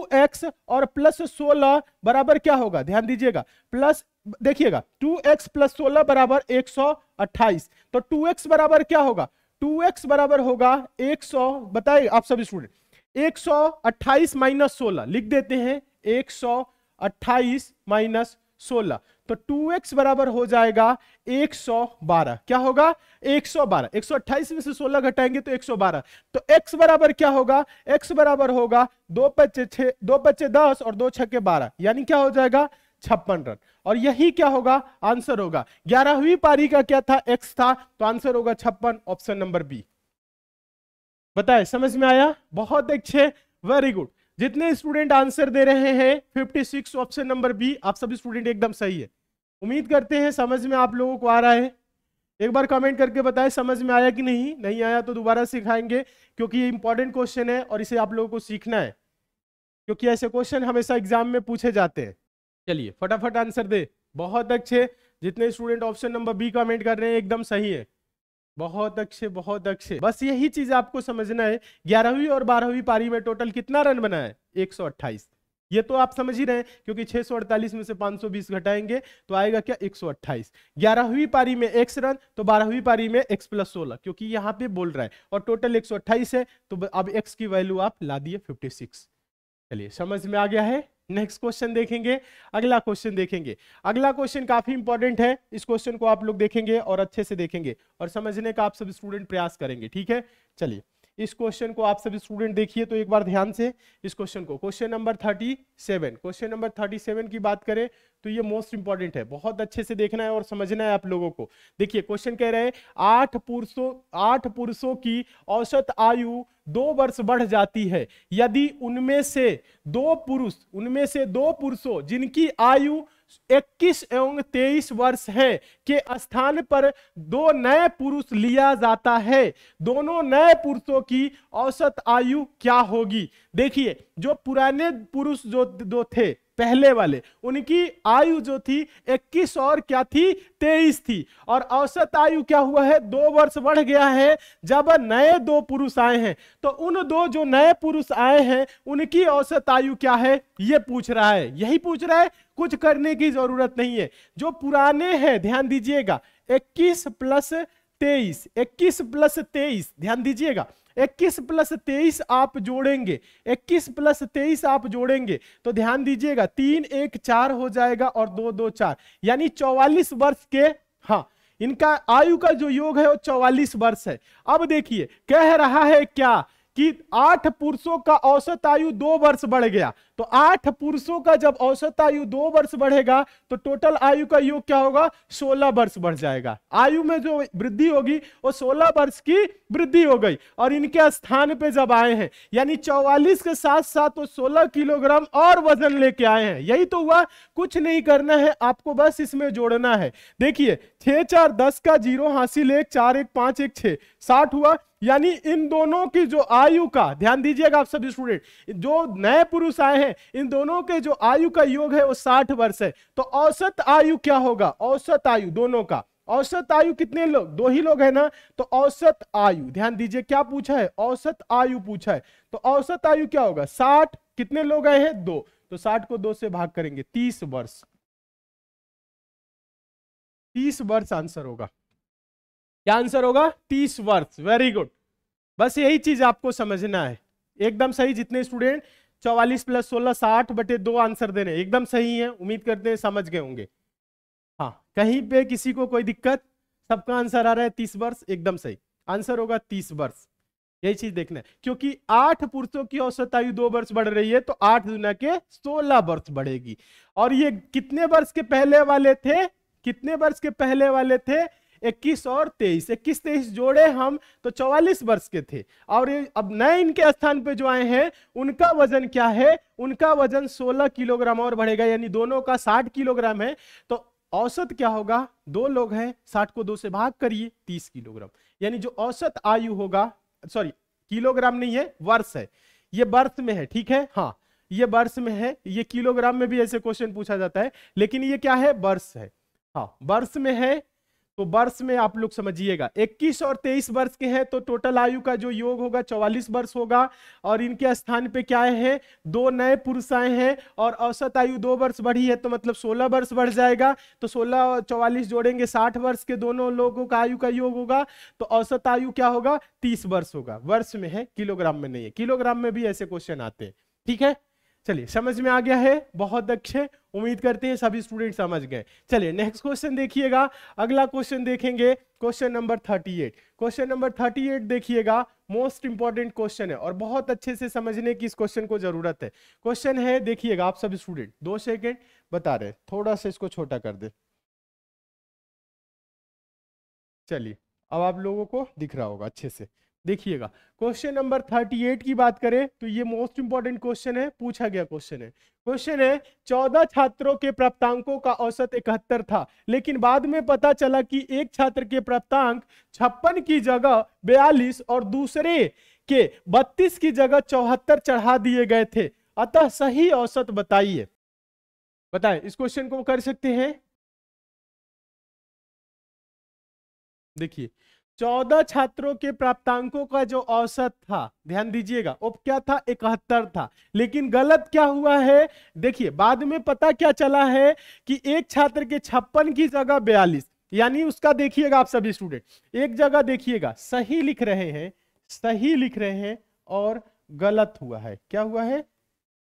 और प्लस सोलह बराबर क्या होगा ध्यान दीजिएगा प्लस देखिएगा 2x एक्स प्लस सोलह बराबर एक तो 2x एक्स बराबर क्या होगा 2x एक्स बराबर होगा 100 सौ बताइए आप सभी स्टूडेंट एक सौ अट्ठाईस माइनस सोलह लिख देते हैं 128 सौ अट्ठाईस माइनस सोलह तो 2x बराबर हो जाएगा 112 क्या होगा 112 128 में से 16 घटाएंगे तो 112 तो x बराबर क्या होगा x बराबर होगा दो पच्चे छः दो पच्चे दस और दो छके बारह यानी क्या हो जाएगा छप्पन रन और यही क्या होगा आंसर होगा ग्यारहवीं पारी का क्या था एक्स था तो आंसर होगा छप्पन ऑप्शन नंबर बी बताए समझ में आया बहुत अच्छे वेरी गुड जितने स्टूडेंट आंसर दे रहे हैं 56 ऑप्शन नंबर बी आप सभी स्टूडेंट एकदम सही है उम्मीद करते हैं समझ में आप लोगों को आ रहा है एक बार कमेंट करके बताएं समझ में आया कि नहीं नहीं आया तो दोबारा सिखाएंगे क्योंकि ये इंपॉर्टेंट क्वेश्चन है और इसे आप लोगों को सीखना है क्योंकि ऐसे क्वेश्चन हमेशा एग्जाम में पूछे जाते हैं चलिए फटाफट आंसर दे बहुत अच्छे जितने student option number B comment कर रहे हैं एकदम सही है बहुत अच्छे बहुत अच्छे बस यही चीज आपको समझना है ग्यारहवीं और बारहवीं पारी में टोटल कितना रन बना है एक ये तो आप समझ ही रहे हैं क्योंकि 648 में से 520 घटाएंगे तो आएगा क्या 128 ग्यारहवीं पारी में एक्स रन तो बारहवीं पारी में एक्स प्लस सोलह क्योंकि यहाँ पे बोल रहा है और टोटल 128 है तो अब एक्स की वैल्यू आप ला दिए 56 चलिए समझ में आ गया है नेक्स्ट क्वेश्चन देखेंगे अगला क्वेश्चन देखेंगे अगला क्वेश्चन काफी इंपॉर्टेंट है इस क्वेश्चन को आप लोग देखेंगे और अच्छे से देखेंगे और समझने का आप सब स्टूडेंट प्रयास करेंगे ठीक है चलिए इस क्वेश्चन को आप सभी स्टूडेंट देखिए तो एक बार ध्यान से इस क्वेश्चन को question number thirty seven question number thirty seven की बात करें तो ये मोस्ट इंपॉर्टेंट है बहुत अच्छे से देखना है और समझना है आप लोगों को देखिए क्वेश्चन कह रहे हैं आठ पुरुषों आठ पुरुषों की औसत आयु दो वर्ष बढ़ जाती है यदि उनमें से दो पुरुष उनमें से दो पुरुषों जिनकी आयु 21 एवं 23 वर्ष है के स्थान पर दो नए पुरुष लिया जाता है दोनों नए पुरुषों की औसत आयु क्या होगी देखिए जो पुराने पुरुष जो दो थे पहले वाले उनकी आयु जो थी 21 और क्या थी 23 थी और औसत आयु क्या हुआ है दो वर्ष बढ़ गया है जब नए दो पुरुष आए हैं तो उन दो जो नए पुरुष आए हैं उनकी औसत आयु क्या है ये पूछ रहा है यही पूछ रहा है कुछ करने की जरूरत नहीं है जो पुराने हैं ध्यान दीजिएगा 21 प्लस 23 21 प्लस 23 ध्यान दीजिएगा इक्कीस प्लस तेईस आप जोड़ेंगे इक्कीस प्लस तेईस आप जोड़ेंगे तो ध्यान दीजिएगा तीन एक चार हो जाएगा और दो दो चार यानी चौवालीस वर्ष के हाँ इनका आयु का जो योग है वो चौवालीस वर्ष है अब देखिए कह रहा है क्या कि आठ पुरुषों का औसत आयु दो वर्ष बढ़ गया तो आठ पुरुषों का जब औसत आयु दो वर्ष बढ़ेगा तो टोटल आयु का योग क्या होगा सोलह वर्ष बढ़ जाएगा आयु में जो वृद्धि होगी वो सोलह वर्ष की वृद्धि हो गई और इनके स्थान पे जब आए हैं यानी चौवालीस के साथ साथ वो सोलह किलोग्राम और वजन लेके आए हैं यही तो हुआ कुछ नहीं करना है आपको बस इसमें जोड़ना है देखिए छह चार दस का जीरो हासिल एक चार एक पांच एक छह साठ हुआ यानी इन दोनों की जो आयु का ध्यान दीजिएगा आप सभी स्टूडेंट जो नए पुरुष आए हैं इन दोनों के जो आयु का योग है वो साठ वर्ष है तो औसत आयु क्या होगा औसत आयु दोनों का औसत आयु कितने लोग दो ही लोग है ना तो औसत आयु ध्यान दीजिए क्या पूछा है औसत आयु पूछा है तो औसत आयु क्या होगा साठ कितने लोग आए हैं दो तो साठ को दो से भाग करेंगे तीस वर्ष तीस वर्ष आंसर होगा क्या आंसर होगा तीस वर्ष वेरी गुड बस यही चीज आपको समझना है एकदम सही जितने स्टूडेंट चौवालीस प्लस सोलह साठ बटे दो आंसर देने एकदम सही है उम्मीद करते हैं समझ गए होंगे हाँ कहीं पे किसी को कोई दिक्कत सबका आंसर आ रहा है तीस वर्ष एकदम सही आंसर होगा तीस वर्ष यही चीज देखना है क्योंकि आठ पुरुषों की औसत आयु दो वर्ष बढ़ रही है तो आठ दुना के सोलह वर्ष बढ़ेगी और ये कितने वर्ष के पहले वाले थे कितने वर्ष के पहले वाले थे इक्कीस और तेईस इक्कीस तेईस जोड़े हम तो चौवालीस वर्ष के थे और अब नए इनके स्थान पे जो आए हैं उनका वजन क्या है उनका वजन सोलह किलोग्राम और बढ़ेगा यानी दोनों का साठ किलोग्राम है तो औसत क्या होगा दो लोग हैं साठ को दो से भाग करिए तीस किलोग्राम यानी जो औसत आयु होगा सॉरी किलोग्राम नहीं है वर्ष है ये वर्ष में है ठीक है हाँ ये वर्ष में है ये किलोग्राम में भी ऐसे क्वेश्चन पूछा जाता है लेकिन ये क्या है वर्ष है हाँ वर्ष में है तो वर्ष में आप लोग समझिएगा 21 और 23 वर्ष के हैं तो टोटल आयु का जो योग होगा 44 वर्ष होगा और इनके स्थान पे क्या है दो नए पुरुष आए हैं और औसत आयु दो वर्ष बढ़ी है तो मतलब 16 वर्ष बढ़ जाएगा तो 16 और 44 जोड़ेंगे 60 वर्ष के दोनों लोगों का आयु का योग होगा तो औसत आयु क्या होगा तीस वर्ष होगा वर्ष में है किलोग्राम में नहीं है किलोग्राम में भी ऐसे क्वेश्चन आते हैं ठीक है चलिए समझ में आ गया है बहुत अच्छे उम्मीद करते हैं सभी स्टूडेंट समझ गए चलिए नेक्स्ट क्वेश्चन देखिएगा अगला क्वेश्चन देखेंगे क्वेश्चन नंबर 38 क्वेश्चन नंबर 38 देखिएगा मोस्ट इंपॉर्टेंट क्वेश्चन है और बहुत अच्छे से समझने की इस क्वेश्चन को जरूरत है क्वेश्चन है देखिएगा आप सभी स्टूडेंट दो सेकेंड बता रहे थोड़ा सा इसको छोटा कर दे चलिए अब आप लोगों को दिख रहा होगा अच्छे से देखिएगा क्वेश्चन नंबर 38 की बात करें तो ये मोस्ट इंपॉर्टेंट क्वेश्चन है पूछा गया क्वेश्चन है क्वेश्चन है चौदह छात्रों के प्राप्तांकों का औसत इकहत्तर था लेकिन बाद में पता चला कि एक छात्र के प्राप्तांक छप्पन की जगह बयालीस और दूसरे के बत्तीस की जगह चौहत्तर चढ़ा दिए गए थे अतः सही औसत बताइए बताए इस क्वेश्चन को कर सकते हैं देखिए चौदह छात्रों के प्राप्तांकों का जो औसत था ध्यान दीजिएगा वो क्या था इकहत्तर था लेकिन गलत क्या हुआ है देखिए बाद में पता क्या चला है कि एक छात्र के छप्पन की जगह बयालीस यानी उसका देखिएगा आप सभी स्टूडेंट एक जगह देखिएगा सही लिख रहे हैं सही लिख रहे हैं और गलत हुआ है क्या हुआ है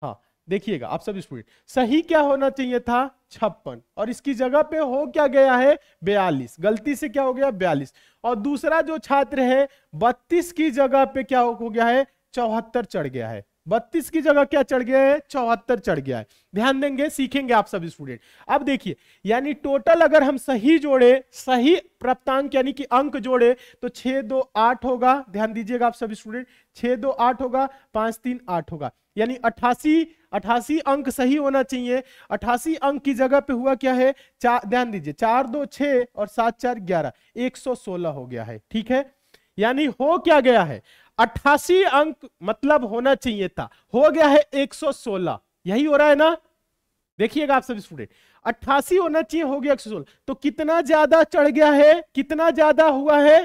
हाँ देखिएगा आप सभी स्टूडेंट सही क्या होना चाहिए था छप्पन और इसकी जगह पे हो क्या गया है बयालीस गलती से क्या हो गया बयालीस और दूसरा जो छात्र है बत्तीस की जगह पे क्या हो गया है चौहत्तर चढ़ गया है बत्तीस की जगह क्या चढ़ गया है चौहत्तर चढ़ गया है ध्यान देंगे सीखेंगे आप सभी स्टूडेंट अब देखिए यानी टोटल अगर हम सही जोड़े सही प्राप्तांक यानी कि अंक जोड़े तो छह दो आठ होगा ध्यान दीजिएगा आप सभी स्टूडेंट छह दो आठ होगा पांच तीन आठ होगा यानी अट्ठासी अठासी अंक सही होना चाहिए अठासी अंक की जगह पे हुआ क्या है चार ध्यान दीजिए चार दो छ और सात चार ग्यारह एक सौ सोलह हो गया है ठीक है यानी हो क्या गया है अट्ठासी अंक मतलब होना चाहिए था हो गया है एक सौ सोलह यही हो रहा है ना देखिएगा आप सभी स्टूडेंट अट्ठासी होना चाहिए हो गया एक सौ सोलह तो कितना ज्यादा चढ़ गया है कितना ज्यादा हुआ है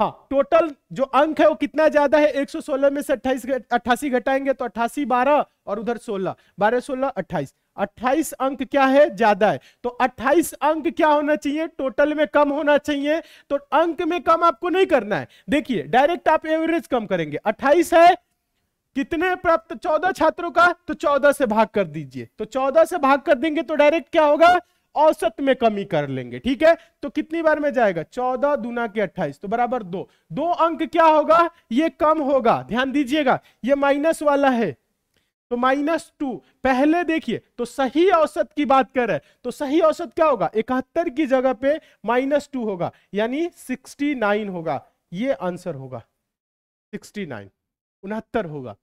हाँ टोटल जो अंक है वो कितना ज्यादा है 116 में से 28 अट्ठासी घटाएंगे तो अट्ठासी बारह और उधर 16 बारह सोलह अट्ठाईस अट्ठाईस अंक क्या है ज्यादा है तो 28 अंक क्या होना चाहिए टोटल में कम होना चाहिए तो अंक में कम आपको नहीं करना है देखिए डायरेक्ट आप एवरेज कम करेंगे 28 है कितने प्राप्त चौदह छात्रों का तो चौदह से भाग कर दीजिए तो चौदह से भाग कर देंगे तो डायरेक्ट क्या होगा औसत में कमी कर लेंगे ठीक है तो कितनी बार में जाएगा चौदह दुना के अट्ठाइस तो बराबर दो दो अंक क्या होगा ये कम होगा ध्यान दीजिएगा ये माइनस वाला है तो माइनस टू पहले देखिए तो सही औसत की बात कर रहे हैं तो सही औसत क्या होगा इकहत्तर की जगह पे माइनस टू होगा यानी सिक्सटी नाइन होगा ये आंसर होगा सिक्सटी नाइन उनहत्तर होगा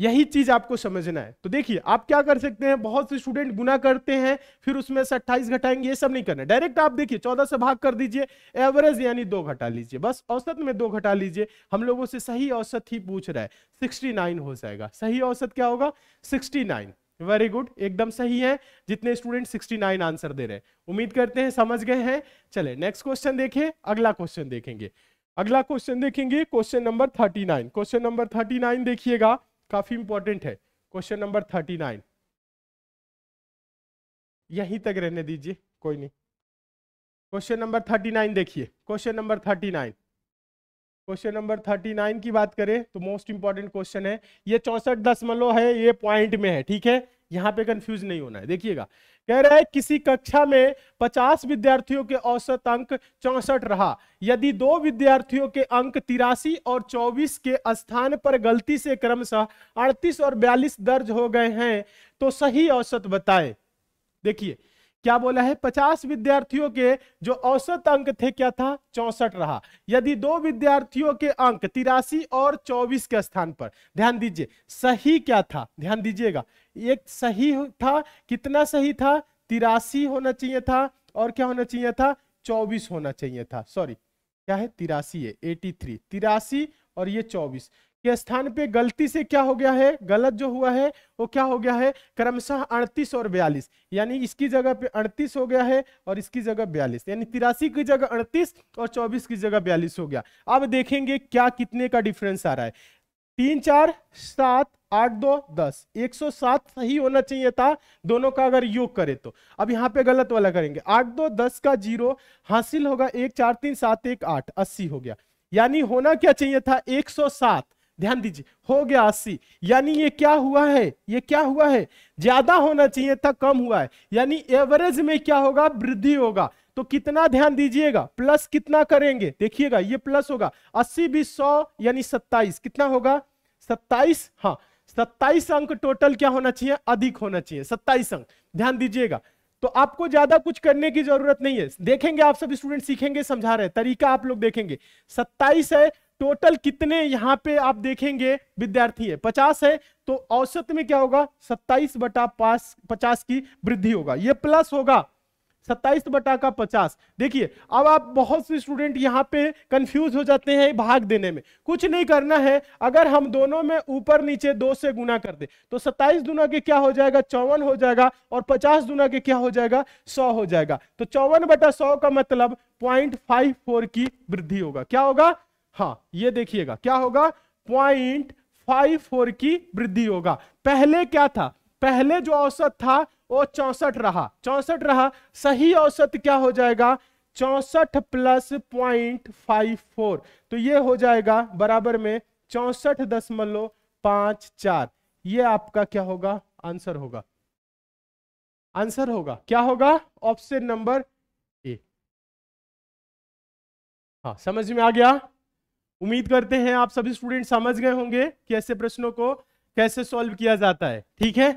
यही चीज आपको समझना है तो देखिए आप क्या कर सकते हैं बहुत से स्टूडेंट गुना करते हैं फिर उसमें से अट्ठाईस घटाएंगे ये सब नहीं करना डायरेक्ट आप देखिए चौदह से भाग कर दीजिए एवरेज यानी दो घटा लीजिए बस औसत में दो घटा लीजिए हम लोगों से सही औसत ही पूछ रहा है सिक्सटी नाइन हो जाएगा सही औसत क्या होगा सिक्सटी नाइन वेरी गुड एकदम सही है जितने स्टूडेंट सिक्सटी आंसर दे रहे हैं उम्मीद करते हैं समझ गए हैं चले नेक्स्ट क्वेश्चन देखिए अगला क्वेश्चन देखेंगे अगला क्वेश्चन देखेंगे question number thirty question number thirty देखिएगा काफी इंपॉर्टेंट है क्वेश्चन नंबर थर्टी नाइन यहीं तक रहने दीजिए कोई नहीं क्वेश्चन नंबर थर्टी नाइन देखिए question number thirty nine question number thirty nine की बात करें तो मोस्ट इंपॉर्टेंट क्वेश्चन है ये चौसठ दशमलव है ये पॉइंट में है ठीक है यहाँ पे कंफ्यूज नहीं होना है देखिएगा कह रहा है किसी कक्षा में 50 विद्यार्थियों के औसत अंक चौसठ रहा यदि दो विद्यार्थियों के अंक तिरासी और 24 के स्थान पर गलती से क्रमशः 38 और 42 दर्ज हो गए हैं तो सही औसत बताए देखिए क्या बोला है पचास विद्यार्थियों के जो औसत अंक थे क्या था चौसठ रहा यदि दो विद्यार्थियों के अंक तिरासी और चौबीस के स्थान पर ध्यान दीजिए सही क्या था ध्यान दीजिएगा एक सही था कितना सही था तिरासी होना चाहिए था और क्या होना चाहिए था चौबीस होना चाहिए था सॉरी क्या है तिरासी है एटी थ्री तिरासी और ये चौबीस के स्थान पे गलती से क्या हो गया है गलत जो हुआ है वो क्या हो गया है क्रमशः अड़तीस और बयालीस यानी इसकी जगह पे अड़तीस हो गया है और इसकी जगह बयालीस यानी तिरासी की जगह अड़तीस और चौबीस की जगह बयालीस हो गया अब देखेंगे क्या कितने का डिफरेंस आ रहा है तीन चार सात आठ दो दस एक सौ सात सही होना चाहिए था दोनों का अगर योग करें तो अब यहाँ पे गलत वाला करेंगे आठ दो दस का जीरो हासिल होगा एक चार तीन सात एक आठ अस्सी हो गया यानी होना क्या चाहिए था एक सौ सात ध्यान दीजिए हो गया अस्सी यानी ये क्या हुआ है ये क्या हुआ है ज्यादा होना चाहिए था कम हुआ है यानी एवरेज में क्या होगा वृद्धि होगा तो कितना ध्यान दीजिएगा प्लस कितना करेंगे देखिएगा ये प्लस होगा अस्सी बीस सौ यानी सत्ताईस कितना होगा सत्ताईस हाँ सत्ताईस अंक टोटल क्या होना चाहिए अधिक होना चाहिए सत्ताईस अंक ध्यान दीजिएगा तो आपको ज्यादा कुछ करने की जरूरत नहीं है देखेंगे आप सब स्टूडेंट सीखेंगे समझा रहे तरीका आप लोग देखेंगे सत्ताईस है टोटल कितने यहाँ पे आप देखेंगे विद्यार्थी है पचास है तो औसत में क्या होगा सत्ताईस बटा पास पचास की वृद्धि होगा ये प्लस होगा सत्ताईस बटा का पचास देखिए अब आप बहुत से स्टूडेंट यहाँ पे कंफ्यूज हो जाते हैं भाग देने में कुछ नहीं करना है अगर हम दोनों में ऊपर नीचे दो से गुना कर दे तो सत्ताईस दुना के क्या हो जाएगा चौवन हो जाएगा और पचास दुना के क्या हो जाएगा सौ हो जाएगा तो चौवन बटा सौ का मतलब पॉइंट फाइव फोर की वृद्धि होगा क्या होगा हाँ ये देखिएगा क्या होगा पॉइंट फाइव फोर की वृद्धि होगा पहले क्या था पहले जो औसत था वो चौसठ रहा चौसठ रहा सही औसत क्या हो जाएगा चौसठ प्लस पॉइंट फाइव फोर तो ये हो जाएगा बराबर में चौसठ दशमलव पांच चार ये आपका क्या होगा आंसर होगा आंसर होगा क्या होगा ऑप्शन नंबर ए हाँ समझ में आ गया उम्मीद करते हैं आप सभी स्टूडेंट समझ गए होंगे कि ऐसे प्रश्नों को कैसे सॉल्व किया जाता है ठीक है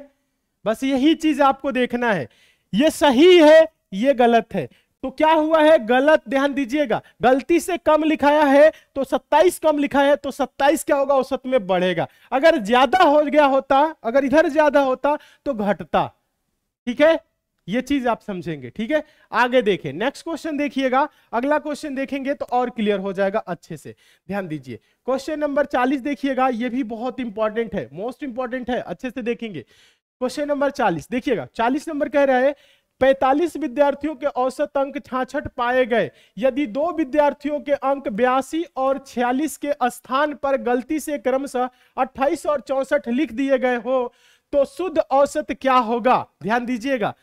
बस यही चीज आपको देखना है ये सही है ये गलत है तो क्या हुआ है गलत ध्यान दीजिएगा गलती से कम लिखाया है तो 27 कम लिखा है तो 27 क्या होगा औसत में बढ़ेगा अगर ज्यादा हो गया होता अगर इधर ज्यादा होता तो घटता ठीक है ये चीज आप समझेंगे ठीक है आगे देखें नेक्स्ट क्वेश्चन देखिएगा अगला क्वेश्चन देखेंगे तो और क्लियर हो जाएगा अच्छे से ध्यान दीजिए क्वेश्चन नंबर 40 देखिएगा ये भी बहुत इंपॉर्टेंट है मोस्ट इंपॉर्टेंट है अच्छे से देखेंगे क्वेश्चन नंबर 40 देखिएगा 40 नंबर कह रहा है 45 विद्यार्थियों के औसत अंक छाछठ पाए गए यदि दो विद्यार्थियों के अंक बयासी और 46 के स्थान पर गलती से क्रमशः 28 और चौसठ लिख दिए गए हो तो शुद्ध औसत क्या होगा ध्यान दीजिएगा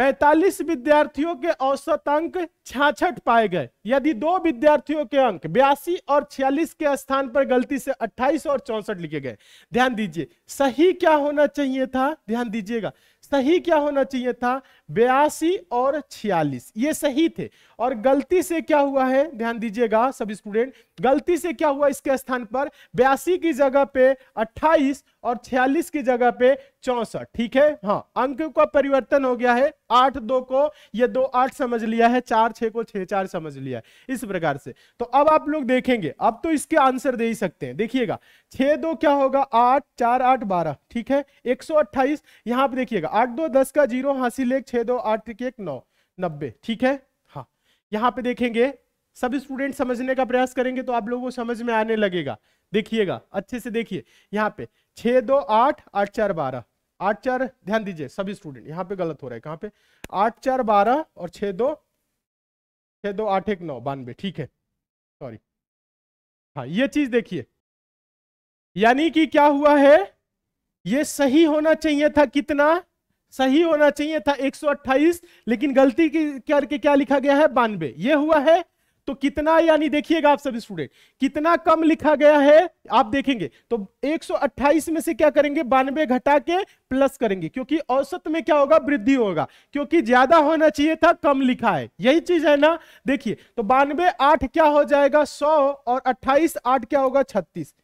45 विद्यार्थियों के औसत अंक छाछठ पाए गए यदि दो विद्यार्थियों के अंक बयासी और 46 के स्थान पर गलती से 28 और चौसठ लिखे गए ध्यान दीजिए सही क्या होना चाहिए था ध्यान दीजिएगा सही क्या होना चाहिए था बयासी और छियालीस ये सही थे और गलती से क्या हुआ है ध्यान दीजिएगा सब स्टूडेंट गलती से क्या हुआ इसके स्थान पर बयासी की जगह पे अट्ठाईस और छियालीस की जगह पे चौसठ ठीक है हाँ अंक का परिवर्तन हो गया है आठ दो को ये दो आठ समझ लिया है चार छह को छह चार समझ लिया है इस प्रकार से तो अब आप लोग देखेंगे अब तो इसके आंसर दे ही सकते हैं देखिएगा छह दो क्या होगा आठ चार आठ बारह ठीक है एक सौ अट्ठाईस यहां पर देखिएगा आठ दो दस का जीरो हासिल एक छः दो आठ त्रिक एक नौ नब्बे ठीक है हाँ यहाँ पे देखेंगे सब स्टूडेंट समझने का प्रयास करेंगे तो आप लोगों को समझ में आने लगेगा देखिएगा अच्छे से देखिए यहाँ पे छः दो आठ आठ चार बारह आठ चार ध्यान दीजिए सभी स्टूडेंट यहाँ पे गलत हो रहा है कहाँ पे आठ चार बारह और छः दो छः दो आठ एक नौ बानवे ठीक है सॉरी हाँ ये चीज देखिए यानी कि क्या हुआ है ये सही होना चाहिए था कितना सही होना चाहिए था 128 लेकिन गलती की करके क्या लिखा गया है बानवे ये हुआ है तो कितना यानी देखिएगा आप सभी स्टूडेंट कितना कम लिखा गया है आप देखेंगे तो 128 में से क्या करेंगे बानवे घटा के प्लस करेंगे क्योंकि औसत में क्या होगा वृद्धि होगा क्योंकि ज्यादा होना चाहिए था कम लिखा है यही चीज है ना देखिए तो बानवे आठ क्या हो जाएगा सौ और अट्ठाईस आठ क्या होगा छत्तीस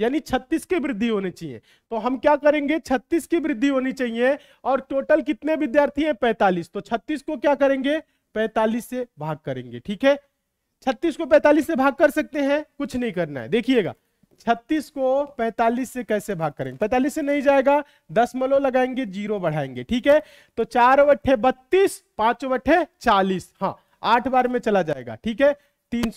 यानी 36 की वृद्धि होनी चाहिए तो हम क्या करेंगे 36 की वृद्धि होनी चाहिए और टोटल कितने विद्यार्थी हैं 45 तो 36 को क्या करेंगे 45 से भाग करेंगे ठीक है 36 को 45 से भाग कर सकते हैं कुछ नहीं करना है देखिएगा 36 को 45 से कैसे भाग करेंगे 45 से नहीं जाएगा दसमलव लगाएंगे जीरो बढ़ाएंगे ठीक है तो चार वे बत्तीस पांच वे चालीस हाँ आठ बार में चला जाएगा ठीक है तीन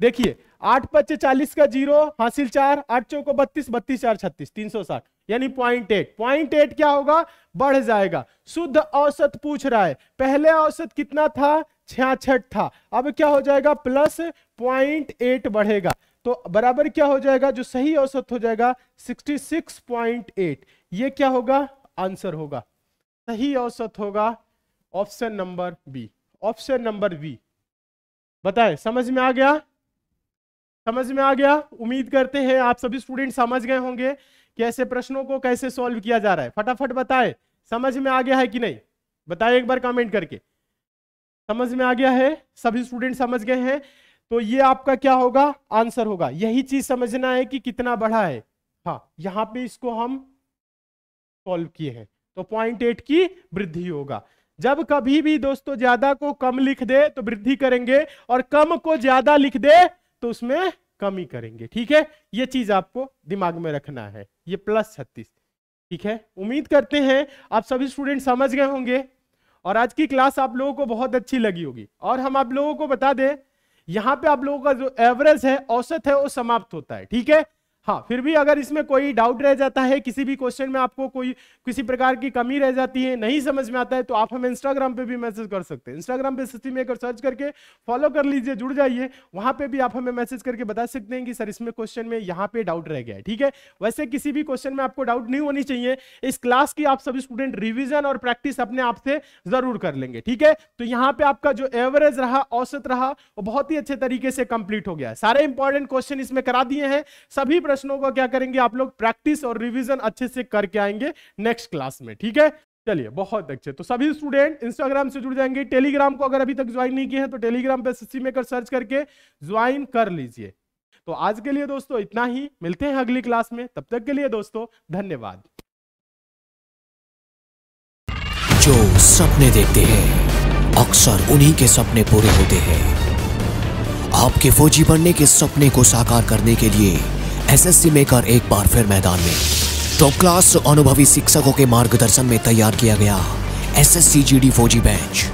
देखिए आठ पच्चे चालीस का जीरो हासिल चार आठ चौको बत्तीस बत्तीस चार छत्तीस तीन सौ साठ यानी पॉइंट एट पॉइंट एट क्या होगा बढ़ जाएगा शुद्ध औसत पूछ रहा है पहले औसत कितना था छियासठ था अब क्या हो जाएगा प्लस पॉइंट एट बढ़ेगा तो बराबर क्या हो जाएगा जो सही औसत हो जाएगा सिक्सटी सिक्स पॉइंट एट ये क्या होगा आंसर होगा सही औसत होगा option number B option number B बताए समझ में आ गया समझ में आ गया उम्मीद करते हैं आप सभी स्टूडेंट समझ गए होंगे कि ऐसे प्रश्नों को कैसे सॉल्व किया जा रहा है फटाफट बताएं समझ में आ गया है कि नहीं बताएं एक बार कमेंट करके समझ में आ गया है सभी स्टूडेंट समझ गए हैं तो ये आपका क्या होगा आंसर होगा यही चीज समझना है कि कितना बढ़ा है हाँ यहाँ पे इसको हम सॉल्व किए हैं तो पॉइंट एट की वृद्धि होगा जब कभी भी दोस्तों ज्यादा को कम लिख दे तो वृद्धि करेंगे और कम को ज्यादा लिख दे तो उसमें कमी करेंगे ठीक है ये चीज आपको दिमाग में रखना है ये प्लस छत्तीस ठीक है उम्मीद करते हैं आप सभी स्टूडेंट समझ गए होंगे और आज की क्लास आप लोगों को बहुत अच्छी लगी होगी और हम आप लोगों को बता दें यहाँ पे आप लोगों का जो एवरेज है औसत है वो समाप्त होता है ठीक है हाँ फिर भी अगर इसमें कोई डाउट रह जाता है किसी भी क्वेश्चन में आपको कोई किसी प्रकार की कमी रह जाती है नहीं समझ में आता है तो आप हमें इंस्टाग्राम पे भी मैसेज कर सकते हैं इंस्टाग्राम पे सिस्टम मेकर सर्च करके फॉलो कर लीजिए जुड़ जाइए वहां पे भी आप हमें मैसेज करके बता सकते हैं कि सर इसमें क्वेश्चन में यहाँ पे डाउट रह गया है ठीक है वैसे किसी भी क्वेश्चन में आपको डाउट नहीं होनी चाहिए इस क्लास की आप सभी स्टूडेंट रिविजन और प्रैक्टिस अपने आप से जरूर कर लेंगे ठीक है तो यहाँ पे आपका जो एवरेज रहा औसत रहा वो बहुत ही अच्छे तरीके से कंप्लीट हो गया सारे इंपॉर्टेंट क्वेश्चन इसमें करा दिए हैं सभी प्रश्न प्रश्नों का क्या करेंगे आप लोग प्रैक्टिस और रिविजन अच्छे से करके आएंगे नेक्स्ट क्लास में ठीक है चलिए बहुत अच्छे तो सभी स्टूडेंट इंस्टाग्राम से जुड़ जाएंगे टेलीग्राम को अगर अभी तक ज्वाइन नहीं किया है तो टेलीग्राम पे एस मेकर सर्च करके ज्वाइन कर लीजिए तो आज के लिए दोस्तों इतना ही मिलते हैं अगली क्लास में तब तक के लिए दोस्तों धन्यवाद जो सपने देखते हैं अक्सर उन्हीं के सपने पूरे होते हैं आपके फौजी बनने के सपने को साकार करने के लिए एसएससी मेकर एक बार फिर मैदान में तो क्लास अनुभवी शिक्षकों के मार्गदर्शन में तैयार किया गया S S C SSC GD फौजी बैच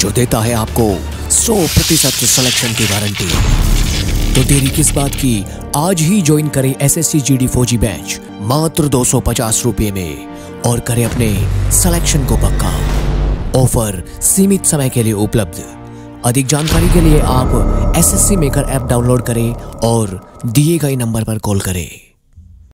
जो देता है आपको 100 प्रतिशत सिलेक्शन की गारंटी तो देरी किस बात की आज ही ज्वाइन करें S S C SSC GD फौजी बैच मात्र दो सौ पचास रुपए में और करें अपने सिलेक्शन को पक्का ऑफर सीमित समय के लिए उपलब्ध अधिक जानकारी के लिए आप S S C maker app download करें और दिए गए नंबर पर कॉल करें